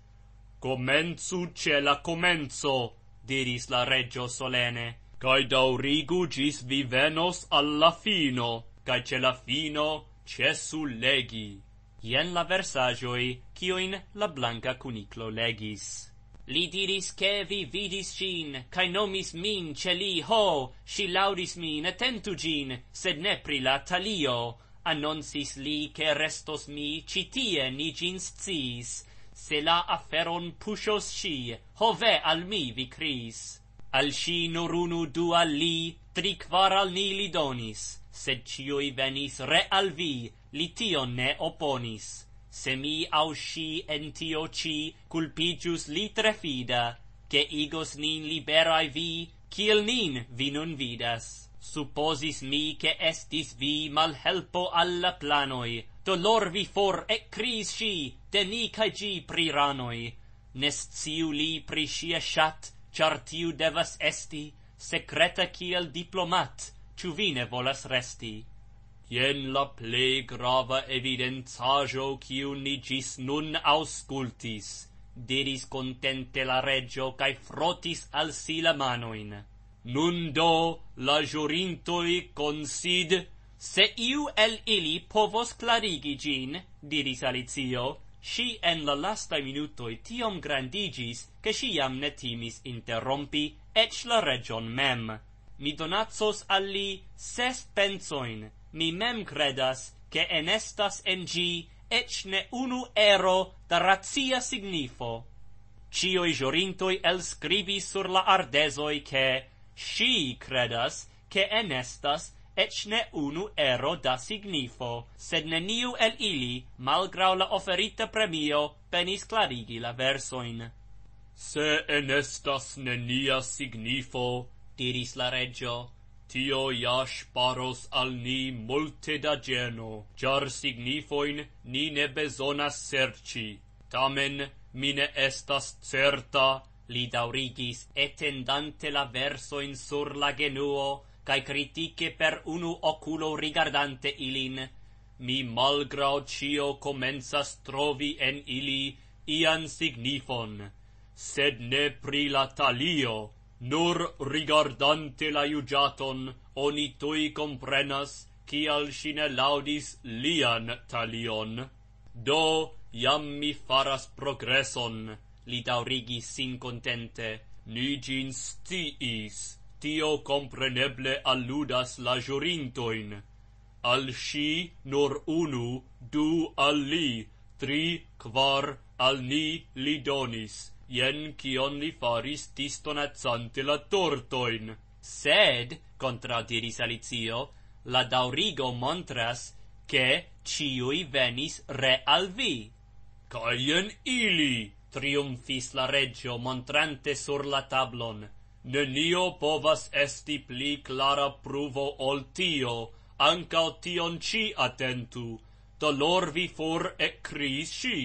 Comenzu ce la comenzo, diris la regio solene, cae daurigu gis vi venos alla fino, cae ce la fino cesu legi. Ien la versagioi, cioin la blanca cuniclo legis. Li diris che vi vidis cin, cae nomis min ce li, ho, si laudis min, etentu gin, sed ne pri la talio, annonsis li che restos mi citie ni gins cis se la afferon pushos si hove al mi vi cris al si nor unu du al li tri quar al ni li donis sed cioi venis re al vi li tio ne oponis se mi au si entio ci culpigius li tre fida che igos nin liberai vi kiel nin vi nun vidas supposis mi che estis vi mal helpo alla planoi dolor vi for e cris si de ni kai gi pri ranoi nest siu li pri si chat chartiu tiu devas esti secreta kiel diplomat tu vine volas resti Ien la ple grava evidenzajo quiu ni gis nun auscultis, diris contente la regio, cae frotis al si la manoin. Nun do la jurintoi consid, se iu el ili povos clarigi gin, diris Alizio, si en la lasta minutoi tiom grandigis, che si jam ne timis interrompi, ecz la region mem. Mi donatsos alli ses pensoin, mi mem credas, che en estas en gi, ecz ne unu ero da razia signifo. Cioi jurintoi el scribis sur la ardezoi che, Si credas che enestas et ne unu ero da signifo sed ne niu el ili malgrau la offerita premio penis clarigi la versoin se enestas ne nia signifo diris la regio tio iash paros al ni multe da geno jar signifoin ni ne besonas serci tamen mine estas certa li daurigis etendante la verso in sur la genuo cae critique per unu oculo rigardante ilin, mi malgrau cio comensas trovi en ili ian signifon, sed ne pri la talio, nur rigardante la iugiaton, oni tui comprenas, cial sine laudis lian talion. Do, jam mi faras progreson, li daurigis sin contente, gin stiis, tio compreneble alludas la jurintoin. Al si, nor unu, du al li, tri, kvar, al ni li donis, jen kion li faris distonatsante la tortoin. Sed, contra diris Alicio, la daurigo montras, che ciui venis re al vi. Caien ili, triumfis la regio montrante sur la tablon nenio povas esti pli clara pruvo ol tio anca o tion ci attentu dolor vi for e crisi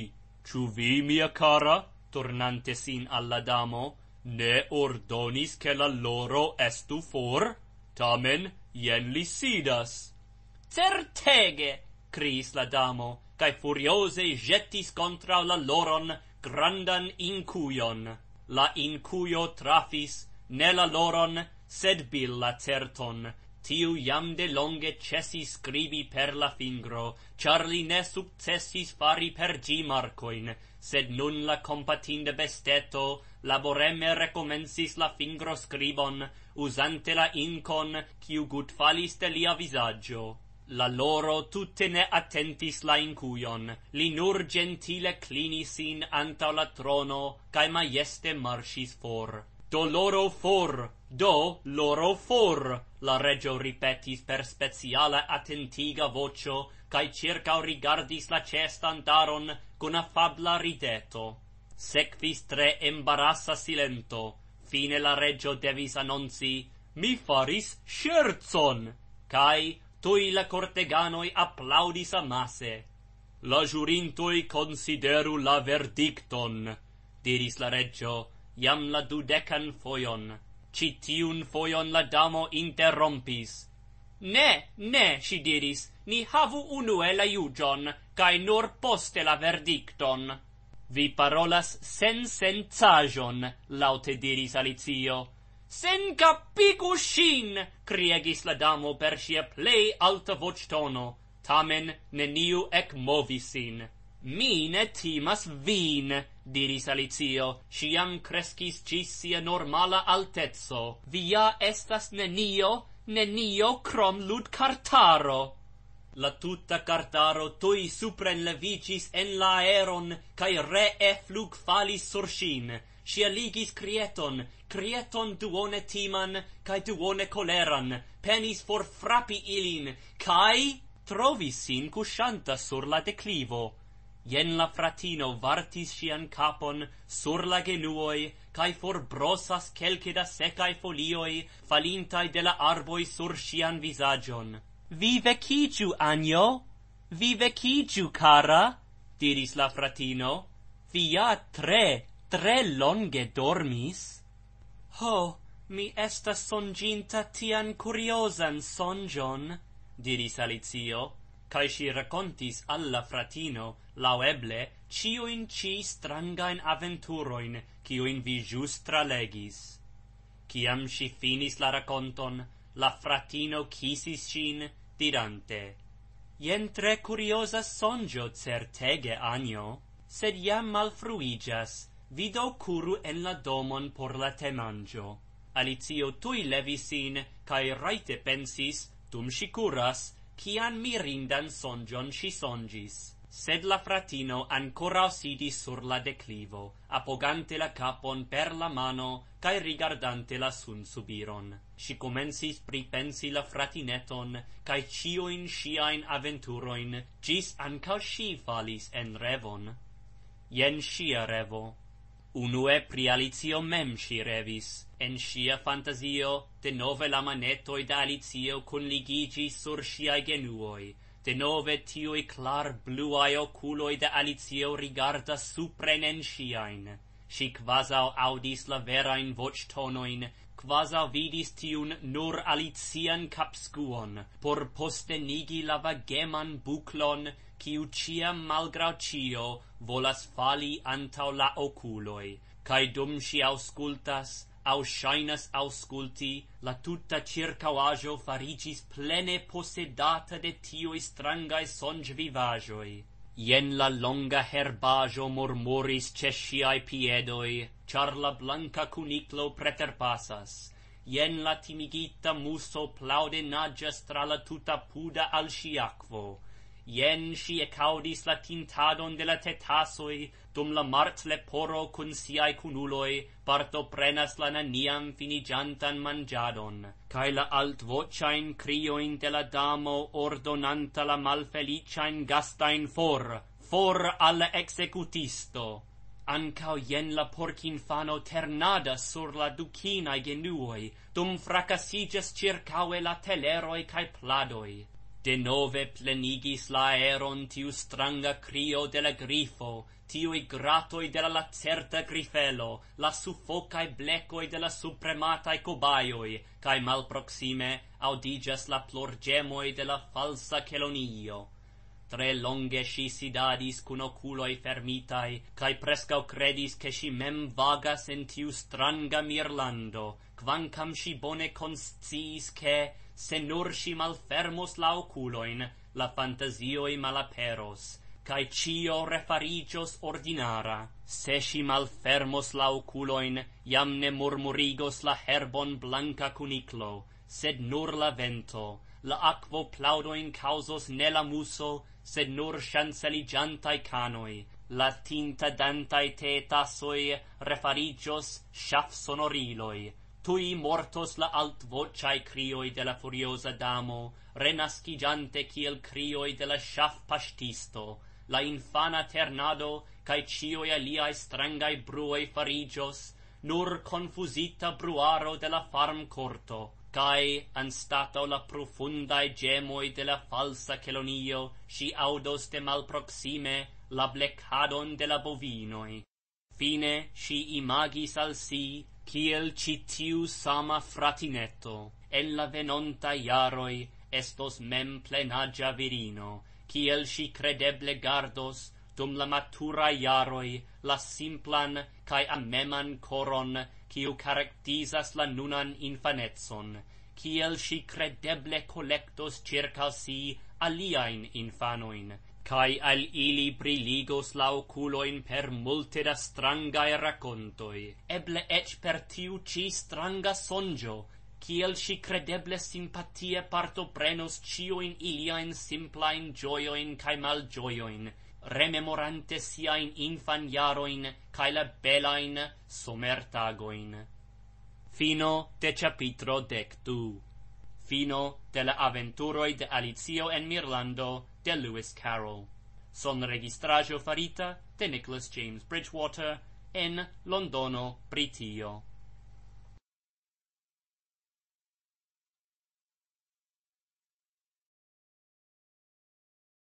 chu vi mia cara tornante sin alla damo ne ordonis che la loro estu for tamen ien li sidas certege cris la damo cae furiosei jettis contra la loron grandan incuion. La incuio trafis ne la loron, sed bil la certon. Tiu iam de longe cessi scribi per la fingro, char li ne successis fari per gi marcoin, sed nun la compatinde besteto laboreme recomensis la fingro scribon, usante la incon, kiu gut falis de lia visaggio la loro tutte ne attentis la incuion li nur gentile clinisin anta la trono cae maieste marcis for do loro for do loro for la regio ripetis per speciale attentiga vocio cae circa rigardis la cesta andaron con affabla rideto secvis tre embarassa silento fine la regio devis annonsi mi faris scherzon cae tui la corteganoi applaudis amase. La jurintui consideru la verdicton, diris la regio, iam la dudecan foion, citiun foion la damo interrompis. Ne, ne, si diris, ni havu unue la iugion, cae nur poste la verdicton. Vi parolas sen sensajon, laute diris Alizio. Sen capicu shin, criegis la damo per sia plei alta voce tono. Tamen neniu ec movisin. sin. Mine timas vin, diris Alizio, siam crescis cis sia normala altezzo. Via estas nenio, nenio crom lud cartaro. La tutta cartaro tui supren levicis en la aeron, cae re e flug falis sur shin. Sia ligis crieton, crieton duone timan, cae duone coleran, penis for frappi ilin, cae trovis sin cuscianta sur la declivo. Ien la fratino vartis sian capon sur la genuoi, cae forbrosas celce da secae folioi, falintai de la arboi sur sian visagion. Vi vecigiu, anio? Vi vecigiu, cara? diris la fratino. Vi tre, tre longe dormis. Ho, mi esta sonjinta tian curiosan sonjon, diris Alicio, cae si racontis alla fratino, laueble, eble, ciuin ci strangain aventuroin, ciuin vi giustra legis. Ciam si finis la raconton, la fratino cisis cin, dirante, Ien tre curiosa sonjo certege anio, sed iam malfruigas, Vido curu en la domon por la temanjo. Alicio tui levisin, cae raite pensis, tum si curas, cian mi sonjon si sonjis. Sed la fratino ancora sidis sur la declivo, apogante la capon per la mano, cae rigardante la sun subiron. Si comensis pripensi la fratineton, cae cioin sciain aventuroin, gis ancao si falis en revon. Jen scia revo. Unue pri Alicio mem si revis. En sia fantasio, de nove la manetoi da Alicio cun ligigis sur siai genuoi. De nove tioi clar bluai oculoi de Alicio rigarda supren en siain. Si quasau audis la verain voc tonoin, quasau vidis tiun nur Alician capscuon, por poste nigi la vageman buclon, ciu ciam malgrau cio, volas fali antau la oculoi, cae dum si auscultas, au shainas ausculti, la tutta circauajo farigis plene possedata de tioi strangae sonj vivajoi. Ien la longa herbajo murmuris ce ai piedoi, char la blanca cuniclo preterpasas, ien la timigita muso plaude nagias tra la tutta puda al sciacvo, aquo, Ien si ecaudis la tintadon de la tetasoi, dum la mart le poro cun siae cunuloi, parto prenas la naniam finijantan mangiadon, cae la alt vociaen crioin de la damo ordonanta la malfeliciaen gastain for, for al executisto. Ancao ien la porcin fano ternada sur la ducinae genuoi, dum fracasigas circaue la teleroi cae pladoi. De nove plenigis la aeron tiu stranga crio de la grifo, tiu i gratoi de la lacerta grifelo, la suffocae blecoi de la suprematae cobaioi, cae malproxime audigas la plorgemoi de la falsa chelonio. Tre longe si sidadis cun oculoi fermitai, cae prescau credis che si mem vagas in tiu stranga mirlando, quancam si bone consciis che, se nur si malfermos la oculoin, la fantasioi malaperos, cae cio refarigios ordinara. Se si malfermos la oculoin, jam ne murmurigos la herbon blanca cuniclo, sed nur la vento, la aquo plaudoin causos ne la muso, sed nur chanceligiantai canoi, la tinta dantai te tasoi refarigios chaf sonoriloi, tui mortos la alt vociae crioi de la furiosa damo, renascigiante ciel crioi de la shaf pastisto, la infana ternado, cae cioi aliae strangae bruoi farigios, nur confusita bruaro de la farm corto, cae, anstato la profundae gemoi de la falsa celonio, si audos de malproxime la blecadon de la bovinoi. Fine, si imagis al si, kiel ci tiu sama fratineto, en la venonta iaroi estos mem plenagia virino kiel si credeble gardos dum la matura iaroi la simplan cae ameman coron kiu caractisas la nunan infanetson kiel si credeble collectos circa si aliaen infanoin kai al ili briligos la oculoin per multe da strangae racontoi. Eble ec per tiu ci stranga sonjo, Ciel si credeble simpatie parto prenos cioin iliaen simplain gioioin cae mal gioioin, rememorante siain infan iaroin cae la belain somertagoin. Fino de capitro dectu. Fino de la aventuroi de Alizio en Mirlando de Lewis Carroll. Son registrajo farita de Nicholas James Bridgewater en Londono, Britio.